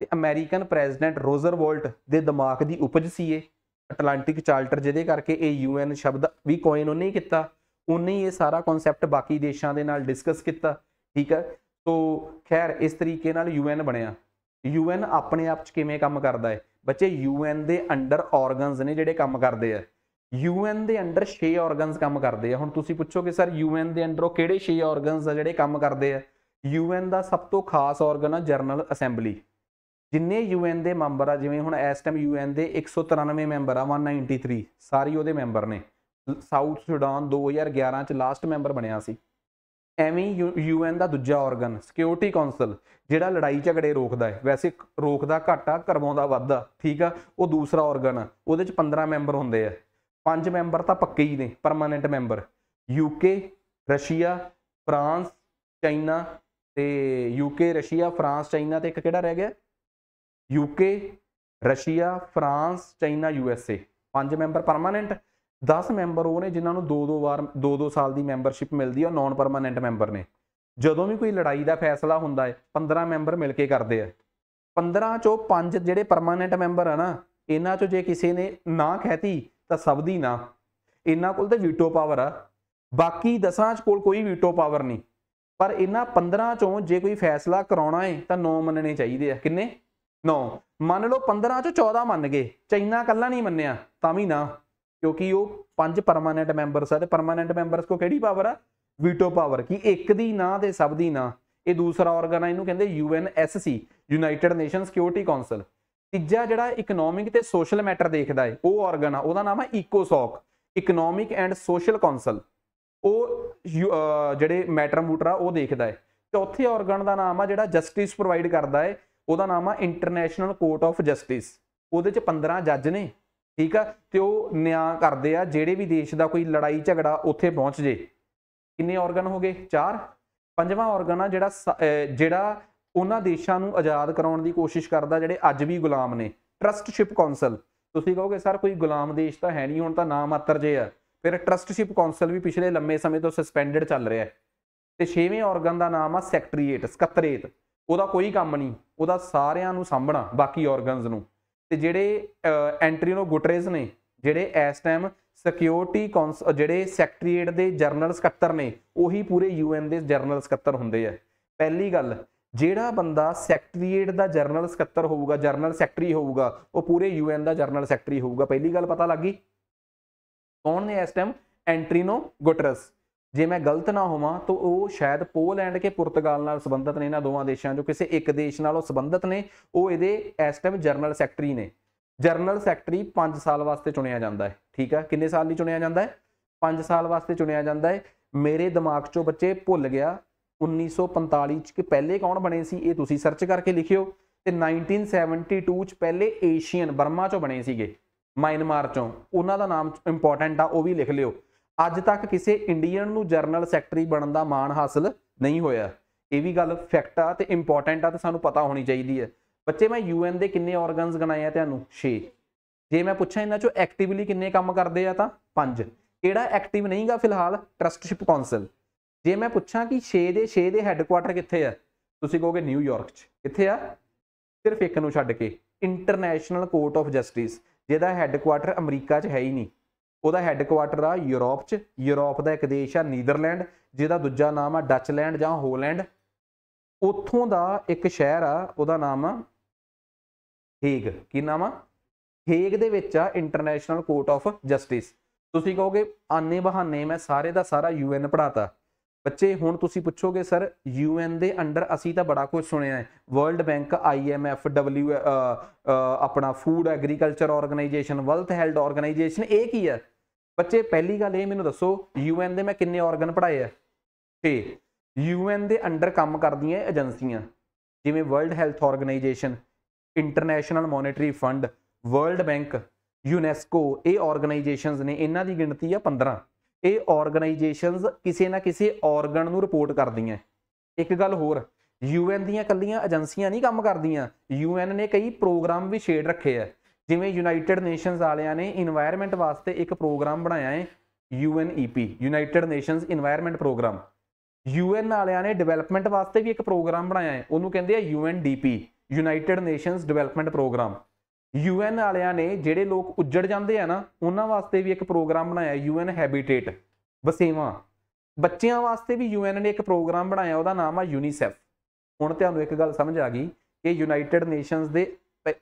ਤੇ ਅਮਰੀਕਨ ਪ੍ਰੈਜ਼ੀਡੈਂਟ ਰੋਜ਼ਰ ਵੋਲਟ ਦੇ ਦਿਮਾਗ ਦੀ ਉਪਜ ਸੀ ਇਹ ਅਟਲਾਂਟਿਕ ਚਾਰਟਰ ਜਿਹਦੇ ਕਰਕੇ ਇਹ ਯੂਐਨ ਸ਼ਬਦ ਵੀ ਕੋਇਨ ਉਹਨੇ ਹੀ ਕੀਤਾ ਉਹਨੇ ਹੀ ਇਹ ਸਾਰਾ ਕਨਸੈਪਟ ਬਾਕੀ ਦੇਸ਼ਾਂ ਦੇ ਨਾਲ ਡਿਸਕਸ ਕੀਤਾ ਠੀਕ ਆ ਸੋ ਖੈਰ ਇਸ ਤਰੀਕੇ ਨਾਲ ਯੂਐਨ ਬਣਿਆ ਯੂਐਨ ਆਪਣੇ ਆਪ 'ਚ ਕਿਵੇਂ ਕੰਮ ਕਰਦਾ ਹੈ ਬੱਚੇ ਯੂਐਨ ਦੇ ਅੰਡਰ ਆਰਗਨਸ ਨੇ ਜਿਹੜੇ ਕੰਮ ਕਰਦੇ ਆ ਯੂਐਨ ਦੇ ਅੰਡਰ 6 ਆਰਗਨਸ ਕੰਮ ਕਰਦੇ ਆ ਹੁਣ ਤੁਸੀਂ ਪੁੱਛੋਗੇ ਸਰ ਯੂਐਨ ਦੇ ਅੰਡਰ ਉਹ ਕਿਹੜੇ 6 ਆਰਗਨਸ ਆ ਜਿਹੜੇ ਕੰਮ ਕਰਦੇ ਆ ਯੂਐਨ ਦਾ ਸਭ ਤੋਂ ਖਾਸ ਆਰਗਨ ਆ ਜਨਰਲ ਅਸੈਂਬਲੀ ਜਿੰਨੇ ਯੂਐਨ ਦੇ ਮੈਂਬਰ ਆ ਜਿਵੇਂ ਹੁਣ ਇਸ ਟਾਈਮ ਯੂਐਨ ਦੇ 193 ਮੈਂਬਰ ਆ 193 ਸਾਰੇ ਉਹਦੇ ਮੈਂਬਰ ਨੇ ਸਾਊਥ ਸੁਡਾਨ 2011 ਚ ਲਾਸਟ ਮੈਂਬਰ ਬਣਿਆ ਸੀ ਐਵੇਂ ਯੂਐਨ ਦਾ ਦੂਜਾ ਆਰਗਨ ਸਿਕਿਉਰਿਟੀ ਕਾਉਂਸਲ ਜਿਹੜਾ ਲੜਾਈ ਝਗੜੇ ਰੋਕਦਾ ਹੈ ਵੈਸੇ ਰੋਕਦਾ ਘਾਟਾ ਕਰਵਾਉਂਦਾ ਵਾਧਾ ਠੀਕ ਆ ਉਹ ਦੂਸਰਾ ਆਰਗਨ ਆ ਉਹਦੇ ਚ 15 ਮੈਂਬਰ ਹੁੰਦੇ ਆ ਪੰਜ ਮੈਂਬਰ ਤਾਂ ਪੱਕੇ ਹੀ ਨੇ permanent member UK Russia France China ਤੇ ਯੂਕੇ ਰਸ਼ੀਆ ਫਰਾਂਸ ਚਾਈਨਾ ਤੇ ਇੱਕ ਕਿਹੜਾ ਰਹਿ ਗਿਆ UK Russia France China USA ਪੰਜ ਮੈਂਬਰ ਪਰਮਾਨੈਂਟ 10 ਮੈਂਬਰ ਉਹ ਨੇ ਜਿਨ੍ਹਾਂ ਨੂੰ ਦੋ ਦੋ ਵਾਰ ਦੋ ਦੋ ਸਾਲ ਦੀ ਮੈਂਬਰਸ਼ਿਪ ਮਿਲਦੀ ਹੈ ਨਾਨ ਪਰਮਾਨੈਂਟ ਮੈਂਬਰ ਨੇ ਜਦੋਂ ਵੀ ਕੋਈ ਲੜਾਈ ਦਾ ਫੈਸਲਾ ਹੁੰਦਾ ਹੈ 15 ਮੈਂਬਰ ਮਿਲ ਕੇ ਕਰਦੇ ਆ 15 ਚੋਂ 5 ਜਿਹੜੇ ਪਰਮਾਨੈਂਟ ਮੈਂਬਰ ਆ ਨਾ ਇਹਨਾਂ ਚੋਂ ਜੇ ਕਿਸੇ ਨੇ ਨਾ ਕਹਿਤੀ ਤਾਂ ਸਭ ਦੀ ਨਾ ਇਹਨਾਂ ਕੋਲ ਤਾਂ ਵੀਟੋ ਪਾਵਰ ਆ ਬਾਕੀ 10ਾਂ ਚ ਕੋਲ ਕੋਈ ਵੀਟੋ ਪਾਵਰ ਨਹੀਂ ਪਰ ਇਹਨਾਂ 15 ਚੋਂ ਜੇ ਕੋਈ ਫੈਸਲਾ ਕਰਾਉਣਾ ਹੈ ਤਾਂ 9 ਮੰਨਣੇ ਚਾਹੀਦੇ ਆ ਕਿੰਨੇ 9 ਮੰਨ ਲਓ 15 ਚੋਂ 14 ਮੰਨ ਗਏ ਚਾਈਨਾ ਕੱਲਾ ਨਹੀਂ ਮੰਨਿਆ ਤਾਂ ਵੀ ਨਾ ਕਿਉਂਕਿ ਉਹ ਪੰਜ ਪਰਮਾਨੈਂਟ ਮੈਂਬਰਸ ਆ ਤੇ ਪਰਮਾਨੈਂਟ ਮੈਂਬਰਸ ਕੋ ਕਿਹੜੀ ਪਾਵਰ ਆ ਵੀਟੋ ਪਾਵਰ ਕਿ ਇੱਕ ਦੀ ਨਾ ਤੇ ਸਭ ਦੀ ਨਾ ਇਹ ਦੂਸਰਾ ਆਰਗਨ ਆ ਇਹਨੂੰ ਕਹਿੰਦੇ UNSC United Nation Security Council ਤੀਜਾ ਜਿਹੜਾ ਇਕਨੋਮਿਕ ਤੇ ਸੋਸ਼ਲ ਮੈਟਰ ਦੇਖਦਾ ਹੈ ਉਹ ਆਰਗਨ ਆ ਉਹਦਾ ਨਾਮ ਆ ਇਕੋਸੌਕ ਇਕਨੋਮਿਕ ਐਂਡ ਸੋਸ਼ਲ ਕਾਉਂਸਲ ਉਹ ਜਿਹੜੇ ਮੈਟਰ ਮੂਟਰ ਆ ਉਹ ਦੇਖਦਾ ਹੈ ਚੌਥੇ ਆਰਗਨ ਦਾ ਨਾਮ ਆ ਜਿਹੜਾ ਜਸਟਿਸ ਪ੍ਰੋਵਾਈਡ ਕਰਦਾ ਹੈ ਉਹਦਾ ਨਾਮ ਆ ਇੰਟਰਨੈਸ਼ਨਲ ਕੋਰਟ ਆਫ ਜਸਟਿਸ ਉਹਦੇ ਚ 15 ਜੱਜ ਨੇ ਠੀਕ ਆ ਤੇ ਉਹ ਨਿਆਂ ਕਰਦੇ ਆ ਜਿਹੜੇ ਵੀ ਦੇਸ਼ ਦਾ ਕੋਈ ਲੜਾਈ ਝਗੜਾ ਉੱਥੇ ਪਹੁੰਚ ਜੇ ਕਿੰਨੇ ਆਰਗਨ ਹੋ ਗਏ ਚਾਰ ਪੰਜਵਾਂ ਆਰਗਨ ਆ ਜਿਹੜਾ ਜਿਹੜਾ ਉਹਨਾਂ ਦੇਸ਼ਾਂ ਨੂੰ ਆਜ਼ਾਦ ਕਰਾਉਣ ਦੀ ਕੋਸ਼ਿਸ਼ ਕਰਦਾ ਜਿਹੜੇ ਅੱਜ ਵੀ ਗੁਲਾਮ ਨੇ ਟਰਸਟਸ਼ਿਪ ਕਾਉਂਸਲ ਤੁਸੀਂ ਕਹੋਗੇ ਸਰ ਕੋਈ ਗੁਲਾਮ ਦੇਸ਼ ਤਾਂ ਹੈ ਨਹੀਂ ਹੁਣ ਤਾਂ ਨਾਮ ਮਾਤਰ ਜੇ ਆ ਫਿਰ ਟਰਸਟਸ਼ਿਪ ਕਾਉਂਸਲ ਵੀ ਪਿਛਲੇ ਲੰਮੇ ਸਮੇਂ ਤੋਂ ਸਸਪੈਂਡਡ ਚੱਲ ਰਿਹਾ ਹੈ ਤੇ ਛੇਵੇਂ ਆਰਗਨ ਦਾ ਨਾਮ ਆ ਸੈਕਟਰੀਏਟ ਸਕੱਤਰੇਤ ਉਹਦਾ ਕੋਈ ਕੰਮ ਨਹੀਂ ਉਹਦਾ ਸਾਰਿਆਂ ਨੂੰ ਸਾਂਭਣਾ ਬਾਕੀ ਆਰਗਨਸ ਨੂੰ ਤੇ ਜਿਹੜੇ ਨੂੰ ਗੁਟਰੇਜ਼ ਨੇ ਜਿਹੜੇ ਇਸ ਟਾਈਮ ਸਿਕਿਉਰਿਟੀ ਜਿਹੜੇ ਸੈਕਟਰੀਏਟ ਦੇ ਜਰਨਲ ਸਕੱਤਰ ਨੇ ਉਹੀ ਪੂਰੇ ਯੂਐਨ ਦੇ ਜਰਨਲ ਸਕੱਤਰ ਹੁੰਦੇ ਆ ਪਹਿਲੀ ਗੱਲ ਜਿਹੜਾ ਬੰਦਾ ਸੈਕਟਰੀਏਟ ਦਾ ਜਰਨਲ ਸਕੱਤਰ ਹੋਊਗਾ ਜਰਨਲ ਸੈਕਟਰੀ ਹੋਊਗਾ ਉਹ ਪੂਰੇ ਯੂਐਨ ਦਾ ਜਰਨਲ ਸੈਕਟਰੀ ਹੋਊਗਾ ਪਹਿਲੀ ਗੱਲ ਪਤਾ ਲੱਗੀ ਕੌਣ ਨੇ ਇਸ ਟਾਈਮ ਐਂਟਰੀ ਨੂੰ ਗੁਟਰਸ ਜੇ ਮੈਂ ਗਲਤ ਨਾ ਹੋਵਾਂ ਤਾਂ ਉਹ ਸ਼ਾਇਦ ਪੋਲੈਂਡ ਕੇ ਪੁਰਤਗਾਲ ਨਾਲ ਸੰਬੰਧਤ ਨੇ ਇਹਨਾਂ ਦੋਵਾਂ ਦੇਸ਼ਾਂ ਜੋ ਕਿਸੇ ਇੱਕ ਦੇਸ਼ ਨਾਲ ਉਹ ਸੰਬੰਧਤ ਨੇ ਉਹ ਇਹਦੇ ਇਸ ਟਾਈਮ ਜਰਨਲ ਸੈਕਟਰੀ ਨੇ ਜਰਨਲ ਸੈਕਟਰੀ 5 ਸਾਲ ਵਾਸਤੇ ਚੁਣਿਆ ਜਾਂਦਾ ਹੈ ਠੀਕ ਆ ਕਿੰਨੇ ਸਾਲ ਲਈ ਚੁਣਿਆ ਜਾਂਦਾ ਹੈ 5 ਸਾਲ ਵਾਸਤੇ ਚੁਣਿਆ ਜਾਂਦਾ ਹੈ ਮੇਰੇ ਦਿਮਾਗ 'ਚੋਂ ਬੱਚੇ ਭੁੱਲ ਗਿਆ 1945 'ਚ ਕਿ ਪਹਿਲੇ ਕੌਣ ਬਣੇ ਸੀ ਇਹ ਤੁਸੀਂ ਸਰਚ ਕਰਕੇ ਲਿਖਿਓ ਤੇ 1972 'ਚ ਪਹਿਲੇ ਏਸ਼ੀਅਨ ਬਰਮਾ 'ਚੋਂ ਬਣੇ ਸੀਗੇ ਮਾਇਨਮਾਰ 'ਚੋਂ ਉਹਨਾਂ ਦਾ ਨਾਮ ਇੰਪੋਰਟੈਂਟ ਆ ਉਹ ਵੀ ਲਿਖ ਲਿਓ ਅੱਜ ਤੱਕ ਕਿਸੇ ਇੰਡੀਅਨ ਨੂੰ ਜਰਨਲ ਸੈਕਟਰੀ ਬਣਨ ਦਾ ਮਾਣ ਹਾਸਲ ਨਹੀਂ ਹੋਇਆ ਇਹ ਵੀ ਗੱਲ ਫੈਕਟ ਆ ਤੇ ਇੰਪੋਰਟੈਂਟ ਆ ਤੇ ਸਾਨੂੰ ਪਤਾ ਹੋਣੀ ਚਾਹੀਦੀ ਹੈ ਬੱਚੇ ਮੈਂ ਯੂਐਨ ਦੇ ਕਿੰਨੇ ਆਰਗਨਸ ਗਣਾਏ ਆ ਤੁਹਾਨੂੰ 6 ਜੇ ਮੈਂ ਪੁੱਛਾਂ ਇਹਨਾਂ ਚੋਂ ਐਕਟਿਵਲੀ ਕਿੰਨੇ ਕੰਮ ਕਰਦੇ ਆ ਤਾਂ 5 ਕਿਹੜਾ ਐਕਟਿਵ ਨਹੀਂਗਾ ਫਿਲਹਾਲ ਟਰਸਟਸ਼ਿਪ ਕਾਉਂਸਲ ਜੇ ਮੈਂ ਪੁੱਛਾਂ ਕਿ 6 ਦੇ 6 ਦੇ ਹੈੱਡਕੁਆਟਰ ਕਿੱਥੇ ਆ ਤੁਸੀਂ ਕਹੋਗੇ ਨਿਊਯਾਰਕ 'ਚ ਕਿੱਥੇ ਆ ਸਿਰਫ ਇੱਕ ਨੂੰ ਛੱਡ ਕੇ ਇੰਟਰਨੈਸ਼ਨਲ ਕੋਰਟ ਆਫ ਜਸਟਿਸ ਜਿਹਦਾ ਹੈੱਡਕੁਆਟਰ ਅਮਰੀਕਾ 'ਚ ਹੈ ਹੀ ਨਹੀਂ ਉਹਦਾ ਹੈੱਡਕੁਆਟਰ ਆ ਯੂਰਪ 'ਚ ਯੂਰਪ ਦਾ ਇੱਕ ਦੇਸ਼ ਆ ਨੀਦਰਲੈਂਡ ਜਿਹਦਾ ਦੂਜਾ ਨਾਮ ਆ ਡੱਚਲੈਂਡ ਜਾਂ ਹੋਲੈਂਡ ਉੱਥੋਂ ਦਾ ਇੱਕ ਸ਼ਹਿਰ ਆ ਉਹਦਾ ਨਾਮ ਆ ਹੇਗ ਕੀ ਨਾਮ ਆ ਹੇਗ ਦੇ ਵਿੱਚ ਆ ਇੰਟਰਨੈਸ਼ਨਲ ਕੋਰਟ ਆਫ ਜਸਟਿਸ ਤੁਸੀਂ ਕਹੋਗੇ ਆਨੇ ਬਹਾਨੇ ਮੈਂ ਸਾਰੇ ਦਾ ਸਾਰਾ ਯੂਐਨ ਪੜਾਤਾ ਬੱਚੇ ਹੁਣ ਤੁਸੀਂ ਪੁੱਛੋਗੇ ਸਰ ਯੂਐਨ ਦੇ ਅੰਡਰ ਅਸੀਂ ਤਾਂ ਬੜਾ ਕੁਝ ਸੁਣਿਆ ਹੈ ਵਰਲਡ ਬੈਂਕ ਆਈਐਮਐਫ ਡਬਲਯੂ ਆਪਣਾ Food Agriculture Organisation Wealth Health Organisation ਇਹ ਕੀ ਹੈ ਬੱਚੇ ਪਹਿਲੀ ਗੱਲ ਇਹ ਮੈਨੂੰ ਦੱਸੋ ਯੂਐਨ ਦੇ ਮੈਂ ਕਿੰਨੇ ਆਰਗਨ ਪੜਾਏ ਆ ਤੇ ਯੂਐਨ ਦੇ ਅੰਡਰ ਕੰਮ ਕਰਦੀਆਂ ਏਜੰਸੀਆਂ ਜਿਵੇਂ World Health Organisation International Monetary Fund World Bank UNESCO ਇਹ ਆਰਗੇਨਾਈਜੇਸ਼ਨਸ ਨੇ ਇਹਨਾਂ ਦੀ ਗਿਣਤੀ ਆ 15 ਇਹ ਆਰਗੇਨਾਈਜੇਸ਼ਨਸ ਕਿਸੇ ਨਾ ਕਿਸੇ ਆਰਗਨ ਨੂੰ ਰਿਪੋਰਟ ਕਰਦੀਆਂ ਇੱਕ ਗੱਲ ਹੋਰ ਯੂਐਨ ਦੀਆਂ ਕੱਲੀਆਂ ਏਜੰਸੀਆਂ ਨਹੀਂ ਕੰਮ ਕਰਦੀਆਂ ਯੂਐਨ ਨੇ ਕਈ ਪ੍ਰੋਗਰਾਮ ਵੀ ਛੇੜ ਰੱਖੇ ਆ ਜਿਵੇਂ ਯੂਨਾਈਟਿਡ ਨੇਸ਼ਨਸ ਵਾਲਿਆਂ ਨੇ এনवायरमेंट ਵਾਸਤੇ ਇੱਕ ਪ੍ਰੋਗਰਾਮ ਬਣਾਇਆ ਹੈ UNEP United Nations Environment Programme UN ਵਾਲਿਆਂ ਨੇ ਡਿਵੈਲਪਮੈਂਟ ਵਾਸਤੇ ਵੀ ਇੱਕ ਪ੍ਰੋਗਰਾਮ ਬਣਾਇਆ ਹੈ ਉਹਨੂੰ ਕਹਿੰਦੇ ਆ UNDP United Nations Development Programme UN ਵਾਲਿਆਂ ਨੇ ਜਿਹੜੇ ਲੋਕ ਉੱਜੜ ਜਾਂਦੇ ਆ ਨਾ ਉਹਨਾਂ ਵਾਸਤੇ ਵੀ ਇੱਕ ਪ੍ਰੋਗਰਾਮ ਬਣਾਇਆ UN ਹੈਬਿਟੇਟ ਵਸੇਵਾ ਬੱਚਿਆਂ ਵਾਸਤੇ ਵੀ UN ਨੇ ਇੱਕ ਪ੍ਰੋਗਰਾਮ ਬਣਾਇਆ ਉਹਦਾ ਨਾਮ ਆ ਯੂਨੀਸੈਫ ਹੁਣ ਤੁਹਾਨੂੰ ਇੱਕ ਗੱਲ ਸਮਝ ਆ ਗਈ ਕਿ ਯੂਨਾਈਟਿਡ ਨੇਸ਼ਨਸ ਦੇ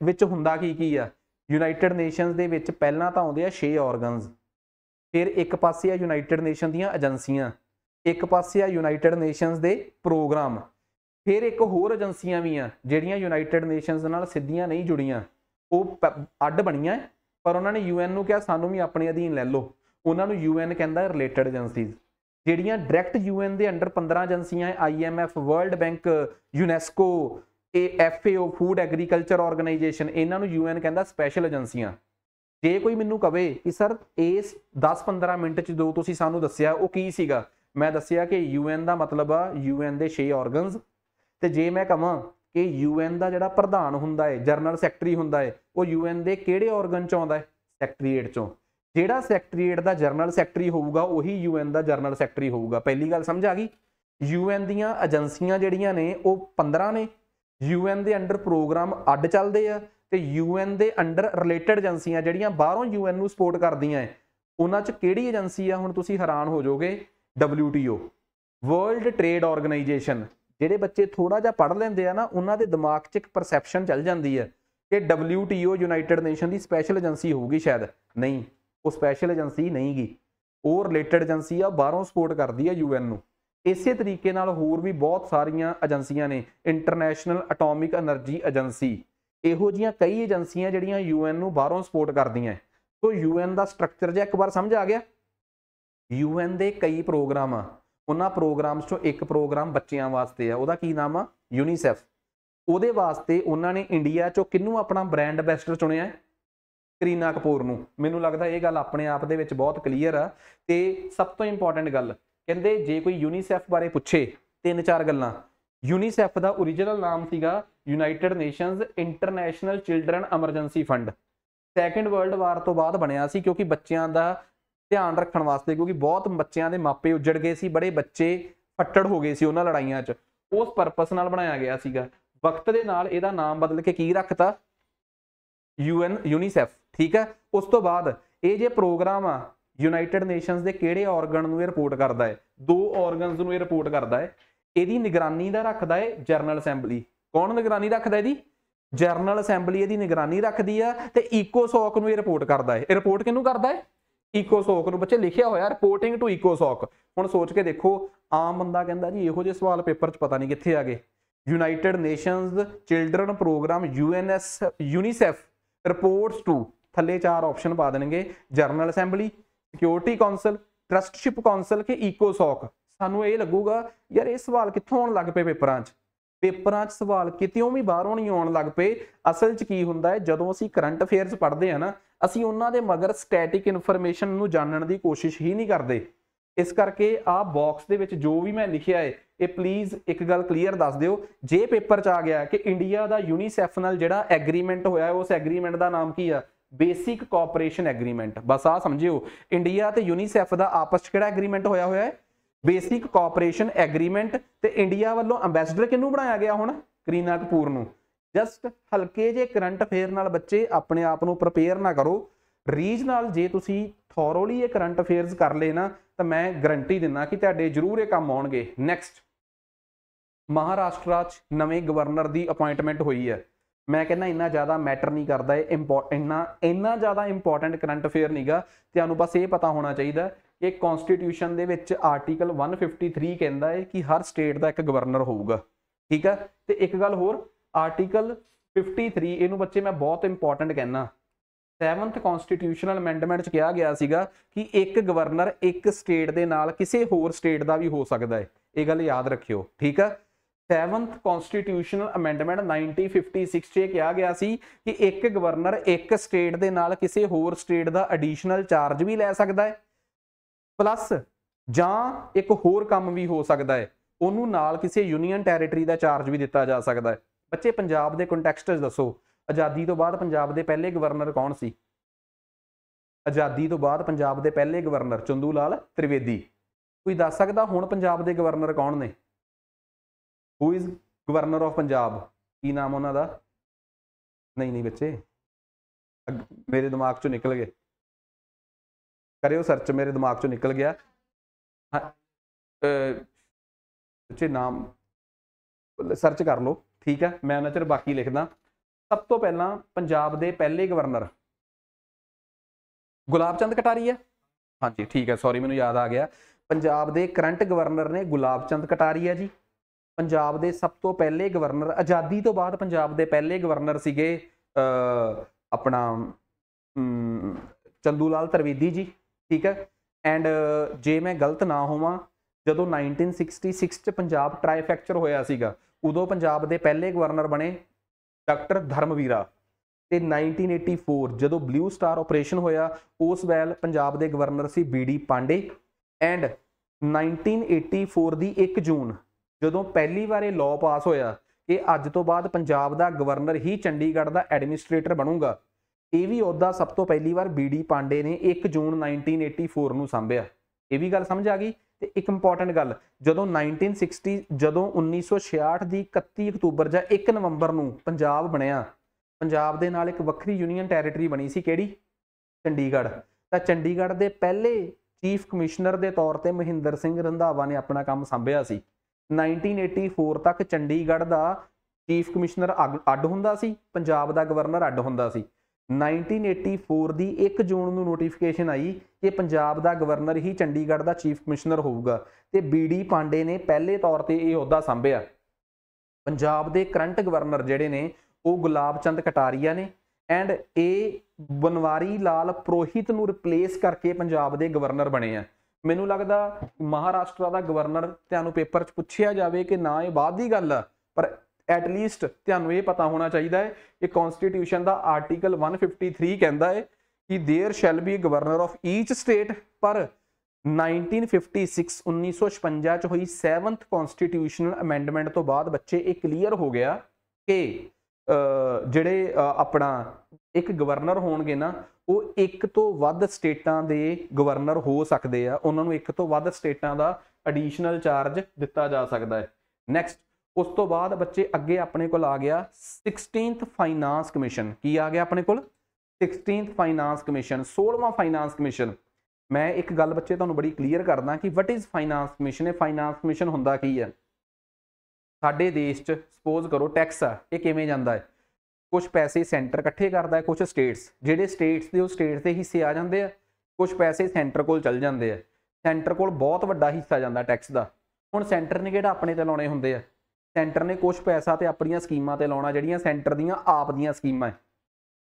ਵਿੱਚ ਹੁੰਦਾ ਕੀ ਕੀ ਆ ਯੂਨਾਈਟਿਡ ਨੇਸ਼ਨਸ ਦੇ ਵਿੱਚ ਪਹਿਲਾਂ ਤਾਂ ਆਉਂਦੇ ਆ 6 ਆਰਗਨਸ ਫਿਰ ਇੱਕ ਪਾਸੇ ਆ ਯੂਨਾਈਟਿਡ ਨੇਸ਼ਨ ਦੀਆਂ ਏਜੰਸੀਆਂ ਇੱਕ ਪਾਸੇ ਆ ਯੂਨਾਈਟਿਡ ਨੇਸ਼ਨਸ ਦੇ ਪ੍ਰੋਗਰਾਮ ਫਿਰ ਇੱਕ ਹੋਰ ਏਜੰਸੀਆਂ ਵੀ ਆ ਜਿਹੜੀਆਂ ਯੂਨਾਈਟਿਡ ਨੇਸ਼ਨਸ ਨਾਲ ਸਿੱਧੀਆਂ ਨਹੀਂ ਜੁੜੀਆਂ ਉਹ ਅੱਡ ਬਣੀਆਂ ਪਰ ਉਹਨਾਂ ਨੇ ਯੂਐਨ ਨੂੰ ਕਿਹਾ ਸਾਨੂੰ ਵੀ ਆਪਣੇ ਅਧੀਨ ਲੈ ਲਓ ਉਹਨਾਂ ਨੂੰ ਯੂਐਨ ਕਹਿੰਦਾ ਰਿਲੇਟਡ ਏਜੰਸੀਜ਼ ਜਿਹੜੀਆਂ ਡਾਇਰੈਕਟ ਯੂਐਨ ਦੇ ਅੰਡਰ 15 ਏਜੰਸੀਆਂ IMF World Bank UNESCO FAO Food Agriculture Organisation ਇਹਨਾਂ ਨੂੰ UN ਕਹਿੰਦਾ ਸਪੈਸ਼ਲ ਏਜੰਸੀਆਂ ਜੇ ਕੋਈ ਮੈਨੂੰ ਕਵੇ ਕਿ ਸਰ ਇਸ 10-15 ਮਿੰਟ ਚ ਦੋ ਤੁਸੀਂ ਸਾਨੂੰ ਦੱਸਿਆ ਉਹ ਕੀ ਸੀਗਾ ਮੈਂ ਦੱਸਿਆ ਕਿ UN ਦਾ ਮਤਲਬ ਆ UN ਦੇ 6 ਆਰਗਨਸ ਤੇ ਜੇ ਮੈਂ ਕਹਾਂ ਕਿ UN ਦਾ ਜਿਹੜਾ ਪ੍ਰਧਾਨ ਹੁੰਦਾ ਹੈ ਜਨਰਲ ਸੈਕਟਰੀ ਹੁੰਦਾ ਹੈ ਉਹ UN ਦੇ ਕਿਹੜੇ ਆਰਗਨ ਚ ਆਉਂਦਾ ਹੈ ਸੈਕਟਰੀਏਟ ਚੋਂ ਜਿਹੜਾ ਸੈਕਟਰੀਏਟ ਦਾ ਜਨਰਲ ਸੈਕਟਰੀ ਹੋਊਗਾ ਉਹੀ UN ਦਾ ਜਨਰਲ ਸੈਕਟਰੀ ਹੋਊਗਾ ਪਹਿਲੀ ਗੱਲ ਸਮਝ ਆ ਗਈ UN ਦੀਆਂ ਏਜੰਸੀਆਂ ਜਿਹੜੀਆਂ ਨੇ ਉਹ 15 ਨੇ ਯੂਐਨ ਦੇ ਅੰਡਰ ਪ੍ਰੋਗਰਾਮ ਅੱਡ ਚੱਲਦੇ ਆ ਤੇ ਯੂਐਨ ਦੇ ਅੰਡਰ ਰਿਲੇਟਡ ਏਜੰਸੀਆਂ ਜਿਹੜੀਆਂ ਬਾਹਰੋਂ ਯੂਐਨ ਨੂੰ ਸਪੋਰਟ ਕਰਦੀਆਂ ਐ ਉਹਨਾਂ 'ਚ ਕਿਹੜੀ ਏਜੰਸੀ ਆ ਹੁਣ ਤੁਸੀਂ ਹੈਰਾਨ ਹੋ ਜਾਓਗੇ WTO ਵਰਲਡ ਟ੍ਰੇਡ ਆਰਗੇਨਾਈਜੇਸ਼ਨ ਜਿਹੜੇ ਬੱਚੇ ਥੋੜਾ ਜਿਹਾ ਪੜ੍ਹ ਲੈਂਦੇ ਆ ਨਾ ਉਹਨਾਂ ਦੇ ਦਿਮਾਗ 'ਚ ਇੱਕ ਪਰਸੈਪਸ਼ਨ ਚੱਲ ਜਾਂਦੀ ਹੈ ਕਿ WTO ਯੂਨਾਈਟਿਡ ਨੇਸ਼ਨ ਦੀ ਸਪੈਸ਼ਲ ਏਜੰਸੀ ਹੋਊਗੀ ਸ਼ਾਇਦ ਨਹੀਂ ਉਹ ਸਪੈਸ਼ਲ ਏਜੰਸੀ ਨਹੀਂਗੀ ਉਹ ਰਿਲੇਟਡ ਏਜੰਸੀ ਆ ਬਾਹਰੋਂ ਸਪੋਰਟ ਕਰਦੀ ਆ ਯੂਐਨ ਨੂੰ ਇਸੇ ਤਰੀਕੇ ਨਾਲ ਹੋਰ ਵੀ ਬਹੁਤ ਸਾਰੀਆਂ ਏਜੰਸੀਆਂ ਨੇ ਇੰਟਰਨੈਸ਼ਨਲ ਐਟੋਮਿਕ એનર્ਜੀ ਏਜੰਸੀ ਇਹੋ ਜੀਆਂ ਕਈ ਏਜੰਸੀਆਂ ਜਿਹੜੀਆਂ ਯੂਐਨ ਨੂੰ ਬਾਹਰੋਂ ਸਪੋਰਟ ਕਰਦੀਆਂ ਸੋ ਯੂਐਨ ਦਾ ਸਟਰਕਚਰ ਜੇ ਇੱਕ ਵਾਰ ਸਮਝ ਆ ਗਿਆ ਯੂਐਨ ਦੇ ਕਈ ਪ੍ਰੋਗਰਾਮ ਆ ਉਹਨਾਂ ਪ੍ਰੋਗਰਾਮਸ ਚੋਂ ਇੱਕ ਪ੍ਰੋਗਰਾਮ ਬੱਚਿਆਂ ਵਾਸਤੇ ਆ ਉਹਦਾ ਕੀ ਨਾਮ ਆ ਯੂਨੀਸੈਫ ਉਹਦੇ ਵਾਸਤੇ ਉਹਨਾਂ ਨੇ ਇੰਡੀਆ ਚੋਂ ਕਿੰਨੂੰ ਆਪਣਾ ਬ੍ਰਾਂਡ ਐਂਬੈਸਡਰ ਚੁਣਿਆ ਹੈ ਕਰੀਨਾ ਕਪੂਰ ਨੂੰ ਮੈਨੂੰ ਲੱਗਦਾ ਇਹ ਗੱਲ ਆਪਣੇ ਆਪ ਦੇ ਵਿੱਚ ਬਹੁਤ ਕਲੀਅਰ ਆ ਤੇ ਸਭ ਤੋਂ ਇੰਪੋਰਟੈਂਟ ਗੱਲ ਕਹਿੰਦੇ ਜੇ ਕੋਈ ਯੂਨੀਸੈਫ ਬਾਰੇ ਪੁੱਛੇ ਤਿੰਨ ਚਾਰ ਗੱਲਾਂ ਯੂਨੀਸੈਫ ਦਾ origignal ਨਾਮ ਸੀਗਾ United Nations International Children Emergency Fund Second world war ਤੋਂ ਬਾਅਦ ਬਣਿਆ ਸੀ ਕਿਉਂਕਿ ਬੱਚਿਆਂ ਦਾ ਧਿਆਨ ਰੱਖਣ ਵਾਸਤੇ ਕਿਉਂਕਿ ਬਹੁਤ ਬੱਚਿਆਂ ਦੇ ਮਾਪੇ ਉੱਜੜ ਗਏ ਸੀ ਬੜੇ ਬੱਚੇ ਫੱਟੜ ਹੋ ਗਏ ਸੀ ਉਹਨਾਂ ਲੜਾਈਆਂ 'ਚ ਉਸ ਪਰਪਸ ਨਾਲ ਬਣਾਇਆ ਗਿਆ ਸੀਗਾ ਵਕਤ ਦੇ ਨਾਲ ਇਹਦਾ ਨਾਮ ਬਦਲ ਕੇ ਕੀ ਰੱਖਤਾ ਯੂਐਨ ਯੂਨੀਸੈਫ ਠੀਕ ਹੈ ਉਸ ਤੋਂ ਬਾਅਦ ਇਹ ਜੇ ਪ੍ਰੋਗਰਾਮ ਆ ਯੂਨਾਈਟਿਡ ਨੇਸ਼ਨਸ ਦੇ ਕਿਹੜੇ ਆਰਗਨ ਨੂੰ ਇਹ ਰਿਪੋਰਟ ਕਰਦਾ ਹੈ ਦੋ ਆਰਗਨਸ ਨੂੰ ਇਹ ਰਿਪੋਰਟ ਕਰਦਾ ਹੈ ਇਹਦੀ ਨਿਗਰਾਨੀ ਦਾ ਰੱਖਦਾ ਹੈ ਜਰਨਲ ਅਸੈਂਬਲੀ ਕੌਣ ਨਿਗਰਾਨੀ ਰੱਖਦਾ ਹੈ ਇਹਦੀ ਜਰਨਲ ਅਸੈਂਬਲੀ ਇਹਦੀ ਨਿਗਰਾਨੀ ਰੱਖਦੀ ਆ ਤੇ ਈਕੋਸੌਕ ਨੂੰ ਇਹ ਰਿਪੋਰਟ ਕਰਦਾ ਹੈ ਇਹ ਰਿਪੋਰਟ ਕਿਹਨੂੰ ਕਰਦਾ ਹੈ ਈਕੋਸੌਕ ਨੂੰ ਬੱਚੇ ਲਿਖਿਆ ਹੋਇਆ ਰਿਪੋਰਟਿੰਗ ਟੂ ਈਕੋਸੌਕ ਹੁਣ ਸੋਚ ਕੇ ਦੇਖੋ ਆਮ ਬੰਦਾ ਕਹਿੰਦਾ ਜੀ ਇਹੋ ਜਿਹੇ ਸਵਾਲ ਪੇਪਰ 'ਚ ਪਤਾ ਨਹੀਂ ਕਿੱਥੇ ਆ ਗਏ United Nations Children Programme UNS UNICEF reports to ਥੱਲੇ ਚਾਰ ਆਪਸ਼ਨ ਪਾ ਦੇਣਗੇ General Assembly Security Council Trusteeship Council ਕਿ ਈਕੋਸੌਕ ਸਾਨੂੰ ਇਹ ਲੱਗੂਗਾ ਯਾਰ ਇਹ ਸਵਾਲ ਕਿੱਥੋਂ ਆਉਣ ਲੱਗ ਪਏ ਪੇਪਰਾਂ 'ਚ ਪੇਪਰਾਂ 'ਚ ਸਵਾਲ ਕਿਤਿਓਂ ਵੀ ਬਾਹਰੋਂ ਨਹੀਂ ਆਉਣ ਲੱਗ ਪਏ ਅਸਲ 'ਚ ਕੀ ਹੁੰਦਾ ਹੈ ਜਦੋਂ ਅਸੀਂ ਕਰੰਟ ਅਫੇਅਰਸ ਪੜ੍ਹਦੇ ਆ ਨਾ ਅਸੀਂ ਉਹਨਾਂ ਦੇ ਮਗਰ ਸਟੈਟਿਕ ਇਨਫੋਰਮੇਸ਼ਨ ਨੂੰ ਜਾਣਨ ਦੀ ਕੋਸ਼ਿਸ਼ ਹੀ ਨਹੀਂ ਕਰਦੇ ਇਸ ਕਰਕੇ ਆ ਬਾਕਸ ਦੇ ਵਿੱਚ ਜੋ ਵੀ ਮੈਂ ਲਿਖਿਆ ਹੈ ਇਹ ਪਲੀਜ਼ ਇੱਕ ਗੱਲ ਕਲੀਅਰ ਦੱਸ ਦਿਓ ਜੇ ਪੇਪਰ 'ਚ ਆ ਗਿਆ ਕਿ ਇੰਡੀਆ ਦਾ ਯੂਨੀਸੈਫ ਨਾਲ ਜਿਹੜਾ ਐਗਰੀਮੈਂਟ ਹੋਇਆ ਉਸ ਐਗਰੀਮੈਂਟ ਦਾ ਨਾਮ ਕੀ ਆ ਬੇਸਿਕ ਕੋਆਪਰੇਸ਼ਨ ਐਗਰੀਮੈਂਟ ਬਸ ਆ ਸਮਝਿਓ ਇੰਡੀਆ ਤੇ ਯੂਨੀਸੈਫ ਦਾ ਆਪਸ ਚ ਕਿਹੜਾ ਐਗਰੀਮੈਂਟ ਹੋਇਆ ਹੋਇਆ ਹੈ ਬੇਸਿਕ ਕੋਆਪਰੇਸ਼ਨ ਐਗਰੀਮੈਂਟ ਤੇ ਇੰਡੀਆ ਵੱਲੋਂ ਐਮਬੈਸਡਰ ਕਿਹਨੂੰ ਬਣਾਇਆ ਗਿਆ ਹੁਣ ਕਰੀਨਾ ਕਪੂਰ ਨੂੰ ਜਸਟ ਹਲਕੇ ਜੇ ਕਰੰਟ ਅਫੇਅਰ ਨਾਲ ਬੱਚੇ ਆਪਣੇ ਆਪ ਨੂੰ ਪ੍ਰਪੇਅਰ ਨਾ ਕਰੋ ਰੀਜ ਨਾਲ ਜੇ ਤੁਸੀਂ ਥੋਰੋਲੀ ਇਹ ਕਰੰਟ ਅਫੇਅਰਸ ਕਰ ਲਏ ਨਾ ਤਾਂ ਮੈਂ ਗਰੰਟੀ ਦਿੰਦਾ ਕਿ ਤੁਹਾਡੇ ਜ਼ਰੂਰ ਇਹ ਕੰਮ ਆਉਣਗੇ ਨੈਕਸਟ ਮਹਾਰਾਸ਼ਟਰ 'ਚ ਨਵੇਂ ਗਵਰਨਰ ਦੀ ਅਪਾਇੰਟਮੈਂਟ ਹੋਈ ਹੈ ਮੈਂ ਕਹਿੰਦਾ ਇੰਨਾ ਜ਼ਿਆਦਾ ਮੈਟਰ ਨਹੀਂ ਕਰਦਾ ਇਹ ਇੰਪੋਰਟੈਂਟ ਇੰਨਾ ਇੰਨਾ ਜ਼ਿਆਦਾ ਇੰਪੋਰਟੈਂਟ ਕਰੰਟ ਅਫੇਅਰ ਨਹੀਂਗਾ ਤੁਹਾਨੂੰ ਬਸ ਇਹ ਪਤਾ ਹੋਣਾ ਚਾਹੀਦਾ ਕਿ ਕਨਸਟੀਟਿਊਸ਼ਨ ਦੇ ਵਿੱਚ ਆਰਟੀਕਲ 153 ਕਹਿੰਦਾ ਹੈ ਕਿ ਹਰ ਸਟੇਟ ਦਾ ਇੱਕ ਗਵਰਨਰ ਹੋਊਗਾ ਠੀਕ ਹੈ ਤੇ ਇੱਕ ਗੱਲ ਹੋਰ ਆਰਟੀਕਲ 53 ਇਹਨੂੰ ਬੱਚੇ ਮੈਂ ਬਹੁਤ ਇੰਪੋਰਟੈਂਟ ਕਹਿੰਨਾ 7th ਕਨਸਟੀਟਿਊਸ਼ਨਲ ਅਮੈਂਡਮੈਂਟ ਚ ਕਿਹਾ ਗਿਆ ਸੀਗਾ ਕਿ ਇੱਕ ਗਵਰਨਰ ਇੱਕ ਸਟੇਟ ਦੇ ਨਾਲ ਕਿਸੇ ਹੋਰ ਸਟੇਟ ਦਾ ਵੀ ਹੋ ਸਕਦਾ ਹੈ ਇਹ ਗੱਲ ਯਾਦ ਰੱਖਿਓ ਠੀਕ ਆ 7th ਕਨਸਟੀਟਿਊਸ਼ਨਲ ਅਮੈਂਡਮੈਂਟ 1956 'ਚ ਕਿਹਾ ਗਿਆ ਸੀ ਕਿ ਇੱਕ ਗਵਰਨਰ ਇੱਕ ਸਟੇਟ ਦੇ ਨਾਲ ਕਿਸੇ ਹੋਰ ਸਟੇਟ ਦਾ ਐਡੀਸ਼ਨਲ ਚਾਰਜ ਵੀ ਲੈ ਸਕਦਾ ਹੈ ਪਲੱਸ ਜਾਂ ਇੱਕ ਹੋਰ ਕੰਮ ਵੀ ਹੋ ਸਕਦਾ ਹੈ ਉਹਨੂੰ ਨਾਲ ਕਿਸੇ ਯੂਨੀਅਨ ਟੈਰੀਟਰੀ ਦਾ ਚਾਰਜ ਵੀ ਦਿੱਤਾ ਜਾ ਸਕਦਾ ਹੈ ਬੱਚੇ ਪੰਜਾਬ ਦੇ ਕੰਟੈਕਸਟ 'ਚ ਦੱਸੋ ਆਜ਼ਾਦੀ ਤੋਂ ਬਾਅਦ ਪੰਜਾਬ ਦੇ ਪਹਿਲੇ ਗਵਰਨਰ ਕੌਣ ਸੀ ਆਜ਼ਾਦੀ ਤੋਂ ਬਾਅਦ ਪੰਜਾਬ ਦੇ ਪਹਿਲੇ ਗਵਰਨਰ ਚੰਦੂ ਲਾਲ ਤ੍ਰਿਵੇਦੀ ਕੋਈ ਦੱਸ ਸਕਦਾ ਹੁਣ ਪੰਜਾਬ ਦੇ ਗਵਰਨਰ ਕੌਣ ਨੇ who is governor of Punjab ਕੀ ਨਾਮ ਉਹਨਾਂ ਦਾ ਨਹੀਂ ਨਹੀਂ ਬੱਚੇ ਮੇਰੇ ਦਿਮਾਗ ਚੋਂ ਨਿਕਲ ਗਏ ਕਰਿਓ ਸਰਚ ਮੇਰੇ ਦਿਮਾਗ ਚੋਂ ਨਿਕਲ ਗਿਆ ਬੱਚੇ ਨਾਮ ਸਰਚ ਕਰ ਲਓ ਠੀਕ ਹੈ ਮੈਂ ਉਹਨਾਂ ਚਿਰ ਬਾਕੀ ਲਿਖਦਾ ਸਭ ਤੋਂ ਪਹਿਲਾਂ ਪੰਜਾਬ ਦੇ ਪਹਿਲੇ ਗਵਰਨਰ ਗੁਲਾਬ ਚੰਦ ਕਟਾਰੀਆ ਹਾਂਜੀ ਠੀਕ ਹੈ ਸੌਰੀ ਮੈਨੂੰ ਯਾਦ ਆ ਗਿਆ ਪੰਜਾਬ ਦੇ ਕਰੰਟ ਗਵਰਨਰ ਨੇ ਗੁਲਾਬ ਚੰਦ ਕਟਾਰੀਆ ਜੀ ਪੰਜਾਬ ਦੇ ਸਭ ਤੋਂ ਪਹਿਲੇ ਗਵਰਨਰ ਆਜ਼ਾਦੀ ਤੋਂ ਬਾਅਦ ਪੰਜਾਬ ਦੇ ਪਹਿਲੇ ਗਵਰਨਰ ਸੀਗੇ ਆਪਣਾ ਚੰਦੂ ਲਾਲ ਤਰਵੀਦੀ ਜੀ ਠੀਕ ਹੈ ਐਂਡ ਜੇ ਮੈਂ ਗਲਤ ਨਾ ਹੋਵਾਂ ਜਦੋਂ 1966 ਚ ਪੰਜਾਬ ਟ੍ਰਾਈਫੈਕਚਰ ਹੋਇਆ ਸੀਗਾ ਉਦੋਂ ਪੰਜਾਬ ਦੇ ਪਹਿਲੇ ਗਵਰਨਰ ਬਣੇ ਡਾਕਟਰ ਧਰਮਵੀਰਾ ਤੇ 1984 ਜਦੋਂ ਬਲੂ ਸਟਾਰ ਆਪਰੇਸ਼ਨ ਹੋਇਆ ਉਸ ਵੇਲ ਪੰਜਾਬ ਦੇ ਗਵਰਨਰ ਸੀ ਬੀਡੀ ਪਾਂਡੇ ਐਂਡ 1984 ਦੀ 1 ਜੂਨ ਜਦੋਂ ਪਹਿਲੀ ਵਾਰੇ ਲਾਅ ਪਾਸ ਹੋਇਆ ਕਿ ਅੱਜ ਤੋਂ ਬਾਅਦ ਪੰਜਾਬ ਦਾ ਗਵਰਨਰ ਹੀ ਚੰਡੀਗੜ੍ਹ ਦਾ ਐਡਮਿਨਿਸਟ੍ਰੇਟਰ ਬਣੂਗਾ ਇਹ ਵੀ ਉਹਦਾ ਸਭ ਤੋਂ ਪਹਿਲੀ ਵਾਰ ਬੀਡੀ ਪਾਂਡੇ ਨੇ 1 ਜੂਨ 1984 ਨੂੰ ਸੰਭਿਆ ਇਹ ਵੀ ਗੱਲ ਸਮਝ ਆ ਗਈ ਤੇ ਇੱਕ ਇੰਪੋਰਟੈਂਟ ਗੱਲ ਜਦੋਂ 1960 ਜਦੋਂ 1966 ਦੀ 31 ਅਕਤੂਬਰ ਜਾਂ 1 ਨਵੰਬਰ ਨੂੰ ਪੰਜਾਬ ਬਣਿਆ ਪੰਜਾਬ ਦੇ ਨਾਲ ਇੱਕ ਵੱਖਰੀ ਯੂਨੀਅਨ ਟੈਰੀਟਰੀ ਬਣੀ ਸੀ ਕਿਹੜੀ ਚੰਡੀਗੜ੍ਹ ਤਾਂ ਚੰਡੀਗੜ੍ਹ ਦੇ ਪਹਿਲੇ ਚੀਫ ਕਮਿਸ਼ਨਰ ਦੇ ਤੌਰ ਤੇ ਮਹਿੰਦਰ ਸਿੰਘ ਰੰਧਾਵਾ ਨੇ ਆਪਣਾ ਕੰਮ ਸੰਭਿਆ ਸੀ 1984 ਤੱਕ ਚੰਡੀਗੜ੍ਹ ਦਾ ਚੀਫ ਕਮਿਸ਼ਨਰ ਅੱਡ ਹੁੰਦਾ ਸੀ ਪੰਜਾਬ ਦਾ ਗਵਰਨਰ ਅੱਡ ਹੁੰਦਾ ਸੀ 1984 ਦੀ 1 ਜੂਨ ਨੂੰ ਨੋਟੀਫਿਕੇਸ਼ਨ ਆਈ ਕਿ ਪੰਜਾਬ ਦਾ ਗਵਰਨਰ ਹੀ ਚੰਡੀਗੜ੍ਹ ਦਾ ਚੀਫ ਕਮਿਸ਼ਨਰ ਹੋਊਗਾ ਤੇ ਬੀਡੀ ਪਾਂਡੇ ਨੇ ਪਹਿਲੇ ਤੌਰ ਤੇ ਇਹ ਅਹੁਦਾ ਸੰਭਿਆ ਪੰਜਾਬ ਦੇ ਕਰੰਟ ਗਵਰਨਰ ਜਿਹੜੇ ਨੇ ਉਹ ਗੁਲਾਬ ਚੰਦ ਕਟਾਰੀਆ ਨੇ ਐਂਡ ਇਹ ਬਨਵਾਰੀ ਲਾਲ ਪ੍ਰੋਹਿਤ ਨੂੰ ਰਿਪਲੇਸ ਕਰਕੇ ਪੰਜਾਬ ਦੇ ਗਵਰਨਰ ਬਣੇ ਆ ਮੈਨੂੰ ਲੱਗਦਾ ਮਹਾਰਾਸ਼ਟਰ ਦਾ ਗਵਰਨਰ ਤੁਹਾਨੂੰ ਪੇਪਰ 'ਚ ਪੁੱਛਿਆ ਜਾਵੇ ਕਿ ਨਾ ਇਹ ਬਾਅਦ ਦੀ ਗੱਲ ਆ ਪਰ ਐਟ ਲੀਸਟ ਤੁਹਾਨੂੰ ਇਹ ਪਤਾ ਹੋਣਾ ਚਾਹੀਦਾ ਹੈ ਕਿ ਕਨਸਟੀਟਿਊਸ਼ਨ ਦਾ ਆਰਟੀਕਲ 153 ਕਹਿੰਦਾ ਹੈ ਕਿ there shall be governor of each state ਪਰ 1956 1956 ਚ ਹੋਈ 7th ਕਨਸਟੀਟਿਊਸ਼ਨਲ ਅਮੈਂਡਮੈਂਟ ਤੋਂ ਬਾਅਦ ਬੱਚੇ ਇਹ ਕਲੀਅਰ ਹੋ ਗਿਆ ਕਿ ਜਿਹੜੇ ਆਪਣਾ ਇੱਕ ਗਵਰਨਰ ਹੋਣਗੇ ਨਾ ਉਹ ਇੱਕ ਤੋਂ ਵੱਧ ਸਟੇਟਾਂ ਦੇ ਗਵਰਨਰ ਹੋ ਸਕਦੇ ਆ ਉਹਨਾਂ ਨੂੰ ਇੱਕ ਤੋਂ ਵੱਧ ਸਟੇਟਾਂ ਦਾ ਐਡੀਸ਼ਨਲ ਚਾਰਜ ਦਿੱਤਾ ਜਾ ਸਕਦਾ ਹੈ ਨੈਕਸਟ ਉਸ ਤੋਂ ਬਾਅਦ ਬੱਚੇ ਅੱਗੇ ਆਪਣੇ ਕੋਲ ਆ ਗਿਆ 16th ਫਾਈਨਾਂਸ ਕਮਿਸ਼ਨ ਕੀ ਆ ਗਿਆ ਆਪਣੇ ਕੋਲ 16th ਫਾਈਨਾਂਸ ਕਮਿਸ਼ਨ 16ਵਾਂ ਫਾਈਨਾਂਸ ਕਮਿਸ਼ਨ ਮੈਂ ਇੱਕ ਗੱਲ ਬੱਚੇ ਤੁਹਾਨੂੰ ਬੜੀ ਕਲੀਅਰ ਕਰਦਾ ਕਿ ਵਟ ਇਜ਼ ਫਾਈਨਾਂਸ ਕਮਿਸ਼ਨ ਇਹ ਫਾਈਨਾਂਸ ਕਮਿਸ਼ਨ ਹੁੰਦਾ ਕੀ ਹੈ ਸਾਡੇ ਦੇਸ਼ 'ਚ ਸਪੋਜ਼ ਕਰੋ ਟੈਕਸ ਆ ਇਹ ਕਿਵੇਂ ਜਾਂਦਾ ਹੈ ਕੁਝ ਪੈਸੇ ਸੈਂਟਰ ਇਕੱਠੇ ਕਰਦਾ ਹੈ ਕੁਝ ਸਟੇਟਸ ਜਿਹੜੇ ਸਟੇਟਸ ਦੇ ਉਹ ਸਟੇਟਸ ਦੇ ਹਿੱਸੇ ਆ ਜਾਂਦੇ ਆ ਕੁਝ ਪੈਸੇ ਸੈਂਟਰ ਕੋਲ ਚਲ ਜਾਂਦੇ ਆ ਸੈਂਟਰ ਕੋਲ ਬਹੁਤ ਵੱਡਾ ਹਿੱਸਾ ਜਾਂਦਾ ਟੈਕਸ ਦਾ ਹੁਣ ਸੈਂਟਰ ਨੇ ਕਿਹੜਾ ਆਪਣੇ ਤੇ ਲਾਉਣੇ ਹੁੰਦੇ ਆ ਸੈਂਟਰ ਨੇ ਕੁਝ ਪੈਸਾ ਤੇ ਆਪਣੀਆਂ ਸਕੀਮਾਂ ਤੇ ਲਾਉਣਾ ਜਿਹੜੀਆਂ ਸੈਂਟਰ ਦੀਆਂ ਆਪ ਦੀਆਂ ਸਕੀਮਾਂ ਹੈ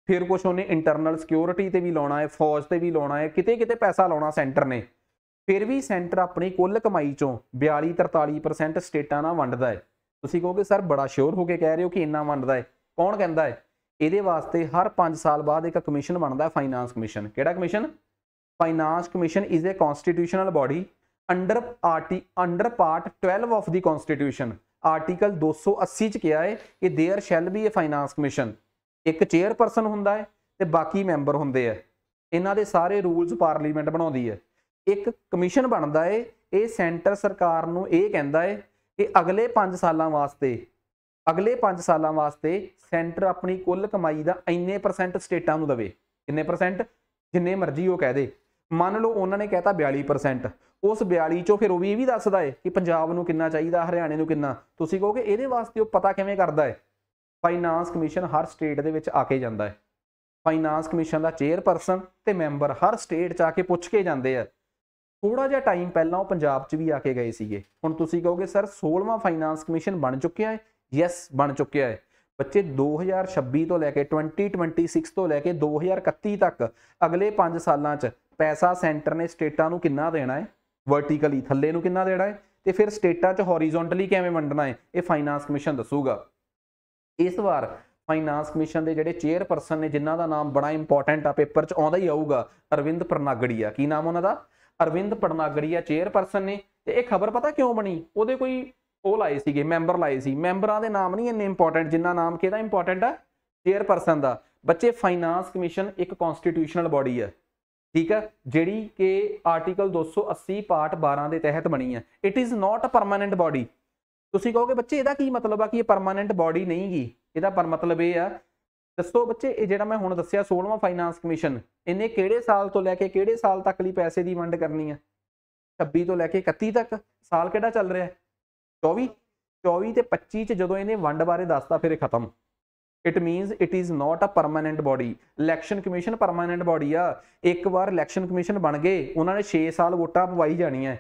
ਫਿਰ ਕੁਝ ਉਹਨੇ ਇੰਟਰਨਲ ਸਿਕਿਉਰਿਟੀ ਤੇ ਵੀ ਲਾਉਣਾ ਹੈ ਫੌਜ ਤੇ ਵੀ ਲਾਉਣਾ ਹੈ ਕਿਤੇ ਕਿਤੇ ਪੈਸਾ ਲਾਉਣਾ ਸੈਂਟਰ ਨੇ ਫਿਰ ਵੀ ਸੈਂਟਰ ਆਪਣੀ ਕੁੱਲ ਕਮਾਈ ਚੋਂ 42 43% ਸਟੇਟਾਂ ਨਾਲ ਵੰਡਦਾ ਹੈ ਤੁਸੀਂ ਕਹੋਗੇ ਸਰ ਬੜਾ ਸ਼ੋਰ ਹੋ ਕੇ ਕਹਿ ਰਹੇ ਹੋ ਕਿ ਇੰਨਾ ਵੰਡਦਾ ਹੈ ਕੌਣ ਕਹਿੰਦਾ ਹੈ ਇਹਦੇ ਵਾਸਤੇ ਹਰ 5 ਸਾਲ ਬਾਅਦ ਇੱਕ ਕਮਿਸ਼ਨ ਬਣਦਾ ਹੈ ਫਾਈਨਾਂਸ ਕਮਿਸ਼ਨ ਕਿਹੜਾ commission finance commission is a constitutional body under ਆਰਟੀ under part 12 of the constitution article 280 ਚ ਕਿਹਾ ਹੈ ਕਿ there shall be a finance commission ਇੱਕ ਚੇਅਰਪਰਸਨ ਹੁੰਦਾ ਹੈ ਤੇ ਬਾਕੀ ਮੈਂਬਰ ਹੁੰਦੇ ਆ ਇਹਨਾਂ ਦੇ ਸਾਰੇ ਰੂਲਸ ਪਾਰਲੀਮੈਂਟ ਬਣਾਉਂਦੀ ਹੈ ਇੱਕ ਕਮਿਸ਼ਨ ਬਣਦਾ ਹੈ ਇਹ ਸੈਂਟਰ ਸਰਕਾਰ ਨੂੰ ਇਹ ਕਹਿੰਦਾ ਹੈ ਕਿ ਅਗਲੇ 5 ਸਾਲਾਂ ਵਾਸਤੇ ਅਗਲੇ 5 ਸਾਲਾਂ ਵਾਸਤੇ ਸੈਂਟਰ ਆਪਣੀ ਕੁੱਲ ਕਮਾਈ ਦਾ ਇੰਨੇ ਪਰਸੈਂਟ ਸਟੇਟਾਂ ਨੂੰ ਦਵੇ ਕਿੰਨੇ ਪਰਸੈਂਟ ਜਿੰਨੇ ਮਰਜ਼ੀ ਉਹ ਕਹਿ ਦੇ ਮੰਨ ਲਓ ਉਹਨਾਂ ਨੇ ਕਹਿਤਾ 42% ਉਸ 42 ਚੋਂ ਫਿਰ ਉਹ ਵੀ ਇਹ ਵੀ ਦੱਸਦਾ ਏ ਕਿ ਪੰਜਾਬ ਨੂੰ ਕਿੰਨਾ ਚਾਹੀਦਾ ਹਰਿਆਣੇ ਨੂੰ ਕਿੰਨਾ ਤੁਸੀਂ ਕਹੋਗੇ ਇਹਦੇ ਵਾਸਤੇ ਉਹ ਪਤਾ ਕਿਵੇਂ ਕਰਦਾ ਏ ਫਾਈਨਾਂਸ ਕਮਿਸ਼ਨ ਹਰ ਸਟੇਟ ਦੇ ਵਿੱਚ ਆ ਕੇ ਜਾਂਦਾ ਏ ਫਾਈਨਾਂਸ ਕਮਿਸ਼ਨ ਦਾ ਚੇਅਰਪਰਸਨ ਤੇ ਮੈਂਬਰ ਹਰ ਸਟੇਟ 'ਚ ਆ ਕੇ ਪੁੱਛ ਕੇ ਜਾਂਦੇ ਆ ਥੋੜਾ ਜਿਹਾ ਟਾਈਮ ਪਹਿਲਾਂ ਉਹ ਪੰਜਾਬ 'ਚ ਵੀ ਆ ਕੇ ਗਏ ਸੀਗੇ ਹੁਣ ਤੁਸੀਂ ਕਹੋਗੇ ਸਰ 16ਵਾਂ ਫਾਈਨਾਂਸ ਕਮਿਸ਼ਨ ਬਣ ਚੁੱਕਿਆ ਹੈ ਯੈਸ ਬਣ ਚੁੱਕਿਆ ਹੈ ਬੱਚੇ 2026 ਤੋਂ ਲੈ ਕੇ 2026 ਤੋਂ ਲੈ ਕੇ 2031 ਤੱਕ ਅਗਲੇ 5 ਸਾਲਾਂ 'ਚ ਪੈਸਾ ਸੈਂਟਰ ਨੇ ਸਟੇਟਾਂ ਨੂੰ ਕਿੰਨਾ ਦੇਣਾ ਹੈ ਵਰਟੀਕਲੀ ਥੱਲੇ ਨੂੰ ਕਿੰਨਾ ਦੇਣਾ ਹੈ ਤੇ ਫਿਰ ਸਟੇਟਾਂ 'ਚ ਹੋਰੀਜ਼ੋਨਟਲੀ ਕਿਵੇਂ ਵੰਡਣਾ ਹੈ ਇਹ ਫਾਈਨਾਂਸ ਕਮਿਸ਼ਨ ਦੱਸੂਗਾ ਇਸ ਵਾਰ ਫਾਈਨਾਂਸ ਕਮਿਸ਼ਨ ਦੇ ਜਿਹੜੇ ਚੇਅਰਪਰਸਨ ਨੇ ਜਿਨ੍ਹਾਂ ਦਾ ਨਾਮ ਬੜਾ ਇੰਪੋਰਟੈਂਟ ਆ ਪੇਪਰ 'ਚ ਆਉਂਦਾ ਹੀ ਆਊਗਾ ਅਰਵਿੰਦ ਪਰਨਾਗੜੀਆ ਕੀ ਨਾਮ ਉਹਨਾਂ ਦਾ ਅਰਵਿੰਦ ਪਰਨਾਗੜੀਆ ਚੇਅਰਪਰਸਨ ਨੇ ਤੇ ਇਹ ਖਬਰ ਪਤਾ ਕਿਉਂ ਬਣੀ ਉਹਦੇ ਕੋਈ ਉਹ ਲਾਏ ਸੀਗੇ ਮੈਂਬਰ ਲਾਏ ਸੀ ਮੈਂਬਰਾਂ ਦੇ ਨਾਮ ਨਹੀਂ ਇੰਨੇ ਇੰਪੋਰਟੈਂਟ ਜਿੰਨਾ ਨਾਮ ਕਿਹਦਾ ਇੰਪੋਰਟੈਂਟ ਆ ਚੇਅਰ ਪਰਸਨ ਦਾ ਬੱਚੇ ਫਾਈਨਾਂਸ ਕਮਿਸ਼ਨ ਇੱਕ ਕਨਸਟੀਟਿਊਸ਼ਨਲ ਬਾਡੀ ਹੈ ਠੀਕ ਹੈ ਜਿਹੜੀ ਕਿ ਆਰਟੀਕਲ 280 ਪਾਰਟ 12 ਦੇ ਤਹਿਤ ਬਣੀ ਹੈ it is not a permanent body ਤੁਸੀਂ ਕਹੋਗੇ ਬੱਚੇ ਇਹਦਾ ਕੀ ਮਤਲਬ ਆ ਕਿ ਇਹ ਪਰਮਨੈਂਟ ਬਾਡੀ ਨਹੀਂਗੀ ਇਹਦਾ ਪਰ ਮਤਲਬ ਇਹ ਆ ਦੱਸੋ ਬੱਚੇ ਇਹ ਜਿਹੜਾ ਮੈਂ ਹੁਣ ਦੱਸਿਆ 16ਵਾਂ ਫਾਈਨਾਂਸ ਕਮਿਸ਼ਨ ਇਹਨੇ ਕਿਹੜੇ ਸਾਲ ਤੋਂ ਲੈ ਕੇ ਕਿਹੜੇ ਸਾਲ ਤੱਕ ਲਈ ਪੈਸੇ ਦੀ ਵੰਡ ਕਰਨੀ ਆ 26 ਤੋਂ ਲੈ ਕੇ 31 ਤੱਕ ਸਾਲ ਕਿਹੜਾ ਚੱਲ ਰਿਹਾ 24 24 ਤੇ 25 ਚ ਜਦੋਂ ਇਹਨੇ ਵੰਡ ਬਾਰੇ ਦੱਸਤਾ ਫਿਰ ਇਹ ਖਤਮ it means it is not a permanent body election commission permanent body ਆ ਇੱਕ ਵਾਰ ਇਲੈਕਸ਼ਨ ਕਮਿਸ਼ਨ ਬਣ ਗਏ ਉਹਨਾਂ ਨੇ 6 ਸਾਲ ਵੋਟਾਂ ਪਵਾਈ ਜਾਣੀਆਂ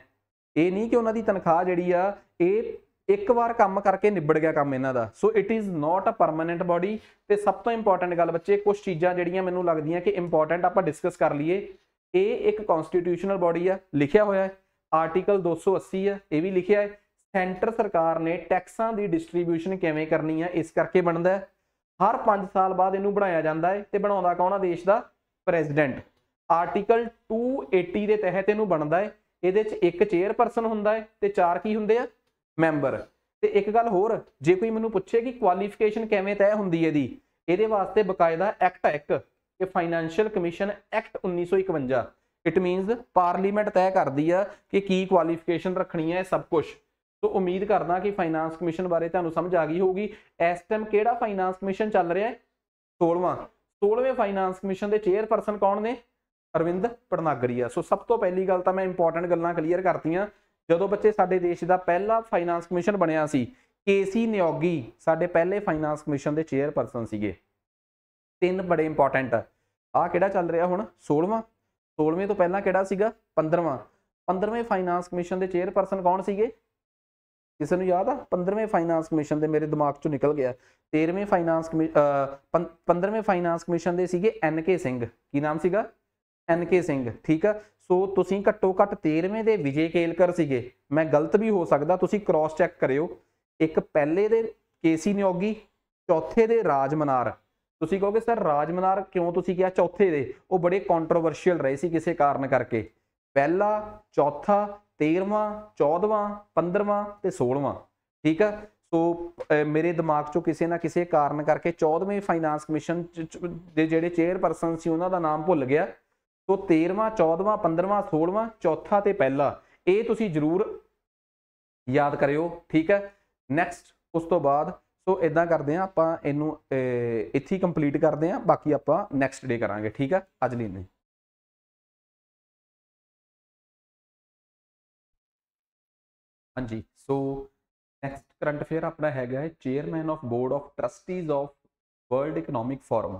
ਇਹ ਨਹੀਂ ਕਿ ਉਹਨਾਂ ਦੀ ਤਨਖਾਹ ਜਿਹੜੀ ਆ ਇਹ ਇੱਕ ਵਾਰ ਕੰਮ ਕਰਕੇ ਨਿਬੜ ਗਿਆ ਕੰਮ ਇਹਨਾਂ ਦਾ so it is not a permanent body ਤੇ ਸਭ ਤੋਂ ਇੰਪੋਰਟੈਂਟ ਗੱਲ ਬੱਚੇ ਕੁਝ ਚੀਜ਼ਾਂ ਜਿਹੜੀਆਂ ਮੈਨੂੰ ਲੱਗਦੀਆਂ ਕਿ ਇੰਪੋਰਟੈਂਟ ਆਪਾਂ ਡਿਸਕਸ ਕਰ ਲਈਏ ਇਹ ਇੱਕ ਕਨਸਟੀਟਿਊਸ਼ਨਲ ਬਾਡੀ ਆ ਲਿਖਿਆ ਹੋਇਆ ਹੈ ਆਰਟੀਕਲ 280 ਆ ਇਹ ਵੀ ਲਿਖਿਆ ਹੈ ਸੈਂਟਰ ਸਰਕਾਰ ਨੇ ਟੈਕਸਾਂ ਦੀ ਡਿਸਟ੍ਰੀਬਿਊਸ਼ਨ ਕਿਵੇਂ ਕਰਨੀ ਆ ਇਸ ਕਰਕੇ ਬਣਦਾ ਹਰ 5 ਸਾਲ ਬਾਅਦ ਇਹਨੂੰ ਬਣਾਇਆ ਜਾਂਦਾ ਹੈ ਤੇ ਬਣਾਉਂਦਾ ਕੌਣ ਆ ਦੇਸ਼ ਦਾ ਪ੍ਰੈਜ਼ੀਡੈਂਟ ਆਰਟੀਕਲ 280 ਦੇ ਤਹਿਤ ਇਹਨੂੰ ਬਣਦਾ ਹੈ ਇਹਦੇ 'ਚ ਇੱਕ ਚੇਅਰ ਪਰਸਨ ਹੁੰਦਾ ਹੈ ਤੇ ਚਾਰ ਕੀ ਹੁੰਦੇ ਆ ਮੈਂਬਰ ਤੇ ਇੱਕ ਗੱਲ ਹੋਰ ਜੇ ਕੋਈ ਮੈਨੂੰ ਪੁੱਛੇ ਕਿ ਕੁਆਲੀਫਿਕੇਸ਼ਨ ਕਿਵੇਂ ਤੈਅ ਹੁੰਦੀ ਹੈ ਦੀ ਇਹਦੇ ਵਾਸਤੇ ਬਕਾਇਦਾ ਐਕਟ ਹੈ ਇੱਕ ਕਿ financial commission act 1951 it means parliament ਤੈਅ ਕਰਦੀ ਆ ਕਿ ਕੀ ਕੁਆਲੀਫਿਕੇਸ਼ਨ ਰੱਖਣੀ ਹੈ ਸਭ ਕੁਝ ਸੋ ਉਮੀਦ ਕਰਦਾ ਕਿ ਫਾਈਨਾਂਸ ਕਮਿਸ਼ਨ ਬਾਰੇ ਤੁਹਾਨੂੰ ਸਮਝ ਆ ਗਈ ਹੋਊਗੀ ਇਸ ਟਾਈਮ ਕਿਹੜਾ ਫਾਈਨਾਂਸ ਕਮਿਸ਼ਨ ਚੱਲ ਰਿਹਾ ਹੈ 16ਵਾਂ 16ਵੇਂ ਫਾਈਨਾਂਸ ਕਮਿਸ਼ਨ ਦੇ ਚੇਅਰਪਰਸਨ ਕੌਣ ਨੇ ਅਰਵਿੰਦ ਪੜਨਾਗਰੀ ਆ ਸੋ ਸਭ ਤੋਂ ਪਹਿਲੀ ਗੱਲ ਤਾਂ ਮੈਂ ਇੰਪੋਰਟੈਂਟ ਗੱਲਾਂ ਕਲੀਅਰ ਕਰਤੀਆਂ ਜਦੋਂ ਬੱਚੇ ਸਾਡੇ ਦੇਸ਼ ਦਾ ਪਹਿਲਾ ਫਾਈਨਾਂਸ ਕਮਿਸ਼ਨ ਬਣਿਆ ਸੀ ਕੇਸੀ ਨਿਯੋਗੀ ਸਾਡੇ ਪਹਿਲੇ ਫਾਈਨਾਂਸ ਕਮਿਸ਼ਨ ਦੇ ਚੇਅਰਪਰਸਨ ਸੀਗੇ ਤਿੰਨ ਬੜੇ ਇੰਪੋਰਟੈਂਟ ਆ ਕਿਹੜਾ ਚੱਲ ਰਿਹਾ ਹੁਣ 16ਵਾਂ 16ਵੇਂ ਤੋਂ ਪਹਿਲਾਂ ਕਿਹੜਾ ਸੀਗਾ 15ਵਾਂ 15ਵੇਂ ਫਾਈਨਾਂਸ ਕਮਿਸ਼ਨ ਦੇ ਚੇਅਰਪਰਸਨ ਕੌਣ ਸੀਗੇ ਕਿਸੇ ਨੂੰ ਯਾਦ ਆ 15ਵੇਂ ਫਾਈਨਾਂਸ ਕਮਿਸ਼ਨ ਦੇ ਮੇਰੇ ਦਿਮਾਗ ਚੋਂ ਨਿਕਲ ਗਿਆ 13ਵੇਂ ਫਾਈਨਾਂਸ 15ਵੇਂ ਫਾਈਨਾਂਸ ਕਮਿਸ਼ਨ ਦੇ ਸੀਗੇ ਐਨ ਕੇ ਸਿੰਘ ਕੀ ਨਾਮ ਸੀਗਾ ਐਨ ਕੇ ਸਿੰਘ ਠੀਕ ਆ ਸੋ ਤੁਸੀਂ ਘੱਟੋ ਘੱਟ 13ਵੇਂ ਦੇ ਵਿਜੇ ਕੇਲਕਰ ਸੀਗੇ ਮੈਂ ਗਲਤ ਵੀ ਹੋ ਸਕਦਾ ਤੁਸੀਂ ਕ੍ਰਾਸ ਚੈੱਕ ਕਰਿਓ ਇੱਕ ਪਹਿਲੇ ਦੇ ਕੇਸੀ ਨਿਯੋਗੀ ਚੌਥੇ ਦੇ ਰਾਜ ਮਨਾਰ ਤੁਸੀਂ ਕਹੋਗੇ ਸਰ ਰਾਜ ਮਨਾਰ ਕਿਉਂ ਤੁਸੀਂ ਕਿਹਾ ਚੌਥੇ ਦੇ ਉਹ ਬੜੇ ਕੰਟਰੋਵਰਸ਼ੀਅਲ ਰਹੇ ਸੀ ਕਿਸੇ ਕਾਰਨ ਕਰਕੇ ਪਹਿਲਾ ਚੌਥਾ 13ਵਾਂ 14ਵਾਂ 15ਵਾਂ ਤੇ 16ਵਾਂ ਠੀਕ ਆ ਸੋ ਮੇਰੇ ਦਿਮਾਗ 'ਚੋਂ ਕਿਸੇ ਨਾ ਕਿਸੇ ਕਾਰਨ ਕਰਕੇ 14ਵੇਂ ਫਾਈਨਾਂਸ ਕਮਿਸ਼ਨ ਦੇ ਜਿਹੜੇ ਚੇਅਰਪਰਸਨ ਸੀ ਉਹਨਾਂ ਦਾ ਨਾਮ ਭੁੱਲ ਗਿਆ ਸੋ 13ਵਾਂ 14ਵਾਂ 15ਵਾਂ 16ਵਾਂ ਚੌਥਾ ਤੇ ਪਹਿਲਾ ਇਹ ਤੁਸੀਂ ਜ਼ਰੂਰ ਯਾਦ ਕਰਿਓ ਠੀਕ ਹੈ ਨੈਕਸਟ ਉਸ ਤੋਂ ਬਾਅਦ ਸੋ ਇਦਾਂ ਕਰਦੇ ਆ ਆਪਾਂ ਇਹਨੂੰ ਇੱਥੇ ਕੰਪਲੀਟ ਕਰਦੇ ਆ ਬਾਕੀ ਆਪਾਂ ਨੈਕਸਟ ਡੇ ਕਰਾਂਗੇ ਠੀਕ ਆ ਅੱਜ ਲਈ ਨਹੀਂ ਹਾਂਜੀ ਸੋ ਨੈਕਸਟ ਕਰੰਟ ਅਫੇਅਰ ਆਪਣਾ ਹੈਗਾ ਹੈ Chairman of Board of Trustees of World Economic Forum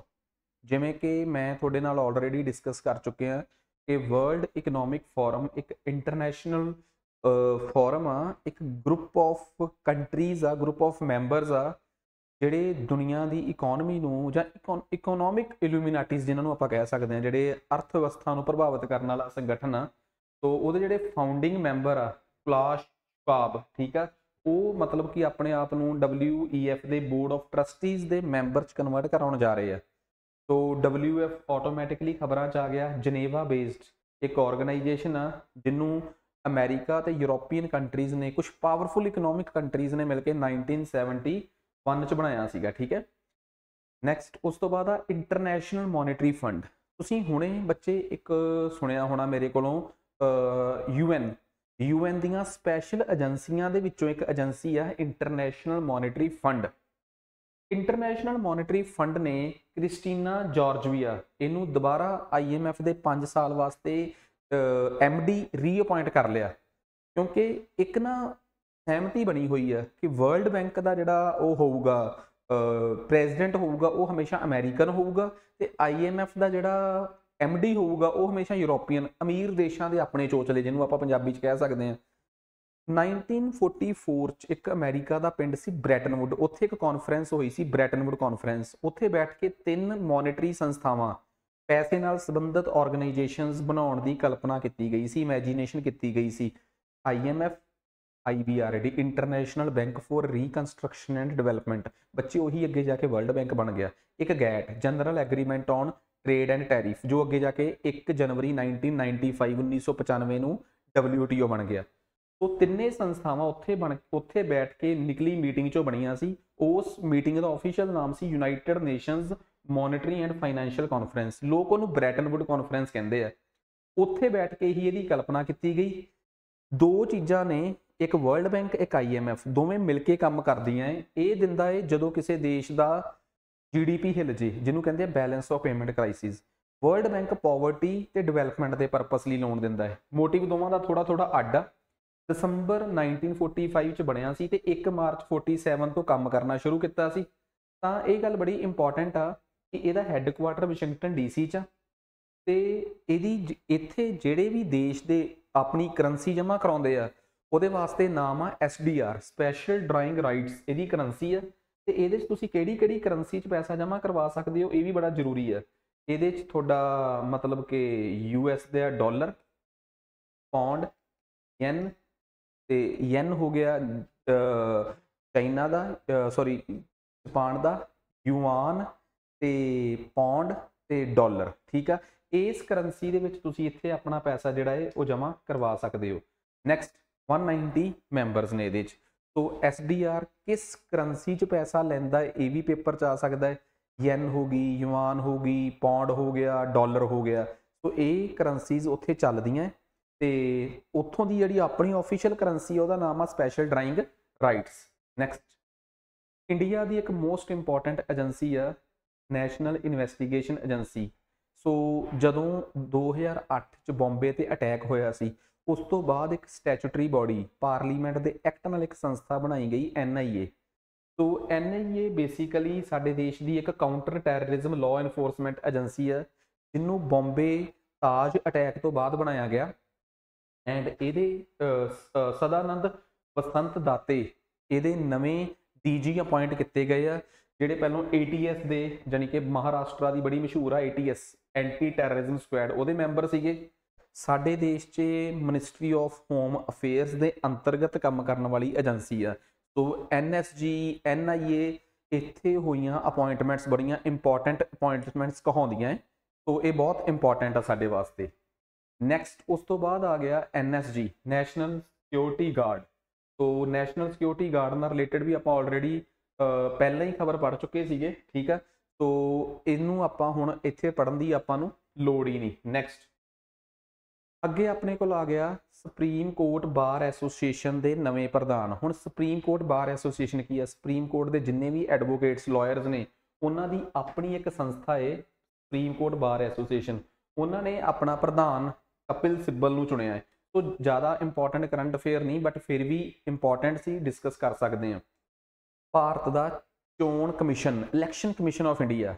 ਜਿਵੇਂ ਕਿ ਮੈਂ ਤੁਹਾਡੇ ਨਾਲ ਆਲਰੇਡੀ ਡਿਸਕਸ ਕਰ ਚੁੱਕੇ ਹਾਂ ਕਿ ਵਰਲਡ ਇਕਨੋਮਿਕ ਫੋਰਮ ਇੱਕ ਇੰਟਰਨੈਸ਼ਨਲ ਫੋਰਮ ਆ ਇੱਕ ਗਰੁੱਪ ਆਫ ਕੰਟਰੀਜ਼ ਆ ਗਰੁੱਪ ਆਫ ਮੈਂਬਰਸ ਆ ਜਿਹੜੇ ਦੁਨੀਆ ਦੀ ਇਕਨੋਮੀ ਨੂੰ ਜਾਂ ਇਕਨੋਮਿਕ ਇਲੂਮੀਨਾਟੀਜ਼ ਜਿਨ੍ਹਾਂ ਨੂੰ ਆਪਾਂ ਕਹਿ ਸਕਦੇ ਆ ਜਿਹੜੇ ਅਰਥ ਵਿਵਸਥਾ ਨੂੰ ਪ੍ਰਭਾਵਿਤ ਕਰਨ ਵਾਲਾ ਸੰਗਠਨ ਆ ਸੋ ਉਹਦੇ ਜਿਹੜੇ ਫਾਊਂਡਿੰਗ ਮੈਂਬਰ ਆ ਕਲਾਸ਼ ਬਾਬ ਠੀਕ ਆ ਉਹ ਮਤਲਬ ਕਿ ਆਪਣੇ ਆਪ ਨੂੰ WEF ਦੇ ਬੋਰਡ ਆਫ ਟਰਸਟੀਜ਼ ਦੇ ਮੈਂਬਰ ਚ ਕਨਵਰਟ ਕਰਾਉਣ ਜਾ ਰਹੇ ਆ ਸੋ WEF ਆਟੋਮੈਟਿਕਲੀ ਖਬਰਾਂ ਚ ਆ ਗਿਆ ਜਨੇਵਾ ਬੇਸਡ ਇੱਕ ਆਰਗੇਨਾਈਜੇਸ਼ਨ ਆ ਜਿਹਨੂੰ ਅਮਰੀਕਾ ਤੇ ਯੂਰੋਪੀਅਨ ਕੰਟਰੀਜ਼ ਨੇ ਕੁਝ ਪਾਵਰਫੁਲ ਇਕਨੋਮਿਕ ਕੰਟਰੀਜ਼ ਨੇ ਮਿਲ ਕੇ 1971 ਚ ਬਣਾਇਆ ਸੀਗਾ ਠੀਕ ਹੈ ਨੈਕਸਟ ਉਸ ਤੋਂ ਬਾਅਦ ਆ ਇੰਟਰਨੈਸ਼ਨਲ ਮੋਨੇਟਰੀ ਫੰਡ ਤੁਸੀਂ ਹੁਣੇ ਬੱਚੇ ਇੱਕ ਸੁਣਿਆ ਹੋਣਾ ਮੇਰੇ ਕੋਲੋਂ ਯੂਐਨ ਯੂਐਨ ਦੀਆਂ ਸਪੈਸ਼ਲ ਏਜੰਸੀਆਂ ਦੇ ਵਿੱਚੋਂ ਇੱਕ ਏਜੰਸੀ ਆ International Monetary Fund International Monetary Fund ਨੇ ਕ੍ਰਿਸਟੀਨਾ ਜਾਰਜਵੀਆ ਇਹਨੂੰ ਦੁਬਾਰਾ ਆਈਐਮਐਫ ਦੇ 5 ਸਾਲ ਵਾਸਤੇ ਐਮਡੀ ਰੀਅਪਾਇੰਟ ਕਰ ਲਿਆ ਕਿਉਂਕਿ ਇੱਕ ਨਾ ਸਹਿਮਤੀ ਬਣੀ ਹੋਈ ਹੈ ਕਿ ਵਰਲਡ ਬੈਂਕ ਦਾ ਜਿਹੜਾ ਉਹ ਹੋਊਗਾ ਪ੍ਰੈਜ਼ੀਡੈਂਟ ਹੋਊਗਾ ਉਹ ਹਮੇਸ਼ਾ ਅਮਰੀਕਨ ਹੋਊਗਾ ਤੇ ਆਈਐਮਐਫ ਦਾ ਜਿਹੜਾ ਐਮਡੀ ਹੋਊਗਾ ਉਹ ਹਮੇਸ਼ਾ ਯੂਰੋਪੀਅਨ ਅਮੀਰ ਦੇਸ਼ਾਂ ਦੇ ਆਪਣੇ ਚੋਚਲੇ ਜਿਹਨੂੰ ਆਪਾਂ ਪੰਜਾਬੀ 'ਚ ਕਹਿ ਸਕਦੇ ਹਾਂ 1944 ਚ ਇੱਕ ਅਮਰੀਕਾ ਦਾ ਪਿੰਡ ਸੀ ਬ੍ਰੈਟਨਵੁੱਡ ਉੱਥੇ ਇੱਕ ਕਾਨਫਰੰਸ ਹੋਈ ਸੀ ਬ੍ਰੈਟਨਵੁੱਡ ਕਾਨਫਰੰਸ ਉੱਥੇ ਬੈਠ ਕੇ ਤਿੰਨ ਮੋਨਿਟਰੀ ਸੰਸਥਾਵਾਂ ਪੈਸੇ ਨਾਲ ਸੰਬੰਧਿਤ ਆਰਗੇਨਾਈਜੇਸ਼ਨਸ ਬਣਾਉਣ ਦੀ ਕਲਪਨਾ ਕੀਤੀ ਗਈ ਸੀ ਇਮੇਜਿਨੇਸ਼ਨ ਕੀਤੀ ਗਈ ਸੀ IMF IBRD International Bank for Reconstruction and Development ਬੱਚੇ ਉਹੀ ਅੱਗੇ ਜਾ ਕੇ ਵਰਲਡ ਬੈਂਕ ਬਣ ਗਿਆ ਇੱਕ GATT General Agreement on Trade and Tariff ਜੋ ਅੱਗੇ ਜਾ ਕੇ 1 ਜਨਵਰੀ 1995 1995 ਨੂੰ WTO ਬਣ ਗਿਆ ਉਹ ਤਿੰਨੇ ਸੰਸਥਾਵਾਂ ਉੱਥੇ ਬਣ ਉੱਥੇ ਬੈਠ ਕੇ ਨਿਕਲੀ ਮੀਟਿੰਗ ਚੋਂ ਬਣੀਆਂ ਸੀ ਉਸ ਮੀਟਿੰਗ ਦਾ ਅਫੀਸ਼ੀਅਲ ਨਾਮ ਸੀ United Nations Monetary and Financial Conference ਲੋਕ ਉਹਨੂੰ ਬ੍ਰੈਟਨਵੁੱਡ ਕਾਨਫਰੰਸ ਕਹਿੰਦੇ ਆ ਉੱਥੇ ਬੈਠ ਕੇ ਹੀ ਇਹਦੀ ਕਲਪਨਾ ਕੀਤੀ ਗਈ ਦੋ ਚੀਜ਼ਾਂ ਨੇ ਇੱਕ ਵਰਲਡ ਬੈਂਕ ਇੱਕ ਆਈਐਮਐਫ ਦੋਵੇਂ ਮਿਲ ਕੇ ਕੰਮ ਕਰਦੀਆਂ ਇਹ ਦਿੰਦਾ ਏ ਜਦੋਂ ਕਿਸੇ ਦੇਸ਼ ਦਾ ਜੀਡੀਪੀ ਹਿੱਲ ਜੇ ਜਿਹਨੂੰ ਕਹਿੰਦੇ ਆ balance of payment crisis World Bank poverty ਤੇ ਡਿਵੈਲਪਮੈਂਟ ਦੇ ਪਰਪਸ ਲਈ ਲੋਨ ਦਿੰਦਾ ਹੈ ਮੋਟਿਵ ਦੋਵਾਂ ਦਾ ਥੋੜਾ ਥੋੜਾ ਅੱਡ ਆ ਦਸੰਬਰ 1945 ਚ ਬਣਿਆ ਸੀ ਤੇ 1 ਮਾਰਚ 47 ਤੋਂ ਕੰਮ ਕਰਨਾ ਸ਼ੁਰੂ ਕੀਤਾ ਸੀ ਤਾਂ ਇਹ ਗੱਲ ਬੜੀ ਇੰਪੋਰਟੈਂਟ ਆ ਕਿ ਇਹਦਾ ਹੈੱਡਕੁਆਰਟਰ ਵਾਸ਼ਿੰਗਟਨ ਡੀਸੀ ਚ ਤੇ ਇਹਦੀ ਇੱਥੇ ਜਿਹੜੇ ਵੀ ਦੇਸ਼ ਦੇ ਆਪਣੀ ਕਰੰਸੀ ਜਮ੍ਹਾਂ ਕਰਾਉਂਦੇ ਆ ਉਹਦੇ ਵਾਸਤੇ ਨਾਮ ਆ ਐਸਡੀਆਰ ਸਪੈਸ਼ਲ ਡਰਾਇੰਗ ਰਾਈਟਸ ਇਹਦੀ ਕਰੰਸੀ ਆ ਤੇ ਇਹਦੇ 'ਚ ਤੁਸੀਂ ਕਿਹੜੀ ਕਿਹੜੀ ਕਰੰਸੀ 'ਚ ਪੈਸਾ ਜਮਾ ਕਰਵਾ ਸਕਦੇ ਹੋ ਇਹ ਵੀ ਬੜਾ ਜ਼ਰੂਰੀ ਹੈ ਇਹਦੇ 'ਚ ਤੁਹਾਡਾ ਮਤਲਬ ਕਿ ਯੂ ਐਸ ਦਾ ਡਾਲਰ ਪੌਂਡ ਯਨ ਤੇ ਯਨ ਹੋ ਗਿਆ ਚਾਈਨਾ ਦਾ ਸੌਰੀ ਜਾਪਾਨ ਦਾ ਯੂਆਨ ਤੇ ਪੌਂਡ ਤੇ ਡਾਲਰ ਠੀਕ ਆ ਇਸ ਕਰੰਸੀ ਦੇ ਵਿੱਚ ਤੁਸੀਂ ਇੱਥੇ ਆਪਣਾ ਪੈਸਾ ਜਿਹੜਾ ਹੈ ਉਹ ਜਮਾ ਕਰਵਾ ਸਕਦੇ ਹੋ ਨੈਕਸਟ 190 ਮੈਂਬਰਸ ਨੇ ਇਹਦੇ ਵਿੱਚ ਸੋ ਐਸਡੀਆਰ ਕਿਸ ਕਰੰਸੀ 'ਚ ਪੈਸਾ ਲੈਂਦਾ ਹੈ ਇਹ ਵੀ ਪੇਪਰ 'ਚ ਆ ਸਕਦਾ ਹੈ ਯੈਨ ਹੋ ਗਈ ਯੂਆਨ ਹੋ ਗਈ ਪੌਂਡ ਹੋ ਗਿਆ ਡਾਲਰ ਹੋ ਗਿਆ ਸੋ ਇਹ ਕਰੰਸੀਜ਼ ਉੱਥੇ ਚੱਲਦੀਆਂ ਤੇ ਉੱਥੋਂ ਦੀ ਜਿਹੜੀ ਆਪਣੀ ਅਫੀਸ਼ੀਅਲ ਕਰੰਸੀ ਉਹਦਾ ਨਾਮ ਆ special drawing rights next India ਦੀ ਇੱਕ ਮੋਸਟ ਇੰਪੋਰਟੈਂਟ ਏਜੰਸੀ ਆ ਨੈਸ਼ਨਲ ਇਨਵੈਸਟੀਗੇਸ਼ਨ ਏਜੰਸੀ ਸੋ ਜਦੋਂ 2008 ਚ ਬੰਬੇ ਤੇ ਅਟੈਕ ਹੋਇਆ ਸੀ ਉਸ ਤੋਂ ਬਾਅਦ ਇੱਕ ਸਟੈਚੂਟਰੀ ਬਾਡੀ ਪਾਰਲੀਮੈਂਟ ਦੇ ਐਕਟ ਨਾਲ ਇੱਕ ਸੰਸਥਾ ਬਣਾਈ ਗਈ ਐਨਆਈਏ ਸੋ ਐਨਆਈਏ ਬੇਸਿਕਲੀ ਸਾਡੇ ਦੇਸ਼ ਦੀ ਇੱਕ counter terrorism law enforcement agency ਹੈ ਜਿਹਨੂੰ ਬੰਬੇ ਤਾਜ ਅਟੈਕ ਤੋਂ ਬਾਅਦ ਬਣਾਇਆ ਗਿਆ ਐਂਡ ਇਹਦੇ ਸਦਾਨੰਦ ਬਸੰਤ ਦਾਤੇ ਇਹਦੇ ਨਵੇਂ ਡੀਜੀ ਅਪਾਇੰਟ ਕੀਤੇ ਗਏ ਆ ਜਿਹੜੇ ਪਹਿਲਾਂ ਏਟੀਐਸ ਦੇ ਜਾਨੀ ਕਿ ਮਹਾਰਾਸ਼ਟਰ ਦੀ ਬੜੀ ਮਸ਼ਹੂਰ ਆ ਏਟੀਐਸ ਐਂਟੀ ਟੈਰਰਿਜ਼ਮ ਸਕੁਐਡ ਉਹਦੇ ਮੈਂਬਰ ਸੀਗੇ ਸਾਡੇ ਦੇਸ਼ 'ਚ ਮਿਨਿਸਟਰੀ ਆਫ ਹੋਮ ਅਫੇਅਰਸ ਦੇ ਅੰਤਰਗਤ ਕੰਮ ਕਰਨ ਵਾਲੀ ਏਜੰਸੀ ਆ ਸੋ NSG NIA ਇੱਥੇ ਹੋਈਆਂ ਅਪਾਇੰਟਮੈਂਟਸ ਬੜੀਆਂ ਇੰਪੋਰਟੈਂਟ ਅਪਾਇੰਟਮੈਂਟਸ ਕਹਾਉਂਦੀਆਂ ਸੋ ਇਹ ਬਹੁਤ ਇੰਪੋਰਟੈਂਟ ਆ ਸਾਡੇ ਵਾਸਤੇ ਨੈਕਸਟ ਉਸ ਤੋਂ ਬਾਅਦ ਆ ਗਿਆ NSG National security Guard so National security Guard ਨਾਲ ਰਿਲੇਟਡ ਵੀ ਆਪਾਂ ਆਲਰੇਡੀ ਪਹਿਲਾਂ ਹੀ ਖਬਰ ਪੜ ਚੁੱਕੇ ਸੀਗੇ ਠੀਕ ਆ ਸੋ ਇਹਨੂੰ ਆਪਾਂ ਹੁਣ ਇੱਥੇ ਪੜਨ ਦੀ ਆਪਾਂ ਨੂੰ ਲੋੜ ਹੀ ਨਹੀਂ ਨੈਕਸਟ ਅੱਗੇ ਆਪਣੇ ਕੋਲ ਆ ਗਿਆ ਸੁਪਰੀਮ ਕੋਰਟ ਬਾਰ ਐਸੋਸੀਏਸ਼ਨ ਦੇ ਨਵੇਂ ਪ੍ਰਧਾਨ ਹੁਣ ਸੁਪਰੀਮ ਕੋਰਟ ਬਾਰ ਐਸੋਸੀਏਸ਼ਨ ਕੀ ਹੈ ਸੁਪਰੀਮ ਕੋਰਟ ਦੇ ਜਿੰਨੇ ਵੀ ਐਡਵੋਕੇਟਸ ਲਾਇਰਸ ਨੇ ਉਹਨਾਂ ਦੀ ਆਪਣੀ ਇੱਕ ਸੰਸਥਾ ਹੈ ਸੁਪਰੀਮ ਕੋਰਟ ਬਾਰ ਐਸੋਸੀਏਸ਼ਨ ਉਹਨਾਂ ਨੇ ਆਪਣਾ ਪ੍ਰਧਾਨ ਕਪਿਲ ਸਿੱਬਲ ਨੂੰ ਚੁਣਿਆ ਹੈ ਸੋ ਜ਼ਿਆਦਾ ਇੰਪੋਰਟੈਂਟ ਕਰੰਟ ਅਫੇਅਰ ਨਹੀਂ ਬਟ ਫਿਰ ਵੀ ਇੰਪੋਰਟੈਂਟ ਸੀ ਡਿਸਕਸ ਕਰ ਸਕਦੇ ਹਾਂ ਭਾਰਤ ਦਾ ਚੋਣ commission election commission of India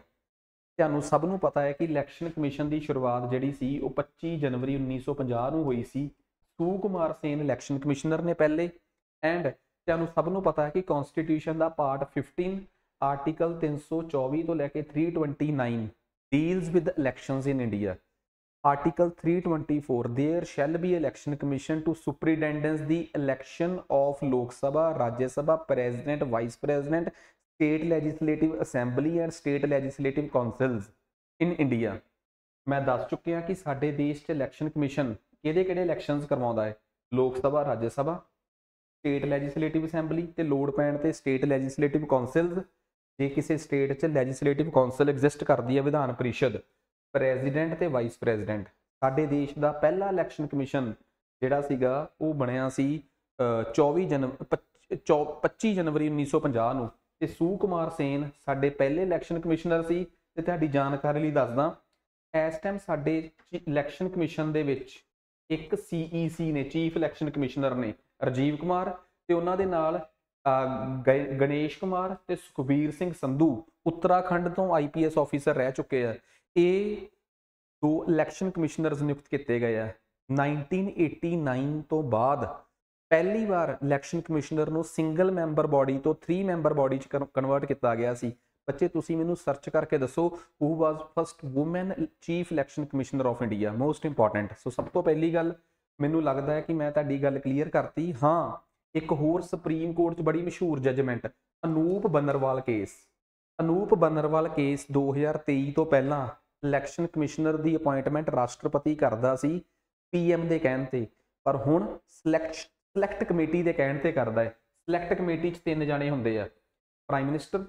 ਤੁਹਾਨੂੰ ਸਭ ਨੂੰ ਪਤਾ ਹੈ ਕਿ ਇਲੈਕਸ਼ਨ ਕਮਿਸ਼ਨ ਦੀ ਸ਼ੁਰੂਆਤ ਜਿਹੜੀ ਸੀ ਉਹ 25 ਜਨਵਰੀ 1950 ਨੂੰ ਹੋਈ ਸੀ ਸੂ ਕੁਮਾਰ ਸੇਨ ਇਲੈਕਸ਼ਨ ਕਮਿਸ਼ਨਰ ਨੇ ਪਹਿਲੇ ਐਂਡ ਤੁਹਾਨੂੰ ਸਭ ਨੂੰ ਪਤਾ ਹੈ ਕਿ ਕਨਸਟੀਟਿਊਸ਼ਨ ਦਾ ਪਾਰਟ 15 ਆਰਟੀਕਲ 324 ਤੋਂ ਲੈ ਕੇ 329 deals with elections in India article 324 there shall be election commission to superintendence the election of Lok Sabha Rajya Sabha president vice president state legislative assembly and state legislative councils in India ਮੈਂ ਦੱਸ ਚੁੱਕਿਆ ਕਿ ਸਾਡੇ ਦੇਸ਼ 'ਚ ਇਲੈਕਸ਼ਨ ਕਮਿਸ਼ਨ ਕਿਹਦੇ ਕਿਹੜੇ ਇਲੈਕਸ਼ਨਸ ਕਰਵਾਉਂਦਾ ਹੈ Lok Sabha Rajya Sabha state legislative assembly ਤੇ ਲੋੜ ਪੈਣ ਤੇ ਸਟੇਟ ਲੈਜਿਸਲੇਟਿਵ ਕਾਉਂਸਲਸ ਜੇ ਕਿਸੇ ਸਟੇਟ 'ਚ ਲੈਜਿਸਲੇਟਿਵ ਕਾਉਂਸਲ ਐਗਜ਼ਿਸਟ ਕਰਦੀ ਹੈ ਵਿਧਾਨ ਪਰਿਸ਼ਦ ਪ੍ਰੈਜ਼ੀਡੈਂਟ ਤੇ ਵਾਈਸ ਪ੍ਰੈਜ਼ੀਡੈਂਟ ਸਾਡੇ ਦੇਸ਼ ਦਾ ਪਹਿਲਾ ਇਲੈਕਸ਼ਨ ਕਮਿਸ਼ਨ ਜਿਹੜਾ ਸੀਗਾ ਉਹ ਬਣਿਆ ਸੀ 24 ਜਨਵਰੀ 25 ਜਨਵਰੀ 1950 ਨੂੰ ਤੇ ਸੂ ਕੁਮਾਰ ਸੇਨ ਸਾਡੇ ਪਹਿਲੇ ਇਲੈਕਸ਼ਨ ਕਮਿਸ਼ਨਰ ਸੀ ਤੇ ਤੁਹਾਡੀ ਜਾਣਕਾਰੀ ਲਈ ਦੱਸਦਾ ਇਸ ਟਾਈਮ ਸਾਡੇ ਇਲੈਕਸ਼ਨ ਕਮਿਸ਼ਨ ਦੇ ਵਿੱਚ ਇੱਕ ਸੀਈਸੀ e ਨੇ ਚੀਫ ਇਲੈਕਸ਼ਨ ਕਮਿਸ਼ਨਰ ਨੇ ਰਜੀਵ ਕੁਮਾਰ ਤੇ ਉਹਨਾਂ ਦੇ ਨਾਲ ਗਣੇਸ਼ ਕੁਮਾਰ ਤੇ ਸੁਖਬੀਰ ਸਿੰਘ ਸੰਧੂ ਉੱਤਰਾਖੰਡ ਤੋਂ ਆਈਪੀਐਸ ਆਫੀਸਰ ਰਹਿ ਚੁੱਕੇ ਆ ਇਹ ਦੋ ਇਲੈਕਸ਼ਨ ਕਮਿਸ਼ਨਰਸ ਨਿਯੁਕਤ ਕੀਤੇ ਗਏ ਆ 1989 ਤੋਂ ਬਾਅਦ ਪਹਿਲੀ ਵਾਰ ਇਲੈਕਸ਼ਨ ਕਮਿਸ਼ਨਰ ਨੂੰ ਸਿੰਗਲ ਮੈਂਬਰ ਬਾਡੀ ਤੋਂ 3 ਮੈਂਬਰ ਬਾਡੀ ਚ ਕਨਵਰਟ ਕੀਤਾ ਗਿਆ ਸੀ ਬੱਚੇ ਤੁਸੀਂ ਮੈਨੂੰ ਸਰਚ ਕਰਕੇ ਦੱਸੋ who was first woman chief election commissioner of India most important so ਸਭ ਤੋਂ ਪਹਿਲੀ ਗੱਲ ਮੈਨੂੰ ਲੱਗਦਾ ਹੈ ਕਿ ਮੈਂ ਤੁਹਾਡੀ ਗੱਲ ਕਲੀਅਰ ਕਰਤੀ ਹਾਂ ਇੱਕ ਹੋਰ ਸੁਪਰੀਮ ਕੋਰਟ 'ਚ ਬੜੀ ਮਸ਼ਹੂਰ judgement Anoop Baranwal case Anoop Baranwal case 2023 ਤੋਂ ਪਹਿਲਾਂ ਇਲੈਕਸ਼ਨ ਕਮਿਸ਼ਨਰ ਦੀ ਅਪਾਇੰਟਮੈਂਟ ਰਾਸ਼ਟਰਪਤੀ ਕਰਦਾ ਸੀ ਪੀਐਮ ਦੇ ਕਹਿਣ ਤੇ ਪਰ ਹੁਣ ਸਿਲੈਕਟ ਸਿਲੈਕਟ ਕਮੇਟੀ ਦੇ ਕਹਿਣ ਤੇ ਕਰਦਾ ਹੈ ਸਿਲੈਕਟ ਕਮੇਟੀ 'ਚ ਤਿੰਨ ਜਾਣੇ ਹੁੰਦੇ ਆ prime minister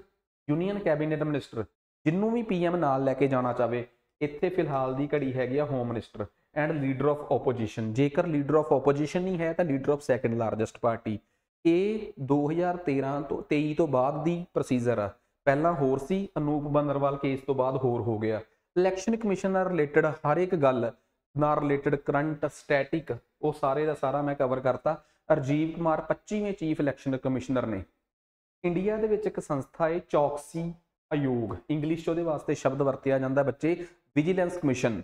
union cabinet minister ਜਿੰਨੂੰ ਵੀ ਪੀਐਮ ਨਾਲ ਲੈ ਕੇ ਜਾਣਾ ਚਾਵੇ ਇੱਥੇ ਫਿਲਹਾਲ ਦੀ ਘੜੀ ਹੈਗੀ ਆ home minister and leader of opposition ਜੇਕਰ ਲੀਡਰ ਆਫ ਆਪੋਜੀਸ਼ਨ ਨਹੀਂ ਹੈ ਤਾਂ leader of second largest party ਇਹ 2013 ਤੋਂ 23 ਤੋਂ ਬਾਅਦ ਦੀ ਪ੍ਰੋਸੀਜਰ ਆ ਪਹਿਲਾਂ ਹੋਰ ਸੀ ਅਨੂਪ ਬੰਦਰਵਾਲ ਕੇਸ ਤੋਂ ਬਾਅਦ ਹੋਰ ਹੋ ਗਿਆ ਇਲੈਕਸ਼ਨ ਕਮਿਸ਼ਨ ਨਾਲ ਰਿਲੇਟਡ ਹਰ ਇੱਕ ਗੱਲ ਨਾਲ ਰਿਲੇਟਡ ਕਰੰਟ ਸਟੈਟਿਕ ਉਹ ਸਾਰੇ ਦਾ ਸਾਰਾ ਮੈਂ ਕਵਰ ਕਰਤਾ ਅਰਜੀਵ ਕੁਮਾਰ 25ਵੇਂ ਚੀਫ ਇਲੈਕਸ਼ਨ ਕਮਿਸ਼ਨਰ ਨੇ ਇੰਡੀਆ ਦੇ ਵਿੱਚ ਇੱਕ ਸੰਸਥਾ ਹੈ ਚੌਕਸੀ ਆਯੋਗ ਇੰਗਲਿਸ਼ ਉਹਦੇ ਵਾਸਤੇ ਸ਼ਬਦ ਵਰਤਿਆ ਜਾਂਦਾ ਬੱਚੇ ਵਿਜੀਲੈਂਸ ਕਮਿਸ਼ਨ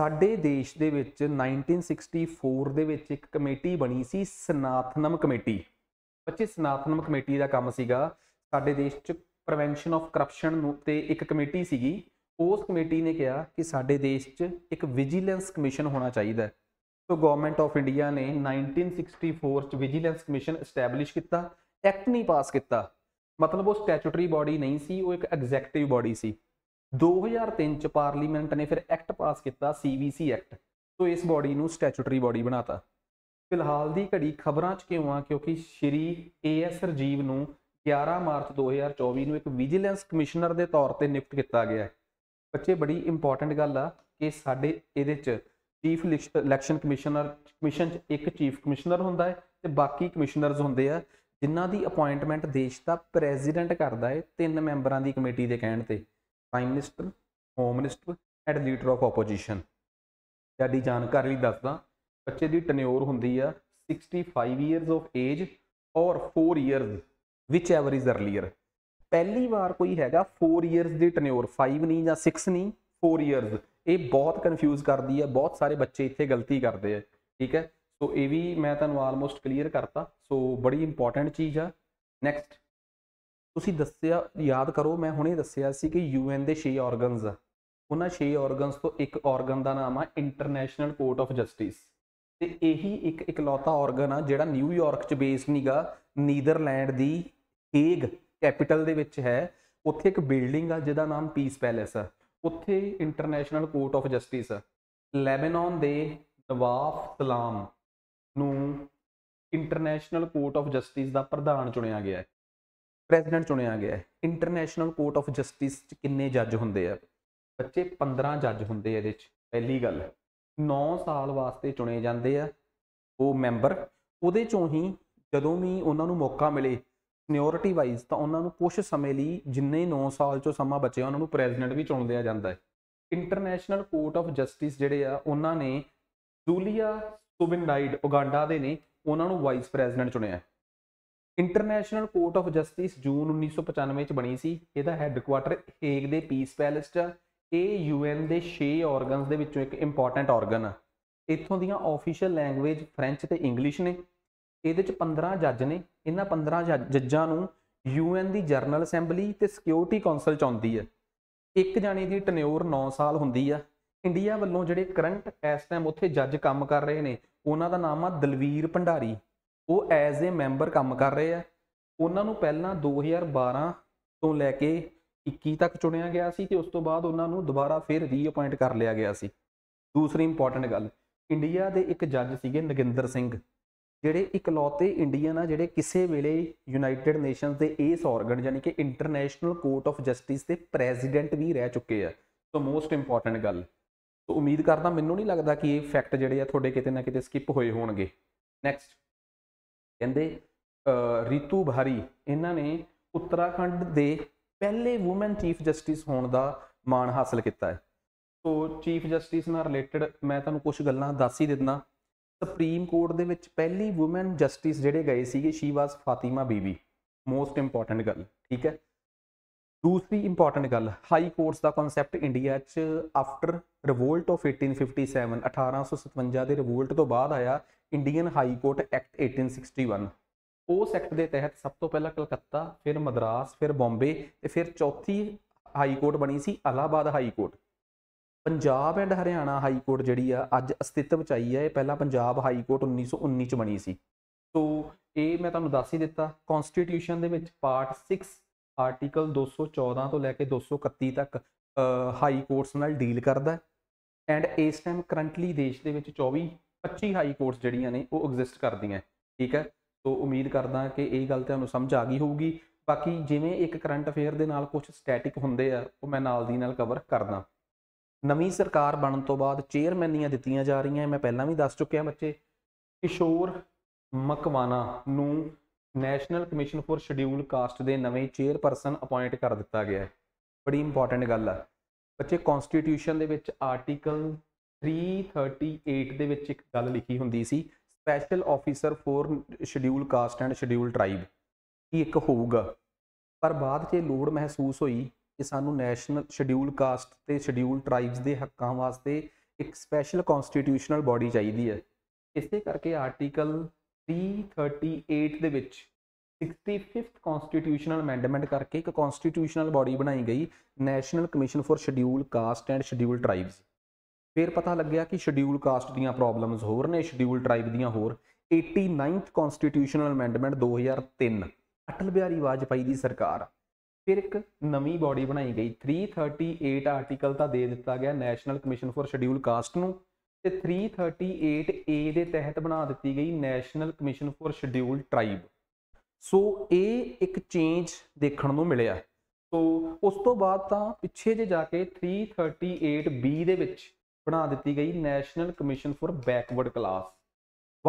ਸਾਡੇ ਦੇਸ਼ ਦੇ ਵਿੱਚ 1964 ਦੇ ਵਿੱਚ ਇੱਕ ਕਮੇਟੀ ਬਣੀ ਸੀ ਸਨਾਤਨਮ ਕਮੇਟੀ ਬੱਚੇ ਸਨਾਤਨਮ ਕਮੇਟੀ ਦਾ ਕੰਮ ਸੀਗਾ ਸਾਡੇ ਦੇਸ਼ 'ਚ ਪ੍ਰੀਵੈਂਸ਼ਨ ਆਫ ਕਰਪਸ਼ਨ ਨੂੰ ਤੇ ਇੱਕ ਕਮੇਟੀ ਸੀਗੀ ਉਸ ਕਮੇਟੀ ਨੇ ਕਿਹਾ ਕਿ ਸਾਡੇ ਦੇਸ਼ 'ਚ ਇੱਕ ਵਿਜੀਲੈਂਸ ਕਮਿਸ਼ਨ ਹੋਣਾ ਚਾਹੀਦਾ ਹੈ ਸੋ ਗਵਰਨਮੈਂਟ ਆਫ ਇੰਡੀਆ ਨੇ 1964 ਚ ਵਿਜੀਲੈਂਸ ਕਮਿਸ਼ਨ ਐਸਟੈਬਲਿਸ਼ ਕੀਤਾ ਐਕਟ ਨਹੀਂ ਪਾਸ ਕੀਤਾ ਮਤਲਬ ਉਹ ਸਟੈਚੂਟਰੀ ਬਾਡੀ ਨਹੀਂ ਸੀ ਉਹ ਇੱਕ ਐਗਜ਼ੈਕਟਿਵ ਬਾਡੀ ਸੀ 2003 ਚ ਪਾਰਲੀਮੈਂਟ ਨੇ ਫਿਰ ਐਕਟ ਪਾਸ ਕੀਤਾ ਸੀਵੀਸੀ ਐਕਟ ਸੋ ਇਸ ਬਾਡੀ ਨੂੰ ਸਟੈਚੂਟਰੀ ਬਾਡੀ ਬਣਾਤਾ ਫਿਲਹਾਲ ਦੀ ਘੜੀ ਖਬਰਾਂ 'ਚ ਕਿਉਂ ਆ ਕਿਉਂਕਿ ਸ਼੍ਰੀ ਏਐਸ ਰਜੀਵ ਨੂੰ 11 ਮਾਰਚ 2024 ਨੂੰ ਇੱਕ ਵਿਜੀਲੈਂਸ ਕਮਿਸ਼ਨਰ ਦੇ ਤੌਰ ਤੇ ਨਿਯੁਕਤ ਕੀਤਾ ਗਿਆ ਬੱਚੇ ਬੜੀ ਇੰਪੋਰਟੈਂਟ ਗੱਲ ਆ ਕਿ ਸਾਡੇ ਇਹਦੇ 'ਚ ਚੀਫ ਇਲੈਕਸ਼ਨ ਕਮਿਸ਼ਨਰ ਕਮਿਸ਼ਨ 'ਚ ਇੱਕ ਚੀਫ ਕਮਿਸ਼ਨਰ ਹੁੰਦਾ ਹੈ ਤੇ ਬਾਕੀ ਕਮਿਸ਼ਨਰਸ ਹੁੰਦੇ ਆ ਜਿਨ੍ਹਾਂ ਦੀ ਅਪਾਇੰਟਮੈਂਟ ਦੇਸ਼ ਦਾ ਪ੍ਰੈਜ਼ੀਡੈਂਟ ਕਰਦਾ ਹੈ ਤਿੰਨ ਮੈਂਬਰਾਂ ਦੀ ਕਮੇਟੀ ਦੇ ਕਹਿਣ ਤੇ prime minister home minister and leader of opposition ਜਿਆਦੀ ਜਾਣਕਾਰੀ ਲਈ ਦੱਸਦਾ ਬੱਚੇ ਦੀ ਟਨਿਓਰ ਹੁੰਦੀ ਆ 65 years of age or 4 years whichever is earlier ਪਹਿਲੀ ਵਾਰ ਕੋਈ ਹੈਗਾ 4 ਇਅਰਸ ਦੀ ਟਨਿਓਰ 5 ਨਹੀਂ ਜਾਂ 6 ਨਹੀਂ 4 ਇਅਰਸ ਇਹ ਬਹੁਤ ਕਨਫਿਊਜ਼ ਕਰਦੀ ਹੈ ਬਹੁਤ ਸਾਰੇ ਬੱਚੇ ਇੱਥੇ ਗਲਤੀ ਕਰਦੇ ਆ ਠੀਕ ਹੈ ਸੋ ਇਹ ਵੀ ਮੈਂ ਤੁਹਾਨੂੰ ਆਲਮੋਸਟ ਕਲੀਅਰ ਕਰਤਾ ਸੋ ਬੜੀ ਇੰਪੋਰਟੈਂਟ ਚੀਜ਼ ਆ ਨੈਕਸਟ ਤੁਸੀਂ ਦੱਸਿਆ ਯਾਦ ਕਰੋ ਮੈਂ ਹੁਣੇ ਦੱਸਿਆ ਸੀ ਕਿ ਯੂਐਨ ਦੇ 6 ਆਰਗਨਸ ਆ ਉਹਨਾਂ 6 ਆਰਗਨਸ ਤੋਂ ਇੱਕ ਆਰਗਨ ਦਾ ਨਾਮ ਆ ਇੰਟਰਨੈਸ਼ਨਲ ਕੋਰਟ ਆਫ ਜਸਟਿਸ ਤੇ ਇਹੀ ਇੱਕ ਇਕਲੌਤਾ ਆਰਗਨ ਆ ਜਿਹੜਾ ਨਿਊਯਾਰਕ 'ਚ ਬੇਸ ਨੀਗਾ ਨੀਦਰਲੈਂਡ ਦੀ ਹੇਗ ਕੈਪੀਟਲ ਦੇ ਵਿੱਚ ਹੈ ਉੱਥੇ ਇੱਕ ਬਿਲਡਿੰਗ ਆ ਜਿਹਦਾ ਨਾਮ ਪੀਸ ਪੈਲੇਸ ਆ ਉੱਥੇ international court of justice Lebanon ਦੇ ਨਵਾਫ ਸਲਾਮ ਨੂੰ ਇੰਟਰਨੈਸ਼ਨਲ ਕੋਰਟ ਆਫ ਜਸਟਿਸ ਦਾ ਪ੍ਰਧਾਨ ਚੁਣਿਆ ਗਿਆ ਹੈ ਪ੍ਰੈਜ਼ੀਡੈਂਟ ਚੁਣਿਆ ਗਿਆ ਹੈ ਇੰਟਰਨੈਸ਼ਨਲ ਕੋਰਟ ਆਫ ਜਸਟਿਸ ਚ ਕਿੰਨੇ ਜੱਜ ਹੁੰਦੇ ਆ ਬੱਚੇ 15 ਜੱਜ ਹੁੰਦੇ ਆ ਇਹਦੇ ਚ ਪਹਿਲੀ ਗੱਲ 9 ਸਾਲ ਵਾਸਤੇ ਚੁਣੇ ਜਾਂਦੇ ਆ ਉਹ ਮੈਂਬਰ ਉਹਦੇ ਚੋਂ ਹੀ ਜਦੋਂ ਵੀ ਉਹਨਾਂ ਨੂੰ ਮੌਕਾ ਮਿਲੇ ਸੀਨੀਓਰਿਟੀ ਵਾਈਜ਼ ਤਾਂ ਉਹਨਾਂ ਨੂੰ ਕੁਝ ਸਮੇਂ ਲਈ ਜਿੰਨੇ 9 ਸਾਲ ਚੋਂ ਸਮਾਂ ਬਚਿਆ ਉਹਨਾਂ ਨੂੰ ਪ੍ਰੈਜ਼ੀਡੈਂਟ ਵੀ ਚੁਣ ਲਿਆ ਜਾਂਦਾ ਹੈ ਇੰਟਰਨੈਸ਼ਨਲ ਕੋਰਟ ਆਫ ਜਸਟਿਸ ਜਿਹੜੇ ਆ ਉਹਨਾਂ ਨੇ ਜ਼ੂਲੀਆ ਸੁਬਿੰਡਾਈਡ ਉਗਾਂਡਾ ਦੇ ਨੇ ਉਹਨਾਂ ਨੂੰ ਵਾਈਸ ਪ੍ਰੈਜ਼ੀਡੈਂਟ ਚੁਣਿਆ international court of justice June 1995 ਵਿੱਚ ਬਣੀ ਸੀ ਇਹਦਾ ਹੈੱਡਕੁਆਟਰ ਹੇਗ ਦੇ ਪੀਸ ਪੈਲੇਸ 'ਚ ਇਹ ਯੂਐਨ ਦੇ 6 ਆਰਗਨਸ ਦੇ ਵਿੱਚੋਂ ਇੱਕ ਇੰਪੋਰਟੈਂਟ ਆਰਗਨ ਆ ਇੱਥੋਂ ਦੀਆਂ ਆਫੀਸ਼ੀਅਲ ਲੈਂਗੁਏਜ ਫ੍ਰੈਂਚ ਤੇ ਇੰਗਲਿਸ਼ ਨੇ ਇਹਦੇ ਚ 15 ਜੱਜ ਨੇ ਇਹਨਾਂ 15 ਜੱਜਾਂ ਨੂੰ ਯੂਐਨ ਦੀ ਜਰਨਲ ਅਸੈਂਬਲੀ ਤੇ ਸਿਕਿਉਰਿਟੀ ਕਾਉਂਸਲ ਚ ਆਉਂਦੀ ਹੈ ਇੱਕ ਜਾਣੇ ਦੀ ਟਨਿਓਰ 9 ਸਾਲ ਹੁੰਦੀ ਆ ਇੰਡੀਆ ਵੱਲੋਂ ਜਿਹੜੇ ਕਰੰਟ ਇਸ ਟਾਈਮ ਉੱਥੇ ਜੱਜ ਕੰਮ ਕਰ ਰਹੇ ਨੇ ਉਹਨਾਂ ਦਾ ਨਾਮ ਆ ਦਲਵੀਰ ਭੰਡਾਰੀ ਉਹ ਐਜ਼ ਅ ਮੈਂਬਰ ਕੰਮ ਕਰ ਰਹੇ ਆ ਉਹਨਾਂ ਨੂੰ ਪਹਿਲਾਂ 2012 ਤੋਂ ਲੈ ਕੇ 21 ਤੱਕ ਚੁਣਿਆ ਗਿਆ ਸੀ ਤੇ ਉਸ ਤੋਂ ਬਾਅਦ ਉਹਨਾਂ ਨੂੰ ਦੁਬਾਰਾ ਫਿਰ ਰੀਅਪਾਇੰਟ ਕਰ ਲਿਆ ਗਿਆ ਸੀ ਦੂਸਰੀ ਇੰਪੋਰਟੈਂਟ ਗੱਲ ਇੰਡੀਆ ਦੇ ਇੱਕ ਜੱਜ ਸੀਗੇ ਨਗਿੰਦਰ ਸਿੰਘ ਜਿਹੜੇ ਇਕਲੌਤੇ ਇੰਡੀਅਨ ਆ ਜਿਹੜੇ ਕਿਸੇ ਵੇਲੇ ਯੂਨਾਈਟਿਡ ਨੇਸ਼ਨਸ ਦੇ ਇਸ ਆਰਗਨ ਯਾਨੀ ਕਿ ਇੰਟਰਨੈਸ਼ਨਲ ਕੋਰਟ ਆਫ ਜਸਟਿਸ ਦੇ ਪ੍ਰੈਜ਼ੀਡੈਂਟ ਵੀ ਰਹਿ ਚੁੱਕੇ ਆ ਸੋ ਮੋਸਟ ਇੰਪੋਰਟੈਂਟ ਗੱਲ ਸੋ ਉਮੀਦ ਕਰਦਾ ਮੈਨੂੰ ਨਹੀਂ ਲੱਗਦਾ ਕਿ ਇਹ ਫੈਕਟ ਜਿਹੜੇ ਆ ਤੁਹਾਡੇ ਕਿਤੇ ਨਾ ਕਿਤੇ ਸਕਿਪ ਹੋਏ ਹੋਣਗੇ ਨੈਕਸਟ ਕਹਿੰਦੇ ਰੀਤੂ ਭਾਰੀ ਇਹਨਾਂ ਨੇ ਉੱਤਰਾਖੰਡ ਦੇ ਪਹਿਲੇ ਔਮਨ ਚੀਫ ਜਸਟਿਸ ਹੋਣ ਦਾ ਮਾਣ ਹਾਸਲ ਕੀਤਾ ਹੈ ਸੋ ਚੀਫ ਜਸਟਿਸ ਨਾਲ ਰਿਲੇਟਡ ਮੈਂ ਤੁਹਾਨੂੰ ਕੁਝ ਗੱਲਾਂ ਦੱਸ ਹੀ ਦਿੰਦਾ ਸੁਪਰੀਮ ਕੋਰਟ ਦੇ ਵਿੱਚ ਪਹਿਲੀ ਔਮਨ ਜਸਟਿਸ ਜਿਹੜੇ ਗਏ ਸੀਗੇ ਸ਼ੀ ਵਾਸ ਫਾਤਿਮਾ ਬੀਬੀ ਮੋਸਟ ਇੰਪੋਰਟੈਂਟ ਗੱਲ ਠੀਕ ਹੈ ਦੂਸਰੀ ਇੰਪੋਰਟੈਂਟ ਗੱਲ ਹਾਈ ਕੋਰਟਸ ਦਾ ਕਨਸੈਪਟ ਇੰਡੀਆ 'ਚ ਆਫਟਰ ਰਿਵੋਲਟ ਆਫ 1857 1857 ਦੇ ਰਿਵੋਲਟ ਤੋਂ ਬਾਅਦ ਆਇਆ ਇੰਡੀਅਨ ਹਾਈ ਕੋਰਟ ਐਕਟ 1861 ਉਸ ਐਕਟ ਦੇ ਤਹਿਤ ਸਭ ਤੋਂ ਪਹਿਲਾਂ ਕਲਕੱਤਾ ਫਿਰ ਮਦਰਾਸ ਫਿਰ ਬੰਬੇ ਤੇ ਫਿਰ ਚੌਥੀ ਹਾਈ ਕੋਰਟ ਬਣੀ ਸੀ Allahabad high court Punjab and Haryana high court ਜਿਹੜੀ ਆ ਅੱਜ ਅਸਤਿਤਵ ਚ ਆਈ ਆ ਇਹ ਪਹਿਲਾਂ ਪੰਜਾਬ ਹਾਈ ਕੋਰਟ 1919 ਚ ਬਣੀ ਸੀ ਸੋ ਇਹ ਮੈਂ ਤੁਹਾਨੂੰ ਦੱਸ ਹੀ ਦਿੱਤਾ ਕਨਸਟੀਟਿਊਸ਼ਨ ਦੇ ਵਿੱਚ ਪਾਰਟ 6 ਆਰਟੀਕਲ 214 ਤੋਂ ਲੈ ਕੇ 231 ਤੱਕ ਹਾਈ ਕੋਰਟਸ ਨਾਲ ਡੀਲ ਕਰਦਾ ਐਂਡ ਇਸ ਟਾਈਮ ਕਰੰਟਲੀ ਦੇਸ਼ ਦੇ ਵਿੱਚ 24 25 ਹਾਈ ਕੋਰਟਸ ਜਿਹੜੀਆਂ ਨੇ ਉਹ ਐਗਜ਼ਿਸਟ ਕਰਦੀਆਂ ਠੀਕ ਹੈ ਸੋ ਉਮੀਦ ਕਰਦਾ ਕਿ ਇਹ ਗੱਲ ਤੁਹਾਨੂੰ ਸਮਝ ਆ ਗਈ ਹੋਊਗੀ ਬਾਕੀ ਜਿਵੇਂ ਇੱਕ ਕਰੰਟ ਅਫੇਅਰ ਦੇ ਨਾਲ ਕੁਝ ਸਟੈਟਿਕ ਹੁੰਦੇ ਆ ਉਹ ਮੈਂ ਨਾਲ ਦੀ ਨਾਲ ਕਵਰ ਕਰਦਾ ਨਵੀਂ ਸਰਕਾਰ ਬਣਨ ਤੋਂ ਬਾਅਦ ਚੇਅਰਮੈਨੀਆਂ ਦਿੱਤੀਆਂ ਜਾ ਰਹੀਆਂ ਮੈਂ ਪਹਿਲਾਂ ਵੀ ਦੱਸ ਚੁੱਕਿਆ ਬੱਚੇ ਕਿਸ਼ੋਰ ਮਕਵਾਨਾ ਨੂੰ national commission for scheduled caste ਦੇ ਨਵੇਂ ਚੇਅਰਪਰਸਨ ਅਪਾਇੰਟ ਕਰ ਦਿੱਤਾ ਗਿਆ ਹੈ ਬੜੀ ਇੰਪੋਰਟੈਂਟ ਗੱਲ ਆ ਬੱਚੇ ਕਨਸਟੀਟਿਊਸ਼ਨ ਦੇ ਵਿੱਚ ਆਰਟੀਕਲ 338 ਦੇ ਵਿੱਚ ਇੱਕ ਗੱਲ ਲਿਖੀ ਹੁੰਦੀ ਸੀ special officer for scheduled caste and scheduled tribe ਕੀ ਇੱਕ ਹੋਊਗਾ ਪਰ ਬਾਅਦ 'ਚ ਲੋੜ ਮਹਿਸੂਸ ਹੋਈ ਕਿ ਸਾਨੂੰ ਨੈਸ਼ਨਲ ਸ਼ਡਿਊਲ ਕਾਸਟ ਤੇ ਸ਼ਡਿਊਲ ਟ੍ਰਾਈਬਸ ਦੇ ਹੱਕਾਂ ਵਾਸਤੇ ਇੱਕ ਸਪੈਸ਼ਲ ਕਨਸਟੀਟਿਊਸ਼ਨਲ ਬਾਡੀ ਚਾਹੀਦੀ ਹੈ ਇਸੇ ਕਰਕੇ ਆਰਟੀਕਲ 338 ਦੇ ਵਿੱਚ 65th ਕਨਸਟੀਟਿਊਸ਼ਨਲ ਅਮੈਂਡਮੈਂਟ ਕਰਕੇ ਇੱਕ ਕਨਸਟੀਟਿਊਸ਼ਨਲ ਬਾਡੀ ਬਣਾਈ ਗਈ national commission for scheduled caste and scheduled tribes ਫਿਰ ਪਤਾ ਲੱਗਿਆ ਕਿ ਸ਼ਡਿਊਲ ਕਾਸਟ ਦੀਆਂ ਪ੍ਰੋਬਲਮਸ ਹੋਰ ਨੇ ਸ਼ਡਿਊਲ ਟ੍ਰਾਈਬ ਦੀਆਂ ਹੋਰ 89th constitutional amendment 2003 Atal Bihari Vajpayee ਦੀ ਸਰਕਾਰ ਫਿਰ ਇੱਕ ਨਵੀਂ ਬਾਡੀ ਬਣਾਈ ਗਈ 338 ਆਰਟੀਕਲ ਤਾਂ ਦੇ ਦਿੱਤਾ ਗਿਆ national commission for scheduled caste ਨੂੰ ਤੇ 338 ਏ ਦੇ ਤਹਿਤ ਬਣਾ ਦਿੱਤੀ ਗਈ national commission for scheduled tribe so ਇਹ ਇੱਕ ਚੇਂਜ ਦੇਖਣ ਨੂੰ ਮਿਲਿਆ ਸੋ ਉਸ ਤੋਂ ਬਾਅਦ ਤਾਂ ਪਿੱਛੇ ਜੇ ਜਾ ਕੇ 338 ਬੀ ਦੇ ਵਿੱਚ ਬਣਾ ਦਿੱਤੀ ਗਈ national commission for backward class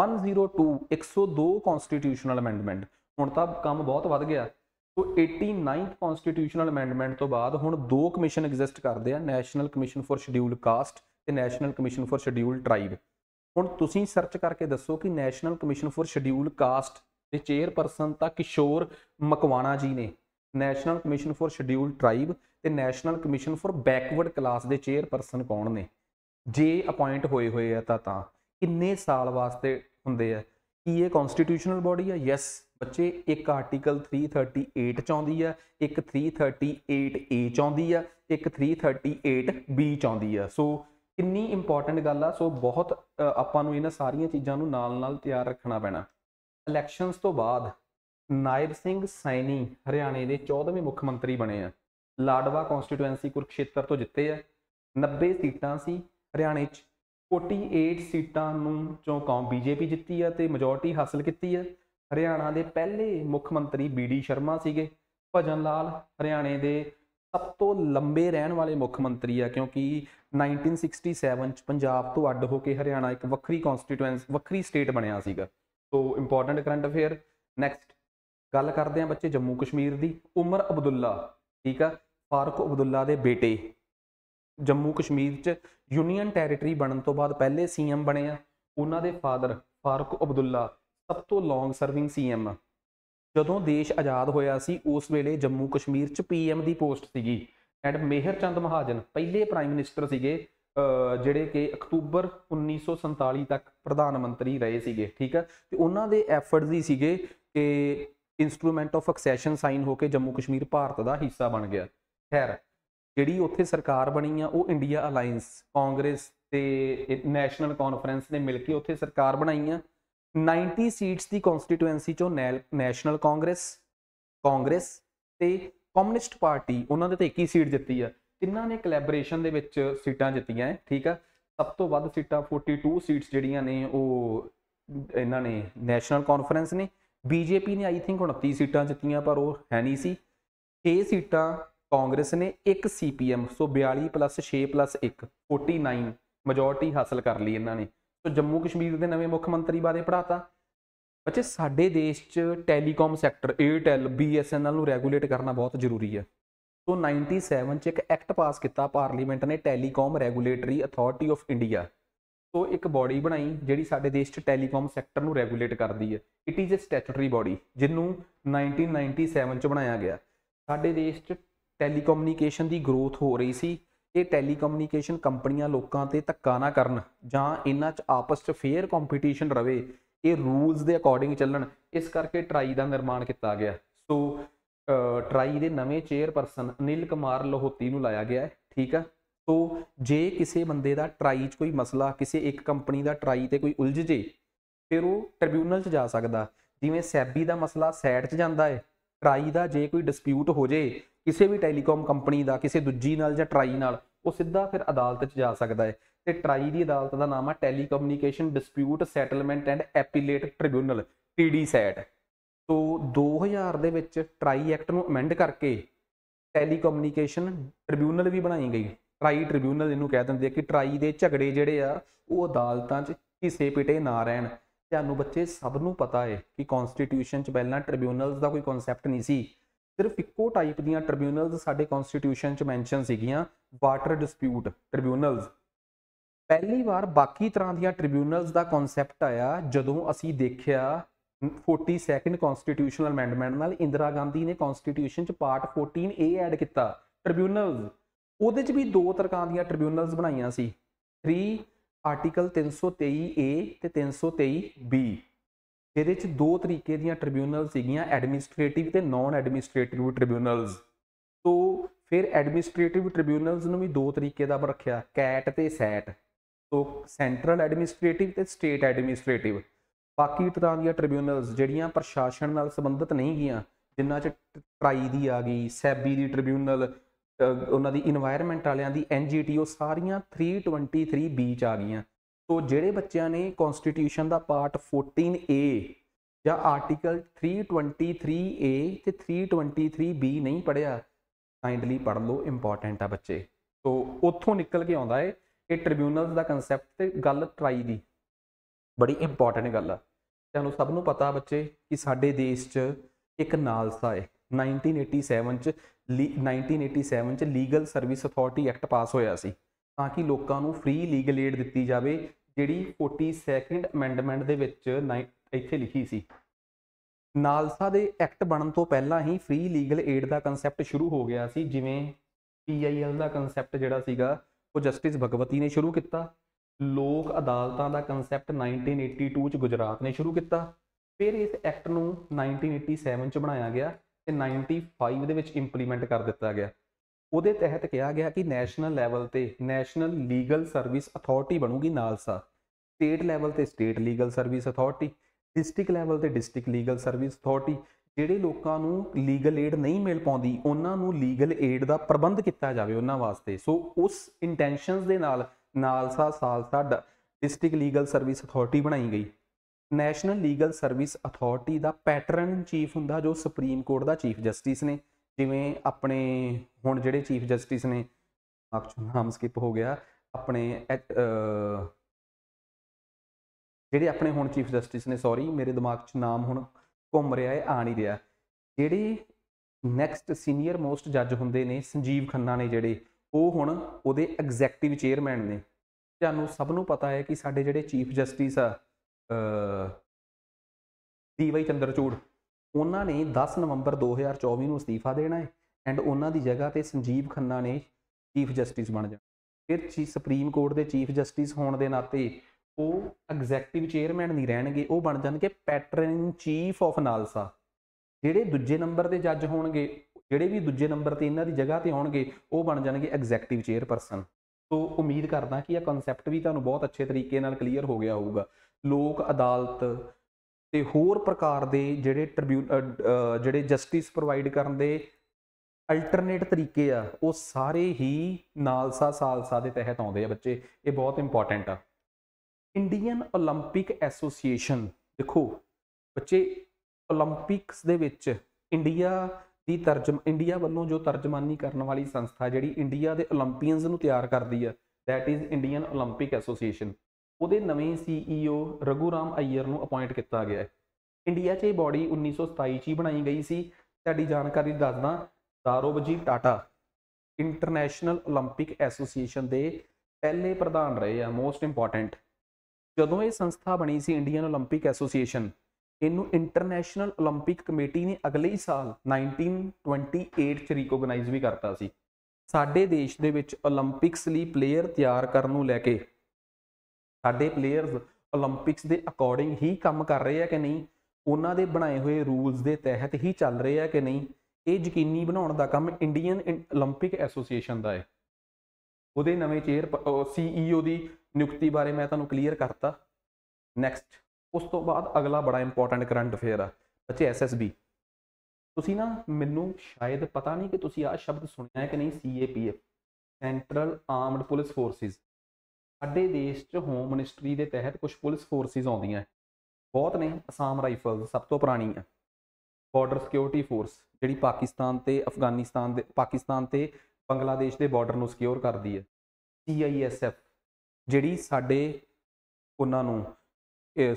102 102 constitutional amendment ਹੁਣ ਤਾਂ ਕੰਮ ਬਹੁਤ ਵੱਧ ਗਿਆ 89th ਕਨਸਟੀਟਿਊਸ਼ਨਲ ਅਮੈਂਡਮੈਂਟ ਤੋਂ ਬਾਅਦ ਹੁਣ ਦੋ ਕਮਿਸ਼ਨ ਐਗਜ਼ਿਸਟ ਕਰਦੇ ਆ national commission for scheduled caste ਤੇ national commission for scheduled tribe ਹੁਣ ਤੁਸੀਂ ਸਰਚ ਕਰਕੇ ਦੱਸੋ ਕਿ national commission for scheduled caste ਦੇ ਚੇਅਰਪਰਸਨ ਤਾਂ ਕਿਸ਼ੋਰ ਮਕਵਾਣਾ ਜੀ ਨੇ national commission for scheduled tribe ਤੇ national commission for backward class ਦੇ ਚੇਅਰਪਰਸਨ ਕੌਣ ਨੇ ਜੇ ਅਪਾਇੰਟ ਹੋਏ ਹੋਏ ਆ ਤਾਂ ਤਾਂ ਕਿੰਨੇ ਸਾਲ ਵਾਸਤੇ ਹੁੰਦੇ ਆ ਕੀ ਇਹ ਕਨਸਟੀਟਿਊਸ਼ਨਲ ਬਾਡੀ ਆ ਯੈਸ ਬੱਚੇ ਇੱਕ ਆਰਟੀਕਲ 338 ਚ ਆਉਂਦੀ ਆ ਇੱਕ 338 ਚ ਆਉਂਦੀ ਆ ਇੱਕ 338 ਚ ਆਉਂਦੀ ਆ ਸੋ ਕਿੰਨੀ ਇੰਪੋਰਟੈਂਟ ਗੱਲ ਆ ਸੋ ਬਹੁਤ ਆਪਾਂ ਨੂੰ ਇਹਨਾਂ ਸਾਰੀਆਂ ਚੀਜ਼ਾਂ ਨੂੰ ਨਾਲ-ਨਾਲ ਤਿਆਰ ਰੱਖਣਾ ਪੈਣਾ ਇਲੈਕਸ਼ਨਸ ਤੋਂ ਬਾਅਦ ਨਾਇਬ ਸਿੰਘ ਸੈਣੀ ਹਰਿਆਣੇ ਦੇ 14ਵੇਂ ਮੁੱਖ ਮੰਤਰੀ ਬਣੇ ਆ ਲਾਡਵਾ ਕਨਸਟੀਟੂਐਂਸੀ ਕੁਰਕਸ਼ੇਤਰ ਤੋਂ ਜਿੱਤੇ ਆ 90 ਸੀਟਾਂ ਸੀ ਹਰਿਆਣੇ 'ਚ 48 ਸੀਟਾਂ ਨੂੰ ਚੋਂ ਕੌਮ ਬੀਜੇਪੀ ਜਿੱਤੀ ਆ ਤੇ ਮੈਜੋਰਟੀ ਹਾਸਲ ਕੀਤੀ ਆ ਹਰਿਆਣਾ ਦੇ ਪਹਿਲੇ ਮੁੱਖ ਮੰਤਰੀ ਬੀਡੀ ਸ਼ਰਮਾ ਸੀਗੇ ਭਜਨ ਲਾਲ ਹਰਿਆਣੇ ਦੇ ਸਭ ਤੋਂ ਲੰਬੇ ਰਹਿਣ ਵਾਲੇ ਮੁੱਖ ਮੰਤਰੀ ਆ ਕਿਉਂਕਿ 1967 ਚ ਪੰਜਾਬ ਤੋਂ ਅੱਡ ਹੋ ਕੇ ਹਰਿਆਣਾ ਇੱਕ ਵੱਖਰੀ ਕਨਸਟੀਟੂਐਂਸ ਵੱਖਰੀ ਸਟੇਟ ਬਣਿਆ ਸੀਗਾ so important current affair next ਗੱਲ ਕਰਦੇ ਆ ਬੱਚੇ ਜੰਮੂ ਕਸ਼ਮੀਰ ਦੀ ਉਮਰ ਅਬਦੁੱਲਾ ਠੀਕ ਆ ਫਾਰਕ ਅਬਦੁੱਲਾ ਦੇ ਬੇਟੇ ਜੰਮੂ ਕਸ਼ਮੀਰ ਚ ਯੂਨੀਅਨ ਟੈਰੀਟਰੀ ਬਣਨ ਤੋਂ ਬਾਅਦ ਪਹਿਲੇ ਸੀਐਮ ਬਣੇ ਆ ਉਹਨਾਂ ਦੇ ਫਾਦਰ ਫਾਰਕ ਅਬਦੁੱਲਾ ਸਭ ਤੋਂ ਲੌਂਗ ਸਰਵਿੰਗ ਸੀਐਮ ਜਦੋਂ ਦੇਸ਼ ਆਜ਼ਾਦ ਹੋਇਆ ਸੀ ਉਸ ਵੇਲੇ ਜੰਮੂ ਕਸ਼ਮੀਰ 'ਚ ਪੀਐਮ ਦੀ ਪੋਸਟ ਸੀਗੀ ਐਂਡ ਮੇਹਰ ਚੰਦ ਮਹਾਜਨ ਪਹਿਲੇ ਪ੍ਰਾਈਮ ਮਿਨਿਸਟਰ ਸੀਗੇ ਜਿਹੜੇ ਕਿ ਅਕਤੂਬਰ 1947 ਤੱਕ ਪ੍ਰਧਾਨ ਮੰਤਰੀ ਰਹੇ ਸੀਗੇ ਠੀਕ ਹੈ ਤੇ ਉਹਨਾਂ ਦੇ ਐਫਰਟਸ ਹੀ ਸੀਗੇ ਕਿ ਇਨਸਟਰੂਮੈਂਟ ਆਫ ਐਕਸੈਸ਼ਨ ਸਾਈਨ ਹੋ ਕੇ ਜੰਮੂ ਕਸ਼ਮੀਰ ਭਾਰਤ ਦਾ ਹਿੱਸਾ ਬਣ ਗਿਆ ਖੈਰ ਜਿਹੜੀ ਉੱਥੇ ਸਰਕਾਰ ਬਣੀ ਆ ਉਹ ਇੰਡੀਆ ਅਲਾਈਅੰਸ ਕਾਂਗਰਸ ਤੇ ਨੈਸ਼ਨਲ ਕਾਨਫਰੰਸ ਨੇ ਮਿਲ ਕੇ ਉੱਥੇ ਸਰਕਾਰ ਬਣਾਈ ਆ 90 ਸੀਟਸ ਦੀ ਕਨਸਟੀਟੂਐਂਸੀ ਚੋਂ ਨੈਸ਼ਨਲ ਕਾਂਗਰਸ ਕਾਂਗਰਸ ਤੇ ਕਮਿਊਨਿਸਟ ਪਾਰਟੀ ਉਹਨਾਂ ਦੇ ਤੇ 21 ਸੀਟ ਜਿੱਤੀ ਆ ਤਿੰਨਾਂ ਨੇ ਕੋਲੈਬੋਰੇਸ਼ਨ ਦੇ ਵਿੱਚ ਸੀਟਾਂ ਜਿੱਤੀਆਂ ਠੀਕ ਆ ਸਭ ਤੋਂ ਵੱਧ ਸੀਟਾਂ 42 ਸੀਟਸ ਜਿਹੜੀਆਂ ਨੇ ਉਹ ਇਹਨਾਂ ਨੇ ਨੈਸ਼ਨਲ ਕਾਨਫਰੰਸ ਨੇ ਬੀਜੇਪੀ ਨੇ ਆਈ ਥਿੰਕ 29 ਸੀਟਾਂ ਜਿੱਤੀਆਂ ਪਰ ਉਹ ਹੈ ਨਹੀਂ ਸੀ 6 ਸੀਟਾਂ ਕਾਂਗਰਸ ਨੇ 1 ਸੀਪੀਐਮ ਸੋ 42 6 1 49 ਮੈਜੋਰਟੀ ਹਾਸਲ ਕਰ ਲਈ ਇਹਨਾਂ ਨੇ ਸੋ ਜੰਮੂ ਕਸ਼ਮੀਰ ਦੇ ਨਵੇਂ ਮੁੱਖ ਮੰਤਰੀ ਬਾਰੇ ਪੜਾਤਾ ਬੱਚੇ ਸਾਡੇ ਦੇਸ਼ 'ਚ ਟੈਲੀਕਾਮ ਸੈਕਟਰ Airtel BSNL ਨੂੰ ਰੈਗੂਲੇਟ ਕਰਨਾ ਬਹੁਤ ਜ਼ਰੂਰੀ ਹੈ ਸੋ 97 'ਚ ਇੱਕ ਐਕਟ ਪਾਸ ਕੀਤਾ ਪਾਰਲੀਮੈਂਟ ਨੇ telecom regulatory authority of India so ਇੱਕ ਬਾਡੀ ਬਣਾਈ ਜਿਹੜੀ ਸਾਡੇ ਦੇਸ਼ 'ਚ ਟੈਲੀਕਾਮ ਸੈਕਟਰ ਨੂੰ ਰੈਗੂਲੇਟ ਕਰਦੀ ਹੈ it is a statutory body ਜਿਹਨੂੰ 1997 'ਚ ਬਣਾਇਆ ਗਿਆ ਸਾਡੇ ਦੇਸ਼ 'ਚ ਟੈਲੀਕਮਿਊਨੀਕੇਸ਼ਨ ਦੀ ਗਰੋਥ ਹੋ ਰਹੀ ਸੀ ਕਿ ਟੈਲੀਕਮਿਊਨੀਕੇਸ਼ਨ ਕੰਪਨੀਆਂ ਲੋਕਾਂ ਤੇ ਧੱਕਾ ਨਾ ਕਰਨ ਜਾਂ ਇਹਨਾਂ 'ਚ ਆਪਸ 'ਚ ਫੇਅਰ ਕੰਪੀਟੀਸ਼ਨ ਰਵੇ ਇਹ ਰੂਲਸ ਦੇ ਅਕੋਰਡਿੰਗ ਚੱਲਣ ਇਸ ਕਰਕੇ ਟਰਾਈ ਦਾ ਨਿਰਮਾਣ ਕੀਤਾ ਗਿਆ ਸੋ ਟਰਾਈ ਦੇ ਨਵੇਂ ਚੇਅਰਪਰਸਨ ਅਨਿਲ ਕੁਮਾਰ ਲੋਹਤੀ ਨੂੰ ਲਾਇਆ ਗਿਆ ਹੈ ਠੀਕ ਆ ਸੋ ਜੇ ਕਿਸੇ ਬੰਦੇ ਦਾ ਟਰਾਈ 'ਚ ਕੋਈ ਮਸਲਾ ਕਿਸੇ ਇੱਕ ਕੰਪਨੀ ਦਾ ਟਰਾਈ ਤੇ ਕੋਈ ਉਲਝ ਜੇ ਫਿਰ ਉਹ ਟ੍ਰਿਬਿਊਨਲ 'ਚ ਜਾ ਸਕਦਾ ਜਿਵੇਂ ਸੈਬੀ ਦਾ ਮਸਲਾ ਸੈਟ 'ਚ ਜਾਂਦਾ ਹੈ ਟਰਾਈ ਦਾ ਜੇ ਕੋਈ ਡਿਸਪਿਊਟ ਹੋ ਜੇ ਕਿਸੇ ਵੀ ਟੈਲੀਕਾਮ ਕੰਪਨੀ ਦਾ ਕਿਸੇ ਦੂਜੀ ਨਾਲ ਜਾਂ ਟਰਾਈ ਨਾਲ ਉਹ ਸਿੱਧਾ ਫਿਰ ਅਦਾਲਤ 'ਚ ਜਾ ਸਕਦਾ ਹੈ ਤੇ ਟਰਾਈ ਦੀ ਅਦਾਲਤ ਦਾ ਨਾਮ ਹੈ telecommunication dispute settlement and appellate tribunal SAT so 2000 ਦੇ ਵਿੱਚ ਟਰਾਈ ਐਕਟ ਨੂੰ ਅਮੈਂਡ ਕਰਕੇ ਟੈਲੀਕਮਿਊਨੀਕੇਸ਼ਨ ਟ੍ਰਿਬਿਊਨਲ ਵੀ ਬਣਾਈ ਗਈ ਟਰਾਈ ਟ੍ਰਿਬਿਊਨਲ ਇਹਨੂੰ ਕਹਿ ਦਿੰਦੇ ਆ ਕਿ ਟਰਾਈ ਦੇ ਝਗੜੇ ਜਿਹੜੇ ਆ ਉਹ ਅਦਾਲਤਾਂ 'ਚ ਕਿਸੇ ਪਿਟੇ ਨਾ ਰਹਿਣ ਤੁਹਾਨੂੰ ਬੱਚੇ ਸਭ ਨੂੰ ਪਤਾ ਹੈ ਕਿ ਕਨਸਟੀਟਿਊਸ਼ਨ 'ਚ ਪਹਿਲਾਂ ਟ੍ਰਿਬਿਊਨਲਸ ਦਾ ਕੋਈ ਕਨਸੈਪਟ ਨਹੀਂ ਸੀ ਸਿਰਫ ਇੱਕੋ ਟਾਈਪ ਦੀਆਂ ਟ੍ਰਿਬਿਊਨਲਸ ਸਾਡੇ ਕਨਸਟੀਟਿਊਸ਼ਨ 'ਚ ਮੈਂਸ਼ਨ ਸੀਗੀਆਂ ਵਾਟਰ ਡਿਸਪਿਊਟ ਟ੍ਰਿਬਿਊਨਲਸ ਪਹਿਲੀ ਵਾਰ ਬਾਕੀ ਤਰ੍ਹਾਂ ਦੀਆਂ ਟ੍ਰਿਬਿਊਨਲਸ ਦਾ ਕਨਸੈਪਟ ਆਇਆ ਜਦੋਂ ਅਸੀਂ ਦੇਖਿਆ 42nd ਕਨਸਟੀਟਿਊਸ਼ਨਲ ਅਮੈਂਡਮੈਂਟ ਨਾਲ ਇੰਦਰਾ ਗਾਂਧੀ ਨੇ ਕਨਸਟੀਟਿਊਸ਼ਨ 'ਚ ਪਾਰਟ 14 ਐਡ ਕੀਤਾ ਟ੍ਰਿਬਿਊਨਲਸ ਉਹਦੇ 'ਚ ਵੀ ਦੋ ਤਰ੍ਹਾਂ ਦੀਆਂ ਟ੍ਰਿਬਿਊਨਲਸ ਬਣਾਈਆਂ ਸੀ 3 ਆਰਟੀਕਲ 323 ਤੇ 323 ਇਹਦੇ ਚ ਦੋ ਤਰੀਕੇ ਦੀਆਂ ਟ੍ਰਿਬਿਊਨਲ ਸੀਗੀਆਂ ਐਡਮਿਨਿਸਟ੍ਰੇਟਿਵ ਤੇ ਨਾਨ ਐਡਮਿਨਿਸਟ੍ਰੇਟਿਵ ਟ੍ਰਿਬਿਊਨਲਸ ਸੋ ਫਿਰ ਐਡਮਿਨਿਸਟ੍ਰੇਟਿਵ ਟ੍ਰਿਬਿਊਨਲਸ ਨੂੰ ਵੀ ਦੋ ਤਰੀਕੇ ਦਾ ਰੱਖਿਆ ਕੈਟ ਤੇ ਸੈਟ ਸੋ ਸੈਂਟਰਲ ਐਡਮਿਨਿਸਟ੍ਰੇਟਿਵ ਤੇ ਸਟੇਟ ਐਡਮਿਨਿਸਟ੍ਰੇਟਿਵ ਬਾਕੀ ਤਰ੍ਹਾਂ ਦੀਆਂ ਟ੍ਰਿਬਿਊਨਲਸ ਜਿਹੜੀਆਂ ਪ੍ਰਸ਼ਾਸਨ ਨਾਲ ਸੰਬੰਧਿਤ ਨਹੀਂ ਗੀਆਂ ਜਿੰਨਾ ਚ ਟਰਾਈ ਦੀ ਆ ਗਈ ਸੈਬੀ ਦੀ ਟ੍ਰਿਬਿਊਨਲ ਉਹਨਾਂ ਦੀ এনवायरमेंट ਵਾਲਿਆਂ ਦੀ ਐਨਜੀਟੀਓ ਸਾਰੀਆਂ 323 ਬੀ ਚ ਆ ਗਈਆਂ ਸੋ ਜਿਹੜੇ ਬੱਚਿਆਂ ਨੇ ਕਨਸਟੀਟਿਊਸ਼ਨ ਦਾ ਪਾਰਟ 14A ਜਾਂ ਆਰਟੀਕਲ 323A ਤੇ 323B ਨਹੀਂ ਪੜਿਆ ਕਾਈਂਡਲੀ ਪੜ ਲਓ ਇੰਪੋਰਟੈਂਟ ਆ ਬੱਚੇ ਸੋ ਉੱਥੋਂ ਨਿਕਲ ਕੇ ਆਉਂਦਾ ਏ ਕਿ ਟ੍ਰਿਬਿਊਨਲਸ ਦਾ ਕਨਸੈਪਟ ਤੇ ਗੱਲ ਟਰਾਈ ਦੀ ਬੜੀ ਇੰਪੋਰਟੈਂਟ ਗੱਲ ਆ ਤੁਹਾਨੂੰ ਸਭ ਨੂੰ ਪਤਾ ਬੱਚੇ ਕਿ ਸਾਡੇ ਦੇਸ਼ 'ਚ ਇੱਕ ਨਾਲਸਾ ਏ 1987 'ਚ 1987 'ਚ legal service authority act pass ਹੋਇਆ ਸੀ ਤਾਂ ਕਿ ਲੋਕਾਂ ਨੂੰ ਫ੍ਰੀ ਲੀਗਲ ਏਡ ਦਿੱਤੀ ਜਾਵੇ ਜਿਹੜੀ 42nd ਅਮੈਂਡਮੈਂਟ ਦੇ ਵਿੱਚ ਇੱਥੇ ਲਿਖੀ ਸੀ ਨਾਲਸਾ ਦੇ ਐਕਟ ਬਣਨ ਤੋਂ ਪਹਿਲਾਂ ਹੀ ਫ੍ਰੀ ਲੀਗਲ ਏਡ ਦਾ ਕਨਸੈਪਟ ਸ਼ੁਰੂ ਹੋ ਗਿਆ ਸੀ ਜਿਵੇਂ ਪੀਆਈਐਲ ਦਾ ਕਨਸੈਪਟ ਜਿਹੜਾ ਸੀਗਾ ਉਹ ਜਸਟਿਸ ਭਗਵਤੀ ਨੇ ਸ਼ੁਰੂ ਕੀਤਾ ਲੋਕ ਅਦਾਲਤਾਂ ਦਾ ਕਨਸੈਪਟ 1982 ਚ ਗੁਜਰਾਤ ਨੇ ਸ਼ੁਰੂ ਕੀਤਾ ਫਿਰ ਇਸ ਐਕਟ ਨੂੰ 1987 ਚ ਬਣਾਇਆ ਗਿਆ ਤੇ 95 ਦੇ ਵਿੱਚ ਇੰਪਲੀਮੈਂਟ ਕਰ ਦਿੱਤਾ ਗਿਆ ਉਹਦੇ ਤਹਿਤ ਕਿਹਾ ਗਿਆ ਕਿ ਨੈਸ਼ਨਲ ਲੈਵਲ ਤੇ ਨੈਸ਼ਨਲ ਲੀਗਲ ਸਰਵਿਸ ਅਥਾਰਟੀ ਬਣੂਗੀ ਨਾਲਸਾ ਸਟੇਟ ਲੈਵਲ ਤੇ state legal service authority district level ਤੇ ਡਿਸਟ੍ਰਿਕਟ ਲੀਗਲ ਸਰਵਿਸ ਅਥਾਰਟੀ ਜਿਹੜੇ ਲੋਕਾਂ ਨੂੰ ਲੀਗਲ ਏਡ ਨਹੀਂ ਮਿਲ ਪਾਉਂਦੀ ਉਹਨਾਂ ਨੂੰ ਲੀਗਲ ਏਡ ਦਾ ਪ੍ਰਬੰਧ ਕੀਤਾ ਜਾਵੇ ਉਹਨਾਂ ਵਾਸਤੇ ਸੋ ਉਸ ਇੰਟੈਂਸ਼ਨਸ ਦੇ ਨਾਲ ਨਾਲਸਾ ਸਾਡ ਡਿਸਟ੍ਰਿਕਟ ਲੀਗਲ ਸਰਵਿਸ ਅਥਾਰਟੀ ਬਣਾਈ ਗਈ ਨੈਸ਼ਨਲ ਲੀਗਲ ਸਰਵਿਸ ਅਥਾਰਟੀ ਦਾ ਪੈਟਰਨ ਚੀਫ ਹੁੰਦਾ ਜੋ ਸੁਪਰੀਮ ਕੋਰਟ ਦਾ ਚੀਫ ਜਸਟਿਸ ਨੇ ਜਿਵੇਂ ਆਪਣੇ ਹੁਣ ਜਿਹੜੇ ਚੀਫ ਜਸਟਿਸ ਨੇ ਨਾਮ ਸਕਿਪ ਹੋ ਗਿਆ ਆਪਣੇ ਜਿਹੜੇ ਆਪਣੇ ਹੁਣ ਚੀਫ ਜਸਟਿਸ ਨੇ ਸੌਰੀ ਮੇਰੇ ਦਿਮਾਗ 'ਚ ਨਾਮ ਹੁਣ ਘੁੰਮ ਰਿਹਾ ਹੈ ਆ ਨਹੀਂ ਰਿਹਾ ਜਿਹੜੇ ਨੈਕਸਟ ਸੀਨੀਅਰ ਮੋਸਟ ਜੱਜ ਹੁੰਦੇ ਨੇ ਸੰਜੀਵ ਖੰਨਾ ਨੇ ਜਿਹੜੇ ਉਹ ਹੁਣ ਉਹਦੇ ਐਗਜ਼ੈਕਟਿਵ ਚੇਅਰਮੈਨ ਨੇ ਤੁਹਾਨੂੰ ਸਭ ਨੂੰ ਪਤਾ ਹੈ ਕਿ ਸਾਡੇ ਜਿਹੜੇ ਚੀਫ ਜਸਟਿਸ ਆ ਡੀਵਾਈ ਚੰਦਰਚੂੜ ਉਹਨਾਂ ਨੇ 10 ਨਵੰਬਰ 2024 ਨੂੰ ਅਸਤੀਫਾ ਦੇਣਾ ਹੈ ਐਂਡ ਉਹਨਾਂ ਦੀ ਜਗ੍ਹਾ ਤੇ ਸੰਜੀਵ ਖੰਨਾ ਨੇ ਚੀਫ ਜਸਟਿਸ ਬਣ ਜਾਣਾ ਫਿਰ ਚੀ ਸੁਪਰੀਮ ਕੋਰਟ ਦੇ ਚੀਫ ਜਸਟਿਸ ਹੋਣ ਦੇ ਨਾਤੇ ਉਹ ਐਗਜ਼ੈਕਟਿਵ ਚੇਅਰਮੈਨ ਨਹੀਂ ਰਹਿਣਗੇ ਉਹ ਬਣ ਜਾਣਗੇ ਪੈਟਰਨ ਚੀਫ ਆਫ ਨਾਲਸਾ ਜਿਹੜੇ ਦੂਜੇ ਨੰਬਰ ਦੇ ਜੱਜ ਹੋਣਗੇ ਜਿਹੜੇ ਵੀ ਦੂਜੇ ਨੰਬਰ ਤੇ ਇਹਨਾਂ ਦੀ ਜਗ੍ਹਾ ਤੇ ਹੋਣਗੇ ਉਹ ਬਣ ਜਾਣਗੇ ਐਗਜ਼ੈਕਟਿਵ ਚੇਅਰਪਰਸਨ ਸੋ ਉਮੀਦ ਕਰਦਾ ਕਿ ਇਹ ਕਨਸੈਪਟ ਵੀ ਤੁਹਾਨੂੰ ਬਹੁਤ ਅੱਛੇ ਤਰੀਕੇ ਨਾਲ ਕਲੀਅਰ ਹੋ ਗਿਆ ਹੋਊਗਾ ਲੋਕ ਅਦਾਲਤ ਤੇ ਹੋਰ ਪ੍ਰਕਾਰ ਦੇ ਜਿਹੜੇ ਟ੍ਰਿਬਿਊਨ ਜਿਹੜੇ ਜਸਟਿਸ ਪ੍ਰੋਵਾਈਡ ਕਰਨ ਦੇ ਅਲਟਰਨੇਟ ਤਰੀਕੇ ਆ ਉਹ ਸਾਰੇ ਹੀ ਨਾਲਸਾ ਸਾਲਸਾ ਦੇ ਤਹਿਤ ਆਉਂਦੇ ਆ ਬੱਚੇ ਇਹ ਬਹੁਤ ਇੰਪੋਰਟੈਂਟ ਆ ਇੰਡੀਅਨ 올림픽 ਐਸੋਸੀਏਸ਼ਨ ਦੇਖੋ ਬੱਚੇ 올림픽ਸ ਦੇ ਵਿੱਚ ਇੰਡੀਆ ਦੀ ਤਰਜਮ ਇੰਡੀਆ ਵੱਲੋਂ ਜੋ ਤਰਜਮਾਨੀ ਕਰਨ ਵਾਲੀ ਸੰਸਥਾ ਜਿਹੜੀ ਇੰਡੀਆ ਦੇ 올림ਪੀਅਨਸ ਨੂੰ ਤਿਆਰ ਕਰਦੀ ਆ ਥੈਟ ਇਜ਼ ਇੰਡੀਅਨ 올림픽 ਐਸੋਸੀਏਸ਼ਨ ਉਹਦੇ ਨਵੇਂ ਸੀਈਓ e ਰਗੂਰਾਮ ਅਈਅਰ ਨੂੰ ਅਪਾਇੰਟ ਕੀਤਾ ਗਿਆ ਹੈ ਇੰਡੀਆ 'ਚ ਇਹ ਬਾਡੀ 1927 'ਚ ਹੀ ਬਣਾਈ ਗਈ ਸੀ ਤੁਹਾਡੀ ਜਾਣਕਾਰੀ ਦੱਸਦਾ ਦਾਰੋਬਜੀ ਟਾਟਾ ਇੰਟਰਨੈਸ਼ਨਲ 올림픽 ਐਸੋਸੀਏਸ਼ਨ ਦੇ ਪਹਿਲੇ ਪ੍ਰਧਾਨ ਰਹੇ ਆ ਮੋਸਟ ਇੰਪੋਰਟੈਂਟ ਜਦੋਂ ਇਹ ਸੰਸਥਾ ਬਣੀ ਸੀ ਇੰਡੀਅਨ 올림픽 ਐਸੋਸੀਏਸ਼ਨ ਇਹਨੂੰ ਇੰਟਰਨੈਸ਼ਨਲ 올림픽 ਕਮੇਟੀ ਨੇ ਅਗਲੇ ਹੀ ਸਾਲ 1928 ਚ ਰੀਕੋਗਨਾਈਜ਼ ਵੀ ਕਰਤਾ ਸੀ ਸਾਡੇ ਦੇਸ਼ ਦੇ ਵਿੱਚ 올림픽ਸ ਲਈ ਪਲੇਅਰ ਤਿਆਰ ਕਰਨ ਨੂੰ ਲੈ ਕੇ ਸਾਡੇ ਪਲੇਅਰਸ 올림픽ਸ ਦੇ ਅਕੋਰਡਿੰਗ ਹੀ ਕੰਮ ਕਰ ਰਹੇ ਆ ਕਿ ਨਹੀਂ ਉਹਨਾਂ ਦੇ ਬਣਾਏ ਹੋਏ ਰੂਲਸ ਦੇ ਤਹਿਤ ਹੀ ਚੱਲ ਰਹੇ ਆ ਕਿ ਨਹੀਂ ਇਹ ਯਕੀਨੀ ਬਣਾਉਣ ਦਾ ਕੰਮ ਇੰਡੀਅਨ 올림픽 ਐਸੋਸੀਏਸ਼ਨ ਦਾ ਹੈ ਉਹਦੇ ਨਵੇਂ ਚੇਅਰ ਸੀਈਓ ਦੀ ਨਿਯੁਕਤੀ ਬਾਰੇ ਮੈਂ ਤੁਹਾਨੂੰ ਕਲੀਅਰ ਕਰਤਾ ਨੈਕਸਟ ਉਸ ਤੋਂ ਬਾਅਦ ਅਗਲਾ ਬੜਾ ਇੰਪੋਰਟੈਂਟ ਕਰੰਟ ਅਫੇਅਰ ਆ ਬੱਚੇ ਐਸਐਸਬੀ ਤੁਸੀਂ ਨਾ ਮੈਨੂੰ ਸ਼ਾਇਦ ਪਤਾ ਨਹੀਂ ਕਿ ਤੁਸੀਂ ਆਹ ਸ਼ਬਦ ਸੁਣਿਆ ਹੈ ਕਿ ਨਹੀਂ CAPF central armed police forces ਸਾਡੇ ਦੇਸ਼ 'ਚ ਹੋਮ ਮਿਨਿਸਟਰੀ ਦੇ ਤਹਿਤ ਕੁਝ ਪੁਲਿਸ ਫੋਰਸਿਸ ਆਉਂਦੀਆਂ ਬਹੁਤ ਨੇ ਅਸਾਮ ਰਾਈਫਲਸ ਸਭ ਤੋਂ ਪੁਰਾਣੀ ਆ ਬਾਰਡਰ ਸਿਕਿਉਰਿਟੀ ਫੋਰਸ ਜਿਹੜੀ ਪਾਕਿਸਤਾਨ ਤੇ ਅਫਗਾਨਿਸਤਾਨ ਦੇ ਪਾਕਿਸਤਾਨ ਤੇ ਬੰਗਲਾਦੇਸ਼ ਦੇ ਬਾਰਡਰ ਨੂੰ ਸਿਕਿਉਰ ਕਰਦੀ ਹੈ ਸੀਆਈਐਸਐਫ ਜਿਹੜੀ ਸਾਡੇ ਉਹਨਾਂ ਨੂੰ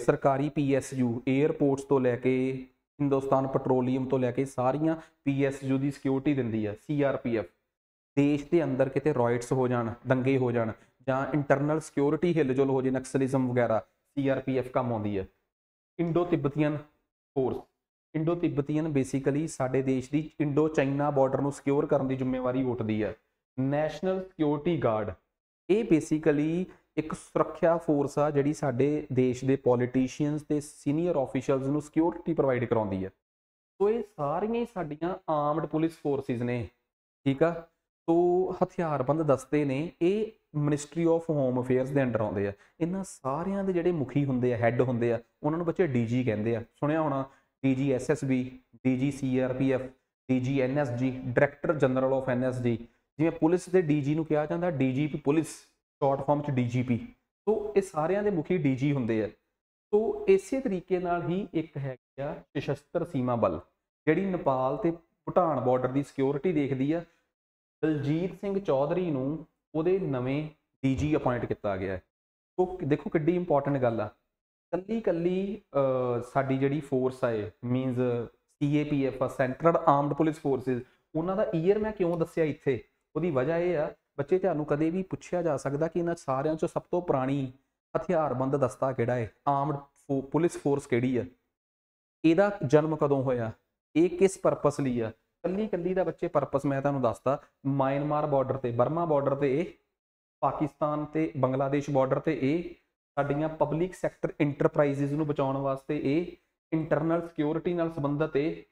ਸਰਕਾਰੀ ਪੀਐਸਯੂ 에어ਪੋਰਟਸ ਤੋਂ ਲੈ ਕੇ ਹਿੰਦੁਸਤਾਨ ਪੈਟਰੋਲੀਅਮ ਤੋਂ ਲੈ ਕੇ ਸਾਰੀਆਂ ਪੀਐਸਯੂ ਦੀ ਸਿਕਿਉਰਿਟੀ ਦਿੰਦੀ ਹੈ ਸੀਆਰਪੀਐਫ ਦੇਸ਼ ਦੇ ਅੰਦਰ ਕਿਤੇ ਰਾਇਟਸ ਹੋ ਜਾਣ ਦੰਗੇ ਹੋ ਜਾਣ ਜਾਂ ਇੰਟਰਨਲ ਸਿਕਿਉਰਿਟੀ ਹਿਲਜੁਲ ਹੋ ਜੇ ਨਕਸਲਿਜ਼ਮ ਵਗੈਰਾ ਸੀਆਰਪੀਐਫ ਕੰਮ ਆਉਂਦੀ ਹੈ Indo Tibetan force Indo Tibetan basically ਸਾਡੇ ਦੇਸ਼ ਦੀ ਇੰਡੋ ਚਾਈਨਾ ਬਾਰਡਰ ਨੂੰ ਸਿਕਿਉਰ ਕਰਨ ਦੀ ਜ਼ਿੰਮੇਵਾਰੀ ਉਠਦੀ ਹੈ ਨੈਸ਼ਨਲ ਸਿਕਿਉਰਿਟੀ ਗਾਰਡ ਇਹ ਬੇਸਿਕਲੀ ਇੱਕ ਸੁਰੱਖਿਆ ਫੋਰਸ ਆ ਜਿਹੜੀ ਸਾਡੇ ਦੇਸ਼ ਦੇ ਪੋਲੀਟੀਸ਼ੀਅਨਸ ਤੇ ਸੀਨੀਅਰ ਆਫੀਸ਼ਲਸ ਨੂੰ ਸਿਕਿਉਰਿਟੀ ਪ੍ਰੋਵਾਈਡ ਕਰਾਉਂਦੀ ਹੈ ਸੋ ਇਹ ਸਾਰੀਆਂ ਸਾਡੀਆਂ ਆਰਮਡ ਪੁਲਿਸ ਫੋਰਸਿਸ ਨੇ ਠੀਕ ਆ ਸੋ ਹਥਿਆਰਬੰਦ ਦਸਤੇ ਨੇ ਇਹ ਮਿਨਿਸਟਰੀ ਆਫ ਹੋਮ ਅਫੇਅਰਸ ਦੇ ਅੰਡਰ ਆਉਂਦੇ ਆ ਇਹਨਾਂ ਸਾਰਿਆਂ ਦੇ ਜਿਹੜੇ ਮੁਖੀ ਹੁੰਦੇ ਆ ਹੈੱਡ ਹੁੰਦੇ ਆ ਉਹਨਾਂ ਨੂੰ ਬੱਚੇ ਡੀਜੀ ਕਹਿੰਦੇ ਆ ਸੁਣਿਆ ਹੋਣਾ DG SSB DG CRPF DG NSG director general of NSG ਜਿਵੇਂ ਪੁਲਿਸ ਦੇ ਡੀਜੀ ਨੂੰ ਕਿਹਾ ਜਾਂਦਾ ਡੀਜੀਪੀ ਪੁਲਿਸ ਸ਼ਾਰਟ ਫਾਰਮ ਚ ਡੀਜੀਪੀ ਸੋ ਇਹ ਸਾਰਿਆਂ ਦੇ ਮੁਖੀ ਡੀਜੀ ਹੁੰਦੇ ਆ ਸੋ ਇਸੇ ਤਰੀਕੇ ਨਾਲ ਹੀ ਇੱਕ ਹੈਗਾ ਸਸ਼ਸਤਰ ਸੀਮਾ ਬਲ ਜਿਹੜੀ ਨੇਪਾਲ ਤੇ ਭੂਟਾਨ ਬਾਰਡਰ ਦੀ ਸਿਕਿਉਰਿਟੀ ਦੇਖਦੀ ਆ ਦਲਜੀਤ ਸਿੰਘ ਚੌਧਰੀ ਨੂੰ ਉਹਦੇ ਨਵੇਂ ਡੀਜੀ ਅਪਾਇੰਟ ਕੀਤਾ ਗਿਆ ਹੈ ਉਹ ਦੇਖੋ ਕਿੱਡੀ ਇੰਪੋਰਟੈਂਟ ਗੱਲ ਆ ਕੱਲੀ ਕੱਲੀ ਸਾਡੀ ਜਿਹੜੀ ਫੋਰਸ ਆ ਮੀਨਸ ਸੀਏਪੀਐਫ ਆ ਸੈਂਟਰਡ ਆਰਮਡ ਪੁਲਿਸ ਫੋਰਸਸ ਉਹਨਾਂ ਦਾ ਈਅਰ ਮੈਂ ਕਿਉਂ ਦੱਸਿਆ ਇੱਥੇ ਉਹਦੀ ਵਜ੍ਹਾ ਇਹ ਆ ਬੱਚੇ ਤੁਹਾਨੂੰ ਕਦੇ ਵੀ ਪੁੱਛਿਆ ਜਾ ਸਕਦਾ ਕਿ ਇਹਨਾਂ ਸਾਰਿਆਂ ਚੋਂ ਸਭ ਤੋਂ ਪੁਰਾਣੀ ਹਥਿਆਰਬੰਦ ਦਸਤਾ ਕਿਹੜਾ ਹੈ ਆਰਮਡ ਪੁਲਿਸ ਫੋਰਸ ਕਿਹੜੀ ਆ ਇਹਦਾ ਜਨਮ ਕਦੋਂ ਹੋਇਆ ਇਹ ਕਿਸ ਪਰਪਸ ਲਈ ਆ ਕੱਲੀ ਕੱਲੀ ਦਾ ਬੱਚੇ ਪਰਪਸ ਮੈਂ ਤੁਹਾਨੂੰ ਦੱਸਦਾ ਮਾਇਨਮਾਰ ਬਾਰਡਰ ਤੇ ਬਰਮਾ ਬਾਰਡਰ ਤੇ ਇਹ ਪਾਕਿਸਤਾਨ ਤੇ ਬੰਗਲਾਦੇਸ਼ ਬਾਰਡਰ ਤੇ ਇਹ ਸਾਡੀਆਂ ਪਬਲਿਕ ਸੈਕਟਰ ਇੰਟਰਪ੍ਰਾਈਜ਼ਸ ਨੂੰ ਬਚਾਉਣ ਵਾਸਤੇ ਇਹ ਇੰਟਰਨਲ ਸਿਕਿਉਰਿਟੀ ਨਾਲ ਸੰਬੰਧਤ ਇਹ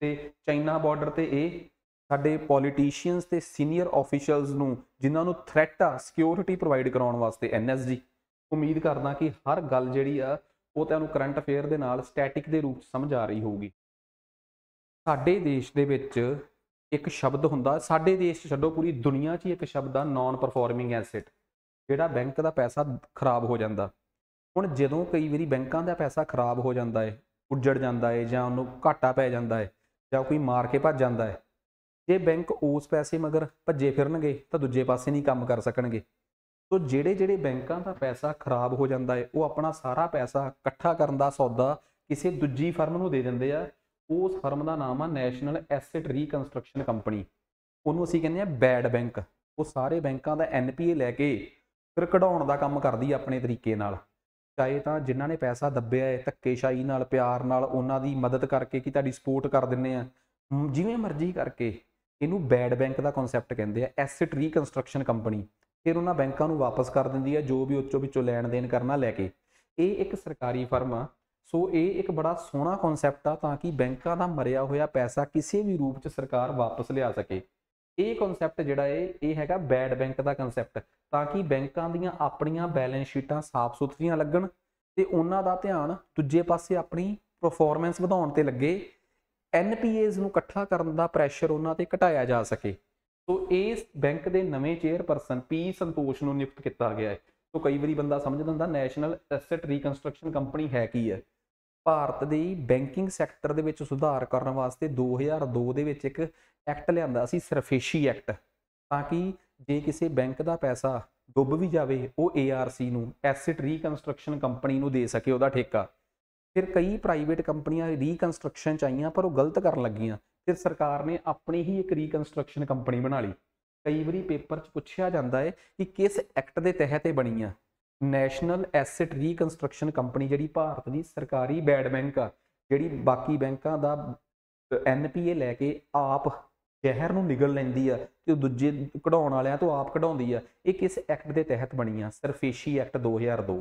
ਤੇ ਚਾਈਨਾ ਬਾਰਡਰ ਤੇ ਇਹ ਸਾਡੇ ਪੋਲੀਟੀਸ਼ੀਅਨਸ ਤੇ ਸੀਨੀਅਰ ਆਫੀਸ਼ੀਅਲਸ ਨੂੰ ਜਿਨ੍ਹਾਂ ਨੂੰ ਥ੍ਰੈਟ ਆ ਸਿਕਿਉਰਿਟੀ ਪ੍ਰੋਵਾਈਡ ਕਰਾਉਣ ਵਾਸਤੇ ਐਨਐਸਜੀ ਉਮੀਦ ਕਰਦਾ ਕਿ ਹਰ ਗੱਲ ਜਿਹੜੀ ਆ ਉਹ ਤੁਹਾਨੂੰ ਕਰੰਟ ਅਫੇਅਰ ਦੇ ਨਾਲ ਸਟੈਟਿਕ ਦੇ ਰੂਪ ਸਮਝ ਆ ਰਹੀ ਹੋਊਗੀ ਸਾਡੇ ਦੇਸ਼ ਦੇ ਵਿੱਚ ਇੱਕ ਸ਼ਬਦ ਹੁੰਦਾ ਸਾਡੇ ਦੇਸ਼ ਛੱਡੋ ਪੂਰੀ ਦੁਨੀਆ 'ਚ ਇੱਕ ਸ਼ਬਦ ਆ ਨਾਨ ਪਰਫਾਰਮਿੰਗ ਐਸੈਟ ਜਿਹੜਾ ਬੈਂਕ ਦਾ ਪੈਸਾ ਖਰਾਬ ਹੋ ਜਾਂਦਾ ਹੁਣ ਜਦੋਂ ਕਈ ਵਾਰੀ ਬੈਂਕਾਂ ਦਾ ਪੈਸਾ ਖਰਾਬ ਹੋ ਜਾਂਦਾ ਏ ਉੱਜੜ ਜਾਂਦਾ ਏ ਜਾਂ ਉਹਨੂੰ ਘਾਟਾ ਪੈ ਜਾਂਦਾ ਏ ਜਾਂ ਕੋਈ ਮਾਰ ਕੇ ਭੱਜ ਜਾਂਦਾ ਏ ਜੇ ਬੈਂਕ ਉਸ ਪੈਸੇ ਮਗਰ ਭੱਜੇ ਫਿਰਨਗੇ ਤਾਂ ਦੂਜੇ ਪਾਸੇ ਨਹੀਂ ਕੰਮ ਕਰ ਸਕਣਗੇ ਸੋ ਜਿਹੜੇ ਜਿਹੜੇ ਬੈਂਕਾਂ ਦਾ ਪੈਸਾ ਖਰਾਬ ਹੋ ਜਾਂਦਾ ਏ ਉਹ ਆਪਣਾ ਸਾਰਾ ਪੈਸਾ ਇਕੱਠਾ ਕਰਨ ਦਾ ਸੌਦਾ ਕਿਸੇ ਦੂਜੀ ਫਰਮ ਨੂੰ ਦੇ ਦਿੰਦੇ ਆ ਉਸ ਫਰਮ ਦਾ ਨਾਮ ਆ ਨੈਸ਼ਨਲ ਐਸੈਟ ਰੀਕਨਸਟਰਕਸ਼ਨ ਕੰਪਨੀ ਉਹਨੂੰ ਅਸੀਂ ਕਹਿੰਦੇ ਆ ਬੈਡ ਬੈਂਕ ਉਹ ਸਾਰੇ ਬੈਂਕਾਂ ਦਾ ਐਨਪੀਏ ਲੈ ਕੇ ਫਿਰ ਕਢਾਉਣ ਦਾ ਕੰਮ ਕਰਦੀ ਆ ਆਪਣੇ ਤਰੀਕੇ ਨਾਲ ਚਾਹੇ ਤਾਂ ਜਿਨ੍ਹਾਂ ਨੇ ਪੈਸਾ ਦੱਬਿਆ ਹੈ ਧੱਕੇਸ਼ਾਹੀ ਨਾਲ ਪਿਆਰ ਨਾਲ ਉਹਨਾਂ ਦੀ ਮਦਦ ਕਰਕੇ ਕਿ ਤੁਹਾਡੀ ਸਪੋਰਟ ਕਰ ਦਿੰਨੇ ਆ ਜਿਵੇਂ ਮਰਜ਼ੀ ਕਰਕੇ ਇਹਨੂੰ ਬੈਡ ਬੈਂਕ ਦਾ ਕਨਸੈਪਟ ਕਹਿੰਦੇ ਆ ਐਸੈਟ ਰੀਕਨਸਟਰਕਸ਼ਨ ਕੰਪਨੀ ਫਿਰ ਉਹਨਾਂ ਬੈਂਕਾਂ ਨੂੰ ਵਾਪਸ ਕਰ ਦਿੰਦੀ ਆ ਜੋ ਵੀ ਉੱਚੋ ਵਿੱਚੋਂ ਲੈਣ ਦੇਣ ਕਰਨਾ ਲੈ ਕੇ ਇਹ ਇੱਕ ਸਰਕਾਰੀ ਫਰਮ ਆ ਸੋ ਇਹ ਇੱਕ ਬੜਾ ਸੋਹਣਾ ਕਨਸੈਪਟ ਆ ਤਾਂ ਕਿ ਬੈਂਕਾਂ ਦਾ ਮਰਿਆ ਹੋਇਆ ਪੈਸਾ ਕਿਸੇ ਵੀ ਰੂਪ 'ਚ ਸਰਕਾਰ ਵਾਪਸ ਲਿਆ ਸਕੇ ਇਹ ਕਨਸੈਪਟ ਜਿਹੜਾ ਏ ਇਹ ਹੈਗਾ ਬੈਡ ਬੈਂਕ ਦਾ ਕਨਸੈਪਟ ਤਾਂ ਕਿ ਬੈਂਕਾਂ ਦੀਆਂ ਆਪਣੀਆਂ ਬੈਲੈਂਸ ਸ਼ੀਟਾਂ ਸਾਫ਼ ਸੁਥਰੀਆਂ ਲੱਗਣ ਤੇ ਉਹਨਾਂ ਦਾ ਧਿਆਨ ਦੂਜੇ ਪਾਸੇ ਆਪਣੀ ਪਰਫਾਰਮੈਂਸ ਵਧਾਉਣ ਤੇ ਲੱਗੇ ਐਨਪੀਏਜ਼ ਨੂੰ ਇਕੱਠਾ ਕਰਨ ਦਾ ਪ੍ਰੈਸ਼ਰ ਉਹਨਾਂ ਤੇ ਘਟਾਇਆ ਜਾ ਸਕੇ ਸੋ ਇਸ ਬੈਂਕ ਦੇ ਨਵੇਂ ਚੇਅਰਪਰਸਨ ਪੀ ਸੰਤੋਸ਼ ਨੂੰ ਨਿਯੁਕਤ ਕੀਤਾ ਗਿਆ ਹੈ ਸੋ ਕਈ ਵਾਰੀ ਬੰਦਾ ਸਮਝਦਾ ਹੁੰਦਾ ਨੈਸ਼ਨਲ ਐਸੈਟ ਰੀਕਨਸਟਰਕਸ਼ਨ ਕੰਪਨੀ ਹੈ ਕੀ ਹੈ ਭਾਰਤ ਦੀ ਬੈਂਕਿੰਗ ਸੈਕਟਰ ਦੇ ਵਿੱਚ ਸੁਧਾਰ ਕਰਨ ਵਾਸਤੇ 2002 ਦੇ ਵਿੱਚ ਇੱਕ ਐਕਟ ਲਿਆਂਦਾ ਸੀ ਸਰਫੇਸ਼ੀ ਐਕਟ ਤਾਂ ਕਿ ਜੇ ਕਿਸੇ ਬੈਂਕ ਦਾ ਪੈਸਾ ਡੁੱਬ ਵੀ ਜਾਵੇ ਉਹ ARC ਨੂੰ ਐਸੈਟ ਰੀਕਨਸਟਰਕਸ਼ਨ ਕੰਪਨੀ ਨੂੰ ਦੇ ਸਕੇ ਉਹਦਾ ਠੇਕਾ ਫਿਰ ਕਈ ਪ੍ਰਾਈਵੇਟ ਕੰਪਨੀਆਂ ਰੀਕਨਸਟਰਕਸ਼ਨ ਚ ਆਈਆਂ ਪਰ ਉਹ ਗਲਤ ਕਰਨ ਲੱਗੀਆਂ ਫਿਰ ਸਰਕਾਰ ਨੇ ਆਪਣੀ ਹੀ ਇੱਕ ਰੀਕਨਸਟਰਕਸ਼ਨ ਕੰਪਨੀ ਬਣਾ ਲਈ ਕਈ ਵਾਰੀ ਪੇਪਰ 'ਚ ਪੁੱਛਿਆ ਜਾਂਦਾ ਹੈ ਕਿ ਕਿਸ ਐਕਟ ਦੇ ਤਹਿਤ ਇਹ ਬਣੀ ਆ ਨੈਸ਼ਨਲ ਐਸੈਟ ਰੀਕਨਸਟਰਕਸ਼ਨ ਕੰਪਨੀ ਜਿਹੜੀ ਭਾਰਤ ਦੀ ਸਰਕਾਰੀ ਬੈਡ ਬੈਂਕ ਆ ਜਿਹੜੀ ਬਾਕੀ ਬੈਂਕਾਂ ਦਾ ਐਨਪੀਏ ਲੈ ਕੇ ਆਪ ਜ਼ਹਿਰ ਨੂੰ ਨਿਗਲ ਲੈਂਦੀ ਆ ਤੇ ਉਹ ਦੂਜੇ ਕਢਾਉਣ ਵਾਲਿਆਂ ਤੋਂ ਆਪ ਕਢਾਉਂਦੀ ਆ ਇਹ ਕਿਸ ਐਕਟ ਦੇ ਤਹਿਤ ਬਣੀ ਆ SARFAESI act 2002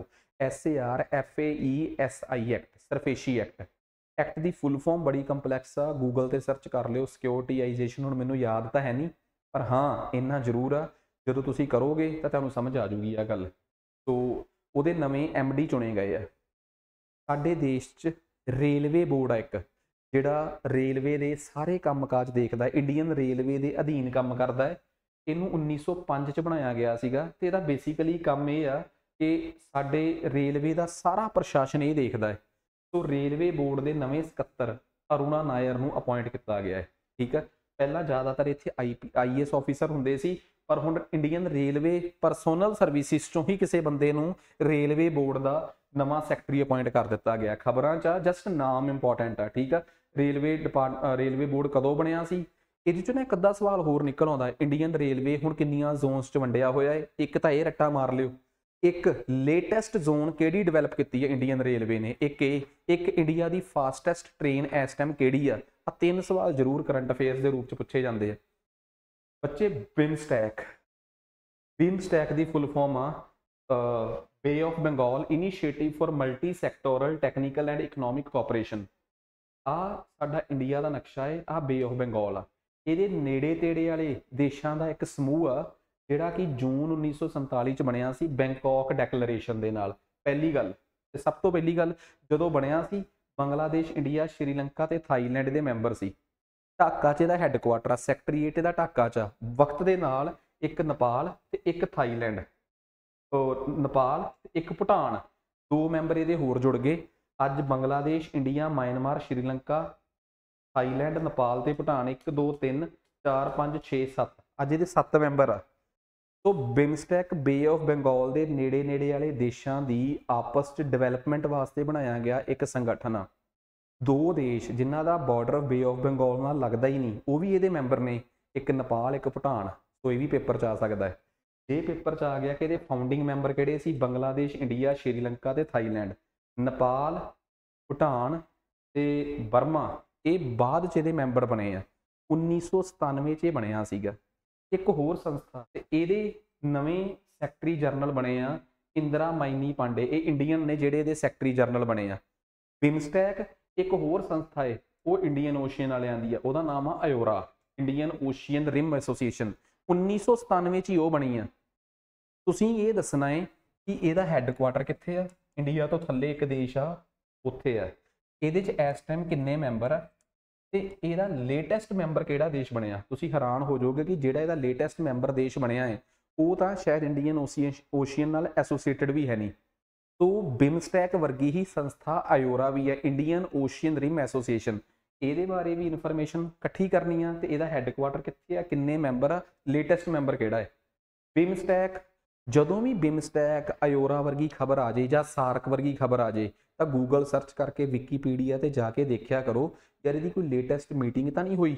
SAR FAE SI act SARFAESI act act ਦੀ ਫੁੱਲ ਫਾਰਮ ਬੜੀ ਕੰਪਲੈਕਸ ਆ ਗੂਗਲ ਤੇ ਸਰਚ ਕਰ ਲਿਓ ਸਿਕਿਉਰਟੀਆਈਜੇਸ਼ਨ ਹੁਣ ਮੈਨੂੰ ਯਾਦ ਤਾਂ ਹੈ ਨਹੀਂ ਪਰ ਹਾਂ ਇੰਨਾ ਜ਼ਰੂਰ ਆ ਜਦੋਂ ਤੁਸੀਂ ਕਰੋਗੇ ਤਾਂ ਤੁਹਾਨੂੰ ਸਮਝ ਆ ਜੂਗੀ ਆ ਗੱਲ ਸੋ ਉਹਦੇ ਨਵੇਂ ਐਮਡੀ ਚੁਣੇ ਗਏ ਆ ਸਾਡੇ ਦੇਸ਼ 'ਚ ਰੇਲਵੇ ਬੋਰਡ ਆ ਇੱਕ ਜਿਹੜਾ ਰੇਲਵੇ ਦੇ ਸਾਰੇ ਕੰਮਕਾਜ ਦੇਖਦਾ ਹੈ ਇੰਡੀਅਨ ਰੇਲਵੇ ਦੇ ਅਧੀਨ ਕੰਮ ਕਰਦਾ ਹੈ ਇਹਨੂੰ 1905 ਚ ਬਣਾਇਆ ਗਿਆ ਸੀਗਾ ਤੇ ਇਹਦਾ ਬੇਸਿਕਲੀ ਕੰਮ ਇਹ ਆ ਕਿ ਸਾਡੇ ਰੇਲਵੇ ਦਾ ਸਾਰਾ ਪ੍ਰਸ਼ਾਸਨ ਇਹ ਦੇਖਦਾ ਹੈ ਸੋ ਰੇਲਵੇ ਬੋਰਡ ਦੇ ਨਵੇਂ ਸਕੱਤਰ ਅਰੁਣਾ ਨਾਇਰ ਨੂੰ ਅਪਾਇੰਟ ਕੀਤਾ ਗਿਆ ਹੈ ਠੀਕ ਹੈ ਪਹਿਲਾਂ ਜ਼ਿਆਦਾਤਰ ਇੱਥੇ ਆਈਪੀ ਆਈਐਸ ਆਫੀਸਰ ਹੁੰਦੇ ਸੀ ਪਰ ਹੁਣ ਇੰਡੀਅਨ ਰੇਲਵੇ ਪਰਸਨਲ ਸਰਵਿਸਿਜ਼ ਤੋਂ ਹੀ ਕਿਸੇ ਬੰਦੇ ਨੂੰ ਰੇਲਵੇ ਬੋਰਡ ਦਾ ਨਵਾਂ ਸੈਕਟਰੀ ਅਪਾਇੰਟ ਕਰ ਦਿੱਤਾ ਗਿਆ ਖਬਰਾਂ 'ਚ ਜਸਟ ਨਾਮ ਇੰਪੋਰਟੈਂਟ ਆ ਠੀਕ ਆ ਰੇਲਵੇ ਡਿਪਾਰਟਮੈਂਟ ਰੇਲਵੇ ਬੋਰਡ ਕਦੋਂ ਬਣਿਆ ਸੀ ਇਹਦੇ ਚੋਂ ਨਾ ਇੱਕ ਅੱਧਾ ਸਵਾਲ ਹੋਰ ਨਿਕਲ ਆਉਂਦਾ ਇੰਡੀਅਨ ਰੇਲਵੇ ਹੁਣ ਕਿੰਨੀਆਂ ਜ਼ੋਨਸ 'ਚ ਵੰਡਿਆ ਹੋਇਆ ਹੈ ਇੱਕ ਤਾਂ ਇਹ ਰੱਟਾ ਮਾਰ ਲਿਓ ਇੱਕ ਲੇਟੈਸਟ ਜ਼ੋਨ ਕਿਹੜੀ ਡਿਵੈਲਪ ਕੀਤੀ ਹੈ ਇੰਡੀਅਨ ਰੇਲਵੇ ਨੇ ਇੱਕ ਇਹ ਇੱਕ ਇੰਡੀਆ ਦੀ ਫਾਸਟੈਸਟ ਟ੍ਰੇਨ ਇਸ ਟਾਈਮ ਕਿਹੜੀ ਆ ਆ ਤਿੰਨ ਸਵਾਲ ਜ਼ਰੂਰ ਕਰੰਟ ਅਫੇਅਰਸ ਦੇ ਰੂਪ 'ਚ ਪੁੱਛੇ ਜਾਂਦੇ ਆ ਬੱਚੇ ਬਿਮ ਸਟੈਕ ਬਿਮ ਸਟੈਕ ਦੀ ਫੁੱਲ ਫਾਰਮ ਆ bay of Bengal initiative for multi sectoral technical and economic cooperation ਆ ਸਾਡਾ ਇੰਡੀਆ ਦਾ ਨਕਸ਼ਾ ਹੈ ਆ ਬੇ ਆਫ ਬੰਗਾਲ ਆ ਇਹਦੇ ਨੇੜੇ ਤੇੜੇ ਵਾਲੇ ਦੇਸ਼ਾਂ ਦਾ ਇੱਕ ਸਮੂਹ ਆ ਜਿਹੜਾ ਕਿ ਜੂਨ 1947 ਚ ਬਣਿਆ ਸੀ ਬੈਂਕਾਕ ਡੈਕਲੇਰੇਸ਼ਨ ਦੇ ਨਾਲ ਪਹਿਲੀ ਗੱਲ ਤੇ ਸਭ ਤੋਂ ਪਹਿਲੀ ਗੱਲ ਜਦੋਂ ਬਣਿਆ ਸੀ ਬੰਗਲਾਦੇਸ਼ ਇੰਡੀਆ ਸ਼੍ਰੀਲੰਕਾ ਤੇ ਥਾਈਲੈਂਡ ਦੇ ਮੈਂਬਰ ਸੀ ਢਾਕਾ 'ਚ ਇਹਦਾ ਹੈੱਡਕੁਆਟਰ ਆ ਸੈਕਟਰੀਏਟ ਇਹਦਾ ਢਾਕਾ 'ਚ ਵਕਤ ਦੇ ਨਾਲ ਇੱਕ ਨੇਪਾਲ ਤੇ ਇੱਕ ਥਾਈਲੈਂਡ ਤੋਂ ਨੇਪਾਲ ਇੱਕ ਭੂਟਾਨ ਦੋ ਮੈਂਬਰ ਇਹਦੇ ਹੋਰ ਜੁੜ ਗਏ ਅੱਜ Bangladesh India Myanmar Sri Lanka Thailand Nepal ਤੇ ਭੂਟਾਨ 1 2 3 4 5 6 7 ਅੱਜ ਇਹਦੇ 7 ਮੈਂਬਰ ਆ ਸੋ ਬਿਮਸਟੈਕ ਬੇ ਆਫ ਬੰਗਾਲ ਦੇ ਨੇੜੇ-ਨੇੜੇ ਵਾਲੇ ਦੇਸ਼ਾਂ ਦੀ ਆਪਸ 'ਚ ਡਿਵੈਲਪਮੈਂਟ ਵਾਸਤੇ ਬਣਾਇਆ ਗਿਆ ਇੱਕ ਸੰਗਠਨ ਆ ਦੋ ਦੇਸ਼ ਜਿਨ੍ਹਾਂ ਦਾ ਬਾਰਡਰ ਬੇ ਆਫ ਬੰਗਾਲ ਨਾਲ ਲੱਗਦਾ ਹੀ ਨਹੀਂ ਉਹ ਵੀ ਇਹਦੇ ਮੈਂਬਰ ਨੇ ਇੱਕ ਨੇਪਾਲ ਇੱਕ ਭੂਟਾਨ ਸੋ ਇਹ ਵੀ ਪੇਪਰ ਚ ਆ ਸਕਦਾ ਹੈ ਜੇ ਪੇਪਰ ਚ ਆ ਗਿਆ ਕਿ ਇਹਦੇ ਫਾਊਂਡਿੰਗ ਮੈਂਬਰ ਕਿਹੜੇ ਸੀ ਬੰਗਲਾਦੇਸ਼ ਇੰਡੀਆ ਸ਼੍ਰੀਲੰਕਾ ਤੇ ਥਾਈਲੈਂਡ ਨੇਪਾਲ ਭੂਟਾਨ ਤੇ ਬਰਮਾ ਇਹ ਬਾਅਦ ਚ ਇਹਦੇ ਮੈਂਬਰ ਬਣੇ ਆ 1997 ਚ ਇਹ ਬਣਿਆ ਸੀਗਾ ਇੱਕ ਹੋਰ ਸੰਸਥਾ ਤੇ ਇਹਦੇ ਨਵੇਂ ਸੈਕਟਰੀ ਜਰਨਲ ਬਣੇ ਆ ਇੰਦਰਾ ਮਾਈਨੀ ਪਾਂਡੇ ਇਹ ਇੰਡੀਅਨ ਨੇ ਜਿਹੜੇ ਇਹਦੇ ਸੈਕਟਰੀ ਜਰਨਲ ਬਣੇ ਆ ਬਿਮਸਟੈਕ ਇੱਕ ਹੋਰ ਸੰਸਥਾ ਹੈ ਉਹ ਇੰਡੀਅਨ ਓਸ਼ੀਅਨ ਵਾਲਿਆਂ ਦੀ ਆ ਉਹਦਾ ਨਾਮ ਆ IORA Indian ocean rim association 1997 ਚ ਹੀ ਉਹ ਬਣੀ ਆ ਤੁਸੀਂ ਇਹ ਦੱਸਣਾ ਹੈ ਕਿ ਇਹਦਾ ਹੈੱਡਕੁਆਟਰ ਕਿੱਥੇ ਆ ਇੰਡੀਆ ਤੋਂ ਥੱਲੇ ਇੱਕ ਦੇਸ਼ ਆ ਉੱਥੇ ਆ ਇਹਦੇ ਚ ਇਸ ਟਾਈਮ ਕਿੰਨੇ ਮੈਂਬਰ ਆ ਤੇ ਇਹਦਾ ਲੇਟੈਸਟ ਮੈਂਬਰ ਕਿਹੜਾ ਦੇਸ਼ ਬਣਿਆ ਤੁਸੀਂ ਹੈਰਾਨ ਹੋ ਜਾਓਗੇ ਕਿ ਜਿਹੜਾ ਇਹਦਾ ਲੇਟੈਸਟ ਮੈਂਬਰ ਦੇਸ਼ ਬਣਿਆ ਹੈ ਉਹ ਤਾਂ ਸ਼ਾਇਦ ਇੰਡੀਅਨ ਓਸ਼ੀਅਨ ਨਾਲ ਐਸੋਸੀਏਟਡ ਵੀ ਹੈ ਨਹੀਂ ਸੋ ਬਿਮਸਟੈਕ ਵਰਗੀ ਹੀ ਸੰਸਥਾ ਆਯੋਰਾ ਵੀ ਹੈ ਇੰਡੀਅਨ ਓਸ਼ੀਅਨ ਰਿਮ ਐਸੋਸੀਏਸ਼ਨ ਇਹਦੇ ਬਾਰੇ ਵੀ ਇਨਫੋਰਮੇਸ਼ਨ ਇਕੱਠੀ ਕਰਨੀ ਆ ਤੇ ਇਹਦਾ ਹੈੱਡਕੁਆਰਟਰ ਕਿੱਥੇ ਆ ਕਿੰਨੇ ਮੈਂਬਰ ਆ ਲੇਟੈਸਟ ਮੈਂਬਰ ਕਿਹੜਾ ਹੈ ਬਿਮਸਟੈਕ ਜਦੋਂ ਵੀ ਬਿਮਸਟੈਕ ਆਯੋਰਾ ਵਰਗੀ ਖਬਰ ਆ ਜੇ ਜਾਂ ਸਾਰਕ ਵਰਗੀ ਖਬਰ ਆ ਜੇ ਤਾਂ ਗੂਗਲ ਸਰਚ ਕਰਕੇ ਵਿਕੀਪੀਡੀਆ ਤੇ ਜਾ ਕੇ ਦੇਖਿਆ ਕਰੋ ਯਾਰ ਇਹਦੀ ਕੋਈ ਲੇਟੈਸਟ ਮੀਟਿੰਗ ਤਾਂ ਨਹੀਂ ਹੋਈ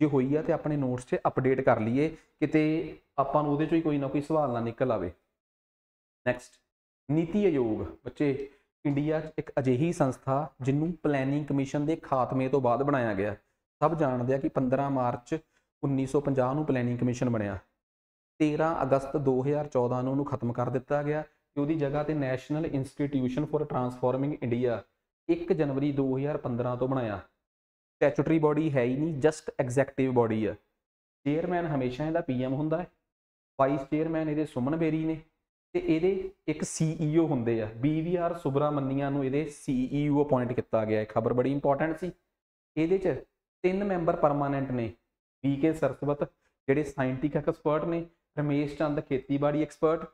ਜੇ ਹੋਈ ਆ ਤੇ ਆਪਣੇ ਨੋਟਸ 'ਚ ਅਪਡੇਟ ਕਰ ਲਈਏ ਕਿਤੇ ਆਪਾਂ ਨੂੰ ਉਹਦੇ 'ਚੋਂ ਹੀ ਕੋਈ ਨਾ ਕੋਈ ਸਵਾਲ ਨਾ ਨਿਕਲ ਆਵੇ ਨੈਕਸਟ ਨੀਤੀ ਆਯੋਗ ਬੱਚੇ ਇੰਡੀਆ ਇੱਕ ਅਜਿਹੀ ਸੰਸਥਾ ਜਿਹਨੂੰ ਪਲੈਨਿੰਗ ਕਮਿਸ਼ਨ ਦੇ ਖਾਤਮੇ ਤੋਂ ਬਾਅਦ ਬਣਾਇਆ ਗਿਆ ਸਭ ਜਾਣਦੇ ਆ ਕਿ 15 ਮਾਰਚ 1950 ਨੂੰ ਪਲੈਨਿੰਗ ਕਮਿਸ਼ਨ ਬਣਿਆ 13 ਅਗਸਤ 2014 ਨੂੰ ਉਹਨੂੰ ਖਤਮ ਕਰ ਦਿੱਤਾ ਗਿਆ ਤੇ ਉਹਦੀ ਜਗ੍ਹਾ ਤੇ national institution for transforming India 1 ਜਨਵਰੀ 2015 ਤੋਂ ਬਣਾਇਆ ਸਟੈਚੂਟਰੀ ਬਾਡੀ ਹੈ ਹੀ ਨਹੀਂ ਜਸਟ ਐਗਜ਼ੈਕਟਿਵ ਬਾਡੀ ਆ ਚੇਅਰਮੈਨ ਹਮੇਸ਼ਾ ਇਹਦਾ ਪੀਐਮ ਹੁੰਦਾ ਹੈ ਵਾਈਸ ਚੇਅਰਮੈਨ ਇਹਦੇ ਸੁਮਨ ਬੇਰੀ ਨੇ ਤੇ ਇਹਦੇ ਇੱਕ ਸੀਈਓ e ਹੁੰਦੇ ਆ ਬੀਵੀਆਰ ਸੁਬਰਾਮਨੀਆਂ ਨੂੰ ਇਹਦੇ ਸੀਈਓ ਅਪਾਇੰਟ e ਕੀਤਾ ਗਿਆ ਹੈ ਖਬਰ ਬੜੀ ਇੰਪੋਰਟੈਂਟ ਸੀ ਇਹਦੇ 'ਚ ਤਿੰਨ ਮੈਂਬਰ ਪਰਮਾਨੈਂਟ ਨੇ ਵੀਕੇ ਸਰਸਵਤ ਜਿਹੜੇ ਸਾਇੰਟਿਫਿਕ ਐਕਸਪਰਟ ਨੇ ਰਮੇਸ਼ ਚੰਦ ਖੇਤੀਬਾੜੀ expert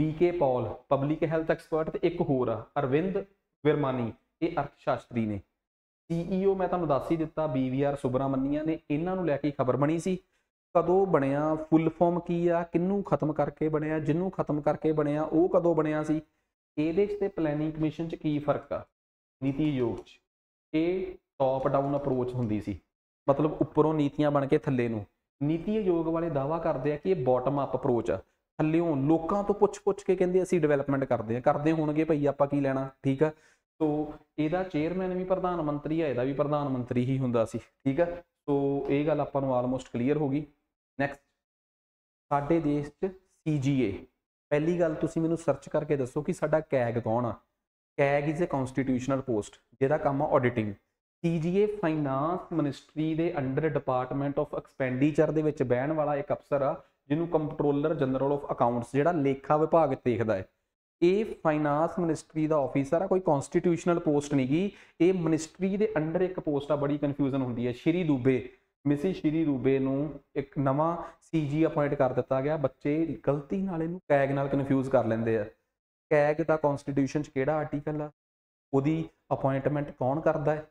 V K Paul public health expert ਤੇ ਇੱਕ ਹੋਰ ਆ ਅਰਵਿੰਦ ਵਿਰਮਾਨੀ ਇਹ ਅਰਥ ਸ਼ਾਸਤਰੀ ਨੇ ਸੀਈਓ e ਮੈਂ ਤੁਹਾਨੂੰ ਦੱਸ ਹੀ ਦਿੱਤਾ ਬੀਵੀਆਰ ਸੁਬਰਾਮਨੀਆਂ ਨੇ ਇਹਨਾਂ ਨੂੰ ਲੈ ਕੇ ਖਬਰ ਬਣੀ ਸੀ ਕਦੋਂ ਬਣਿਆ ਫੁੱਲ ਫਾਰਮ ਕੀ ਆ ਕਿੰਨੂੰ ਖਤਮ ਕਰਕੇ ਬਣਿਆ ਜਿੰਨੂੰ ਖਤਮ ਕਰਕੇ ਬਣਿਆ ਉਹ ਕਦੋਂ ਬਣਿਆ ਸੀ ਇਹਦੇ 'ਚ ਤੇ ਪਲੈਨਿੰਗ ਕਮਿਸ਼ਨ 'ਚ ਕੀ ਫਰਕ ਆ ਨੀਤੀ ਆਯੋਗ 'ਚ ਇਹ ਟਾਪ ਡਾਊਨ ਅਪਰੋਚ ਹੁੰਦੀ ਸੀ ਮਤਲਬ ਉੱਪਰੋਂ ਨੀਤੀਆਂ ਬਣ ਕੇ ਥੱਲੇ ਨੂੰ ਨੀਤੀ ਆਯੋਗ ਵਾਲੇ ਦਾਵਾ ਕਰਦੇ ਆ ਕਿ ਇਹ ਬਾਟਮ ਅਪ ਅਪਰੋਚ ਆ ਥੱਲਿਓਂ ਲੋਕਾਂ ਤੋਂ ਪੁੱਛ-ਪੁੱਛ ਕੇ ਕਹਿੰਦੇ ਅਸੀਂ ਡਿਵੈਲਪਮੈਂਟ ਕਰਦੇ ਆ ਕਰਦੇ ਹੋਣਗੇ ਭਈ ਆਪਾਂ ਕੀ ਲੈਣਾ ਠੀਕ ਆ ਸੋ ਇਹਦਾ ਚੇਅਰਮੈਨ ਵੀ ਪ੍ਰਧਾਨ ਮੰਤਰੀ ਆ ਇਹਦਾ ਵੀ ਪ੍ਰਧਾਨ ਮੰਤਰੀ ਹੀ ਹੁੰਦਾ ਸੀ ਠੀਕ ਆ ਸੋ ਇਹ ਗੱਲ ਆਪਾਂ ਨੂੰ ਆਲਮੋਸਟ ਕਲੀਅਰ ਹੋ ਗਈ ਨੈਕਸਟ ਸਾਡੇ ਦੇਸ਼ 'ਚ ਸੀਜੀਏ ਪਹਿਲੀ ਗੱਲ ਤੁਸੀਂ ਮੈਨੂੰ ਸਰਚ ਕਰਕੇ ਦੱਸੋ ਕਿ ਸਾਡਾ ਕੈਗ ਕੌਣ ਆ CAG is a constitutional post ਜਿਹਦਾ ਕੰਮ ਆ ਆਡੀਟਿੰਗ ਸੀਜੀਏ ਫਾਈਨਾਂਸ ਮਿਨਿਸਟਰੀ ਦੇ ਅੰਡਰ ਡਿਪਾਰਟਮੈਂਟ ਆਫ ਐਕਸਪੈਂਡੀਚਰ ਦੇ ਵਿੱਚ ਬਹਿਣ ਵਾਲਾ ਇੱਕ ਅਫਸਰ ਆ ਜਿਹਨੂੰ ਕੰਟਰੋਲਰ ਜਨਰਲ ਆਫ ਅਕਾਊਂਟਸ ਜਿਹੜਾ ਲੇਖਾ ਵਿਭਾਗ ਦੇਖਦਾ ਹੈ ਇਹ ਫਾਈਨਾਂਸ ਮਿਨਿਸਟਰੀ ਦਾ ਆਫੀਸਰ ਆ ਕੋਈ ਕਨਸਟੀਟਿਊਸ਼ਨਲ ਪੋਸਟ ਨਹੀਂਗੀ ਇਹ ਮਿਨਿਸਟਰੀ ਦੇ ਅੰਡਰ ਇੱਕ ਪੋਸਟ ਆ ਬੜੀ ਕਨਫਿਊਜ਼ਨ ਹੁੰਦੀ ਹੈ ਸ਼੍ਰੀ ਦੂਬੇ ਮਿਸੀ ਸ਼੍ਰੀ ਰੂਬੇ ਨੂੰ ਇੱਕ ਨਵਾਂ ਸੀਜੀ ਅਪਾਇੰਟ ਕਰ ਦਿੱਤਾ ਗਿਆ ਬੱਚੇ ਗਲਤੀ ਨਾਲ ਇਹਨੂੰ ਕੈਗ ਨਾਲ ਕਨਫਿਊਜ਼ ਕਰ ਲੈਂਦੇ ਆ ਕੈਗ ਦਾ ਕਨਸਟੀਟਿਊਸ਼ਨ 'ਚ ਕਿਹੜਾ ਆਰਟੀਕਲ ਆ ਉਹਦੀ ਅਪਾਇੰਟਮੈਂਟ ਕੌਣ ਕਰਦਾ ਹੈ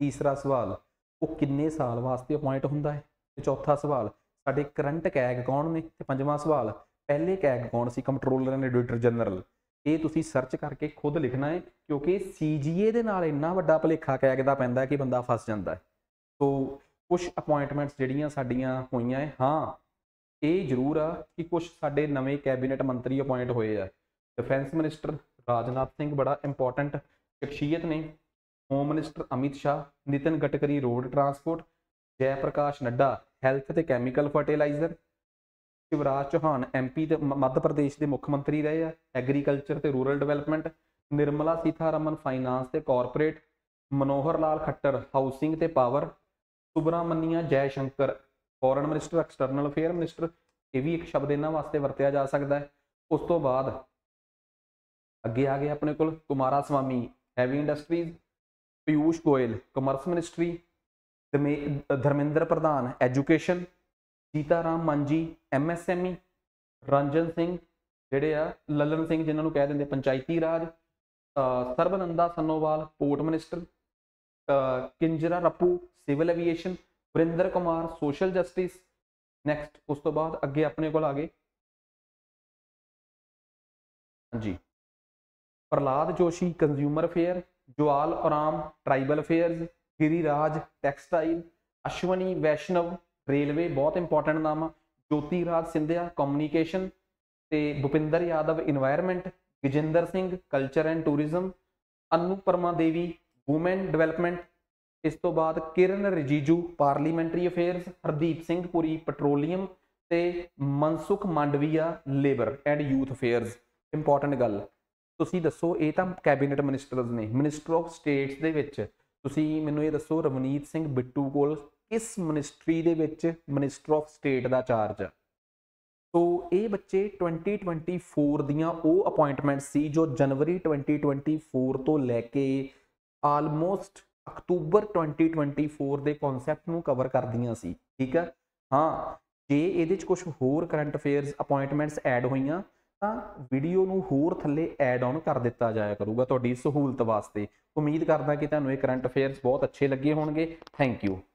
ਤੀਸਰਾ ਸਵਾਲ ਉਹ ਕਿੰਨੇ ਸਾਲ ਵਾਸਤੇ ਅਪਾਇੰਟ ਹੁੰਦਾ ਹੈ ਤੇ ਚੌਥਾ ਸਵਾਲ ਸਾਡੇ ਕਰੰਟ ਕੈਗ ਕੌਣ ਨੇ ਤੇ ਪੰਜਵਾਂ ਸਵਾਲ ਪਹਿਲੇ ਕੈਗ ਕੌਣ ਸੀ ਕੰਟਰੋਲਰ ਐਂਡ ਐਡੀਟਰ ਜਨਰਲ ਇਹ ਤੁਸੀਂ ਸਰਚ ਕਰਕੇ ਖੁਦ ਲਿਖਣਾ ਹੈ ਕਿਉਂਕਿ ਸੀਜੀਏ ਦੇ ਨਾਲ ਇੰਨਾ ਵੱਡਾ ਭਲੇਖਾ ਕੈਗ ਦਾ ਪੈਂਦਾ ਕਿ ਬੰਦਾ ਫਸ ਜਾਂਦਾ ਹੈ ਸੋ ਕੁਝ ਅਪਾਇੰਟਮੈਂਟਸ ਜਿਹੜੀਆਂ ਸਾਡੀਆਂ ਹੋਈਆਂ ਹੈ ਹਾਂ ਇਹ ਜ਼ਰੂਰ ਆ ਕਿ ਕੁਝ ਸਾਡੇ ਨਵੇਂ ਕੈਬਨਿਟ ਮੰਤਰੀ ਅਪਾਇੰਟ ਹੋਏ ਆ ਡਿਫੈਂਸ ਮਿਨਿਸਟਰ ਰਾਜਨਾਥ ਸਿੰਘ ਬੜਾ ਇੰਪੋਰਟੈਂਟ ਸ਼ਖਸੀਅਤ ਨੇ ਹੋਮ ਮਿਨਿਸਟਰ ਅਮਿਤ ਸ਼ਾ ਨਿਤਨ ਗਟਕਰੀ road transport Jai Prakash Nadda health ਤੇ chemical fertiliser Shivraj Chauhan MP ਤੇ ਮੱਧ ਪ੍ਰਦੇਸ਼ ਦੇ ਮੁੱਖ ਮੰਤਰੀ ਰਹੇ ਆ ਐਗਰੀਕਲਚਰ ਤੇ rural development Nirmala Sitharaman finance ਤੇ ਕਾਰਪੋਰੇਟ ਮਨੋਹਰ ਲਾਲ ਖੱਟਰ ਹਾਊਸਿੰਗ ਤੇ power Subrahmanyam Jaishankar foreign minister external affair minister ਇਹ ਵੀ ਇੱਕ ਸ਼ਬਦ ਇਹਨਾਂ ਵਾਸਤੇ ਵਰਤਿਆ ਜਾ ਸਕਦਾ ਹੈ ਉਸ ਤੋਂ ਬਾਅਦ ਅੱਗੇ ਆ ਗਏ ਆਪਣੇ ਕੋਲ Kumaraswamy heavy industries Piyush Goyal commerce ministry Dharmendra Pradhan education Sitaram ਮੰਜੀ ਐਮਐਸਐਮਈ e, ਰੰਜਨ ਸਿੰਘ ਜਿਹੜੇ ਆ ਲਲਨ ਸਿੰਘ ਜਿਨ੍ਹਾਂ ਨੂੰ ਕਹਿ ਦਿੰਦੇ Panchayati Raj Sarbananda Sonowal port minister Kinjarapu civil aviation Virendra Kumar social justice next ਉਸ ਤੋਂ ਬਾਅਦ ਅੱਗੇ ਆਪਣੇ ਕੋਲ ਆ ਗਏ ਹਾਂਜੀ Pralhad Joshi consumer affair Jual Oram tribal Giriraj textile Ashwini Vaishnaw railway ਬਹੁਤ ਇੰਪੋਰਟੈਂਟ ਨਾਮ ਆ ਜੋਤੀ ਰਾਜ ਸਿੰਧਿਆ ਕਮਿਊਨੀਕੇਸ਼ਨ ਤੇ Bhupender Yadav environment Vijender Singh culture and tourism Annapurna Devi women development ਇਸ ਤੋਂ ਬਾਅਦ Kiren Rijiju parliamentary affairs Hardeep Singh Puri petroleum ਤੇ Mansukh Mandaviya labour and youth affairs important ਗੱਲ ਤੁਸੀਂ ਦੱਸੋ ਇਹ ਤਾਂ ਕੈਬਨਿਟ ਮਿਨਿਸਟਰਸ ਨੇ ਮਿਨਿਸਟਰ ਆਫ ਸਟੇਟਸ ਦੇ ਵਿੱਚ ਤੁਸੀਂ ਮੈਨੂੰ ਇਹ ਦੱਸੋ ਰਵਨੀਤ ਸਿੰਘ ਬਿੱਟੂ ਕੋਲ ਕਿਸ ਮਿਨਿਸਟਰੀ ਦੇ ਵਿੱਚ ਮਿਨਿਸਟਰ ਆਫ ਸਟੇਟ ਦਾ ਚਾਰਜ ਹੈ ਸੋ ਇਹ ਬੱਚੇ 2024 ਦੀਆਂ ਉਹ ਅਪਾਇੰਟਮੈਂਟ ਸੀ ਜੋ ਜਨਵਰੀ 2024 ਤੋਂ ਲੈ ਕੇ ਆਲਮੋਸਟ ਅਕਤੂਬਰ 2024 ਦੇ ਕਨਸੈਪਟ ਨੂੰ ਕਵਰ ਕਰਦੀਆਂ ਸੀ ਠੀਕ ਆ ਹਾਂ ਜੇ ਇਹਦੇ ਚ ਕੁਝ ਹੋਰ ਕਰੰਟ ਅਫੇਅਰਸ ਅਪਾਇੰਟਮੈਂਟਸ ਐਡ ਹੋਈਆਂ ਤਾਂ ਵੀਡੀਓ ਨੂੰ ਹੋਰ ਥੱਲੇ ਐਡ ਆਨ ਕਰ ਦਿੱਤਾ ਜਾਇਆ ਕਰੂਗਾ ਤੁਹਾਡੀ ਸਹੂਲਤ ਵਾਸਤੇ ਉਮੀਦ ਕਰਦਾ ਕਿ ਤੁਹਾਨੂੰ ਇਹ ਕਰੰਟ ਅਫੇਅਰਸ ਬਹੁਤ ਅੱਛੇ ਲੱਗੇ ਹੋਣਗੇ ਥੈਂਕ ਯੂ